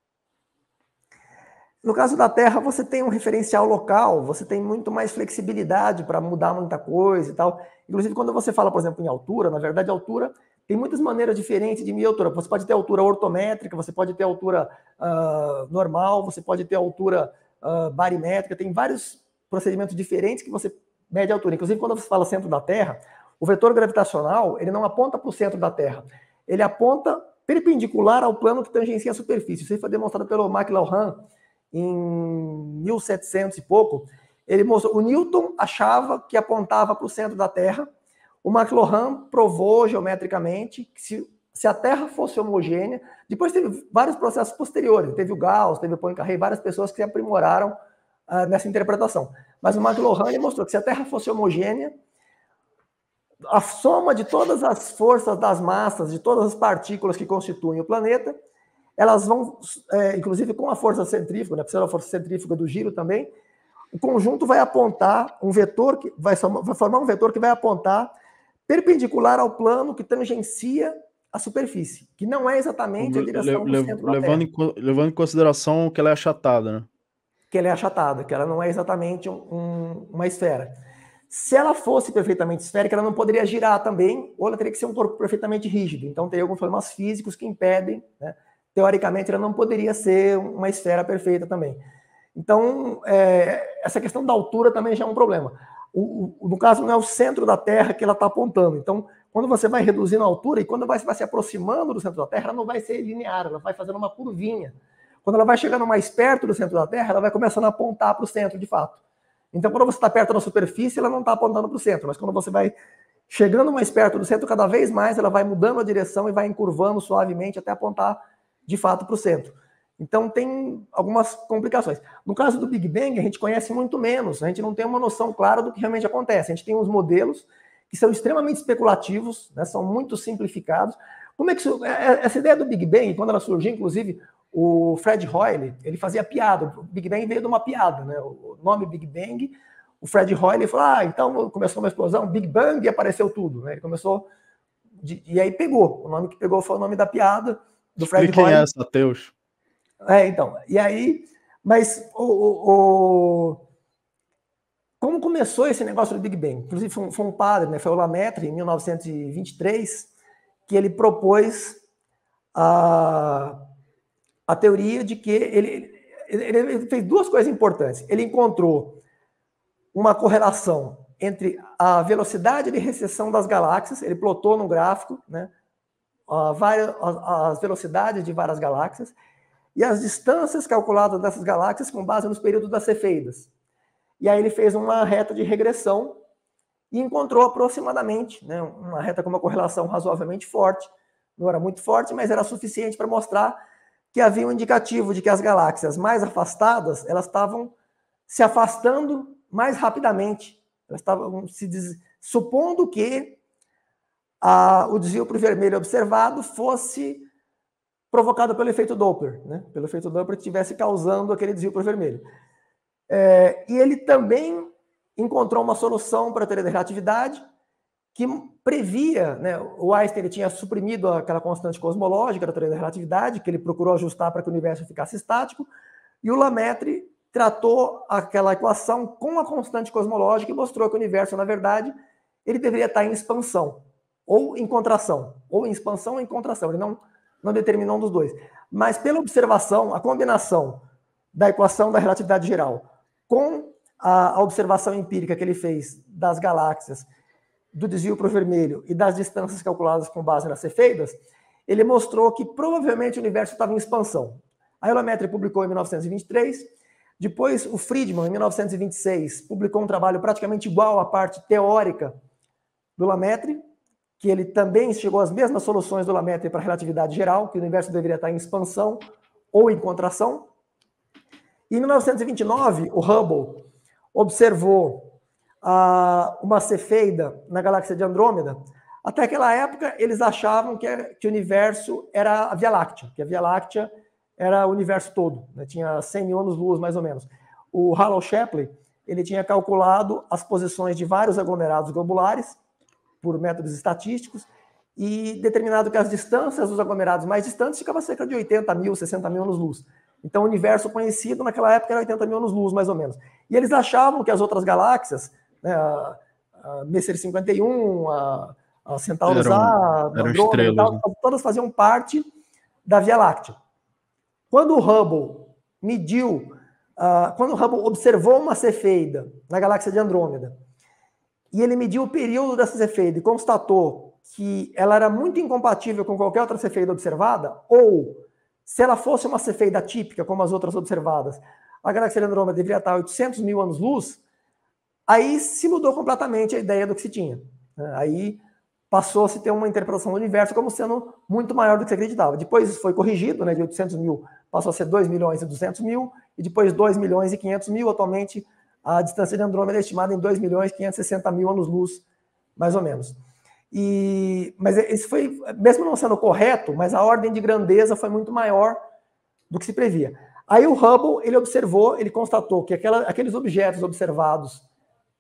No caso da Terra, você tem um referencial local, você tem muito mais flexibilidade para mudar muita coisa e tal. Inclusive, quando você fala, por exemplo, em altura, na verdade, altura tem muitas maneiras diferentes de medir altura. Você pode ter altura ortométrica, você pode ter altura uh, normal, você pode ter altura uh, barimétrica, tem vários procedimentos diferentes que você mede a altura. Inclusive, quando você fala centro da Terra, o vetor gravitacional, ele não aponta para o centro da Terra. Ele aponta perpendicular ao plano que tangencia a superfície. Isso aí foi demonstrado pelo McLaurin em 1700 e pouco. Ele mostrou, o Newton achava que apontava para o centro da Terra. O McLaurin provou geometricamente que se, se a Terra fosse homogênea, depois teve vários processos posteriores. Teve o Gauss, teve o Poincaré, várias pessoas que se aprimoraram uh, nessa interpretação. Mas o McLaurin ele mostrou que se a Terra fosse homogênea, a soma de todas as forças das massas, de todas as partículas que constituem o planeta, elas vão, é, inclusive com a força centrífuga, né, precisa da força centrífuga do giro também, o conjunto vai apontar um vetor, que vai, vai formar um vetor que vai apontar perpendicular ao plano que tangencia a superfície, que não é exatamente a direção le, le, centro levando em, levando em consideração que ela é achatada, né? Que ela é achatada, que ela não é exatamente um, um, uma esfera. Se ela fosse perfeitamente esférica, ela não poderia girar também, ou ela teria que ser um corpo perfeitamente rígido. Então, tem alguns problemas físicos que impedem, né? teoricamente, ela não poderia ser uma esfera perfeita também. Então, é, essa questão da altura também já é um problema. O, o, no caso, não é o centro da Terra que ela está apontando. Então, quando você vai reduzindo a altura e quando vai, vai se aproximando do centro da Terra, ela não vai ser linear, ela vai fazendo uma curvinha. Quando ela vai chegando mais perto do centro da Terra, ela vai começando a apontar para o centro, de fato. Então, quando você está perto da superfície, ela não está apontando para o centro, mas quando você vai chegando mais perto do centro, cada vez mais ela vai mudando a direção e vai encurvando suavemente até apontar de fato para o centro. Então, tem algumas complicações. No caso do Big Bang, a gente conhece muito menos, a gente não tem uma noção clara do que realmente acontece. A gente tem uns modelos que são extremamente especulativos, né, são muito simplificados. Como é que isso, é, é, essa ideia do Big Bang, quando ela surgiu, inclusive, o Fred Hoyle, ele fazia piada. O Big Bang veio de uma piada, né? O nome Big Bang, o Fred Hoyle falou: ah, então começou uma explosão, Big Bang e apareceu tudo, né? Ele começou. De, e aí pegou. O nome que pegou foi o nome da piada do Fred Hoyle. quem é essa, Teus? É, então. E aí. Mas o, o, o como começou esse negócio do Big Bang? Inclusive, foi um, foi um padre, né? foi o Lamaitre, em 1923, que ele propôs a a teoria de que ele, ele fez duas coisas importantes. Ele encontrou uma correlação entre a velocidade de recessão das galáxias, ele plotou no gráfico né, as velocidades de várias galáxias, e as distâncias calculadas dessas galáxias com base nos períodos das cefeidas. E aí ele fez uma reta de regressão e encontrou aproximadamente, né, uma reta com uma correlação razoavelmente forte, não era muito forte, mas era suficiente para mostrar que havia um indicativo de que as galáxias mais afastadas elas estavam se afastando mais rapidamente. Elas estavam se des... supondo que a, o desvio para o vermelho observado fosse provocado pelo efeito Doppler, né? pelo efeito Doppler que estivesse causando aquele desvio para o vermelho. É, e ele também encontrou uma solução para a teoria da relatividade que previa, né, o Einstein tinha suprimido aquela constante cosmológica da teoria da relatividade, que ele procurou ajustar para que o universo ficasse estático, e o Lemaitre tratou aquela equação com a constante cosmológica e mostrou que o universo, na verdade, ele deveria estar em expansão, ou em contração, ou em expansão ou em contração, ele não, não determinou um dos dois. Mas pela observação, a combinação da equação da relatividade geral com a observação empírica que ele fez das galáxias do desvio para o vermelho e das distâncias calculadas com base nas cefeidas, ele mostrou que provavelmente o universo estava em expansão. A Eulometri publicou em 1923, depois o Friedman, em 1926, publicou um trabalho praticamente igual à parte teórica do Lametri, que ele também chegou às mesmas soluções do Lametri para a relatividade geral, que o universo deveria estar em expansão ou em contração. E em 1929, o Hubble observou a, uma Cefeida na galáxia de Andrômeda, até aquela época eles achavam que, que o universo era a Via Láctea, que a Via Láctea era o universo todo, né? tinha 100 mil anos-luz mais ou menos. O Harlow Shapley ele tinha calculado as posições de vários aglomerados globulares por métodos estatísticos e determinado que as distâncias dos aglomerados mais distantes ficavam cerca de 80 mil, 60 mil anos-luz. Então, o universo conhecido naquela época era 80 mil anos-luz, mais ou menos. E eles achavam que as outras galáxias né, a, a Messer 51, a, a Centaurus A, Andrômeda, tal, né? então todas faziam parte da Via Láctea. Quando o Hubble mediu, uh, quando o Hubble observou uma cefeida na galáxia de Andrômeda, e ele mediu o período dessa cefeida e constatou que ela era muito incompatível com qualquer outra cefeida observada, ou se ela fosse uma cefeida típica, como as outras observadas, a galáxia de Andrômeda deveria estar 800 mil anos-luz, Aí se mudou completamente a ideia do que se tinha. Né? Aí passou a se ter uma interpretação do universo como sendo muito maior do que se acreditava. Depois foi corrigido, né, de 800 mil passou a ser 2 milhões e 200 mil, e depois 2 milhões e 500 mil. Atualmente, a distância de Andrômeda é estimada em 2 milhões e 560 mil anos-luz, mais ou menos. E, mas isso foi, mesmo não sendo correto, mas a ordem de grandeza foi muito maior do que se previa. Aí o Hubble, ele observou, ele constatou que aquela, aqueles objetos observados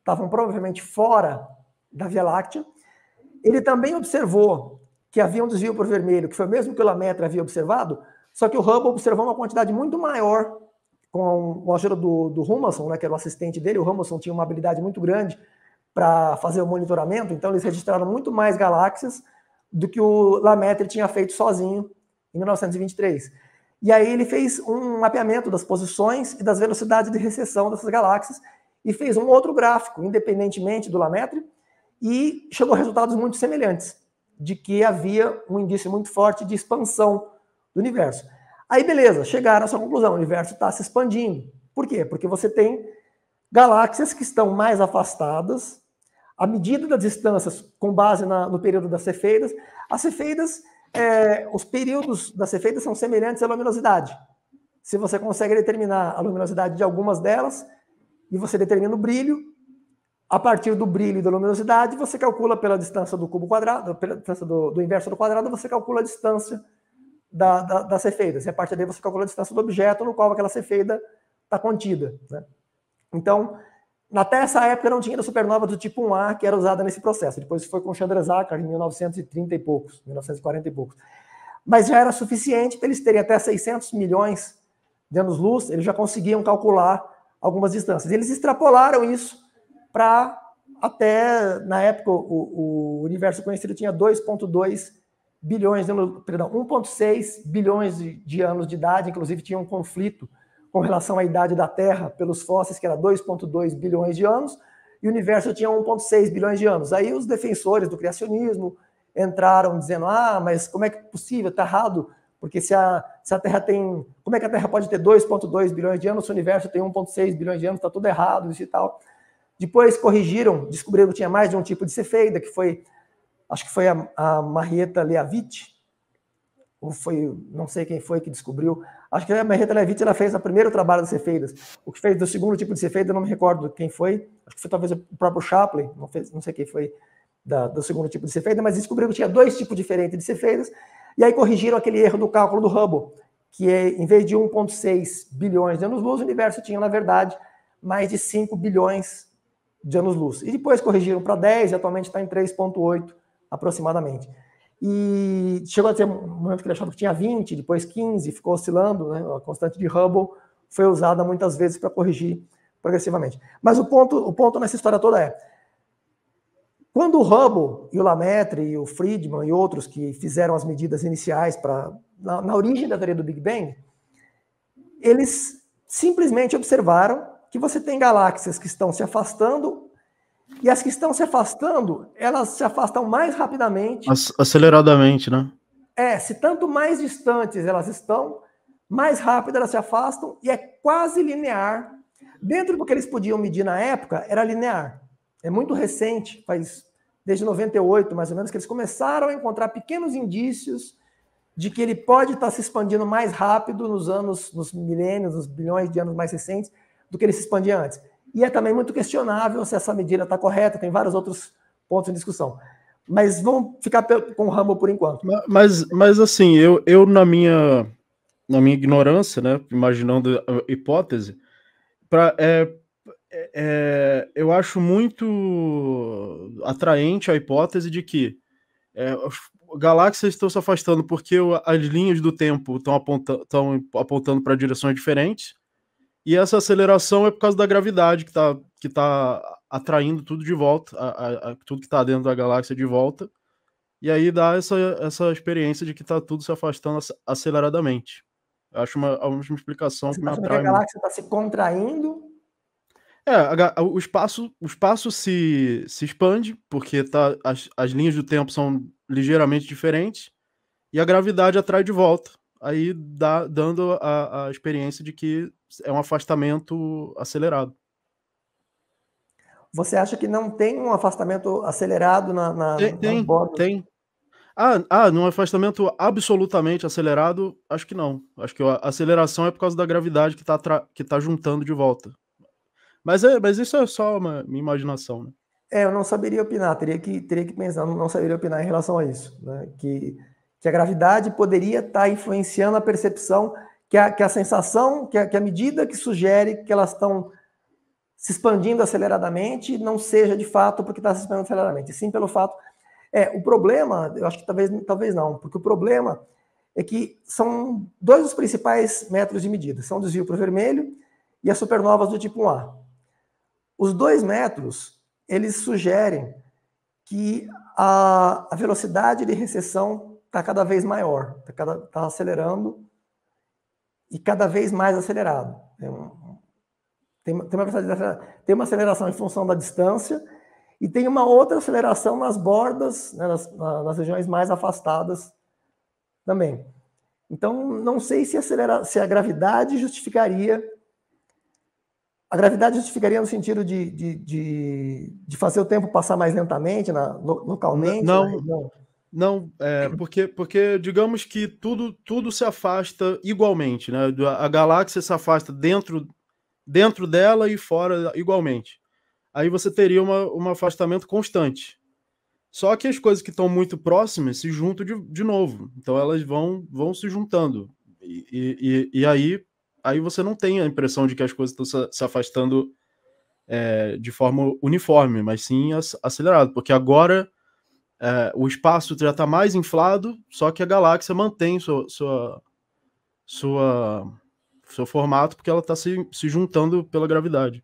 estavam provavelmente fora da Via Láctea. Ele também observou que havia um desvio para o vermelho, que foi o mesmo que o Lametra havia observado, só que o Hubble observou uma quantidade muito maior com o ajuda do, do Humason, né, que era o assistente dele. O Humason tinha uma habilidade muito grande para fazer o monitoramento, então eles registraram muito mais galáxias do que o Lametre tinha feito sozinho em 1923. E aí ele fez um mapeamento das posições e das velocidades de recessão dessas galáxias e fez um outro gráfico, independentemente do Lametri, e chegou a resultados muito semelhantes, de que havia um indício muito forte de expansão do universo. Aí, beleza, chegaram a essa conclusão: o universo está se expandindo. Por quê? Porque você tem galáxias que estão mais afastadas, a medida das distâncias com base na, no período das cefeidas. As cefeidas, é, os períodos das cefeidas são semelhantes à luminosidade. Se você consegue determinar a luminosidade de algumas delas, e você determina o brilho. A partir do brilho e da luminosidade, você calcula pela distância do cubo quadrado, pela distância do, do inverso do quadrado, você calcula a distância da, da, das cefeidas. E a é partir daí você calcula a distância do objeto no qual aquela cefeida está contida. Né? Então, até essa época não tinha da supernova do tipo 1A que era usada nesse processo. Depois foi com Chandrasekhar em 1930 e poucos, 1940 e poucos. Mas já era suficiente para eles terem até 600 milhões de anos-luz, eles já conseguiam calcular algumas distâncias. Eles extrapolaram isso para até, na época, o, o universo conhecido tinha 2,2 bilhões, de, perdão, 1,6 bilhões de, de, anos de idade, inclusive tinha um conflito com relação à idade da Terra pelos fósseis, que era 2,2 bilhões de anos, e o universo tinha 1,6 bilhões de anos. Aí os defensores do criacionismo entraram dizendo: ah, mas como é que é possível? Está errado, porque se a se a Terra tem. Como é que a Terra pode ter 2,2 bilhões de anos, se o universo tem 1,6 bilhões de anos, está tudo errado, isso e tal. Depois corrigiram, descobriram que tinha mais de um tipo de cefeida, que foi, acho que foi a, a Marieta Leavitt, ou foi, não sei quem foi que descobriu. Acho que a Marieta Leavitt ela fez o primeiro trabalho das cefeidas. O que fez do segundo tipo de cefeida, eu não me recordo quem foi, acho que foi talvez o próprio Chaplin, não, fez, não sei quem foi da, do segundo tipo de cefeida, mas descobriram que tinha dois tipos diferentes de cefeidas e aí corrigiram aquele erro do cálculo do Hubble, que é, em vez de 1,6 bilhões de anos-luz, o universo tinha, na verdade, mais de 5 bilhões de anos-luz. E depois corrigiram para 10, e atualmente está em 3,8 aproximadamente. E chegou a ter um momento que ele achava que tinha 20, depois 15, ficou oscilando, né? a constante de Hubble foi usada muitas vezes para corrigir progressivamente. Mas o ponto, o ponto nessa história toda é, quando o Hubble e o Lametre e o Friedman e outros que fizeram as medidas iniciais para na, na, origem da teoria do Big Bang, eles simplesmente observaram que você tem galáxias que estão se afastando e as que estão se afastando, elas se afastam mais rapidamente. Aceleradamente, né? É, se tanto mais distantes elas estão, mais rápido elas se afastam e é quase linear. Dentro do que eles podiam medir na época, era linear é muito recente, faz desde 98 mais ou menos, que eles começaram a encontrar pequenos indícios de que ele pode estar se expandindo mais rápido nos anos, nos milênios, nos bilhões de anos mais recentes, do que ele se expandia antes. E é também muito questionável se essa medida está correta, tem vários outros pontos em discussão. Mas vamos ficar com o Rambo por enquanto. Mas, mas assim, eu, eu na minha na minha ignorância, né, imaginando a hipótese, para é, é, é, eu acho muito atraente a hipótese de que é, galáxias estão se afastando porque as linhas do tempo estão aponta apontando para direções diferentes. E essa aceleração é por causa da gravidade que está que tá atraindo tudo de volta, a, a, tudo que está dentro da galáxia de volta. E aí dá essa, essa experiência de que está tudo se afastando aceleradamente. Eu acho uma, uma explicação Você que tá me atrai. Que a galáxia está se contraindo é, o espaço, o espaço se, se expande, porque tá, as, as linhas do tempo são ligeiramente diferentes, e a gravidade atrai de volta. Aí dá, dando a, a experiência de que é um afastamento acelerado. Você acha que não tem um afastamento acelerado na, na tem, tem, tem, Ah, ah, num afastamento absolutamente acelerado, acho que não. Acho que a aceleração é por causa da gravidade que está que tá juntando de volta. Mas, é, mas isso é só uma minha imaginação, né? É, eu não saberia opinar, teria que, teria que pensar, não saberia opinar em relação a isso, né? Que, que a gravidade poderia estar tá influenciando a percepção, que a, que a sensação, que a, que a medida que sugere que elas estão se expandindo aceleradamente não seja de fato porque está se expandindo aceleradamente, sim pelo fato. É, o problema, eu acho que talvez, talvez não, porque o problema é que são dois os principais métodos de medida, são o desvio para o vermelho e as supernovas do tipo 1A. Os dois metros, eles sugerem que a, a velocidade de recessão está cada vez maior, está tá acelerando e cada vez mais acelerado. Tem, uma, tem, uma, tem uma aceleração em função da distância e tem uma outra aceleração nas bordas, né, nas, nas, regiões mais afastadas também. Então, não sei se, acelera, se a gravidade justificaria a gravidade justificaria no sentido de, de, de, de fazer o tempo passar mais lentamente, na, localmente? Não, né? não, não é, porque, porque digamos que tudo, tudo se afasta igualmente, né? A galáxia se afasta dentro, dentro dela e fora igualmente. Aí você teria uma, um afastamento constante. Só que as coisas que estão muito próximas se juntam de, de novo. Então elas vão, vão se juntando. E, e, e aí aí você não tem a impressão de que as coisas estão se afastando é, de forma uniforme, mas sim acelerado, porque agora é, o espaço já está mais inflado, só que a galáxia mantém sua, sua, sua seu formato porque ela está se, se juntando pela gravidade.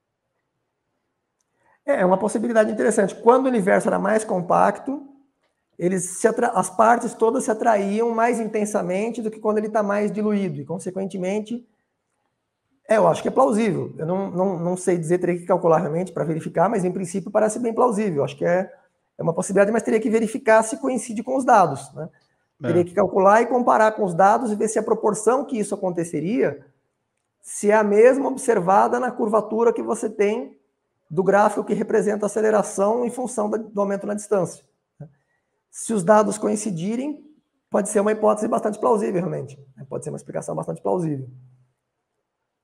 É, é uma possibilidade interessante. Quando o universo era mais compacto, eles as partes todas se atraíam mais intensamente do que quando ele está mais diluído, e, consequentemente, é, eu acho que é plausível. Eu não, não, não sei dizer, teria que calcular realmente para verificar, mas em princípio parece bem plausível. Eu acho que é, é uma possibilidade, mas teria que verificar se coincide com os dados. Né? É. Teria que calcular e comparar com os dados e ver se a proporção que isso aconteceria se é a mesma observada na curvatura que você tem do gráfico que representa a aceleração em função do aumento na distância. Né? Se os dados coincidirem, pode ser uma hipótese bastante plausível, realmente. Né? Pode ser uma explicação bastante plausível.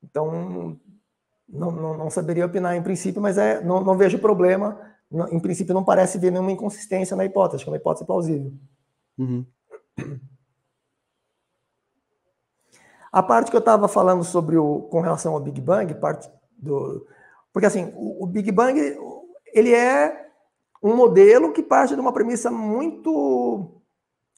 Então, não, não, não, saberia opinar em princípio, mas é, não, não vejo problema. Não, em princípio, não parece ver nenhuma inconsistência na hipótese, que é uma hipótese plausível. Uhum. A parte que eu estava falando sobre o, com relação ao Big Bang, parte do, porque assim, o, o Big Bang ele é um modelo que parte de uma premissa muito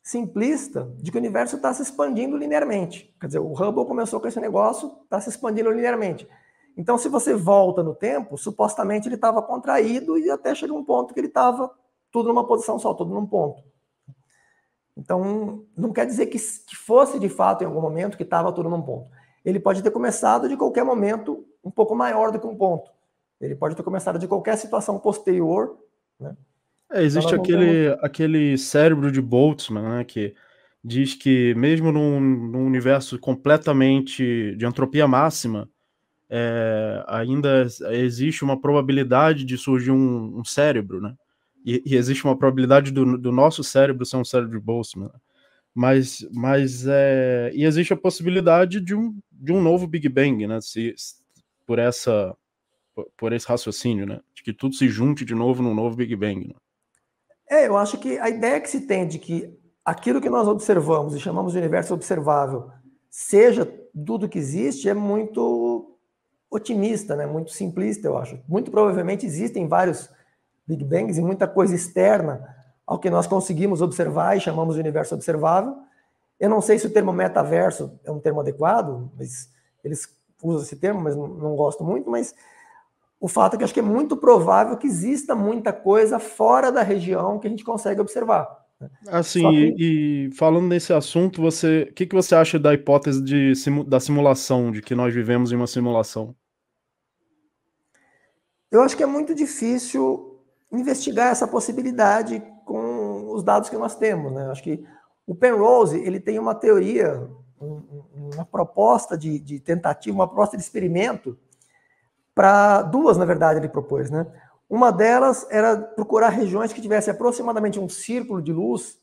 simplista de que o universo está se expandindo linearmente. Quer dizer, o Hubble começou com esse negócio, está se expandindo linearmente. Então, se você volta no tempo, supostamente ele estava contraído e até chega um ponto que ele estava tudo numa posição só, tudo num ponto. Então, não quer dizer que, que fosse de fato em algum momento que estava tudo num ponto. Ele pode ter começado de qualquer momento um pouco maior do que um ponto. Ele pode ter começado de qualquer situação posterior, né? É, existe aquele, aquele cérebro de Boltzmann, né, que diz que mesmo num, num universo completamente de entropia máxima, é, ainda existe uma probabilidade de surgir um, um cérebro, né? E, e, existe uma probabilidade do, do, nosso cérebro ser um cérebro de Boltzmann. Né? Mas, mas é, e existe a possibilidade de um, de um novo Big Bang, né? Se, se por essa por, por esse raciocínio, né? De que tudo se junte de novo num novo Big Bang. Né? É, eu acho que a ideia que se tem de que aquilo que nós observamos e chamamos de universo observável seja tudo que existe é muito otimista, né? muito simplista, eu acho. Muito provavelmente existem vários Big Bangs e muita coisa externa ao que nós conseguimos observar e chamamos de universo observável. Eu não sei se o termo metaverso é um termo adequado, mas eles usam esse termo, mas não gosto muito, mas o fato é que acho que é muito provável que exista muita coisa fora da região que a gente consegue observar. Assim, que... e, e, falando nesse assunto, você, o que, que você acha da hipótese de, da simulação, de que nós vivemos em uma simulação? Eu acho que é muito difícil investigar essa possibilidade com os dados que nós temos, né? Eu acho que o Penrose ele tem uma teoria, uma proposta de, de tentativa, uma proposta de experimento para duas, na verdade, ele propôs, né? Uma delas era procurar regiões que tivessem aproximadamente um círculo de luz,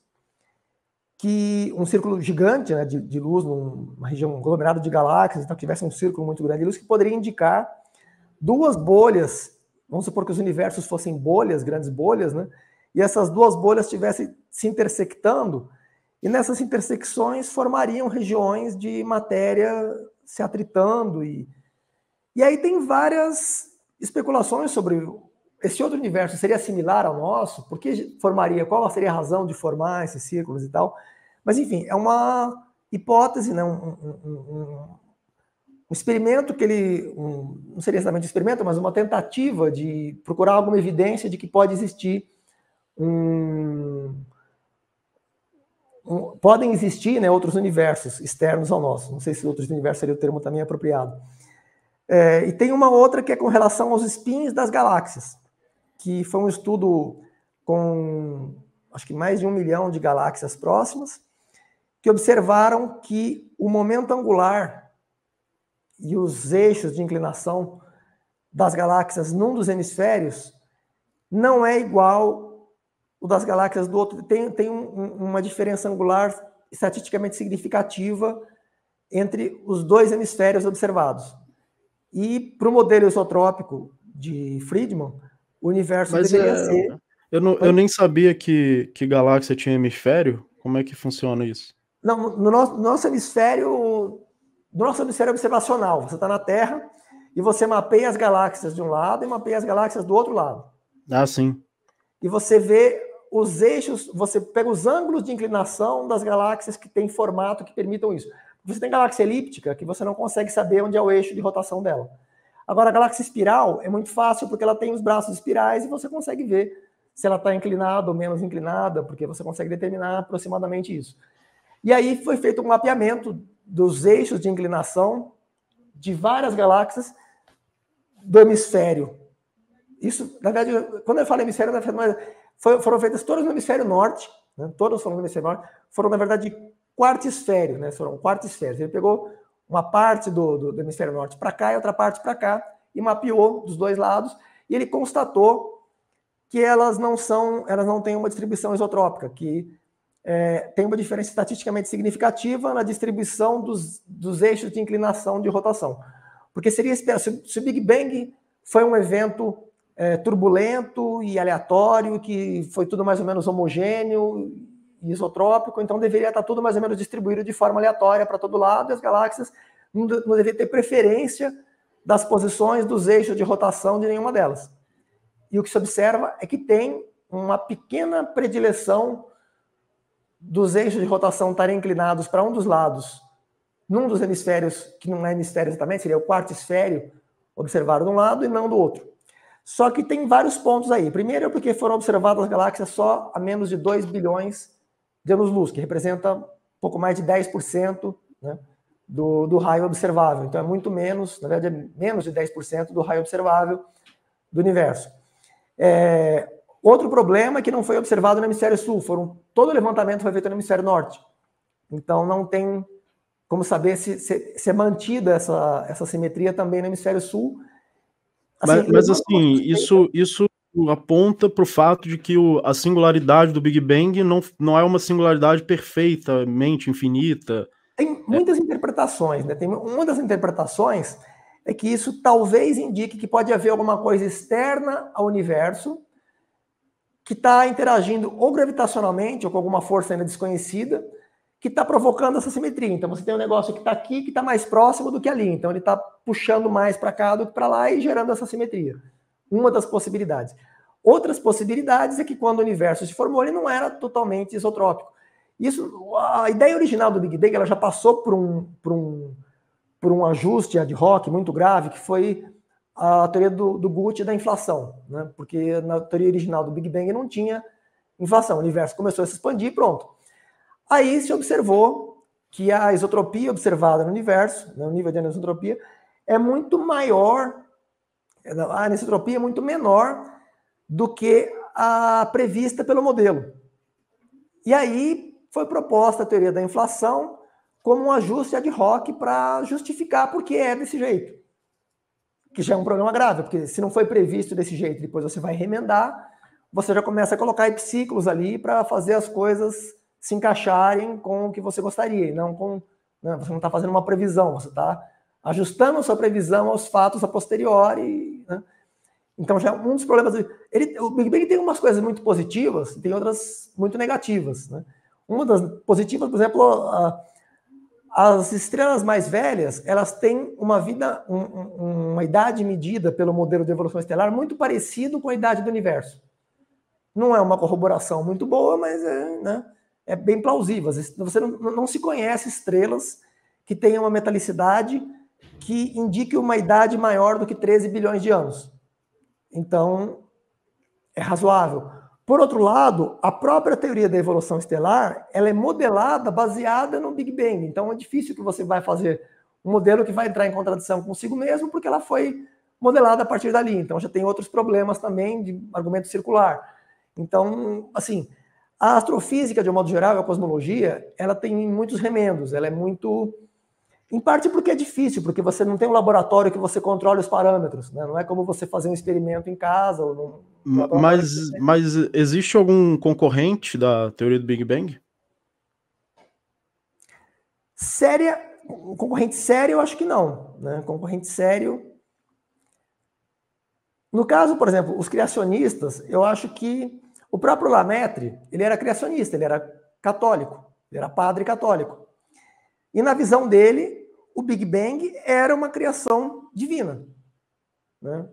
que um círculo gigante né, de, de luz, numa região aglomerada de galáxias, então que tivesse um círculo muito grande de luz, que poderia indicar duas bolhas, vamos supor que os universos fossem bolhas, grandes bolhas, né? E essas duas bolhas estivessem se intersectando, e nessas intersecções formariam regiões de matéria se atritando e e aí tem várias especulações sobre esse outro universo seria similar ao nosso? Por que formaria? Qual seria a razão de formar esses círculos e tal? Mas, enfim, é uma hipótese, né? um, um, um, um experimento que ele. não seria exatamente um experimento, mas uma tentativa de procurar alguma evidência de que pode existir um. podem existir né, outros universos externos ao nosso. Não sei se outros universos seria o termo também apropriado é, e tem uma outra que é com relação aos spins das galáxias, que foi um estudo com acho que mais de um milhão de galáxias próximas, que observaram que o momento angular e os eixos de inclinação das galáxias num dos hemisférios não é igual o das galáxias do outro. Tem, tem um, uma diferença angular estatisticamente significativa entre os dois hemisférios observados. E para o modelo isotrópico de Friedman, o universo Mas deveria é... ser. Eu, não, eu nem sabia que, que galáxia tinha hemisfério. Como é que funciona isso? Não, no nosso, nosso hemisfério. No nosso hemisfério observacional, você está na Terra e você mapeia as galáxias de um lado e mapeia as galáxias do outro lado. Ah, sim. E você vê os eixos, você pega os ângulos de inclinação das galáxias que têm formato que permitam isso. Você tem galáxia elíptica que você não consegue saber onde é o eixo de rotação dela. Agora, a galáxia espiral é muito fácil porque ela tem os braços espirais e você consegue ver se ela está inclinada ou menos inclinada, porque você consegue determinar aproximadamente isso. E aí foi feito um mapeamento dos eixos de inclinação de várias galáxias do hemisfério. Isso, na verdade, quando eu falo hemisfério, na verdade, foram feitas todas no hemisfério norte, né? todas foram no hemisfério norte, foram, na verdade, quarto esfério, né? Foram quarto esférios. Ele pegou uma parte do, do, do hemisfério norte para cá e outra parte para cá e mapeou dos dois lados e ele constatou que elas não são, elas não têm uma distribuição isotrópica, que é, tem uma diferença estatisticamente significativa na distribuição dos, dos eixos de inclinação de rotação. Porque seria se, se o Big Bang foi um evento é, turbulento e aleatório, que foi tudo mais ou menos homogêneo isotrópico, então deveria estar tudo mais ou menos distribuído de forma aleatória para todo lado, e as galáxias não, deveriam ter preferência das posições dos eixos de rotação de nenhuma delas. E o que se observa é que tem uma pequena predileção dos eixos de rotação estarem inclinados para um dos lados, num dos hemisférios, que não é hemisfério exatamente, seria o quarto esfério, observado de um lado e não do outro. Só que tem vários pontos aí. Primeiro é porque foram observadas galáxias só a menos de 2 bilhões de anos-luz, que representa pouco mais de 10% né, do, do raio observável. Então, é muito menos, na verdade, é menos de 10% do raio observável do universo. É, outro problema é que não foi observado no hemisfério sul, foram, todo o levantamento foi feito no hemisfério norte. Então, não tem como saber se, se, se é mantida essa, essa simetria também no hemisfério sul. Assim, mas, mas assim, isso, isso aponta para o fato de que o, a singularidade do Big Bang não, não é uma singularidade perfeitamente infinita. Tem muitas é. interpretações, né? Tem uma das interpretações é que isso talvez indique que pode haver alguma coisa externa ao universo que está interagindo ou gravitacionalmente ou com alguma força ainda desconhecida que está provocando essa simetria. Então você tem um negócio que está aqui que está mais próximo do que ali, então ele está puxando mais para cá do que para lá e gerando essa simetria. Uma das possibilidades. Outras possibilidades é que quando o universo se formou, ele não era totalmente isotrópico. Isso, a ideia original do Big Bang, ela já passou por um, por um, por um ajuste ad hoc muito grave, que foi a teoria do, do Gucci da inflação, né? porque na teoria original do Big Bang não tinha inflação, o universo começou a se expandir e pronto. Aí se observou que a isotropia observada no universo, no né, nível de anisotropia, é muito maior é, a anisotropia é muito menor do que a prevista pelo modelo. E aí foi proposta a teoria da inflação como um ajuste ad hoc para justificar porque é desse jeito. Que já é um problema grave, porque se não foi previsto desse jeito, depois você vai remendar, você já começa a colocar epiciclos ali para fazer as coisas se encaixarem com o que você gostaria, não com. Né, você não está fazendo uma previsão, você está ajustando sua previsão aos fatos a posteriori. Né? Então, já é um dos problemas. Ele, o Big Bang tem umas coisas muito positivas e tem outras muito negativas. Né? Uma das positivas, por exemplo, a, as estrelas mais velhas elas têm uma vida, um, um, uma idade medida pelo modelo de evolução estelar muito parecido com a idade do universo. Não é uma corroboração muito boa, mas é, né, é bem plausível. Você não, não se conhece estrelas que tenham uma metalicidade que indique uma idade maior do que 13 bilhões de anos. Então, é razoável. Por outro lado, a própria teoria da evolução estelar, ela é modelada baseada no Big Bang. Então é difícil que você vai fazer um modelo que vai entrar em contradição consigo mesmo, porque ela foi modelada a partir dali. Então já tem outros problemas também de argumento circular. Então, assim, a astrofísica de um modo geral, a cosmologia, ela tem muitos remendos, ela é muito em parte porque é difícil, porque você não tem um laboratório que você controle os parâmetros, né? não é como você fazer um experimento em casa. Ou num... mas, mas existe algum concorrente da teoria do Big Bang? Séria, concorrente sério, eu acho que não. Né? Concorrente sério. No caso, por exemplo, os criacionistas, eu acho que o próprio Lametre, ele era criacionista, ele era católico, ele era padre católico. E na visão dele, o Big Bang era uma criação divina. Né?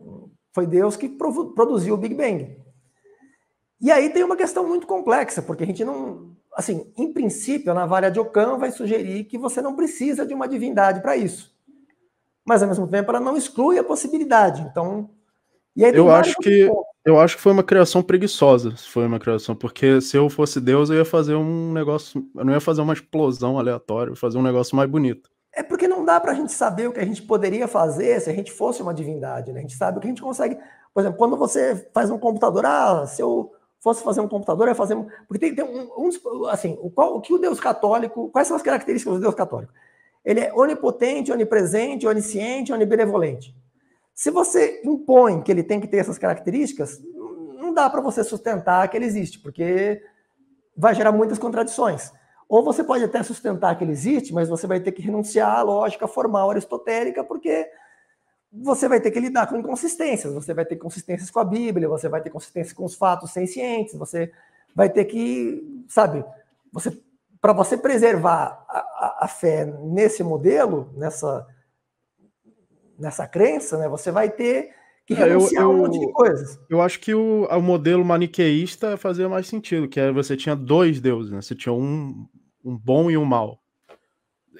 Foi Deus que produziu o Big Bang. E aí tem uma questão muito complexa, porque a gente não. Assim, em princípio, a navalha de Ockham vai sugerir que você não precisa de uma divindade para isso. Mas, ao mesmo tempo, ela não exclui a possibilidade. Então. eu acho que. Eu acho que foi uma criação preguiçosa, foi uma criação, porque se eu fosse Deus, eu ia fazer um negócio, eu não ia fazer uma explosão aleatória, eu ia fazer um negócio mais bonito. É porque não dá para a gente saber o que a gente poderia fazer se a gente fosse uma divindade, né? A gente sabe o que a gente consegue. Por exemplo, quando você faz um computador, ah, se eu fosse fazer um computador, ia fazer um. Porque tem, tem um, um, Assim, o, qual, o que o Deus católico. Quais são as características do Deus católico? Ele é onipotente, onipresente, onisciente, onibenevolente. Se você impõe que ele tem que ter essas características, não dá para você sustentar que ele existe, porque vai gerar muitas contradições. Ou você pode até sustentar que ele existe, mas você vai ter que renunciar à lógica formal aristotélica, porque você vai ter que lidar com inconsistências, você vai ter consistências com a Bíblia, você vai ter consistência com os fatos cientes, você vai ter que, sabe, você para você preservar a, a, a, fé nesse modelo, nessa nessa crença, né, você vai ter que é, renunciar eu, eu, a um monte de coisas. Eu acho que o, o modelo maniqueísta fazia mais sentido, que é você tinha dois deuses, né? Você tinha um, um bom e um mal.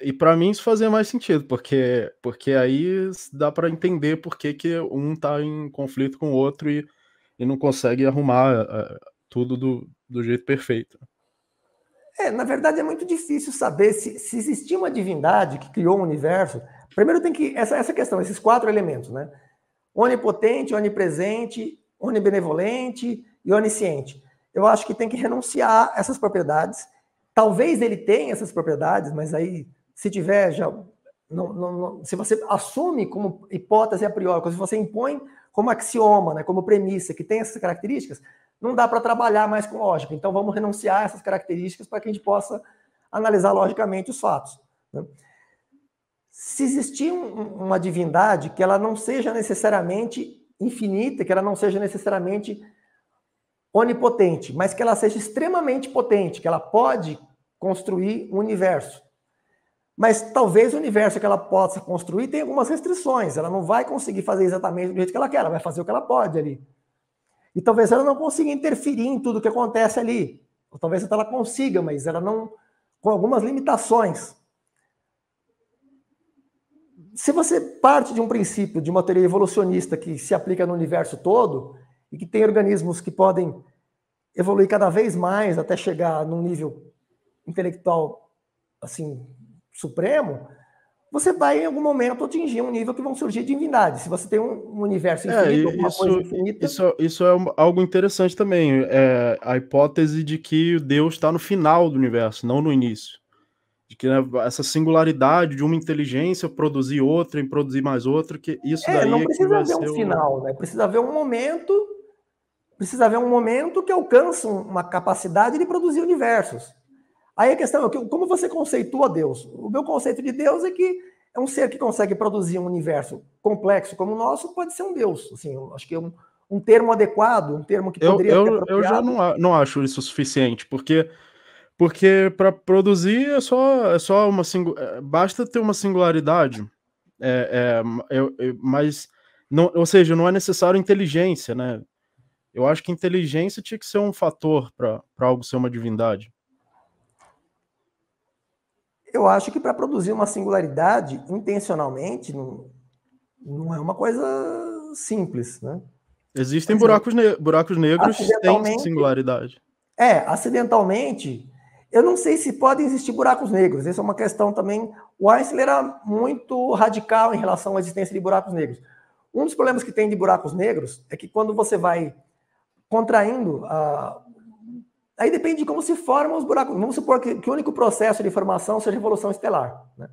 E para mim isso fazia mais sentido, porque, porque aí dá para entender por que, que um tá em conflito com o outro e, e não consegue arrumar uh, tudo do, do jeito perfeito. É, na verdade é muito difícil saber se, se existia uma divindade que criou o um universo. Primeiro tem que. Essa, essa questão, esses quatro elementos, né? Onipotente, onipresente, onibenevolente e onisciente. Eu acho que tem que renunciar a essas propriedades Talvez ele tenha essas propriedades, mas aí, se tiver, já. Não, não, não, se você assume como hipótese a priori, se você impõe como axioma, né, como premissa, que tem essas características, não dá para trabalhar mais com lógica. Então, vamos renunciar a essas características para que a gente possa analisar logicamente os fatos. Né? Se existir um, uma divindade que ela não seja necessariamente infinita, que ela não seja necessariamente onipotente, mas que ela seja extremamente potente, que ela pode construir o universo. Mas talvez o universo que ela possa construir tenha algumas restrições. Ela não vai conseguir fazer exatamente do jeito que ela quer, ela vai fazer o que ela pode ali. E talvez ela não consiga interferir em tudo que acontece ali. Ou talvez ela consiga, mas ela não. com algumas limitações. Se você parte de um princípio, de uma teoria evolucionista que se aplica no universo todo, e que tem organismos que podem evoluir cada vez mais até chegar num nível intelectual assim supremo, você vai em algum momento atingir um nível que vão surgir divindades. Se você tem um universo é, infinito, é, isso, infinita... isso, Isso, é algo interessante também. É a hipótese de que Deus está no final do universo, não no início. De que né, essa singularidade de uma inteligência produzir outra e produzir mais outra, que isso é, daí não é precisa é haver um final, o... né? Precisa haver um momento, precisa haver um momento que alcança uma capacidade de produzir universos. Aí a questão é como você conceitua Deus? O meu conceito de Deus é que é um ser que consegue produzir um universo complexo como o nosso, pode ser um Deus. Assim, acho que é um, um termo adequado, um termo que poderia eu, eu, eu já não, não acho isso suficiente, porque porque para produzir é só, é só uma singu... É, basta ter uma singularidade, é, é, mas não, ou seja, não é necessário inteligência, né? Eu acho que inteligência tinha que ser um fator para algo ser uma divindade eu acho que para produzir uma singularidade intencionalmente não, não é uma coisa simples, né? Existem é buracos, ne buracos negros sem singularidade. É, acidentalmente, eu não sei se podem existir buracos negros. Essa é uma questão também. O Einstein era muito radical em relação à existência de buracos negros. Um dos problemas que tem de buracos negros é que quando você vai contraindo a, Aí depende de como se formam os buracos. Vamos supor que, que o único processo de formação seja evolução estelar. Né?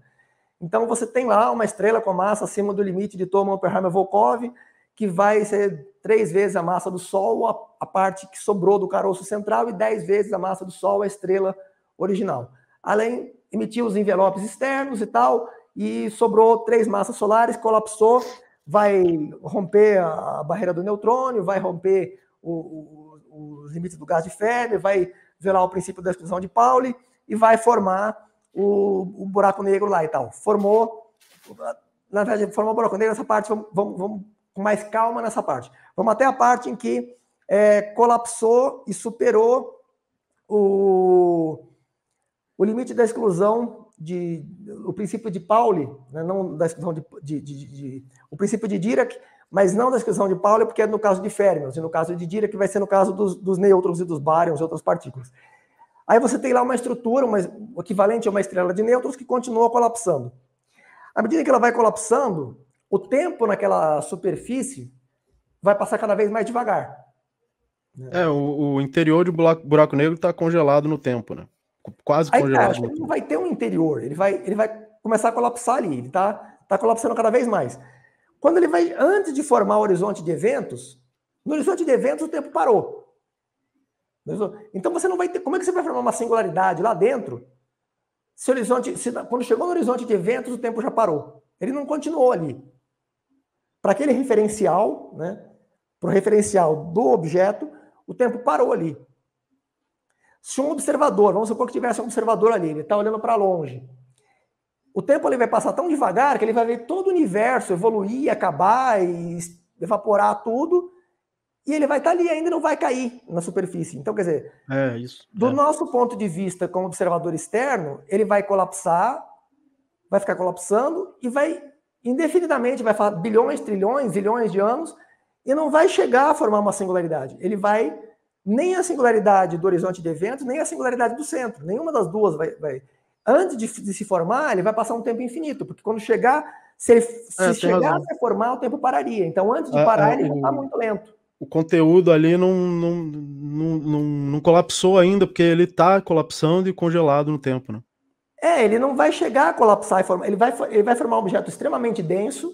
Então você tem lá uma estrela com massa acima do limite de Thoma Oppenheimer-Volkov, que vai ser três vezes a massa do Sol, a, a parte que sobrou do caroço central, e dez vezes a massa do Sol, a estrela original. Além, emitiu os envelopes externos e tal, e sobrou três massas solares, colapsou, vai romper a barreira do neutrônio, vai romper o, o os limites do gás de Fermi vai violar o princípio da exclusão de Pauli e vai formar o, o buraco negro lá e tal. Formou, na verdade, formou o buraco negro nessa parte, vamos, vamos, vamos com mais calma nessa parte. Vamos até a parte em que é, colapsou e superou o, o limite da exclusão de o princípio de Pauli, né, não da exclusão de, de, de, de o princípio de Dirac mas não da descrição de Pauli, é porque é no caso de férmions, e no caso de Dirac, que vai ser no caso dos, dos nêutrons e dos bárions, outras partículas. Aí você tem lá uma estrutura, uma, o equivalente a uma estrela de nêutrons, que continua colapsando. À medida que ela vai colapsando, o tempo naquela superfície vai passar cada vez mais devagar. É, o, o interior de buraco, buraco negro está congelado no tempo, né? Quase Aí, congelado. Cara, no ele tempo. não vai ter um interior, ele vai, ele vai começar a colapsar ali, ele está tá colapsando cada vez mais. Quando ele vai, antes de formar o horizonte de eventos, no horizonte de eventos o tempo parou. Então você não vai ter. Como é que você vai formar uma singularidade lá dentro? Se horizonte, se, quando chegou no horizonte de eventos, o tempo já parou. Ele não continuou ali. Para aquele referencial, né, para o referencial do objeto, o tempo parou ali. Se um observador, vamos supor que tivesse um observador ali, ele está olhando para longe o tempo ele vai passar tão devagar que ele vai ver todo o universo evoluir, acabar e evaporar tudo, e ele vai estar tá ali, ainda não vai cair na superfície. Então, quer dizer, é, isso, do é. nosso ponto de vista como observador externo, ele vai colapsar, vai ficar colapsando e vai indefinidamente, vai falar bilhões, trilhões, zilhões de anos, e não vai chegar a formar uma singularidade. Ele vai, nem a singularidade do horizonte de eventos, nem a singularidade do centro, nenhuma das duas vai, vai antes de, de, se formar, ele vai passar um tempo infinito, porque quando chegar, se, ele, se é, chegar a se formar, o tempo pararia. Então, antes de é, parar, é, ele está muito lento. O conteúdo ali não, não, não, não, não colapsou ainda, porque ele está colapsando e congelado no tempo, né? É, ele não vai chegar a colapsar e formar. Ele vai, ele vai formar um objeto extremamente denso,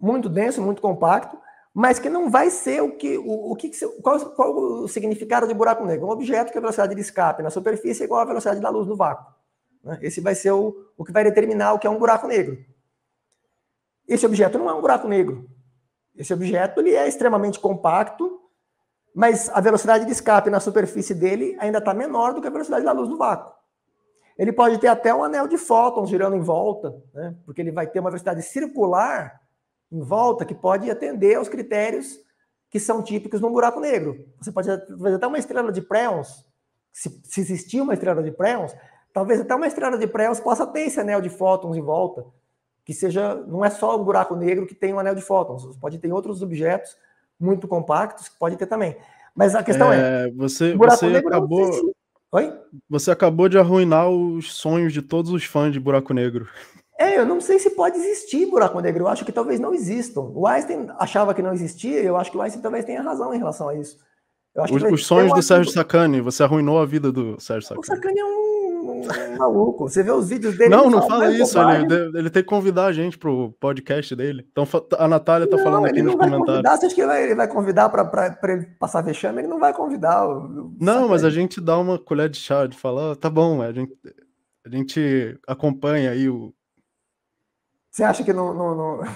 muito denso, muito compacto, mas que não vai ser o que. O, o que qual, qual o significado de buraco negro? Um objeto que a velocidade de escape na superfície é igual à velocidade da luz no vácuo. Né? Esse vai ser o, o que vai determinar o que é um buraco negro. Esse objeto não é um buraco negro. Esse objeto ele é extremamente compacto, mas a velocidade de escape na superfície dele ainda está menor do que a velocidade da luz no vácuo. Ele pode ter até um anel de fótons girando em volta, né? porque ele vai ter uma velocidade circular em volta que pode atender aos critérios que são típicos num buraco negro. Você pode fazer até uma estrela de préons, se, se existir uma estrela de préons, talvez até uma estrela de préons possa ter esse anel de fótons em volta, que seja, não é só um buraco negro que tem um anel de fótons, pode ter outros objetos muito compactos que pode ter também. Mas a questão é, é você, você acabou Oi? Você acabou de arruinar os sonhos de todos os fãs de buraco negro. É, eu não sei se pode existir buraco negro. Eu acho que talvez não existam. O Einstein achava que não existia, eu acho que o Einstein talvez tenha razão em relação a isso. os, os sonhos do Sérgio Sacani, você arruinou a vida do Sérgio Sacani. O Sacani é um, um maluco. Você vê os vídeos dele. Não, não fala é isso. Ele, ele, tem que convidar a gente pro podcast dele. Então a Natália tá não, falando aqui nos comentários. Convidar. Você acha que ele vai, ele vai convidar para ele passar vexame? Ele não vai convidar. O, não, mas a gente dá uma colher de chá de falar, tá bom, a gente, a gente acompanha aí o, você acha que não. não, não...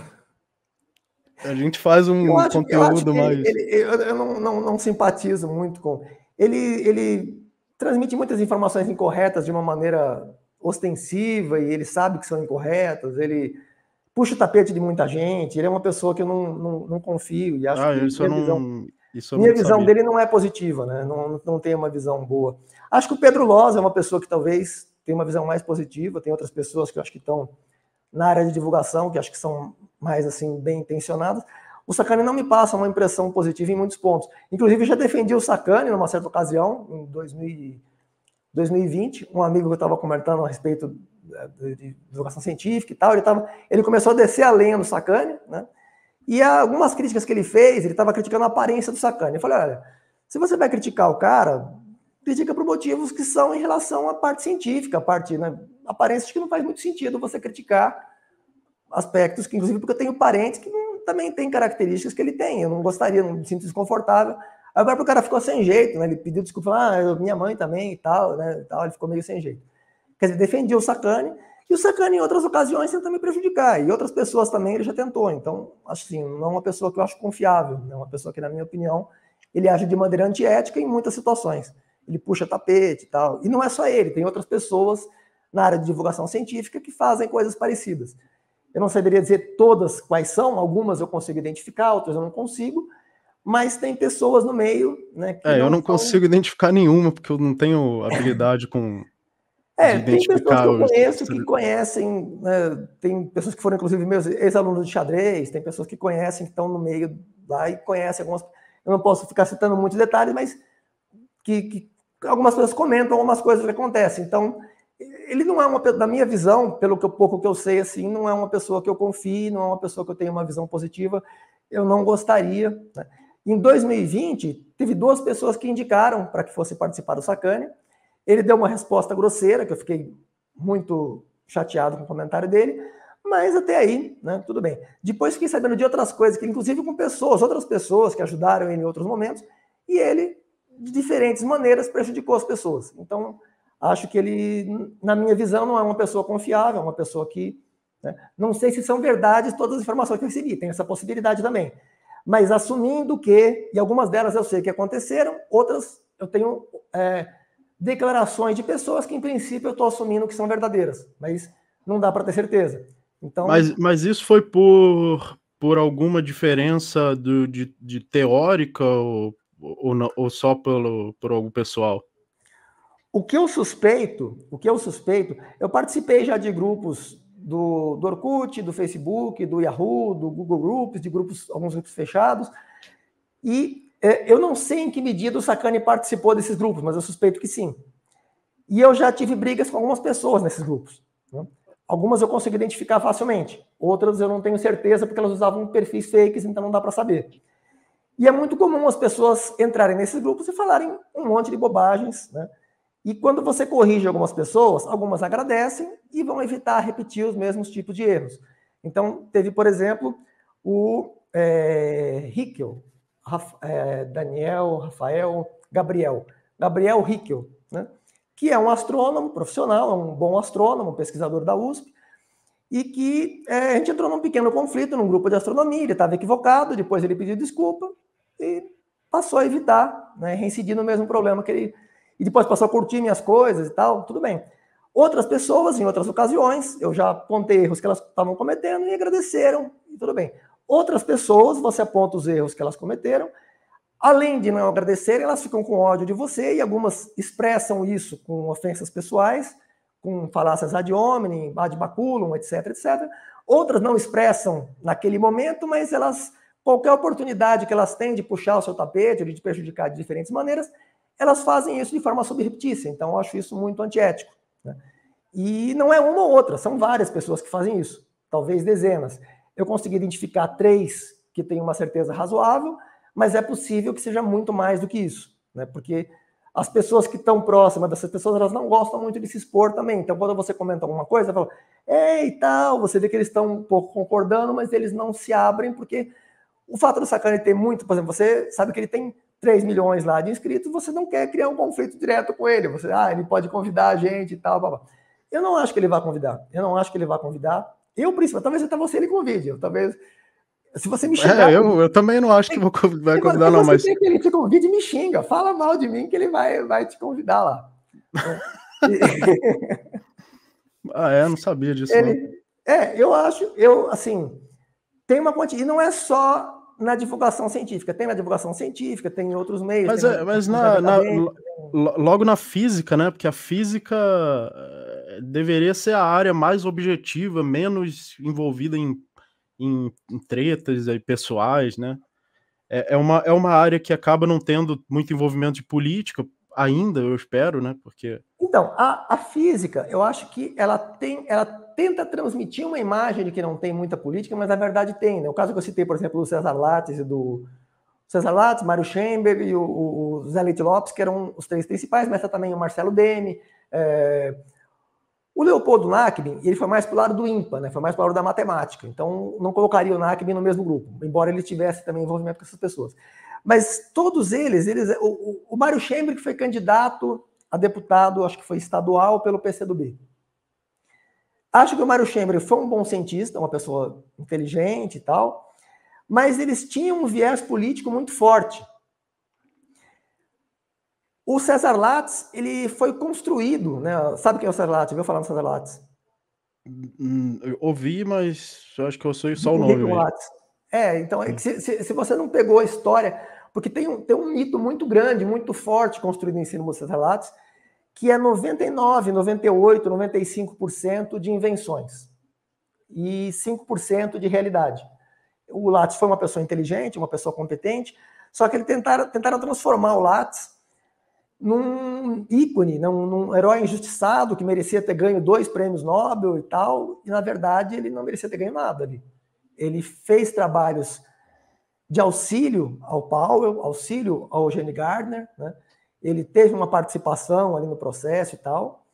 A gente faz um acho, conteúdo mais. eu não, não, não simpatizo muito com. Ele, ele transmite muitas informações incorretas de uma maneira ostensiva e ele sabe que são incorretas, ele puxa o tapete de muita gente, ele é uma pessoa que eu não, não, não confio e acho ah, que isso minha não, visão, isso minha visão sabia. dele não é positiva, né? não, não tem uma visão boa. Acho que o Pedro Loz é uma pessoa que talvez tenha uma visão mais positiva, tem outras pessoas que eu acho que estão na área de divulgação, que acho que são mais assim bem intencionadas, o Sacani não me passa uma impressão positiva em muitos pontos. Inclusive, já defendi o Sacani numa certa ocasião, em 2020. Um amigo que eu estava comentando a respeito é, de divulgação científica e tal, ele, tava, ele começou a descer a lenha do Sacani, né? E algumas críticas que ele fez, ele estava criticando a aparência do Sacani. Eu falei, olha, se você vai criticar o cara, critica por motivos que são em relação à parte científica, à parte né, aparência, de que não faz muito sentido você criticar aspectos que, inclusive, porque eu tenho parentes que não, também têm características que ele tem. Eu não gostaria, não me sinto desconfortável. Agora o cara ficou sem jeito, né? Ele pediu desculpa, ah, minha mãe também e tal, né? E tal, ele ficou meio sem jeito. Quer dizer, defendia o Sacani, e o Sacani em outras ocasiões tenta me prejudicar, e outras pessoas também ele já tentou. Então, assim, não é uma pessoa que eu acho confiável, é né? uma pessoa que, na minha opinião, ele age de maneira antiética em muitas situações. Ele puxa tapete e tal. E não é só ele, tem outras pessoas na área de divulgação científica que fazem coisas parecidas. Eu não saberia dizer todas quais são, algumas eu consigo identificar, outras eu não consigo, mas tem pessoas no meio, né? é, não eu não são... consigo identificar nenhuma, porque eu não tenho habilidade com. É, tem pessoas que eu conheço que conhecem, né, tem pessoas que foram, inclusive, meus ex-alunos de xadrez, tem pessoas que conhecem, que estão no meio lá e conhecem algumas. Eu não posso ficar citando muitos detalhes, mas que, que algumas pessoas comentam algumas coisas que acontecem. Então, ele não é uma na minha visão, pelo que, pouco que eu sei assim, não é uma pessoa que eu confie, não é uma pessoa que eu tenho uma visão positiva. Eu não gostaria. Né? Em 2020, teve duas pessoas que indicaram para que fosse participar do Sacane. Ele deu uma resposta grosseira, que eu fiquei muito chateado com o comentário dele, mas até aí, né, tudo bem. Depois fiquei sabendo de outras coisas, que inclusive com pessoas, outras pessoas que ajudaram ele em outros momentos, e ele, de diferentes maneiras, prejudicou as pessoas. Então, acho que ele, na minha visão, não é uma pessoa confiável, é uma pessoa que. Né? Não sei se são verdades todas as informações que eu recebi, tem essa possibilidade também. Mas assumindo que, e algumas delas eu sei que aconteceram, outras eu tenho é, declarações de pessoas que, em princípio, eu estou assumindo que são verdadeiras, mas não dá para ter certeza. Então, mas, mas isso foi por, por alguma diferença do, de, de teórica ou, ou, ou só pelo, por algo pessoal? O que eu suspeito, o que eu suspeito, eu participei já de grupos do, do Orkut, do Facebook, do Yahoo, do Google Groups, de grupos, alguns grupos fechados, e é, eu não sei em que medida o Sacani participou desses grupos, mas eu suspeito que sim. E eu já tive brigas com algumas pessoas nesses grupos. Né? Algumas eu consigo identificar facilmente, outras eu não tenho certeza porque elas usavam perfis fakes, então não dá para saber. E é muito comum as pessoas entrarem nesses grupos e falarem um monte de bobagens, né? E quando você corrige algumas pessoas, algumas agradecem e vão evitar repetir os mesmos tipos de erros. Então, teve, por exemplo, o é, Hickel, Rafa, é, Daniel, Rafael, Gabriel. Gabriel Hickel, né? que é um astrônomo profissional, é um bom astrônomo, pesquisador da USP, e que é, a gente entrou num pequeno conflito num grupo de astronomia, ele estava equivocado, depois ele pediu desculpa e passou a evitar, né, reincidir no mesmo problema que ele e depois passou a curtir minhas coisas e tal, tudo bem. Outras pessoas, em outras ocasiões, eu já apontei erros que elas estavam cometendo e agradeceram, e tudo bem. Outras pessoas, você aponta os erros que elas cometeram, além de não agradecerem, elas ficam com ódio de você, e algumas expressam isso com ofensas pessoais, com falácias ad hominem, ad baculum, etc, etc. Outras não expressam naquele momento, mas elas qualquer oportunidade que elas têm de puxar o seu tapete, de te prejudicar de diferentes maneiras, elas fazem isso de forma subreptícia. Então, eu acho isso muito antiético. Né? E não é uma ou outra, são várias pessoas que fazem isso, talvez dezenas. Eu consegui identificar três que têm uma certeza razoável, mas é possível que seja muito mais do que isso, né? Porque as pessoas que estão próximas dessas pessoas, elas não gostam muito de se expor também. Então, quando você comenta alguma coisa, fala, ei, tal, você vê que eles estão um pouco concordando, mas eles não se abrem, porque o fato do Sacani ter muito, por exemplo, você sabe que ele tem 3 milhões lá de inscritos, você não quer criar um conflito direto com ele. Você, ah, ele pode convidar a gente e tal, blá, blá. Eu não acho que ele vai convidar. Eu não acho que ele vai convidar. Eu, principalmente, talvez até você ele convide. Eu, talvez. Se você me é, xingar. É, eu, eu também não acho que vou convidar, vai convidar, não, mas. Se ele te convide, me xinga. Fala mal de mim que ele vai, vai te convidar lá. *laughs* ah, é? Não sabia disso. Ele, não. É, eu acho, eu, assim, tem uma quantidade. E não é só na divulgação científica. Tem na divulgação científica, tem em outros meios. Mas, é, mas na, na, logo na física, né? Porque a física eh, deveria ser a área mais objetiva, menos envolvida em, em, em tretas aí, pessoais, né? É, é, uma, é uma área que acaba não tendo muito envolvimento de política, ainda, eu espero, né? Porque. Então, a, a física, eu acho que ela tem. Ela tenta transmitir uma imagem de que não tem muita política, mas na verdade tem. Né? O caso que eu citei, por exemplo, do César Lattes e do César Lattes, Mário Schember e o, o Zé Leite Lopes, que eram os três principais, mas tá também o Marcelo Deme. É... O Leopoldo Nachman, ele foi mais para o lado do IMPA, né? foi mais para o lado da matemática. Então, não colocaria o Nachman no mesmo grupo, embora ele tivesse também envolvimento com essas pessoas. Mas todos eles, eles o, o, o Mário Schember, que foi candidato a deputado, acho que foi estadual, pelo PCdoB. Acho que o Mário Schember foi um bom cientista, uma pessoa inteligente e tal, mas eles tinham um viés político muito forte. O César Lattes, ele foi construído, né? Sabe quem é o César Lattes? Viu falar do César Lattes? Hum, ouvi, mas eu acho que eu sou só o nome. É, então, é se, se, se, você não pegou a história, porque tem um, tem um mito muito grande, muito forte construído em cima do César Lattes, que é 99, 98, 95% de invenções e 5% de realidade. O Lattes foi uma pessoa inteligente, uma pessoa competente, só que ele tentaram, tentaram transformar o Lattes num ícone, num, num, herói injustiçado que merecia ter ganho dois prêmios Nobel e tal, e na verdade ele não merecia ter ganho nada ali. Ele fez trabalhos de auxílio ao Powell, auxílio ao Gene Gardner, né? ele teve uma participação ali no processo e tal,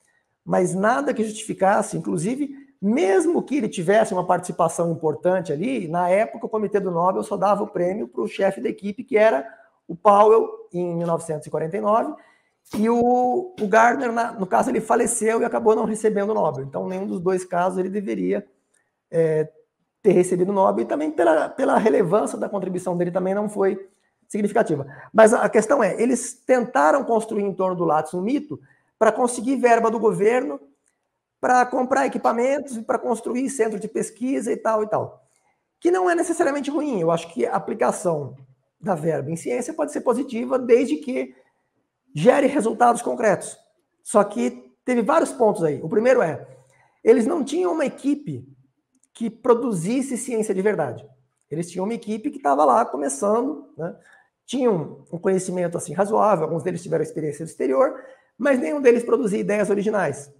mas nada que justificasse, inclusive, mesmo que ele tivesse uma participação importante ali, na época o Comitê do Nobel só dava o prêmio para o chefe da equipe, que era o Powell, em 1949, e o, o Gardner, na, no caso, ele faleceu e acabou não recebendo o Nobel. Então, nenhum dos dois casos ele deveria é, ter recebido o Nobel, e também pela, pela relevância da contribuição dele também não foi significativa. Mas a questão é, eles tentaram construir em torno do Lattes um mito para conseguir verba do governo para comprar equipamentos, e para construir centro de pesquisa e tal e tal. Que não é necessariamente ruim. Eu acho que a aplicação da verba em ciência pode ser positiva desde que gere resultados concretos. Só que teve vários pontos aí. O primeiro é, eles não tinham uma equipe que produzisse ciência de verdade. Eles tinham uma equipe que estava lá começando, né? tinham um conhecimento assim razoável, alguns deles tiveram experiência no exterior, mas nenhum deles produzia ideias originais.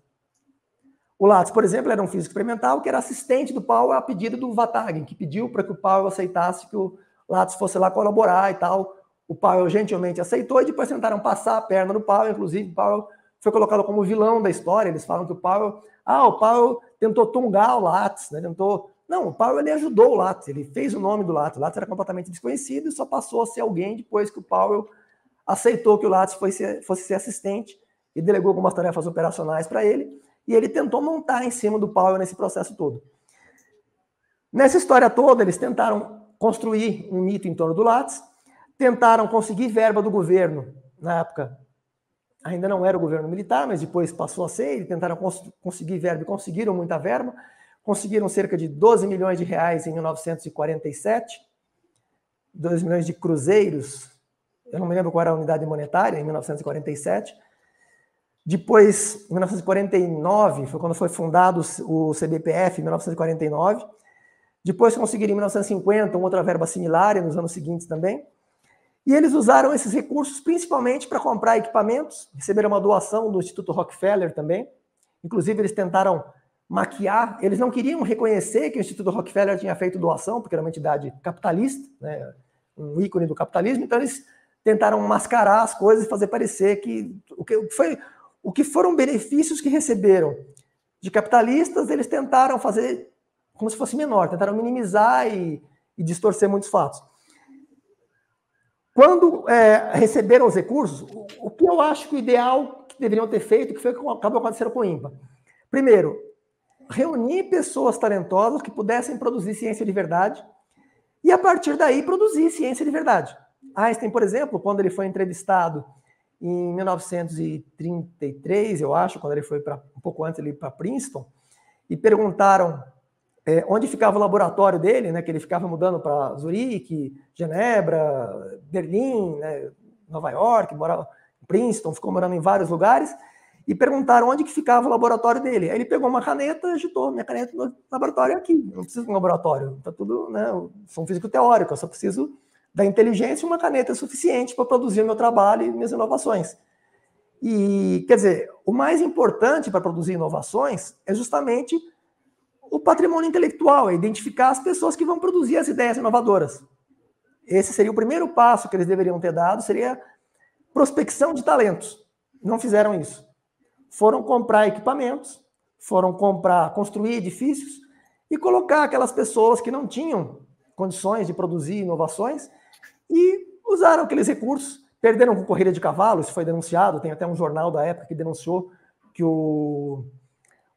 O Lattes, por exemplo, era um físico experimental que era assistente do Powell a pedido do Vatagen, que pediu para que o Powell aceitasse que o Lattes fosse lá colaborar e tal. O Powell gentilmente aceitou e depois tentaram passar a perna no Powell, inclusive o Powell foi colocado como vilão da história, eles falam que o Powell, ah, o Powell tentou tungar o Lattes, né? tentou não, o Paulo ele ajudou o Lattes, ele fez o nome do Lattes. O Lattes era completamente desconhecido e só passou a ser alguém depois que o Paulo aceitou que o Lattes fosse, fosse ser assistente e delegou algumas tarefas operacionais para ele. E ele tentou montar em cima do Paulo nesse processo todo. Nessa história toda, eles tentaram construir um mito em torno do Lattes, tentaram conseguir verba do governo, na época ainda não era o governo militar, mas depois passou a ser, e tentaram cons conseguir verba e conseguiram muita verba conseguiram cerca de 12 milhões de reais em 1947, 2 milhões de cruzeiros, eu não me lembro qual era a unidade monetária, em 1947. Depois, em 1949, foi quando foi fundado o CBPF, em 1949. Depois conseguiram, em 1950, uma outra verba similar, nos anos seguintes também. E eles usaram esses recursos principalmente para comprar equipamentos, receberam uma doação do Instituto Rockefeller também. Inclusive, eles tentaram maquiar, eles não queriam reconhecer que o Instituto Rockefeller tinha feito doação, porque era uma entidade capitalista, né, um ícone do capitalismo, então eles tentaram mascarar as coisas e fazer parecer que o que, foi, o que foram benefícios que receberam de capitalistas, eles tentaram fazer como se fosse menor, tentaram minimizar e, e distorcer muitos fatos. Quando é, receberam os recursos, o, o, que eu acho que o ideal que deveriam ter feito, que foi o que acabou acontecendo com o IMPA. Primeiro, reunir pessoas talentosas que pudessem produzir ciência de verdade e, a partir daí, produzir ciência de verdade. Einstein, por exemplo, quando ele foi entrevistado em 1933, eu acho, quando ele foi para um pouco antes ele para Princeton, e perguntaram é, onde ficava o laboratório dele, né, que ele ficava mudando para Zurique, Genebra, Berlim, né, Nova York, morava Princeton, ficou morando em vários lugares e perguntaram onde que ficava o laboratório dele. Aí ele pegou uma caneta, agitou, minha caneta no laboratório é aqui, eu não preciso de um laboratório, está tudo, né, eu sou um físico teórico, eu só preciso da inteligência e uma caneta suficiente para produzir o meu trabalho e minhas inovações. E, quer dizer, o mais importante para produzir inovações é justamente o patrimônio intelectual, é identificar as pessoas que vão produzir as ideias inovadoras. Esse seria o primeiro passo que eles deveriam ter dado, seria prospecção de talentos. Não fizeram isso foram comprar equipamentos, foram comprar, construir edifícios e colocar aquelas pessoas que não tinham condições de produzir inovações e usaram aqueles recursos, perderam com corrida de cavalo, isso foi denunciado, tem até um jornal da época que denunciou que o,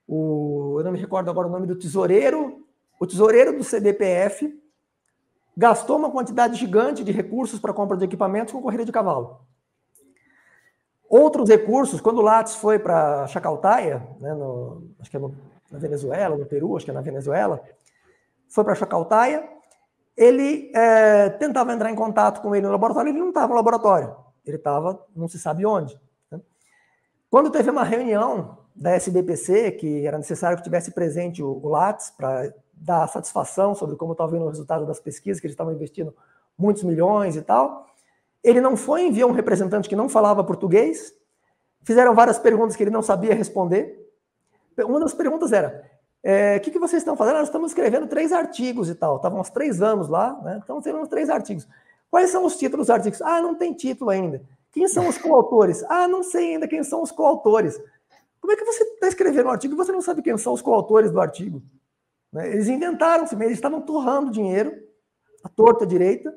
o eu não me recordo agora o nome do tesoureiro, o tesoureiro do CDPF gastou uma quantidade gigante de recursos para compra de equipamentos com corrida de cavalo. Outros recursos, quando o Lattes foi para Chacaltaia, né, no, acho que é no, na Venezuela, no Peru, acho que é na Venezuela, foi para Chacaltaia, ele é, tentava entrar em contato com ele no laboratório, ele não estava no laboratório, ele estava não se sabe onde. Né? Quando teve uma reunião da SBPC, que era necessário que tivesse presente o, o Lattes para dar satisfação sobre como estava vindo o resultado das pesquisas, que eles estavam investindo muitos milhões e tal, ele não foi enviar um representante que não falava português. Fizeram várias perguntas que ele não sabia responder. Uma das perguntas era: o é, que, que, vocês estão fazendo? Ah, nós estamos escrevendo três artigos e tal. Estavam uns três anos lá, né? escrevendo três artigos. Quais são os títulos dos artigos? Ah, não tem título ainda. Quem são os coautores? Ah, não sei ainda quem são os coautores. Como é que você está escrevendo um artigo e você não sabe quem são os coautores do artigo? Né? Eles inventaram-se, eles estavam torrando dinheiro, a torta direita,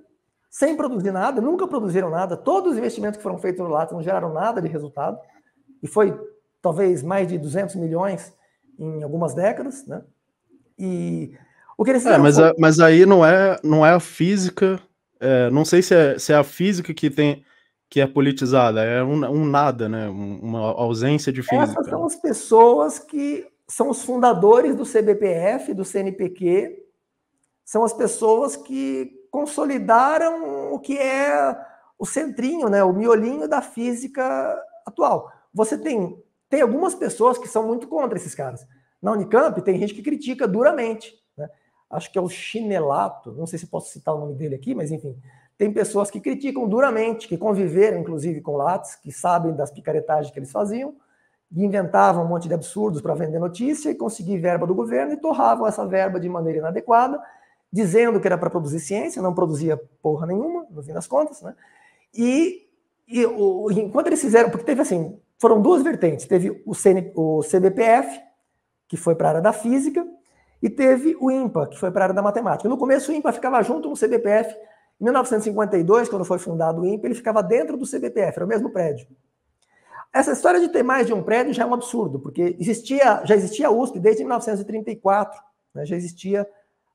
sem produzir nada, nunca produziram nada. Todos os investimentos que foram feitos no Lattes não geraram nada de resultado. E foi talvez mais de 200 milhões em algumas décadas, né? E o que eles é, mas, foi... a, mas aí não é, não é a física, é, não sei se é, se é a física que tem que é politizada, é um, um nada, né? uma ausência de física. Essas são as pessoas que são os fundadores do CBPF, do CNPq, são as pessoas que consolidaram o que é o centrinho, né, o miolinho da física atual. Você tem, tem algumas pessoas que são muito contra esses caras. Na Unicamp tem gente que critica duramente. Né? Acho que é o Chinelato, não sei se posso citar o nome dele aqui, mas enfim. Tem pessoas que criticam duramente, que conviveram, inclusive, com Lattes, que sabem das picaretagens que eles faziam, e inventavam um monte de absurdos para vender notícia e conseguir verba do governo e torravam essa verba de maneira inadequada dizendo que era para produzir ciência, não produzia porra nenhuma, no fim das contas, né? E, e o, enquanto eles fizeram, porque teve assim, foram duas vertentes, teve o, CN, o CBPF, que foi para a área da física, e teve o IMPA, que foi para a área da matemática. No começo o IMPA ficava junto no CBPF, em 1952, quando foi fundado o IMPA, ele ficava dentro do CBPF, era o mesmo prédio. Essa história de ter mais de um prédio já é um absurdo, porque existia, já existia a USP desde 1934, né? já existia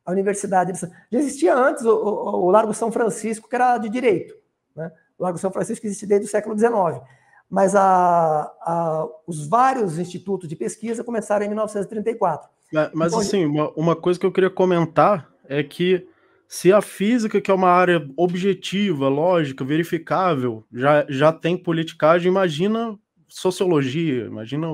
a universidade já existia antes o, o, o, Largo São Francisco, que era de direito, né? O Largo São Francisco existe desde o século XIX, mas a, a, os vários institutos de pesquisa começaram em 1934. Mas, é, mas então, assim, uma, uma coisa que eu queria comentar é que se a física, que é uma área objetiva, lógica, verificável, já, já tem politicagem, imagina sociologia, imagina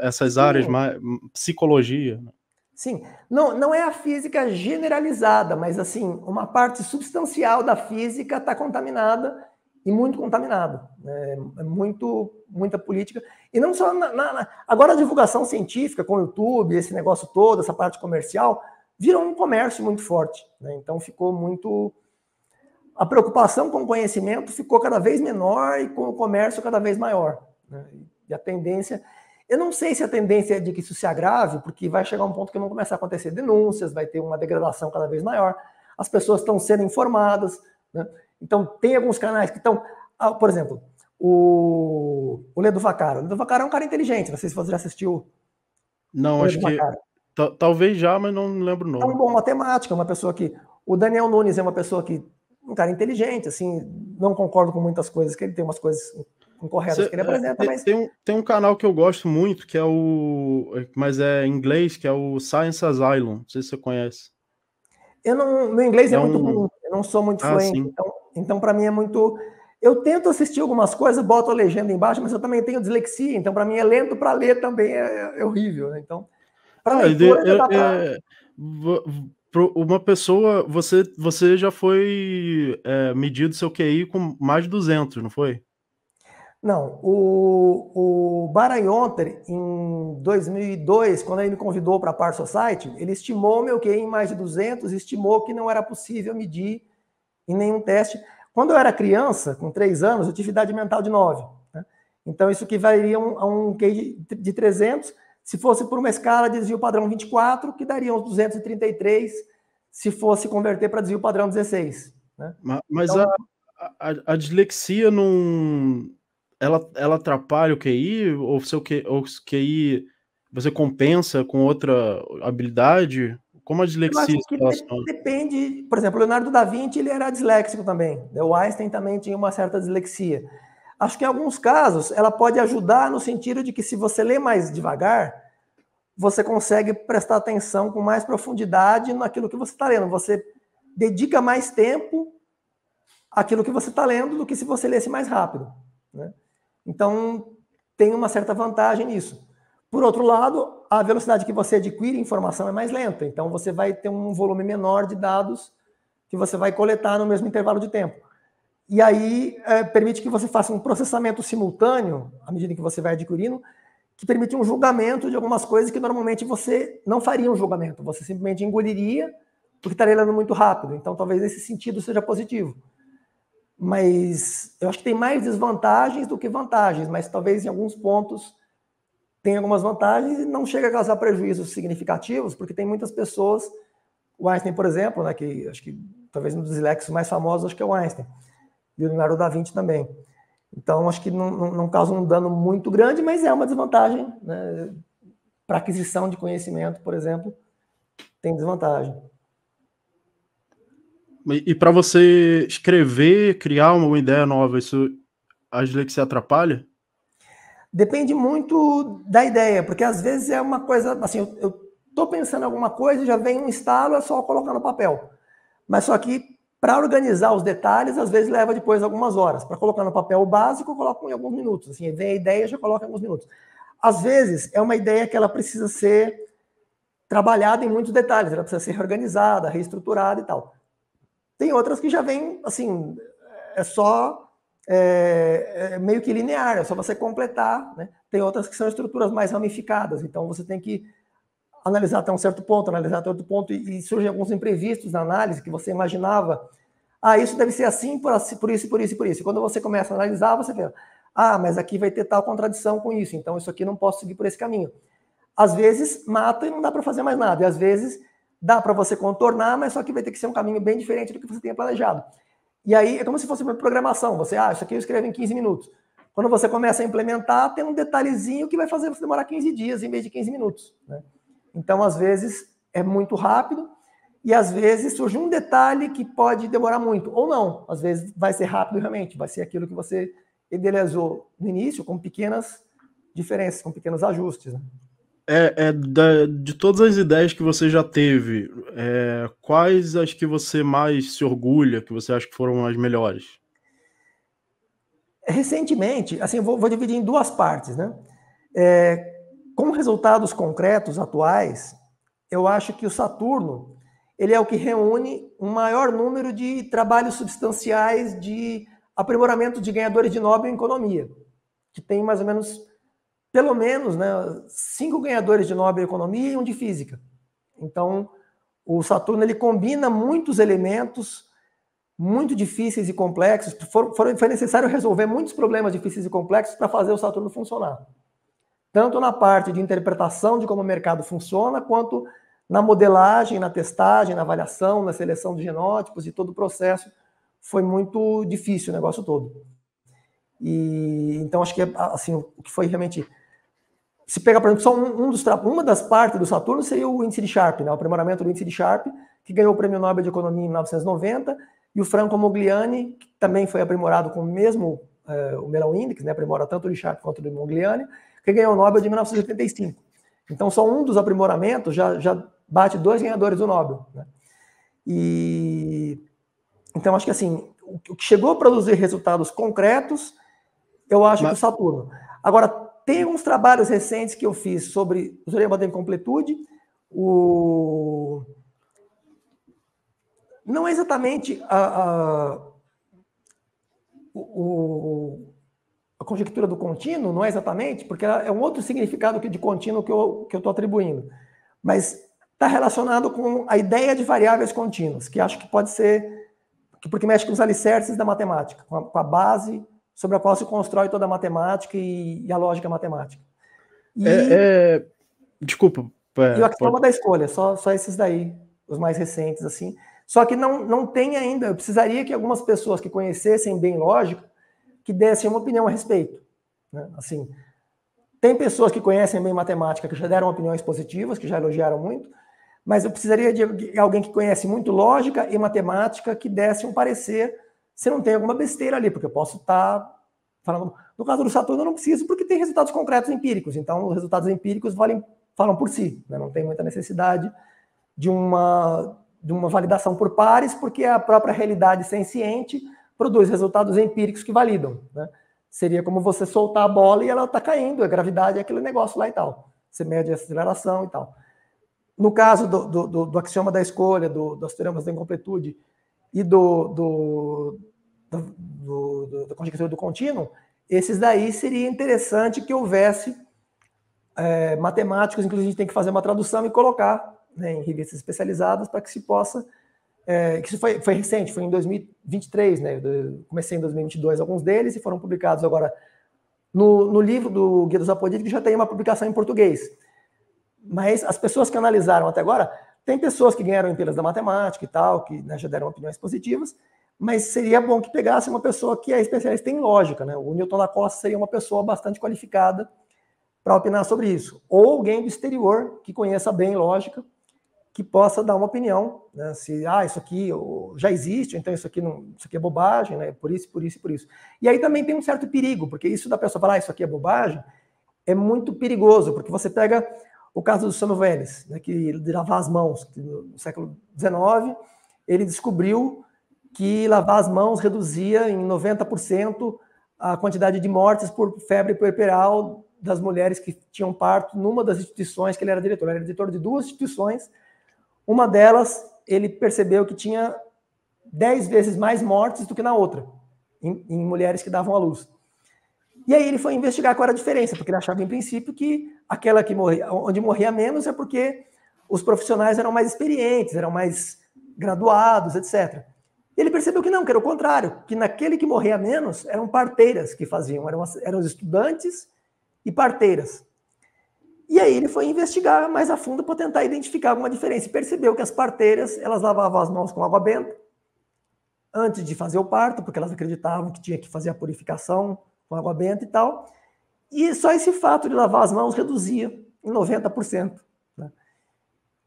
essas áreas, mais, psicologia. Né? Sim, não, não é a física generalizada, mas assim, uma parte substancial da física está contaminada e muito contaminada. Né? é Muito, muita política. E não só na, na, Agora a divulgação científica com o YouTube, esse negócio todo, essa parte comercial, virou um comércio muito forte. Né? Então ficou muito. A preocupação com o conhecimento ficou cada vez menor e com o comércio cada vez maior. Né? E a tendência eu não sei se a tendência é de que isso se agrave, porque vai chegar um ponto que vão começar a acontecer denúncias, vai ter uma degradação cada vez maior, as pessoas estão sendo informadas. Né? Então, tem alguns canais que estão. Ah, por exemplo, o, o Ledo Vacaro. O Ledo Vacaro é um cara inteligente, não sei se você já assistiu. Não, acho que. Talvez já, mas não lembro o nome. É um bom matemático, é uma pessoa que. O Daniel Nunes é uma pessoa que. Um cara inteligente, assim, não concordo com muitas coisas, que ele tem umas coisas incorretas Cê, que ele apresenta. É, é, mas... tem, um, tem um canal que eu gosto muito, que é o. Mas é em inglês, que é o Science Asylum. Não sei se você conhece. Eu não, no inglês é, é um... muito ruim, eu não sou muito ah, fluente, sim. então, então para mim é muito. Eu tento assistir algumas coisas, boto a legenda embaixo, mas eu também tenho dislexia, então para mim é lento para ler também é, é, é horrível, né? Então, para ah, leitura, uma pessoa, você, você já foi é, medido seu QI com mais de 200, não foi? Não, o, o Barayonter, em 2002, quando ele me convidou para a Par Society, ele estimou meu QI em mais de 200, estimou que não era possível medir em nenhum teste. Quando eu era criança, com 3 anos, eu tive idade mental de 9. Né? Então, isso que a um, a um QI de, 300, se fosse por uma escala de desvio padrão 24, que daria uns 233, se fosse converter para desvio padrão 16. Né? Mas, então, a, a, a, dislexia não, ela, ela atrapalha o QI ou seu QI, ou QI você compensa com outra habilidade? Como a dislexia relaciona? Depende, por exemplo, Leonardo da Vinci ele era disléxico também. Né? O Einstein também tinha uma certa dislexia. Acho que em alguns casos ela pode ajudar no sentido de que se você lê mais devagar, você consegue prestar atenção com mais profundidade naquilo que você está lendo. Você dedica mais tempo àquilo que você está lendo do que se você lesse mais rápido. Né? Então, tem uma certa vantagem nisso. Por outro lado, a velocidade que você adquire informação é mais lenta, então você vai ter um volume menor de dados que você vai coletar no mesmo intervalo de tempo. E aí é, permite que você faça um processamento simultâneo, à medida que você vai adquirindo, que permite um julgamento de algumas coisas que normalmente você não faria um julgamento, você simplesmente engoliria porque estaria lendo muito rápido. Então, talvez esse sentido seja positivo mas eu acho que tem mais desvantagens do que vantagens, mas talvez em alguns pontos tem algumas vantagens e não chega a causar prejuízos significativos, porque tem muitas pessoas, o Einstein, por exemplo, né, que acho que talvez um dos lexos mais famosos acho que é o Einstein, e o Leonardo da Vinci também. Então, acho que não, não, não causa um dano muito grande, mas é uma desvantagem né, para aquisição de conhecimento, por exemplo, tem desvantagem. E para você escrever, criar uma ideia nova, isso a se atrapalha? Depende muito da ideia, porque às vezes é uma coisa, assim, eu, eu tô pensando em alguma coisa, já vem um estalo, é só colocar no papel. Mas só que para organizar os detalhes, às vezes leva depois algumas horas. Para colocar no papel o básico, eu coloco em alguns minutos. Assim, vem a ideia, já coloca em alguns minutos. Às vezes é uma ideia que ela precisa ser trabalhada em muitos detalhes, ela precisa ser reorganizada, reestruturada e tal. Tem outras que já vêm, assim, é só é, é meio que linear, é só você completar, né? Tem outras que são estruturas mais ramificadas, então você tem que analisar até um certo ponto, analisar até outro ponto, e, e surgem alguns imprevistos na análise que você imaginava. Ah, isso deve ser assim, por, assim, por isso, por isso, por isso. E quando você começa a analisar, você vê, ah, mas aqui vai ter tal contradição com isso, então isso aqui não posso seguir por esse caminho. Às vezes mata e não dá para fazer mais nada, e às vezes Dá para você contornar, mas só que vai ter que ser um caminho bem diferente do que você tinha planejado. E aí é como se fosse uma programação. Você, ah, isso aqui eu escrevo em 15 minutos. Quando você começa a implementar, tem um detalhezinho que vai fazer você demorar 15 dias em vez de 15 minutos. Né? Então, às vezes, é muito rápido e às vezes surge um detalhe que pode demorar muito, ou não. Às vezes vai ser rápido realmente, vai ser aquilo que você idealizou no início, com pequenas diferenças, com pequenos ajustes. Né? É, é de, de todas as ideias que você já teve, é, quais as que você mais se orgulha, que você acha que foram as melhores? Recentemente, assim, vou, vou dividir em duas partes, né? É, com resultados concretos atuais, eu acho que o Saturno ele é o que reúne um maior número de trabalhos substanciais de aprimoramento de ganhadores de Nobel em economia, que tem mais ou menos pelo menos né, cinco ganhadores de Nobel de Economia e um de Física. Então, o Saturno ele combina muitos elementos muito difíceis e complexos. For, foi necessário resolver muitos problemas difíceis e complexos para fazer o Saturno funcionar. Tanto na parte de interpretação de como o mercado funciona, quanto na modelagem, na testagem, na avaliação, na seleção de genótipos e todo o processo. Foi muito difícil o negócio todo. E então acho que assim, o que foi realmente se pegar, por exemplo, só um, um dos, uma das partes do Saturno seria o índice de Sharp, né? o aprimoramento do índice de Sharp, que ganhou o Prêmio Nobel de Economia em 1990, e o Franco Mogliani, que também foi aprimorado com o mesmo é, o Mellon Index, né, aprimora tanto de Sharp quanto de Mogliani, que ganhou o Nobel de 1985. Então, só um dos aprimoramentos já, já bate dois ganhadores do Nobel. Né? E então acho que assim, o que chegou a produzir resultados concretos, eu acho Mas... que o Saturno. Agora, tem uns trabalhos recentes que eu fiz sobre o teorema da incompletude, o... não é exatamente a, a, o, a conjectura do contínuo, não é exatamente, porque é um outro significado de contínuo que eu estou atribuindo, mas está relacionado com a ideia de variáveis contínuas, que acho que pode ser, porque mexe com os alicerces da matemática, com a, com a base sobre a qual se constrói toda a matemática e, e a lógica matemática. E, é, é... Desculpa. É, e o axioma pode... da escolha, só, só esses daí, os mais recentes, assim. Só que não, não tem ainda, eu precisaria que algumas pessoas que conhecessem bem lógica, que dessem uma opinião a respeito. Né? Assim, tem pessoas que conhecem bem matemática, que já deram opiniões positivas, que já elogiaram muito, mas eu precisaria de alguém que conhece muito lógica e matemática, que desse um parecer se não tem alguma besteira ali, porque eu posso estar tá falando. No caso do Saturno, eu não preciso, porque tem resultados concretos empíricos. Então, os resultados empíricos valem, falam por si. Né? Não tem muita necessidade de uma, de uma validação por pares, porque a própria realidade senciente produz resultados empíricos que validam. Né? Seria como você soltar a bola e ela está caindo, a é gravidade é aquele negócio lá e tal. Você mede a aceleração e tal. No caso do, do, do, do axioma da escolha, do, dos teoremas da incompletude, e do, do, do, do, da conjectura do contínuo, esses daí seria interessante que houvesse é, matemáticos, inclusive a gente tem que fazer uma tradução e colocar né, em revistas especializadas para que se possa. É, que isso foi, foi recente, foi em 2023, né? comecei em 2022 alguns deles e foram publicados agora no, no livro do Guia dos Apodíticos, já tem uma publicação em português. Mas as pessoas que analisaram até agora tem pessoas que ganharam Olimpíadas da Matemática e tal, que né, já deram opiniões positivas, mas seria bom que pegasse uma pessoa que é especialista em lógica, né? O Newton Lacoste seria uma pessoa bastante qualificada para opinar sobre isso. Ou alguém do exterior que conheça bem lógica, que possa dar uma opinião, né? Se, ah, isso aqui já existe, então isso aqui não, isso aqui é bobagem, né? Por isso, por isso, por isso. E aí também tem um certo perigo, porque isso da pessoa falar, ah, isso aqui é bobagem, é muito perigoso, porque você pega o caso do Samuel Vélez, né, que de lavar as mãos, no século XIX, ele descobriu que lavar as mãos reduzia em 90% a quantidade de mortes por febre puerperal das mulheres que tinham parto numa das instituições que ele era diretor. Ele era diretor de duas instituições. Uma delas, ele percebeu que tinha 10 vezes mais mortes do que na outra, em, em mulheres que davam à luz. E aí ele foi investigar qual era a diferença, porque ele achava em princípio que aquela que morria, onde morria menos é porque os profissionais eram mais experientes, eram mais graduados, etc. ele percebeu que não, que era o contrário, que naquele que morria menos eram parteiras que faziam, eram, eram estudantes e parteiras. E aí ele foi investigar mais a fundo para tentar identificar alguma diferença. E percebeu que as parteiras elas lavavam as mãos com água benta antes de fazer o parto, porque elas acreditavam que tinha que fazer a purificação com água benta e tal. E só esse fato de lavar as mãos reduzia em 90%. Né?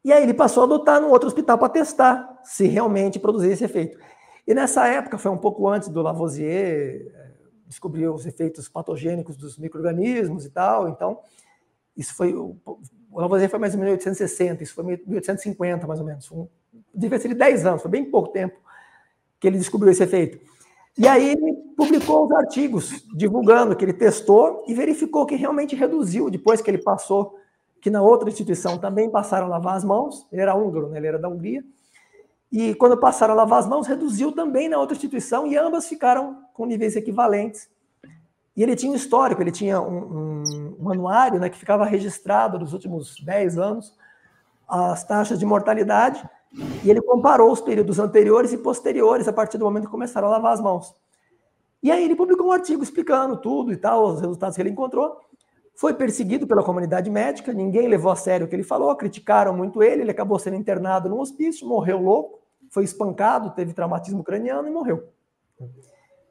E aí ele passou a adotar no outro hospital para testar se realmente produzia esse efeito. E nessa época, foi um pouco antes do Lavoisier eh, descobrir os efeitos patogênicos dos micro-organismos e tal, então isso foi, o Lavoisier foi mais ou menos 1860, isso foi 1850 mais ou menos, um, devia ser de 10 anos, foi bem pouco tempo que ele descobriu esse efeito. E aí ele publicou os artigos, divulgando que ele testou e verificou que realmente reduziu depois que ele passou, que na outra instituição também passaram a lavar as mãos, ele era húngaro, né? ele era da Hungria, e quando passaram a lavar as mãos, reduziu também na outra instituição e ambas ficaram com níveis equivalentes. E ele tinha um histórico, ele tinha um, um, um anuário né, que ficava registrado nos últimos 10 anos as taxas de mortalidade e ele comparou os períodos anteriores e posteriores a partir do momento que começaram a lavar as mãos. E aí ele publicou um artigo explicando tudo e tal, os resultados que ele encontrou. Foi perseguido pela comunidade médica, ninguém levou a sério o que ele falou, criticaram muito ele, ele acabou sendo internado num hospício, morreu louco, foi espancado, teve traumatismo craniano e morreu.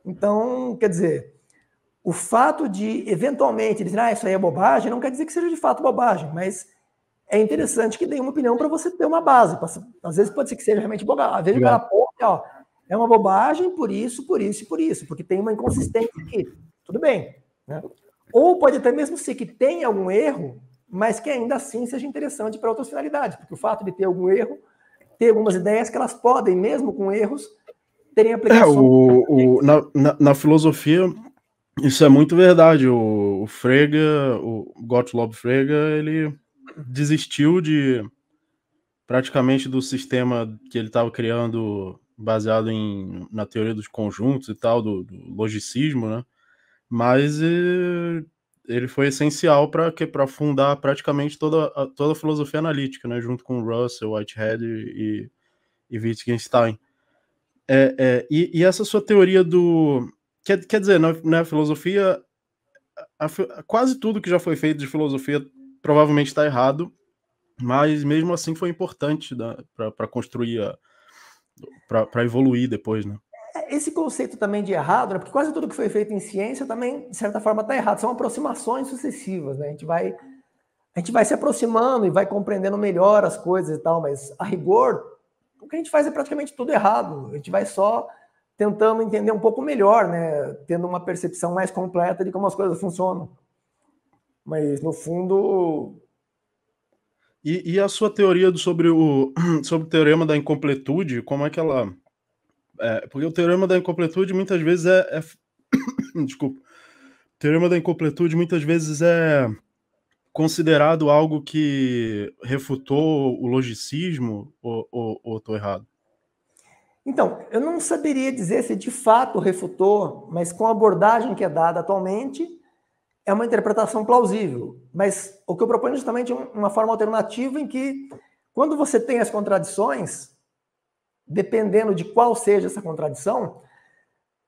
Então, quer dizer, o fato de eventualmente dizer, ah, isso aí é bobagem, não quer dizer que seja de fato bobagem, mas é interessante que dê uma opinião para você ter uma base. Às vezes pode ser que seja realmente bobagem. Às vezes Legal. o cara, pô, ó, é uma bobagem por isso, por isso e por isso, porque tem uma inconsistência aqui. Tudo bem. Né? Ou pode até mesmo ser que tenha algum erro, mas que ainda assim seja interessante para outras finalidades, porque o fato de ter algum erro, ter algumas ideias que elas podem, mesmo com erros, terem é, aplicações. É, o, o na, na, na, filosofia, isso é muito verdade. O, o Frege, o Gottlob Frege, ele desistiu de praticamente do sistema que ele estava criando baseado em, na teoria dos conjuntos e tal, do, do logicismo, né? Mas e, eh, ele foi essencial para que para fundar praticamente toda a, toda a filosofia analítica, né? Junto com Russell, Whitehead e, e Wittgenstein. É, é, e, e, essa sua teoria do. Quer, quer dizer, na, é, é na filosofia, a, a, quase tudo que já foi feito de filosofia provavelmente está errado, mas mesmo assim foi importante né, para construir, para evoluir depois, né? É, esse conceito também de errado, né, porque quase tudo que foi feito em ciência também, de certa forma, está errado. São aproximações sucessivas, né? A gente vai a gente vai se aproximando e vai compreendendo melhor as coisas e tal, mas a rigor, o que a gente faz é praticamente tudo errado. A gente vai só tentando entender um pouco melhor, né? Tendo uma percepção mais completa de como as coisas funcionam. Mas no fundo. E, e a sua teoria do, sobre, o, *clears throat* sobre o teorema da incompletude, como é que ela. É, porque o teorema da incompletude muitas vezes é. é... *clears throat* Desculpa. O teorema da incompletude muitas vezes é considerado algo que refutou o logicismo ou, ou, ou tô errado? Então, eu não saberia dizer se de fato refutou, mas com a abordagem que é dada atualmente, é uma interpretação plausível, mas o que eu proponho é justamente uma forma alternativa em que, quando você tem as contradições, dependendo de qual seja essa contradição,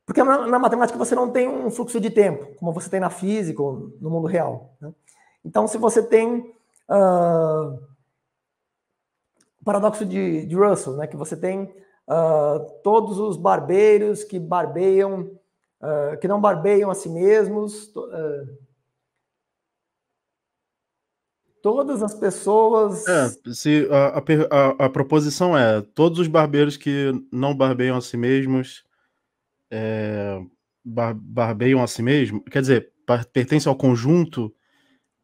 porque na, na matemática você não tem um fluxo de tempo, como você tem na física ou no mundo real. Né? Então, se você tem uh, ah, o paradoxo de, de, Russell, né, que você tem uh, todos os barbeiros que barbeiam, uh, que não barbeiam a si mesmos, Todas as pessoas. É, se a, a, a, proposição é: todos os barbeiros que não barbeiam a si mesmos é, bar, barbeiam a si mesmo quer dizer, pertence ao conjunto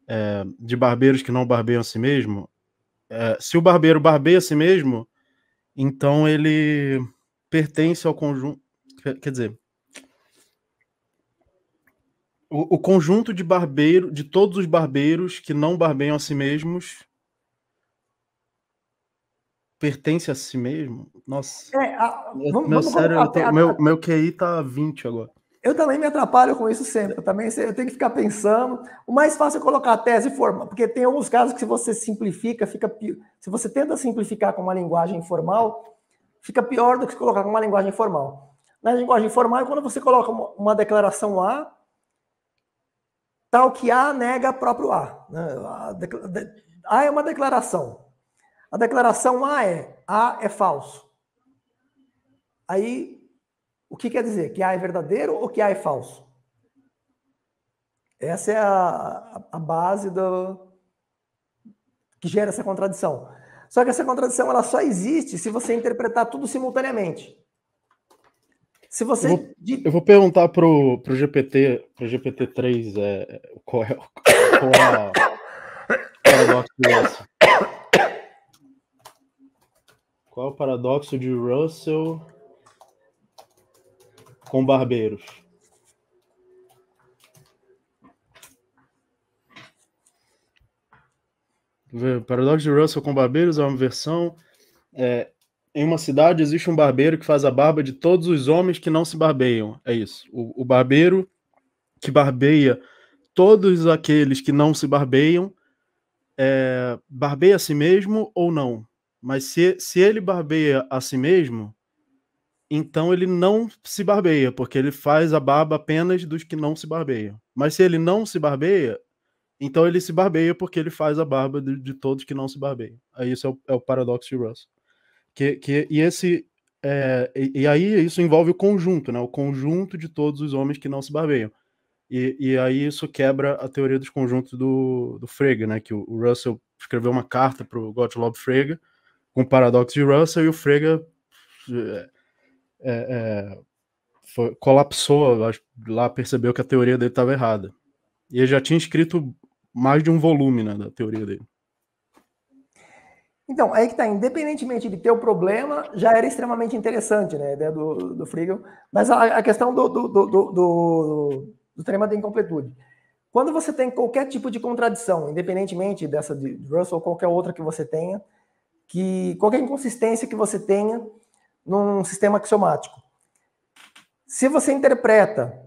é, de barbeiros que não barbeiam a si mesmo. É, se o barbeiro barbeia a si mesmo, então ele pertence ao conjunto. Quer dizer, o, conjunto de barbeiro, de todos os barbeiros que não barbeiam a si mesmos, pertence a si mesmo? Nossa. É, a, vamos, meu vamos sério, a, tô, meu, meu QI tá 20 agora. Eu também me atrapalho com isso sempre. Eu também eu tenho que ficar pensando. O mais fácil é colocar a tese formal, porque tem alguns casos que se você simplifica, fica se você tenta simplificar com uma linguagem formal, fica pior do que se colocar com uma linguagem formal. Na linguagem formal, é quando você coloca uma, uma declaração A, tal que A nega próprio A. Né? A é uma declaração. A declaração A é A é falso. Aí, o que quer dizer? Que A é verdadeiro ou que A é falso? Essa é a, a base do que gera essa contradição. Só que essa contradição ela só existe se você interpretar tudo simultaneamente. Se você. Eu vou, eu vou, perguntar pro, pro GPT, pro GPT-3 é, qual é, qual é o é é paradoxo de Russell. Qual é o paradoxo de Russell com barbeiros? O paradoxo de Russell com barbeiros é uma versão é, em uma cidade existe um barbeiro que faz a barba de todos os homens que não se barbeiam. É isso. O, o barbeiro que barbeia todos aqueles que não se barbeiam, é, barbeia a si mesmo ou não. Mas se, se ele barbeia a si mesmo, então ele não se barbeia, porque ele faz a barba apenas dos que não se barbeiam. Mas se ele não se barbeia, então ele se barbeia porque ele faz a barba de, de todos que não se barbeiam. Aí é isso é o, é o paradoxo de Russell. Que, que, e esse. É, e, e, aí isso envolve o conjunto, né? O conjunto de todos os homens que não se barbeiam. E, e aí isso quebra a teoria dos conjuntos do, do Frege, né? Que o, o Russell escreveu uma carta para o Gottlob Frege com o paradoxo de Russell e o Frege é, é, é foi, colapsou, lá percebeu que a teoria dele estava errada. E ele já tinha escrito mais de um volume né, da teoria dele. Então, aí que tá, independentemente de ter o problema, já era extremamente interessante, né, a ideia do, do Frigel, mas a, a, questão do, do, do, do, do, do tema da incompletude. Quando você tem qualquer tipo de contradição, independentemente dessa de Russell ou qualquer outra que você tenha, que qualquer inconsistência que você tenha num sistema axiomático, se você interpreta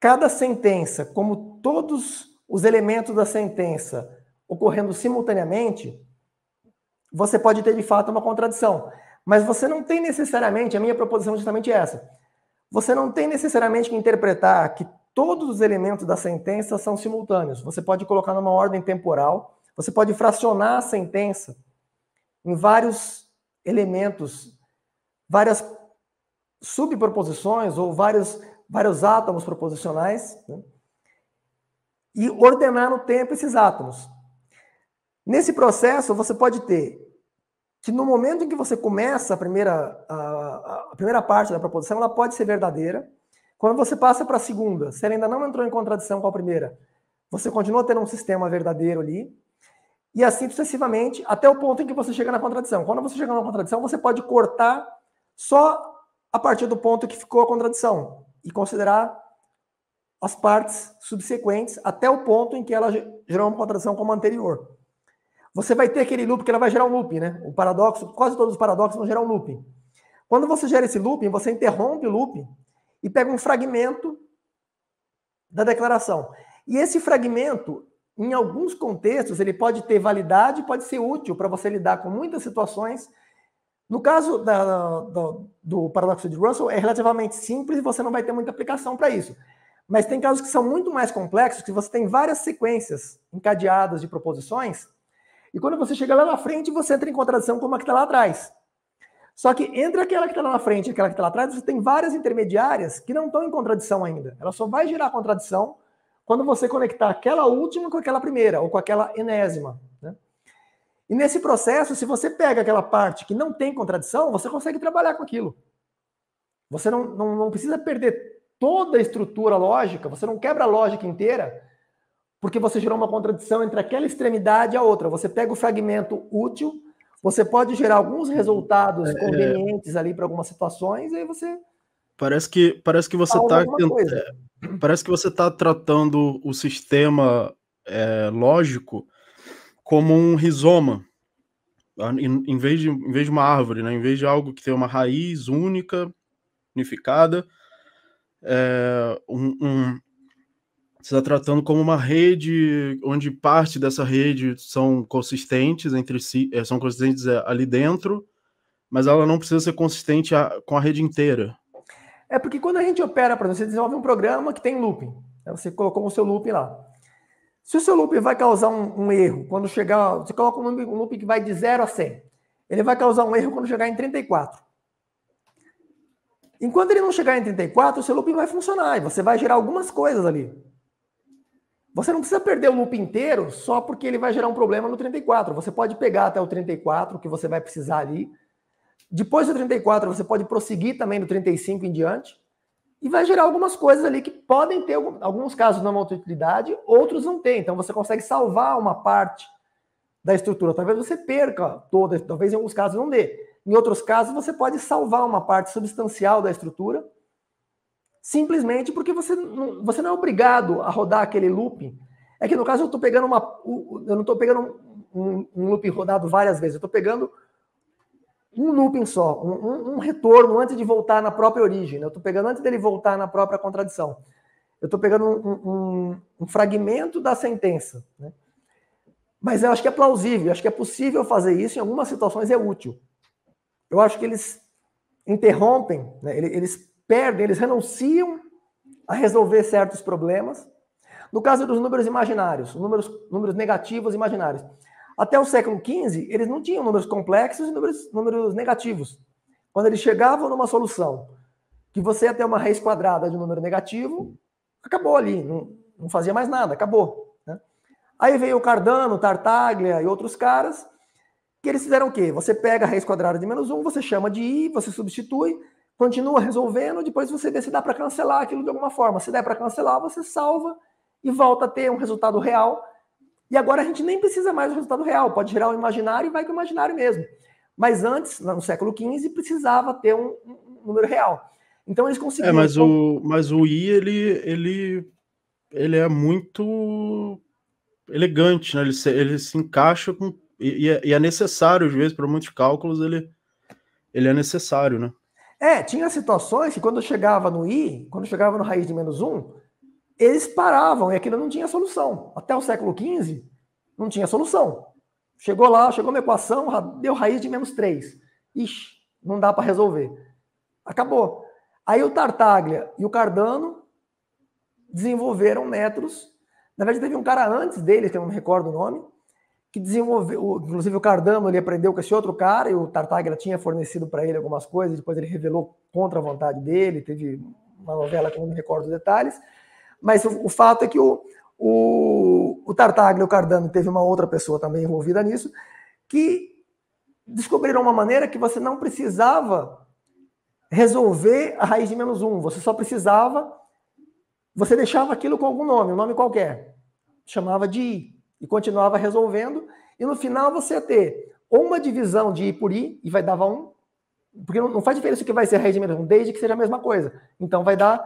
cada sentença como todos os elementos da sentença ocorrendo simultaneamente, você pode ter de fato uma contradição. Mas você não tem necessariamente, a minha proposição é justamente essa. Você não tem necessariamente que interpretar que todos os elementos da sentença são simultâneos. Você pode colocar numa ordem temporal, você pode fracionar a sentença em vários elementos, várias subproposições ou vários, vários átomos proposicionais né? e ordenar no tempo esses átomos. Nesse processo, você pode ter que no momento em que você começa a primeira, a, a primeira parte da proposição, ela pode ser verdadeira. Quando você passa para a segunda, se ela ainda não entrou em contradição com a primeira, você continua tendo um sistema verdadeiro ali. E assim sucessivamente, até o ponto em que você chega na contradição. Quando você chega na contradição, você pode cortar só a partir do ponto que ficou a contradição e considerar as partes subsequentes até o ponto em que ela gerou uma contradição como a anterior você vai ter aquele loop que ela vai gerar um looping, né? O paradoxo, quase todos os paradoxos vão gerar um looping. Quando você gera esse looping, você interrompe o looping e pega um fragmento da declaração. E esse fragmento, em alguns contextos, ele pode ter validade, pode ser útil para você lidar com muitas situações. No caso da, do, do paradoxo de Russell, é relativamente simples e você não vai ter muita aplicação para isso. Mas tem casos que são muito mais complexos, que você tem várias sequências encadeadas de proposições e quando você chega lá na frente, você entra em contradição com uma que está lá atrás. Só que entre aquela que está lá na frente e aquela que está lá atrás, você tem várias intermediárias que não estão em contradição ainda. Ela só vai gerar contradição quando você conectar aquela última com aquela primeira, ou com aquela enésima. Né? E nesse processo, se você pega aquela parte que não tem contradição, você consegue trabalhar com aquilo. Você não, não, não precisa perder toda a estrutura lógica, você não quebra a lógica inteira porque você gerou uma contradição entre aquela extremidade e a outra. Você pega o fragmento útil, você pode gerar alguns resultados é, é. convenientes ali para algumas situações, e aí você. Parece que, parece que você está. É, parece que você está tratando o sistema é, lógico como um rizoma. Ah, em, vez de, em vez de uma árvore, né? em vez de algo que tem uma raiz única, unificada, é, um está tratando como uma rede onde parte dessa rede são consistentes entre si, eh, são consistentes eh, ali dentro, mas ela não precisa ser consistente a, com a rede inteira. É porque quando a gente opera, para você desenvolve um programa que tem looping, né, você colocou o seu looping lá. Se o seu looping vai causar um, um erro, quando chegar, você coloca um looping, um looping que vai de 0 a 100, ele vai causar um erro quando chegar em 34. Enquanto ele não chegar em 34, o seu looping vai funcionar e você vai gerar algumas coisas ali. Você não precisa perder o loop inteiro só porque ele vai gerar um problema no 34. Você pode pegar até o 34, que você vai precisar ali. Depois do 34, você pode prosseguir também do 35 em diante. E vai gerar algumas coisas ali que podem ter alguns casos na utilidade, outros não têm. Então você consegue salvar uma parte da estrutura. Talvez você perca toda, talvez em alguns casos não dê. Em outros casos, você pode salvar uma parte substancial da estrutura simplesmente porque você não, você não é obrigado a rodar aquele looping. É que no caso eu estou pegando uma. Eu não estou pegando um, um, looping rodado várias vezes, eu estou pegando um looping só, um, um, retorno antes de voltar na própria origem. Né? Eu estou pegando antes dele voltar na própria contradição. Eu estou pegando um, um, fragmento da sentença. Né? Mas eu acho que é plausível, acho que é possível fazer isso, em algumas situações é útil. Eu acho que eles interrompem, né? eles perdem, eles renunciam a resolver certos problemas. No caso dos números imaginários, números, números negativos imaginários, até o século XV, eles não tinham números complexos e números, números negativos. Quando eles chegavam numa solução que você ia ter uma raiz quadrada de um número negativo, acabou ali, não, não fazia mais nada, acabou. Né? Aí veio o Cardano, Tartaglia e outros caras, que eles fizeram o quê? Você pega a raiz quadrada de menos 1, você chama de i, você substitui, continua resolvendo, depois você vê se dá para cancelar aquilo de alguma forma. Se der para cancelar, você salva e volta a ter um resultado real. E agora a gente nem precisa mais do resultado real, pode gerar um imaginário e vai com o imaginário mesmo. Mas antes, no século XV, precisava ter um, um número real. Então eles conseguiram. É, mas então o, mas o I, ele, ele, ele é muito elegante, né? Ele se, ele se encaixa com. E, e é, é necessário, às vezes, para muitos cálculos, ele, ele é necessário, né? É, tinha situações que quando eu chegava no I, quando eu chegava no raiz de menos um, eles paravam e aquilo não tinha solução. Até o século XV, não tinha solução. Chegou lá, chegou uma equação, deu raiz de menos três, Ixi, não dá para resolver. Acabou. Aí o Tartaglia e o Cardano desenvolveram métodos. Na verdade, teve um cara antes dele, que eu não recordo o nome, que desenvolveu, inclusive o Cardano ele aprendeu com esse outro cara e o Tartaglia tinha fornecido para ele algumas coisas, depois ele revelou contra a vontade dele, teve uma novela que não me recordo os detalhes, mas o, o fato é que o, o, o Tartaglia e o Cardano teve uma outra pessoa também envolvida nisso, que descobriram uma maneira que você não precisava resolver a raiz de menos um, você só precisava, você deixava aquilo com algum nome, um nome qualquer, chamava de e continuava resolvendo. E no final você ia ter uma divisão de I por I e vai dar um, porque não, faz diferença o que vai ser raiz de menos um, desde que seja a mesma coisa. Então vai dar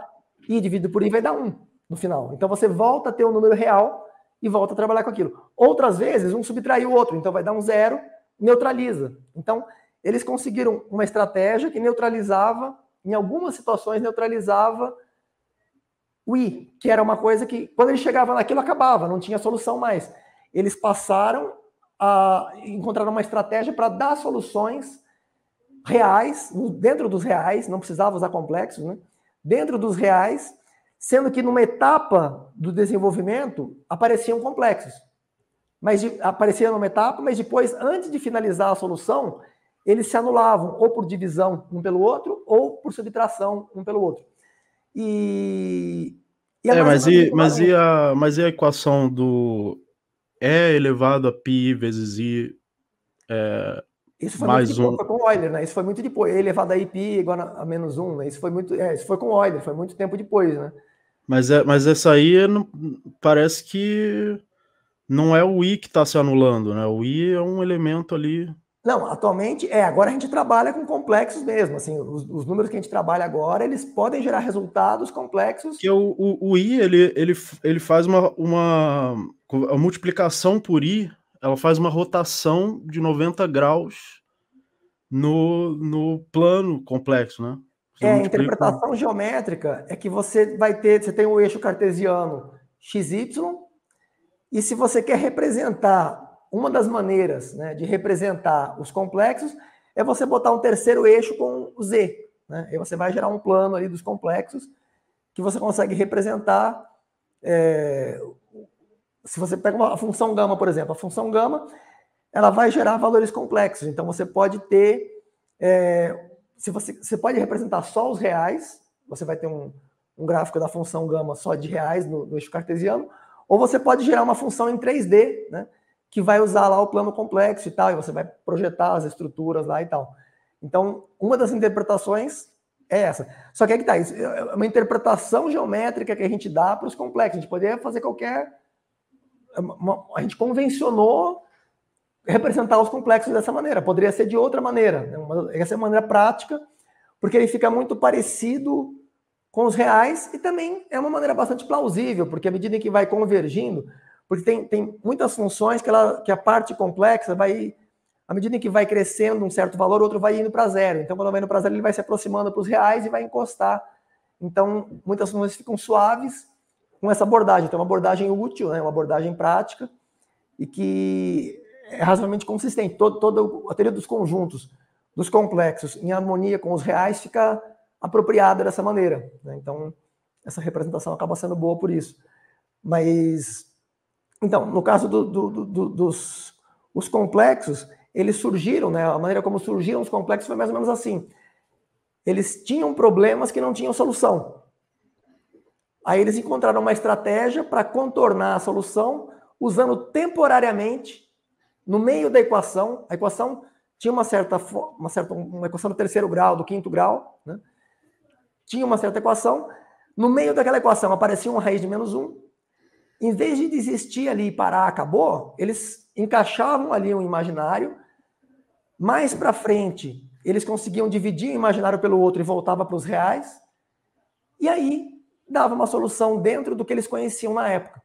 I dividido por I vai dar um no final. Então você volta a ter o um número real e volta a trabalhar com aquilo. Outras vezes, um subtrai o outro, então vai dar um zero, neutraliza. Então, eles conseguiram uma estratégia que neutralizava, em algumas situações, neutralizava o I, que era uma coisa que, quando ele chegava naquilo, acabava, não tinha solução mais eles passaram a encontrar uma estratégia para dar soluções reais, dentro dos reais, não precisava usar complexos, né? dentro dos reais, sendo que numa etapa do desenvolvimento apareciam complexos. Mas de, aparecia numa etapa, mas depois, antes de finalizar a solução, eles se anulavam, ou por divisão um pelo outro, ou por subtração um pelo outro. E. e é, mas, e, mas, e a, mas e a equação do é elevado a pi vezes i é, isso foi mais muito depois, foi com Euler, né? Isso foi muito depois. E é elevado a pi igual a, a menos 1, né? Isso foi muito. É, isso foi com Euler, foi muito tempo depois, né? Mas, é, mas essa aí é não, parece que não é o I que está se anulando, né? O I é um elemento ali. Não, atualmente é. Agora a gente trabalha com complexos mesmo. Assim, os, os números que a gente trabalha agora, eles podem gerar resultados complexos. Que é o, o, o I ele, ele, ele faz uma, uma a multiplicação por i, ela faz uma rotação de 90 graus no, no plano complexo, né? Você é, a interpretação geométrica é que você vai ter, você tem o eixo cartesiano XY, e se você quer representar, uma das maneiras né, de representar os complexos é você botar um terceiro eixo com o Z. Né? E você vai gerar um plano ali dos complexos que você consegue representar é, se você pega uma, a função gama, por exemplo, a função gama ela vai gerar valores complexos. Então você pode ter, é, se você, você pode representar só os reais, você vai ter um, um gráfico da função gama só de reais no, no eixo cartesiano, ou você pode gerar uma função em 3D, né, que vai usar lá o plano complexo e tal, e você vai projetar as estruturas lá e tal. Então, uma das interpretações é essa. Só que é que tá, isso é, é uma interpretação geométrica que a gente dá para os complexos. A gente poderia fazer qualquer é, a gente convencionou representar os complexos dessa maneira. Poderia ser de outra maneira. Né? Essa é uma maneira prática, porque ele fica muito parecido com os reais e também é uma maneira bastante plausível, porque à medida em que vai convergindo, porque tem, tem muitas funções que, ela, que a parte complexa vai, à medida em que vai crescendo um certo valor, outro vai indo para zero. Então, quando vai indo para zero, ele vai se aproximando para os reais e vai encostar. Então, muitas funções ficam suaves com essa abordagem. Então, é uma abordagem útil, né? uma abordagem prática e que é razoavelmente consistente. Todo, toda a teoria dos conjuntos, dos complexos, em harmonia com os reais, fica apropriada dessa maneira. Né? Então, essa representação acaba sendo boa por isso. Mas, então, no caso do, do, do, dos os complexos, eles surgiram, né? a maneira como surgiram os complexos foi mais ou menos assim. Eles tinham problemas que não tinham solução. Aí eles encontraram uma estratégia para contornar a solução usando temporariamente, no meio da equação, a equação tinha uma certa, uma certa uma equação do terceiro grau, do quinto grau, né? tinha uma certa equação, no meio daquela equação aparecia uma raiz de menos um. em vez de desistir ali e parar, acabou, eles encaixavam ali um imaginário, mais para frente eles conseguiam dividir o imaginário pelo outro e voltava para os reais, e aí dava uma solução dentro do que eles conheciam na época.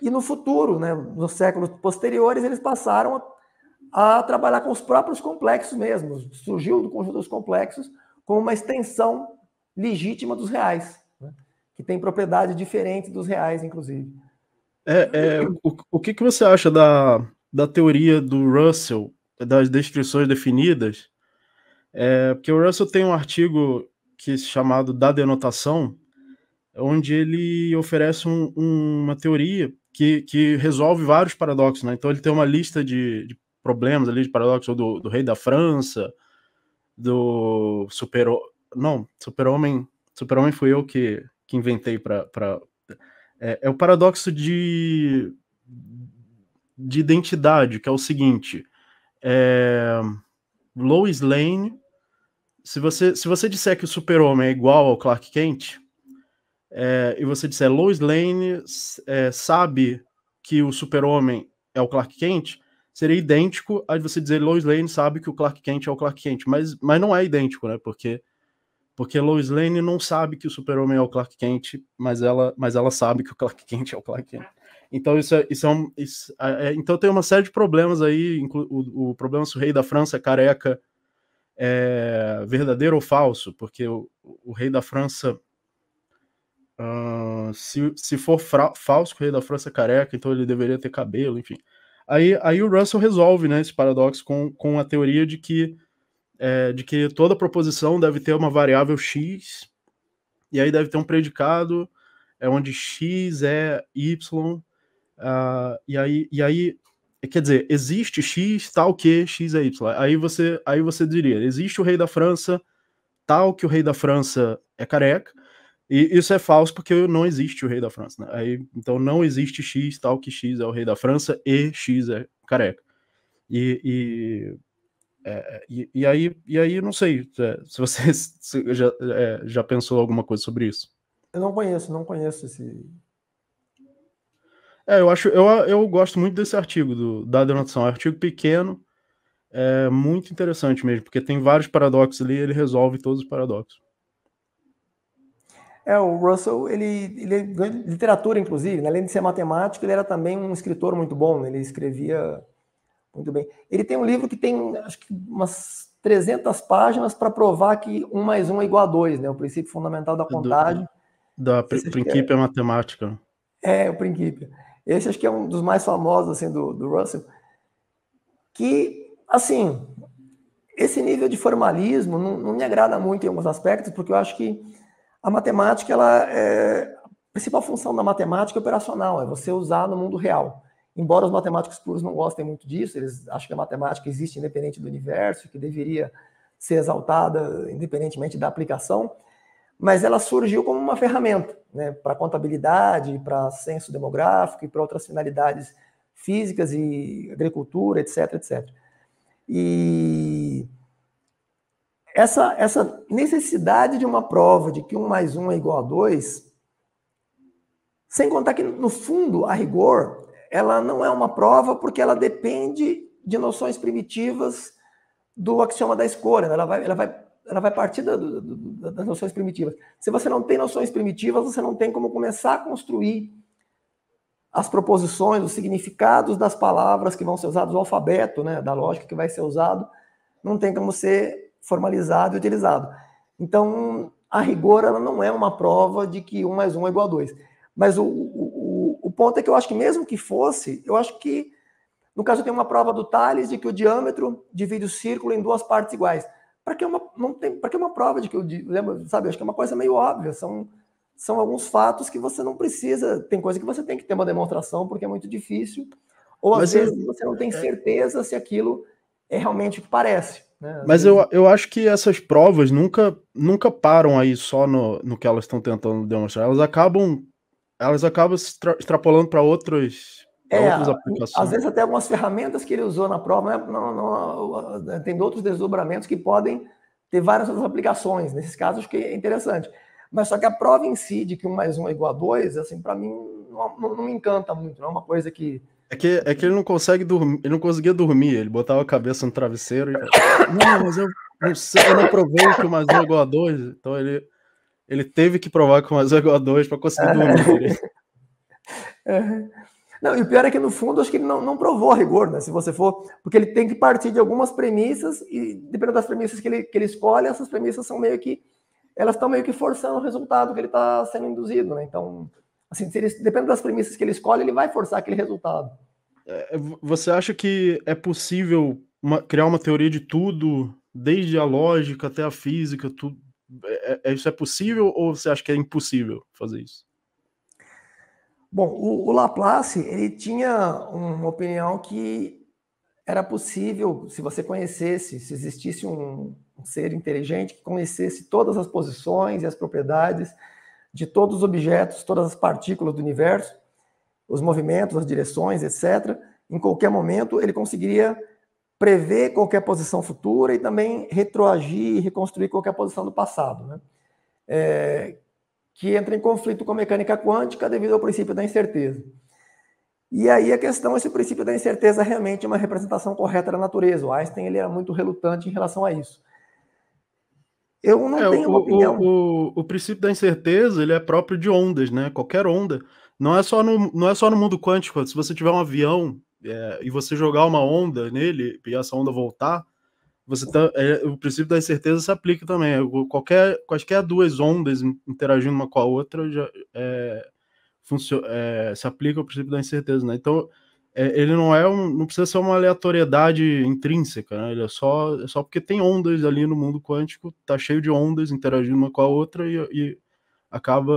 E no futuro, né, nos séculos posteriores, eles passaram a, a trabalhar com os próprios complexos mesmo. Surgiu do conjunto dos complexos como uma extensão legítima dos reais, né, que tem propriedade diferente dos reais, inclusive. É, é o, o que, que você acha da, da teoria do Russell, das descrições definidas? É, porque o Russell tem um artigo que é chamado da denotação, onde ele oferece um, um, uma teoria que, que resolve vários paradoxos. Né? Então, ele tem uma lista de, de problemas ali, de paradoxos do, do, rei da França, do super... Não, super-homem... Super-homem fui eu que, que inventei para... Pra... É, é o paradoxo de, de identidade, que é o seguinte... É... Lois Lane... Se você, se você disser que o super-homem é igual ao Clark Kent, é, e você disser Lois Lane é, sabe que o super-homem é o Clark Kent, seria idêntico a você dizer Lois Lane sabe que o Clark Kent é o Clark Kent, mas, mas não é idêntico, né? Porque porque Lois Lane não sabe que o Super-Homem é o Clark Kent, mas ela, mas ela sabe que o Clark Kent é o Clark Kent. Então isso é, isso é, um, isso é então tem uma série de problemas aí, o, o problema se o rei da França é careca é verdadeiro ou falso, porque o, o rei da França Uh, se, se for falso o rei da França é careca, então ele deveria ter cabelo, enfim. Aí, aí o Russell resolve né, esse paradoxo com, com a teoria de que, é, de que toda proposição deve ter uma variável x, e aí deve ter um predicado é onde x é y, uh, e, aí, e aí, quer dizer, existe x tal que x é y. Aí você, aí você diria, existe o rei da França tal que o rei da França é careca, e isso é falso porque não existe o rei da França. Né? Aí, então não existe X tal que X é o rei da França e X é careca. E, e, é, e, e, aí, e aí, não sei é, se você *laughs* se já, é, já pensou alguma coisa sobre isso. Eu não conheço, não conheço esse. É, eu acho, eu, eu gosto muito desse artigo do, da denotação. É um artigo pequeno, é muito interessante mesmo, porque tem vários paradoxos ali, e ele resolve todos os paradoxos. É, o Russell, ele, ele é literatura, inclusive. Né? Além de ser matemático, ele era também um escritor muito bom. Né? Ele escrevia muito bem. Ele tem um livro que tem, acho que, umas 300 páginas para provar que 1 mais 1 é igual a 2, né? O princípio fundamental da contagem. Do, da pr é princípio é, matemática. É, o princípio. Esse acho que é um dos mais famosos, assim, do, do Russell. Que, assim, esse nível de formalismo não, não me agrada muito em alguns aspectos, porque eu acho que a matemática, ela é, a principal função da matemática é operacional, é você usar no mundo real. Embora os matemáticos puros não gostem muito disso, eles acham que a matemática existe independente do universo, que deveria ser exaltada independentemente da aplicação, mas ela surgiu como uma ferramenta né, para contabilidade, para censo demográfico e para outras finalidades físicas e agricultura, etc, etc. E essa, essa necessidade de uma prova de que um mais um é igual a dois, sem contar que, no fundo, a rigor, ela não é uma prova porque ela depende de noções primitivas do axioma da escolha. Ela, vai, ela, vai, ela vai partir da, das noções primitivas. Se você não tem noções primitivas, você não tem como começar a construir as proposições, os significados das palavras que vão ser usados, o alfabeto né, da lógica que vai ser usado, não tem como ser formalizado e utilizado. Então, a rigor, ela não é uma prova de que um mais um é igual a dois. Mas o, o, o ponto é que eu acho que mesmo que fosse, eu acho que, no caso, tem uma prova do Thales de que o diâmetro divide o círculo em duas partes iguais. Para que uma, não tem, para que uma prova de que o lembro, sabe, acho que é uma coisa meio óbvia, são são alguns fatos que você não precisa, tem coisa que você tem que ter uma demonstração porque é muito difícil, ou às Mas é vezes você não tem é certeza se aquilo é realmente o que parece. Né? Mas eu, eu acho que essas provas nunca, nunca param aí só no, no que elas estão tentando demonstrar. Elas acabam, elas acabam se extrapolando para outras, é, às vezes até algumas ferramentas que ele usou na prova, né? não, não, tem outros desdobramentos que podem ter várias outras aplicações. Nesses casos que é interessante. Mas só que a prova em si de que um mais um é igual a dois, assim, para mim não, me encanta muito. Não é uma coisa que é que, é que ele não consegue dormir, ele não conseguia dormir, ele botava a cabeça no travesseiro e não, mas eu não sei, eu não provei que o mais um é igual a dois. Então ele, ele teve que provar que o mais um é igual a dois para conseguir ah. dormir. Uhum. *laughs* Não, e o pior é que no fundo acho que ele não, não provou a rigor, né? Se você for, porque ele tem que partir de algumas premissas e dependendo das premissas que ele, que ele escolhe, essas premissas são meio que elas estão meio que forçando o resultado que ele está sendo induzido, né? Então Assim, se ele, dependendo das premissas que ele escolhe, ele vai forçar aquele resultado. É, é, você acha que é possível uma, criar uma teoria de tudo, desde a lógica até a física? Tudo, é, é, isso é possível ou você acha que é impossível fazer isso? Bom, o, o Laplace ele tinha uma opinião que era possível, se você conhecesse, se existisse um, um ser inteligente que conhecesse todas as posições e as propriedades de todos os objetos, todas as partículas do universo, os movimentos, as direções, etc. Em qualquer momento, ele conseguiria prever qualquer posição futura e também retroagir e reconstruir qualquer posição do passado, né? É, que entra em conflito com a mecânica quântica devido ao princípio da incerteza. E aí a questão é se o princípio da incerteza é realmente é uma representação correta da natureza. O Einstein ele era muito relutante em relação a isso. Eu não é, tenho o, opinião. O, o, o, princípio da incerteza ele é próprio de ondas, né? Qualquer onda. Não é só no, não é só no mundo quântico. Se você tiver um avião é, e você jogar uma onda nele e essa onda voltar, você tá, é, o princípio da incerteza se aplica também. Qualquer, quaisquer duas ondas interagindo uma com a outra já, é, funcio, é, se aplica o princípio da incerteza, né? Então é, ele não é um, não precisa ser uma aleatoriedade intrínseca, né? Ele é só, é só porque tem ondas ali no mundo quântico, tá cheio de ondas interagindo uma com a outra e, e acaba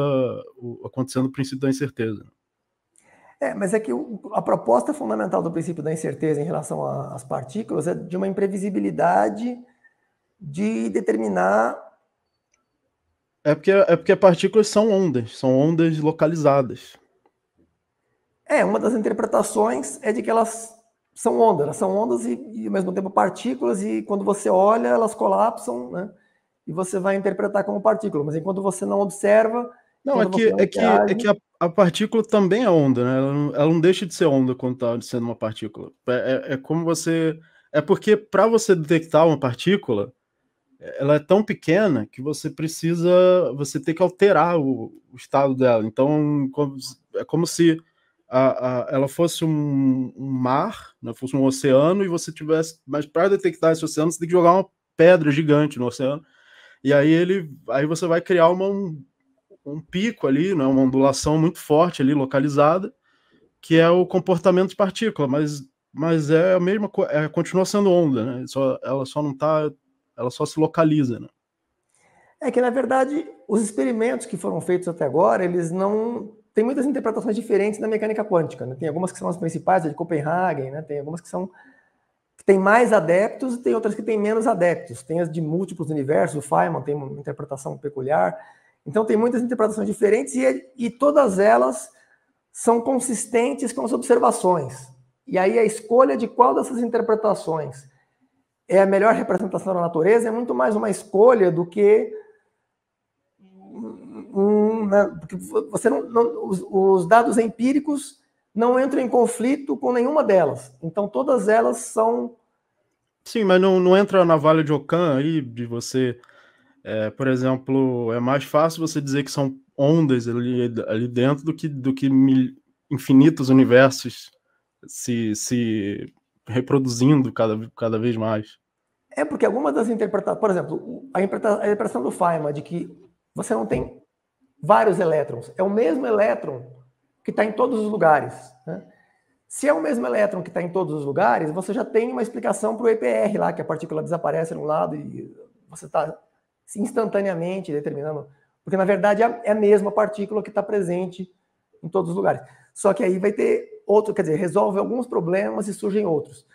acontecendo o princípio da incerteza. É, mas é que a proposta fundamental do princípio da incerteza em relação às partículas é de uma imprevisibilidade de determinar. É porque, é porque partículas são ondas, são ondas localizadas. É, uma das interpretações é de que elas são ondas, elas são ondas e, e ao mesmo tempo partículas, e quando você olha, elas colapsam, né? E você vai interpretar como partícula, mas enquanto você não observa. Não, é que, não é que, é que a, a, partícula também é onda, né? Ela não, ela não deixa de ser onda quando está sendo uma partícula. É, é, é como você. É porque para você detectar uma partícula, é, ela é tão pequena que você precisa. Você tem que alterar o, o estado dela. Então, é como se a, a, ela fosse um, um mar, né, fosse um oceano, e você tivesse. Mas para detectar esse oceano, você tem que jogar uma pedra gigante no oceano. E aí ele. Aí você vai criar uma, um, um pico ali, né, uma ondulação muito forte ali, localizada, que é o comportamento de partícula, mas, mas é a mesma coisa, é, continua sendo onda, né? Só, ela só não tá. Ela só se localiza, né? É que, na verdade, os experimentos que foram feitos até agora, eles não tem muitas interpretações diferentes da mecânica quântica. Né? Tem algumas que são as principais, a de Copenhagen, né? tem algumas que são que tem mais adeptos e tem outras que têm menos adeptos. Tem as de múltiplos universos, o Feynman tem uma interpretação peculiar. Então tem muitas interpretações diferentes e, e todas elas são consistentes com as observações. E aí a escolha de qual dessas interpretações é a melhor representação da natureza é muito mais uma escolha do que um. Né, porque você não, não os, os, dados empíricos não entram em conflito com nenhuma delas. Então, todas elas são. Sim, mas não, não entra na Vale de Ockham aí, de você. É, por exemplo, é mais fácil você dizer que são ondas ali, ali dentro do que, do que mil, infinitos universos se, se reproduzindo cada, cada vez mais. É porque algumas das interpretações, por exemplo, a, a interpretação do Feynman de que você não tem vários elétrons. É o mesmo elétron que está em todos os lugares. Né? Se é o mesmo elétron que está em todos os lugares, você já tem uma explicação para o EPR lá, que a partícula desaparece de um lado e você está instantaneamente determinando. Porque, na verdade, é a é mesma partícula que está presente em todos os lugares. Só que aí vai ter outro, quer dizer, resolve alguns problemas e surgem outros.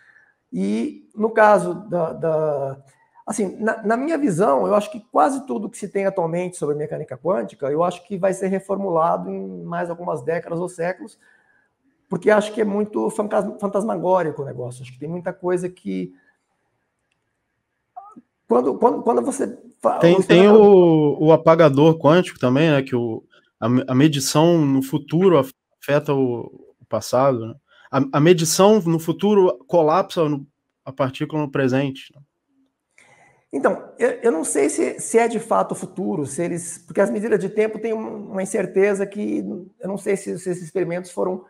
E no caso da, da Assim, na, na, minha visão, eu acho que quase tudo que se tem atualmente sobre mecânica quântica, eu acho que vai ser reformulado em mais algumas décadas ou séculos, porque acho que é muito fantasmagórico o negócio. Acho que tem muita coisa que. Quando, quando, quando você. Tem, tem o, o apagador quântico também, né? Que o, a, medição no futuro afeta o, passado. Né? A, a, medição no futuro colapsa no, a partícula no presente. Né? Então, eu, não sei se, se, é de fato o futuro, se eles. Porque as medidas de tempo têm uma incerteza que eu não sei se, se esses experimentos foram.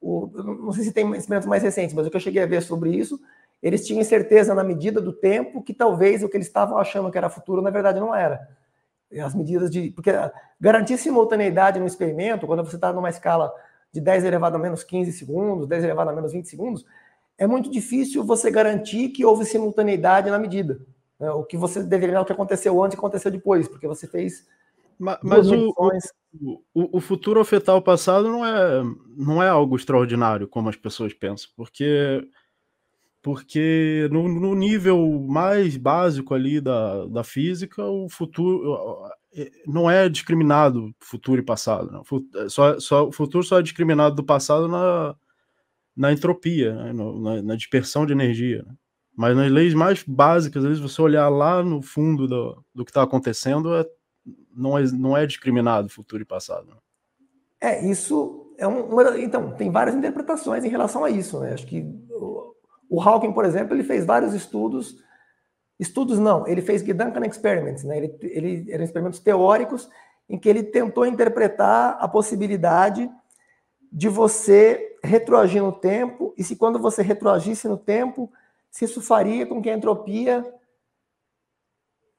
O, não sei se tem experimentos mais recentes, mas o que eu cheguei a ver sobre isso, eles tinham incerteza na medida do tempo que talvez o que eles estavam achando que era futuro, na verdade, não era. As medidas de. Porque garantir simultaneidade no experimento, quando você está numa escala de 10 elevado a menos 15 segundos, 10 elevado a menos 20 segundos, é muito difícil você garantir que houve simultaneidade na medida. Né? O que você deveria, o que aconteceu antes aconteceu depois, porque você fez. Mas, mas o, o, o, futuro afetar o passado não é, não é algo extraordinário, como as pessoas pensam, porque, porque no, no nível mais básico ali da, da física, o futuro é, não é discriminado futuro e passado. É, só, só, o futuro só é discriminado do passado na, na entropia, né? na, na, dispersão de energia. Né? Mas nas leis mais básicas, às vezes você olhar lá no fundo do, do que está acontecendo, é, não, é, não é discriminado futuro e passado. É, isso é uma. Então, tem várias interpretações em relação a isso, né? Acho que o, o Hawking, por exemplo, ele fez vários estudos. Estudos não, ele fez Gedanken Experiments, né? Ele, ele eram experimentos teóricos em que ele tentou interpretar a possibilidade de você retroagir no tempo e se quando você retroagisse no tempo, se isso faria com que a entropia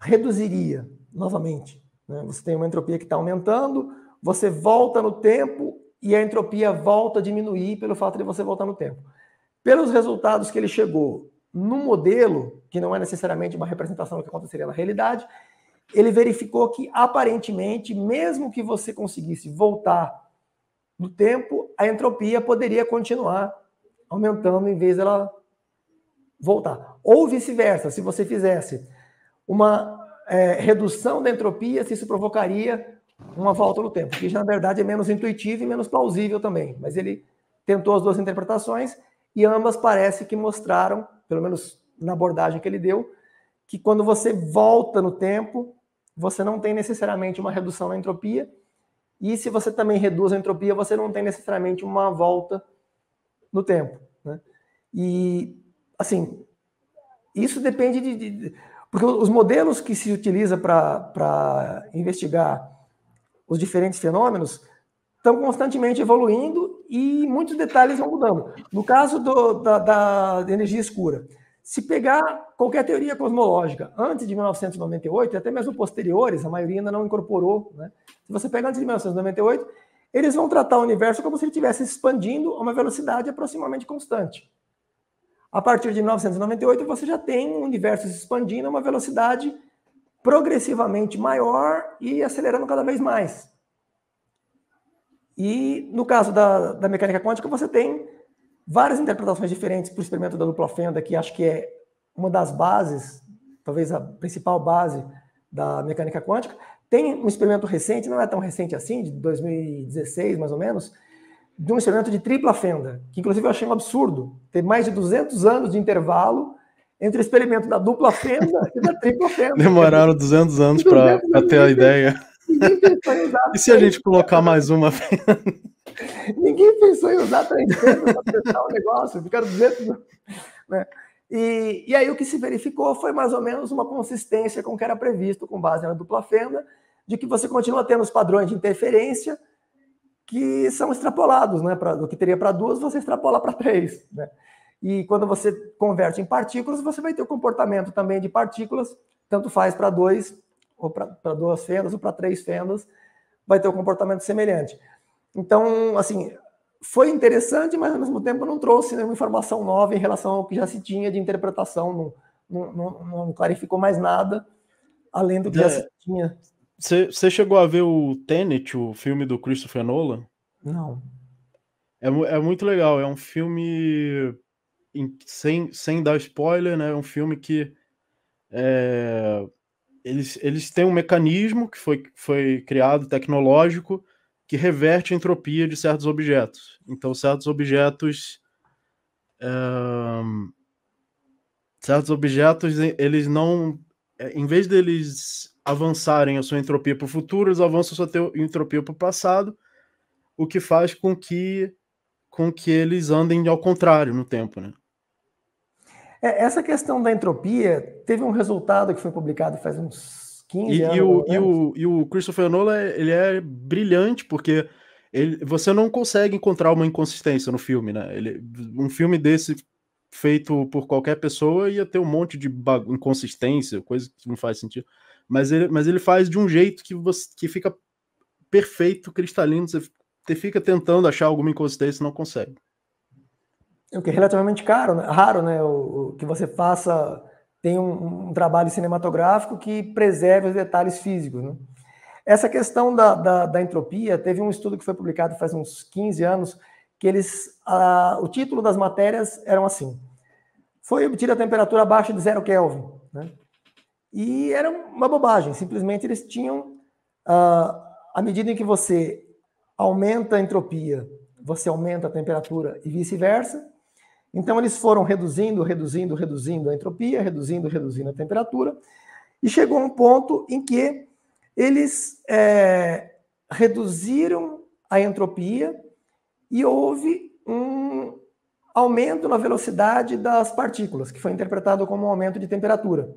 reduziria novamente. Né? Você tem uma entropia que está aumentando, você volta no tempo e a entropia volta a diminuir pelo fato de você voltar no tempo. Pelos resultados que ele chegou no modelo, que não é necessariamente uma representação do que aconteceria na realidade, ele verificou que aparentemente, mesmo que você conseguisse voltar no tempo, a entropia poderia continuar aumentando em vez dela voltar. Ou vice-versa, se você fizesse uma é, redução da entropia, se isso provocaria uma volta no tempo, que na verdade é menos intuitivo e menos plausível também. Mas ele tentou as duas interpretações e ambas parece que mostraram, pelo menos na abordagem que ele deu, que quando você volta no tempo, você não tem necessariamente uma redução na entropia, e se você também reduz a entropia, você não tem necessariamente uma volta no tempo. Né? E assim, isso depende de, de porque os modelos que se utiliza para investigar os diferentes fenômenos estão constantemente evoluindo e muitos detalhes vão mudando. No caso do, da, da, energia escura, se pegar qualquer teoria cosmológica antes de 1998, e até mesmo posteriores, a maioria ainda não incorporou, né? se você pega antes de 1998, eles vão tratar o universo como se ele estivesse expandindo a uma velocidade aproximadamente constante. A partir de 1998, você já tem um universo se expandindo a uma velocidade progressivamente maior e acelerando cada vez mais. E no caso da, da mecânica quântica, você tem várias interpretações diferentes para o experimento da dupla fenda, que acho que é uma das bases, talvez a principal base da mecânica quântica. Tem um experimento recente, não é tão recente assim, de 2016 mais ou menos, de um instrumento de tripla fenda, que inclusive eu achei um absurdo ter mais de 200 anos de intervalo entre o experimento da dupla fenda e da tripla fenda. Demoraram 200 anos para ter a ideia. Ninguém *laughs* e se a gente colocar mais uma fenda? Ninguém pensou em usar três fendas para o negócio, ficaram 200 né? E, e aí o que se verificou foi mais ou menos uma consistência com o que era previsto com base na dupla fenda, de que você continua tendo os padrões de interferência, que são extrapolados, né? Pra, que teria para duas, você extrapola para três, né? E quando você converte em partículas, você vai ter o comportamento também de partículas, tanto faz para dois, ou para duas fendas, ou para três fendas, vai ter um comportamento semelhante. Então, assim, foi interessante, mas ao mesmo tempo não trouxe nenhuma informação nova em relação ao que já se tinha de interpretação, não, não, não, não clarificou mais nada, além do que é. já se tinha você chegou a ver o Tenet, o filme do Christopher Nolan? Não. É, é muito legal, é um filme. Em, sem, sem dar spoiler, né? É um filme que. É, eles, eles têm um mecanismo que foi, foi criado, tecnológico, que reverte a entropia de certos objetos. Então, certos objetos. É, certos objetos, eles não. É, em vez deles avançarem a sua entropia para o futuro, eles avançam a sua entropia para o passado, o que faz com que com que eles andem ao contrário no tempo, né? É, essa questão da entropia teve um resultado que foi publicado faz uns 15 e, anos. E o, né? e o, e o Christopher Nolan ele é brilhante porque ele, você não consegue encontrar uma inconsistência no filme, né? Ele, um filme desse feito por qualquer pessoa ia ter um monte de inconsistência, coisa que não faz sentido mas ele, mas ele faz de um jeito que você que fica perfeito, cristalino, você, você fica tentando achar alguma inconsistência e não consegue. É o que é relativamente caro, né? raro, né? O, o, que você faça tem um, um, trabalho cinematográfico que preserve os detalhes físicos, né? Essa questão da, da, da, entropia, teve um estudo que foi publicado faz uns 15 anos, que eles. A, o título das matérias eram assim: Foi obtida a temperatura abaixo de zero Kelvin. Né? E era uma bobagem, simplesmente eles tinham, ah, à medida em que você aumenta a entropia, você aumenta a temperatura e vice-versa. Então eles foram reduzindo, reduzindo, reduzindo a entropia, reduzindo, reduzindo a temperatura, e chegou um ponto em que eles é, reduziram a entropia e houve um aumento na velocidade das partículas, que foi interpretado como um aumento de temperatura.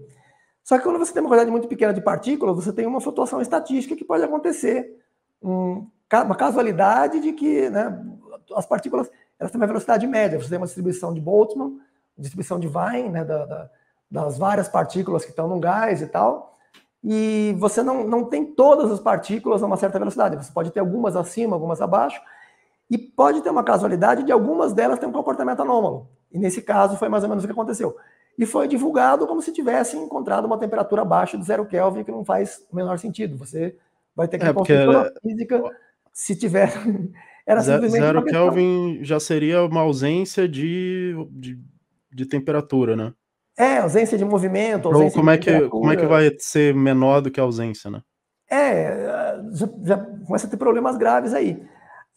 Só que quando você tem uma quantidade muito pequena de partículas, você tem uma flutuação estatística que pode acontecer, um, uma casualidade de que né, as partículas elas têm uma velocidade média. Você tem uma distribuição de Boltzmann, distribuição de Wein, né, da, da, das várias partículas que estão num gás e tal. E você não, não tem todas as partículas a uma certa velocidade. Você pode ter algumas acima, algumas abaixo. E pode ter uma casualidade de algumas delas ter um comportamento anômalo. E nesse caso foi mais ou menos o que aconteceu e foi divulgado como se tivesse encontrado uma temperatura abaixo de zero Kelvin, que não faz o menor sentido. Você vai ter que é, construir era... É- física se tiver. *laughs* era simplesmente zero Kelvin já seria uma ausência de, de, de, temperatura, né? É, ausência de movimento. Então, ausência como, é que, como é que vai ser menor do que a ausência, né? É, já, já começa a ter problemas graves aí.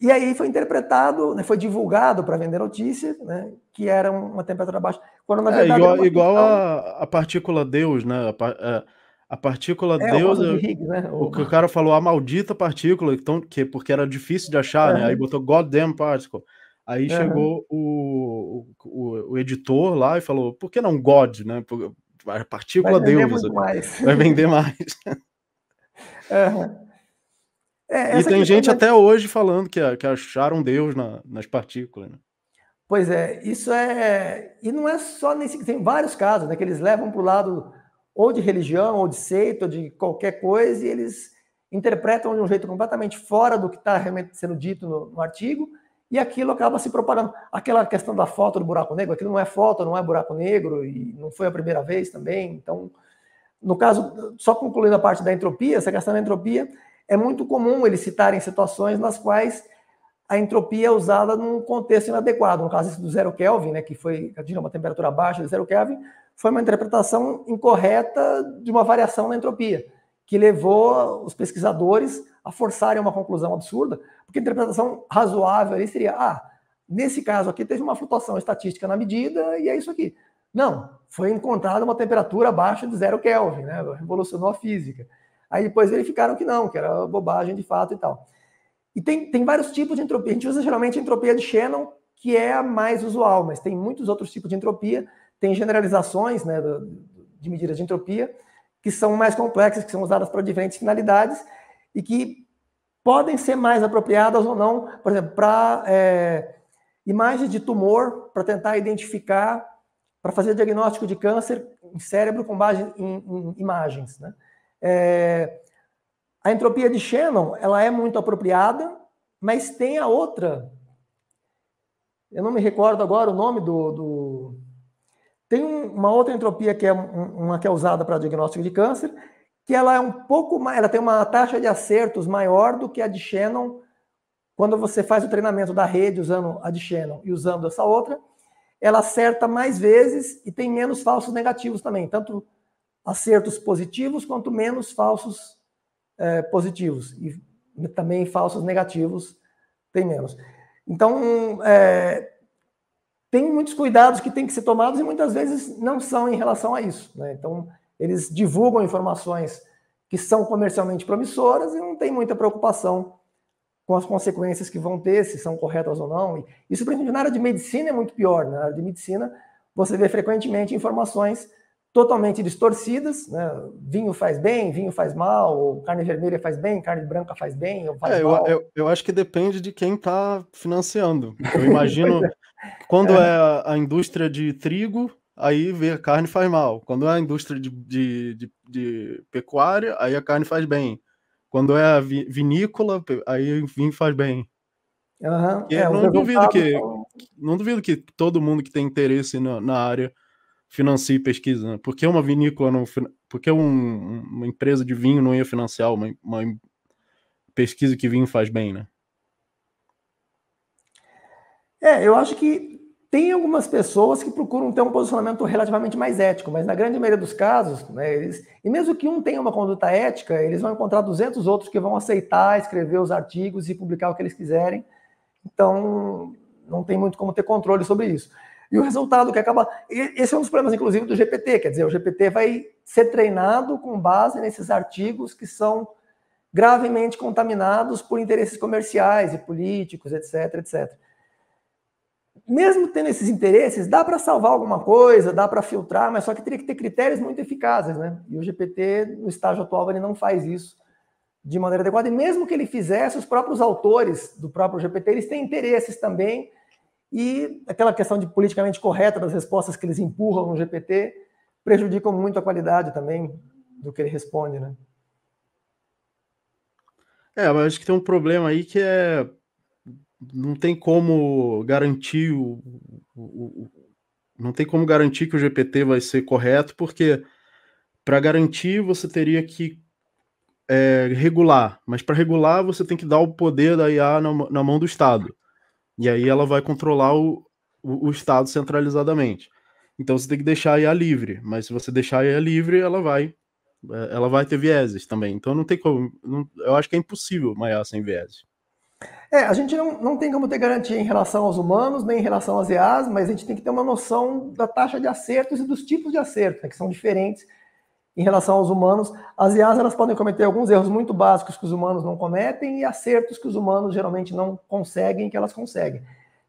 E aí foi interpretado, né, foi divulgado para vender notícia, né, que era uma temperatura baixa. Quando na é, verdade é, igual, igual a, a, partícula Deus, né? A, a, é, a partícula é, Deus. O, é de Higgs, né? o, que o cara falou, a maldita partícula, então, que, porque era difícil de achar, uhum. né? Aí botou goddamn particle. Aí uhum. chegou o, o, o, editor lá e falou: por que não God, né? A partícula Deus. Vai vender mais. Vai vender mais. uhum. *laughs* É, e tem gente até hoje falando que, que acharam Deus na, nas partículas. Né? Pois é, isso é. E não é só nesse. Tem vários casos né, que eles levam para o lado ou de religião, ou de seita, ou de qualquer coisa, e eles interpretam de um jeito completamente fora do que está realmente sendo dito no, no, artigo, e aquilo acaba se propagando. Aquela questão da foto do buraco negro, aquilo não é foto, não é buraco negro, e não foi a primeira vez também. Então, no caso, só concluindo a parte da entropia, essa questão da entropia é muito comum eles citarem situações nas quais a entropia é usada num contexto inadequado. No caso do zero Kelvin, né, que foi, diga, uma temperatura baixa de zero Kelvin, foi uma interpretação incorreta de uma variação na entropia, que levou os pesquisadores a forçarem uma conclusão absurda, porque a interpretação razoável ali seria, ah, nesse caso aqui teve uma flutuação estatística na medida e é isso aqui. Não, foi encontrada uma temperatura abaixo de zero Kelvin, né, revolucionou a física. Aí depois verificaram que não, que era bobagem de fato e tal. E tem, tem vários tipos de entropia. A gente usa geralmente a entropia de Shannon, que é a mais usual, mas tem muitos outros tipos de entropia. Tem generalizações né, de medidas de entropia que são mais complexas, que são usadas para diferentes finalidades e que podem ser mais apropriadas ou não, por exemplo, para é, imagens de tumor, para tentar identificar, para fazer diagnóstico de câncer em cérebro com base em, em imagens, né? É, a entropia de Shannon, ela é muito apropriada, mas tem a outra. Eu não me recordo agora o nome do. do... Tem uma outra entropia que é uma que é usada para diagnóstico de câncer, que ela é um pouco mais, ela tem uma taxa de acertos maior do que a de Shannon quando você faz o treinamento da rede usando a de Shannon e usando essa outra, ela acerta mais vezes e tem menos falsos negativos também, tanto acertos positivos quanto menos falsos é, positivos. E também falsos negativos tem menos. Então, é, tem muitos cuidados que têm que ser tomados e muitas vezes não são em relação a isso. Né? Então, eles divulgam informações que são comercialmente promissoras e não tem muita preocupação com as consequências que vão ter, se são corretas ou não. E isso, principalmente na área de medicina, é muito pior. Né? Na área de medicina, você vê frequentemente informações totalmente distorcidas, né? Vinho faz bem, vinho faz mal, carne vermelha faz bem, carne branca faz bem, ou faz é, mal. Eu, eu, eu, acho que depende de quem está financiando. *laughs* Eu imagino é. quando é. é. a indústria de trigo, aí vê a carne faz mal. Quando é a indústria de, de, de, de pecuária, aí a carne faz bem. Quando é a vinícola, aí o vinho faz bem. Uhum. não duvido que não duvido que todo mundo que tem interesse na, na área financie pesquisa, né? Por que uma vinícola não. Por que um, uma empresa de vinho não ia financiar uma, uma pesquisa que vinho faz bem, né? É, eu acho que tem algumas pessoas que procuram ter um posicionamento relativamente mais ético, mas na grande maioria dos casos, né, eles, e mesmo que um tenha uma conduta ética, eles vão encontrar 200 outros que vão aceitar escrever os artigos e publicar o que eles quiserem. Então, não tem muito como ter controle sobre isso. E o resultado que acaba. Esse é um dos problemas, inclusive, do GPT. Quer dizer, o GPT vai ser treinado com base nesses artigos que são gravemente contaminados por interesses comerciais e políticos, etc, etc. Mesmo tendo esses interesses, dá para salvar alguma coisa, dá para filtrar, mas só que teria que ter critérios muito eficazes, né? E o GPT, no estágio atual, ele não faz isso de maneira adequada. E mesmo que ele fizesse, os próprios autores do próprio GPT, eles têm interesses também e aquela questão de politicamente correta das respostas que eles empurram no GPT prejudicam muito a qualidade também do que ele responde, né? É, mas acho que tem um problema aí que é não tem como garantir o, não tem como garantir que o GPT vai ser correto, porque para garantir você teria que é, regular, mas para regular você tem que dar o poder da IA na, na mão do Estado. E aí ela vai controlar o, o, o Estado centralizadamente. Então você tem que deixar a IA livre, mas se você deixar a IA livre, ela vai é, ela vai ter vieses também. Então não tem como. Não, eu acho que é impossível uma IA sem vieses. É, a gente não, não tem como ter garantia em relação aos humanos, nem em relação às IAs, mas a gente tem que ter uma noção da taxa de acertos e dos tipos de acerto, né, que são diferentes em relação aos humanos, as IAs elas podem cometer alguns erros muito básicos que os humanos não cometem e acertos que os humanos geralmente não conseguem, que elas conseguem.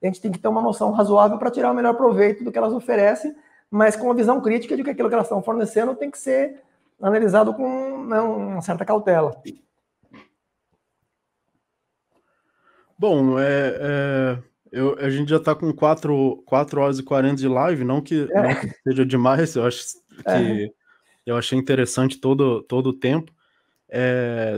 A gente tem que ter uma noção razoável para tirar o melhor proveito do que elas oferecem, mas com a visão crítica de que aquilo que elas estão fornecendo tem que ser analisado com né, uma certa cautela. Bom, é, é eu, a gente já está com 4, horas e 40 de live, não que, é. não que seja demais, eu acho que é eu achei interessante todo, todo o tempo. É,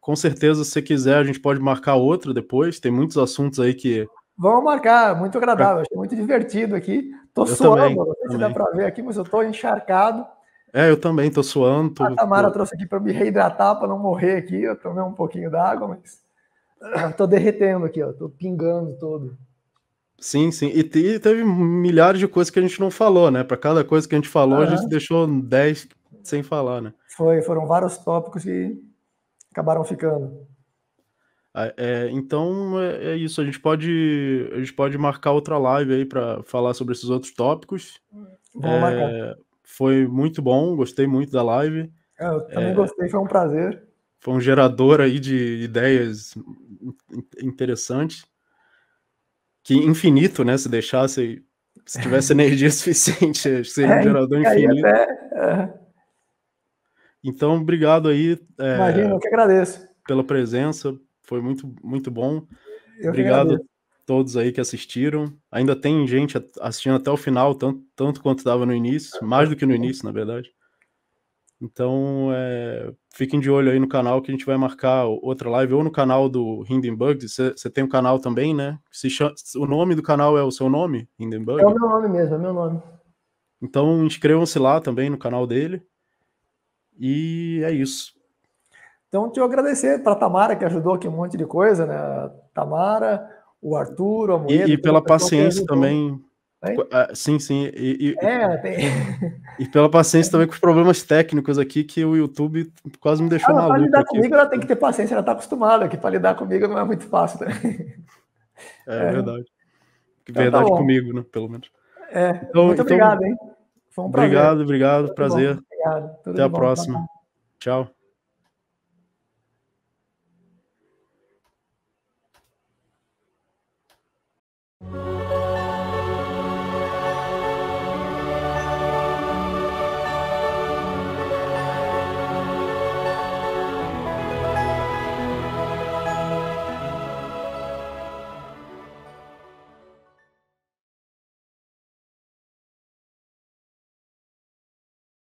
com certeza, se quiser, a gente pode marcar outro depois. Tem muitos assuntos aí que. Vamos marcar, muito agradável, achei muito divertido aqui. Tô eu suando, também, não sei se dá para ver aqui, mas eu tô encharcado. É, eu também tô suando. Tô... A Tamara trouxe aqui para me reidratar, para não morrer aqui. Eu tomei um pouquinho d'água, mas *clears throat* tô derretendo aqui, ó, tô pingando todo. Sim, sim. E, teve milhares de coisas que a gente não falou, né? Para cada coisa que a gente falou, uhum. a gente deixou 10 sem falar, né? Foi, foram vários tópicos que acabaram ficando. Ah, é, então é, é, isso. A gente pode a gente pode marcar outra live aí para falar sobre esses outros tópicos. Vamos é, marcar. Foi muito bom, gostei muito da live. Eu também é, gostei, foi um prazer. Foi um gerador aí de ideias interessantes que infinito, né? Se deixasse, se tivesse *laughs* energia suficiente, *laughs* seria um é, gerador infinito. Até, é. então, obrigado aí. É, Imagina, eu que agradeço. Pela presença, foi muito, muito bom. Eu obrigado a todos aí que assistiram. Ainda tem gente assistindo até o final, tanto, tanto quanto estava no início, ah, mais do que no início, na verdade. Então, é, fiquem de olho aí no canal que a gente vai marcar outra live, ou no canal do Hindenburg. Você tem um canal também, né? Se chama, o nome do canal é o seu nome, Hindenburg? É o meu nome mesmo, é o meu nome. Então, inscrevam-se lá também no canal dele. E é isso. Então, te agradecer para a Tamara, que ajudou aqui um monte de coisa, né? Tamara, o Arthur, a Moeda E, e pela paciência também ah, sim, sim. E, e, é, tem... e pela paciência *laughs* é. também com os problemas técnicos aqui, que o YouTube quase me deixou ah, maluco. Para lidar aqui. comigo, ela tem que ter paciência, ela está acostumada, que para lidar comigo não é muito fácil. Né? É, é, verdade. Então, tá verdade tá comigo, né? Pelo menos. É, então, muito então, obrigado, hein? Foi um prazer. Obrigado, obrigado, Tudo prazer. obrigado. Até a bom, tá, próxima. Tá Tchau.